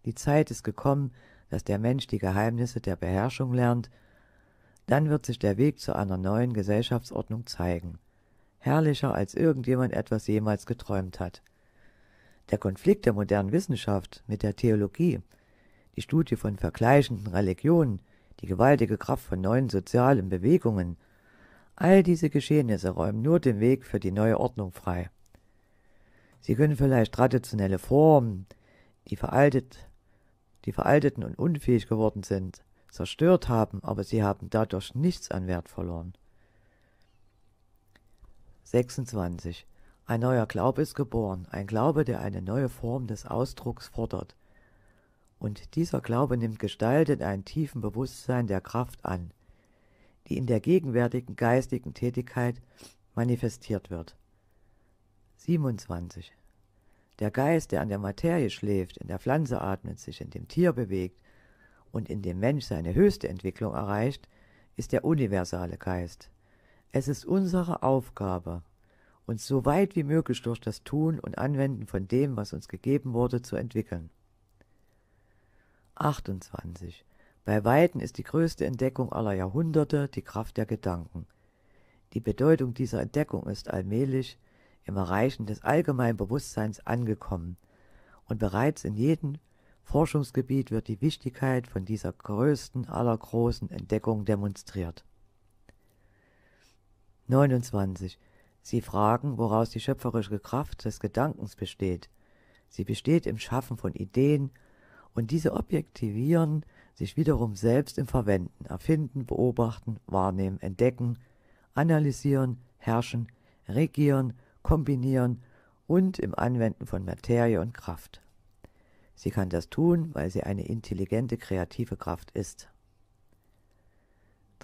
Die Zeit ist gekommen, dass der Mensch die Geheimnisse der Beherrschung lernt, dann wird sich der Weg zu einer neuen Gesellschaftsordnung zeigen herrlicher, als irgendjemand etwas jemals geträumt hat. Der Konflikt der modernen Wissenschaft mit der Theologie, die Studie von vergleichenden Religionen, die gewaltige Kraft von neuen sozialen Bewegungen, all diese Geschehnisse räumen nur den Weg für die neue Ordnung frei. Sie können vielleicht traditionelle Formen, die veraltet, die veralteten und unfähig geworden sind, zerstört haben, aber sie haben dadurch nichts an Wert verloren. 26. Ein neuer Glaube ist geboren, ein Glaube, der eine neue Form des Ausdrucks fordert. Und dieser Glaube nimmt Gestalt in einem tiefen Bewusstsein der Kraft an, die in der gegenwärtigen geistigen Tätigkeit manifestiert wird. 27. Der Geist, der an der Materie schläft, in der Pflanze atmet, sich in dem Tier bewegt und in dem Mensch seine höchste Entwicklung erreicht, ist der universale Geist, es ist unsere Aufgabe, uns so weit wie möglich durch das Tun und Anwenden von dem, was uns gegeben wurde, zu entwickeln. 28. Bei Weitem ist die größte Entdeckung aller Jahrhunderte die Kraft der Gedanken. Die Bedeutung dieser Entdeckung ist allmählich im Erreichen des allgemeinen Bewusstseins angekommen und bereits in jedem Forschungsgebiet wird die Wichtigkeit von dieser größten aller großen Entdeckungen demonstriert. 29. Sie fragen, woraus die schöpferische Kraft des Gedankens besteht. Sie besteht im Schaffen von Ideen und diese objektivieren sich wiederum selbst im Verwenden, Erfinden, Beobachten, Wahrnehmen, Entdecken, Analysieren, Herrschen, Regieren, Kombinieren und im Anwenden von Materie und Kraft. Sie kann das tun, weil sie eine intelligente kreative Kraft ist.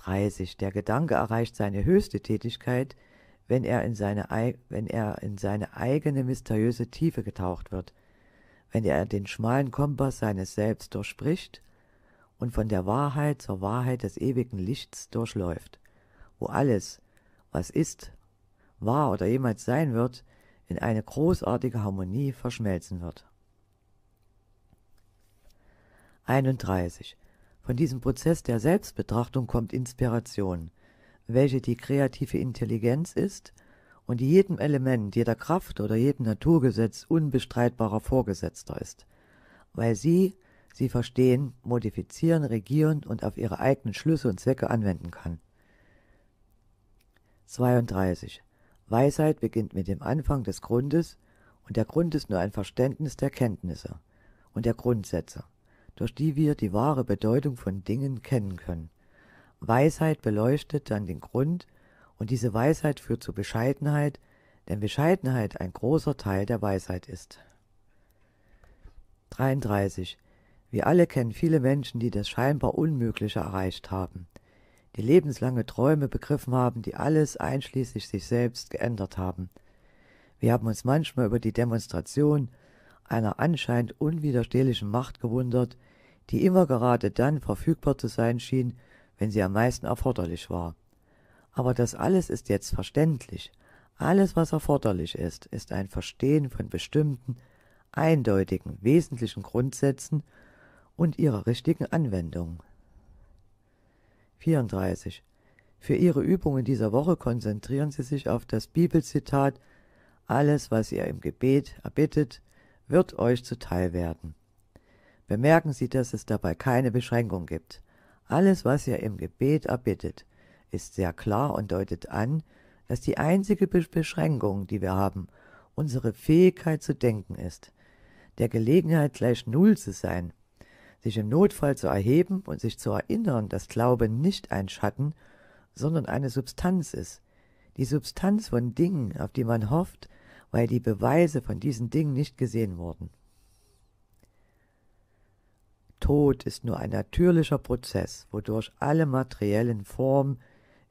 30. Der Gedanke erreicht seine höchste Tätigkeit, wenn er in seine, wenn er in seine eigene mysteriöse Tiefe getaucht wird, wenn er den schmalen Kompass seines Selbst durchspricht und von der Wahrheit zur Wahrheit des ewigen Lichts durchläuft, wo alles, was ist, war oder jemals sein wird, in eine großartige Harmonie verschmelzen wird. 31. Von diesem Prozess der Selbstbetrachtung kommt Inspiration, welche die kreative Intelligenz ist und die jedem Element, jeder Kraft oder jedem Naturgesetz unbestreitbarer Vorgesetzter ist, weil sie sie verstehen, modifizieren, regieren und auf ihre eigenen Schlüsse und Zwecke anwenden kann. 32. Weisheit beginnt mit dem Anfang des Grundes, und der Grund ist nur ein Verständnis der Kenntnisse und der Grundsätze durch die wir die wahre Bedeutung von Dingen kennen können. Weisheit beleuchtet dann den Grund, und diese Weisheit führt zu Bescheidenheit, denn Bescheidenheit ein großer Teil der Weisheit ist. 33. Wir alle kennen viele Menschen, die das scheinbar Unmögliche erreicht haben, die lebenslange Träume begriffen haben, die alles einschließlich sich selbst geändert haben. Wir haben uns manchmal über die Demonstration einer anscheinend unwiderstehlichen Macht gewundert, die immer gerade dann verfügbar zu sein schien, wenn sie am meisten erforderlich war. Aber das alles ist jetzt verständlich. Alles, was erforderlich ist, ist ein Verstehen von bestimmten, eindeutigen, wesentlichen Grundsätzen und ihrer richtigen Anwendung. 34. Für Ihre Übungen dieser Woche konzentrieren Sie sich auf das Bibelzitat Alles, was ihr im Gebet erbittet, wird euch zuteil werden. Bemerken Sie, dass es dabei keine Beschränkung gibt. Alles, was ihr im Gebet erbittet, ist sehr klar und deutet an, dass die einzige Beschränkung, die wir haben, unsere Fähigkeit zu denken ist, der Gelegenheit gleich Null zu sein, sich im Notfall zu erheben und sich zu erinnern, dass Glaube nicht ein Schatten, sondern eine Substanz ist, die Substanz von Dingen, auf die man hofft, weil die Beweise von diesen Dingen nicht gesehen wurden. Tod ist nur ein natürlicher Prozess, wodurch alle materiellen Formen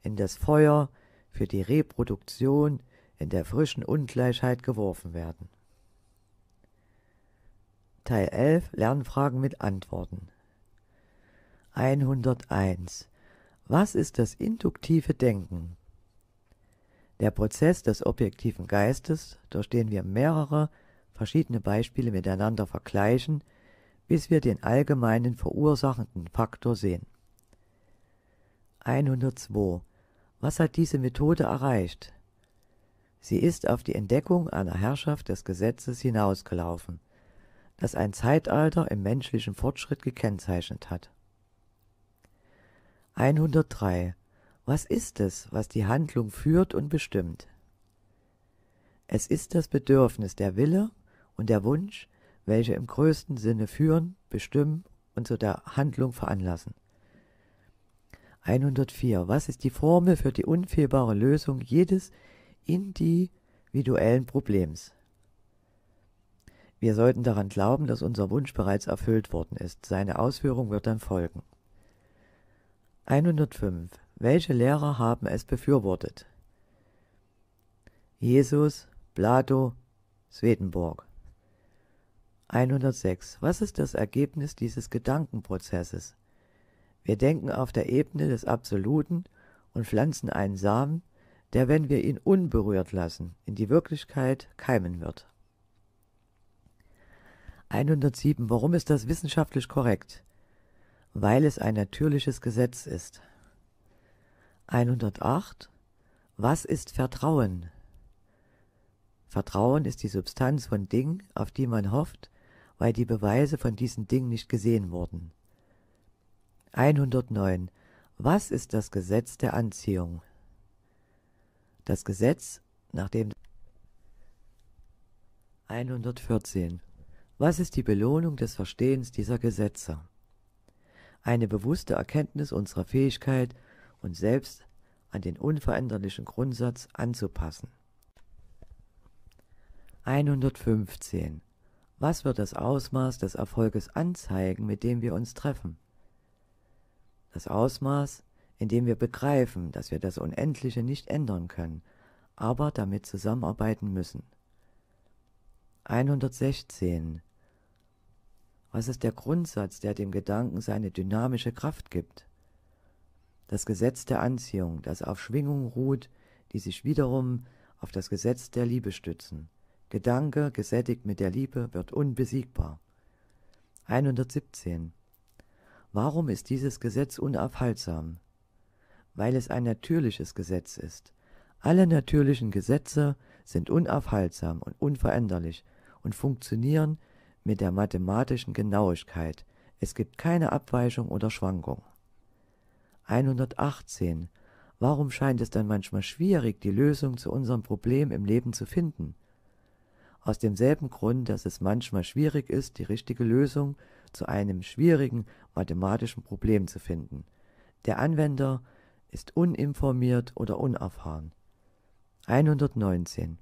in das Feuer für die Reproduktion in der frischen Ungleichheit geworfen werden. Teil 11 Lernfragen mit Antworten 101 Was ist das induktive Denken? Der Prozess des objektiven Geistes, durch den wir mehrere verschiedene Beispiele miteinander vergleichen, bis wir den allgemeinen verursachenden Faktor sehen. 102. Was hat diese Methode erreicht? Sie ist auf die Entdeckung einer Herrschaft des Gesetzes hinausgelaufen, das ein Zeitalter im menschlichen Fortschritt gekennzeichnet hat. 103 was ist es, was die Handlung führt und bestimmt? Es ist das Bedürfnis, der Wille und der Wunsch, welche im größten Sinne führen, bestimmen und zu der Handlung veranlassen. 104. Was ist die Formel für die unfehlbare Lösung jedes individuellen Problems? Wir sollten daran glauben, dass unser Wunsch bereits erfüllt worden ist. Seine Ausführung wird dann folgen. 105. Welche Lehrer haben es befürwortet? Jesus, Plato, Swedenborg. 106. Was ist das Ergebnis dieses Gedankenprozesses? Wir denken auf der Ebene des Absoluten und pflanzen einen Samen, der, wenn wir ihn unberührt lassen, in die Wirklichkeit keimen wird. 107. Warum ist das wissenschaftlich korrekt? Weil es ein natürliches Gesetz ist. 108 Was ist Vertrauen? Vertrauen ist die Substanz von Dingen, auf die man hofft, weil die Beweise von diesen Dingen nicht gesehen wurden. 109 Was ist das Gesetz der Anziehung? Das Gesetz, nach dem 114 Was ist die Belohnung des Verstehens dieser Gesetze? Eine bewusste Erkenntnis unserer Fähigkeit, und selbst an den unveränderlichen Grundsatz anzupassen. 115. Was wird das Ausmaß des Erfolges anzeigen, mit dem wir uns treffen? Das Ausmaß, in dem wir begreifen, dass wir das Unendliche nicht ändern können, aber damit zusammenarbeiten müssen. 116. Was ist der Grundsatz, der dem Gedanken seine dynamische Kraft gibt? das Gesetz der Anziehung, das auf Schwingungen ruht, die sich wiederum auf das Gesetz der Liebe stützen. Gedanke, gesättigt mit der Liebe, wird unbesiegbar. 117. Warum ist dieses Gesetz unaufhaltsam? Weil es ein natürliches Gesetz ist. Alle natürlichen Gesetze sind unaufhaltsam und unveränderlich und funktionieren mit der mathematischen Genauigkeit. Es gibt keine Abweichung oder Schwankung. 118. Warum scheint es dann manchmal schwierig, die Lösung zu unserem Problem im Leben zu finden? Aus demselben Grund, dass es manchmal schwierig ist, die richtige Lösung zu einem schwierigen mathematischen Problem zu finden. Der Anwender ist uninformiert oder unerfahren. 119.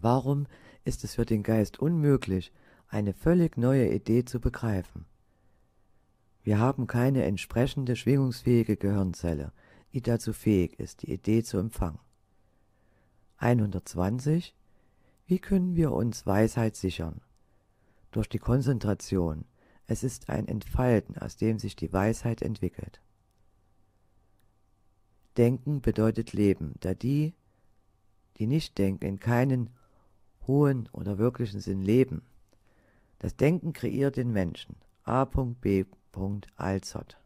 Warum ist es für den Geist unmöglich, eine völlig neue Idee zu begreifen? Wir haben keine entsprechende schwingungsfähige Gehirnzelle, die dazu fähig ist, die Idee zu empfangen. 120. Wie können wir uns Weisheit sichern? Durch die Konzentration. Es ist ein Entfalten, aus dem sich die Weisheit entwickelt. Denken bedeutet Leben, da die, die nicht denken, in keinen hohen oder wirklichen Sinn leben. Das Denken kreiert den Menschen. A.B. Punkt Alzot.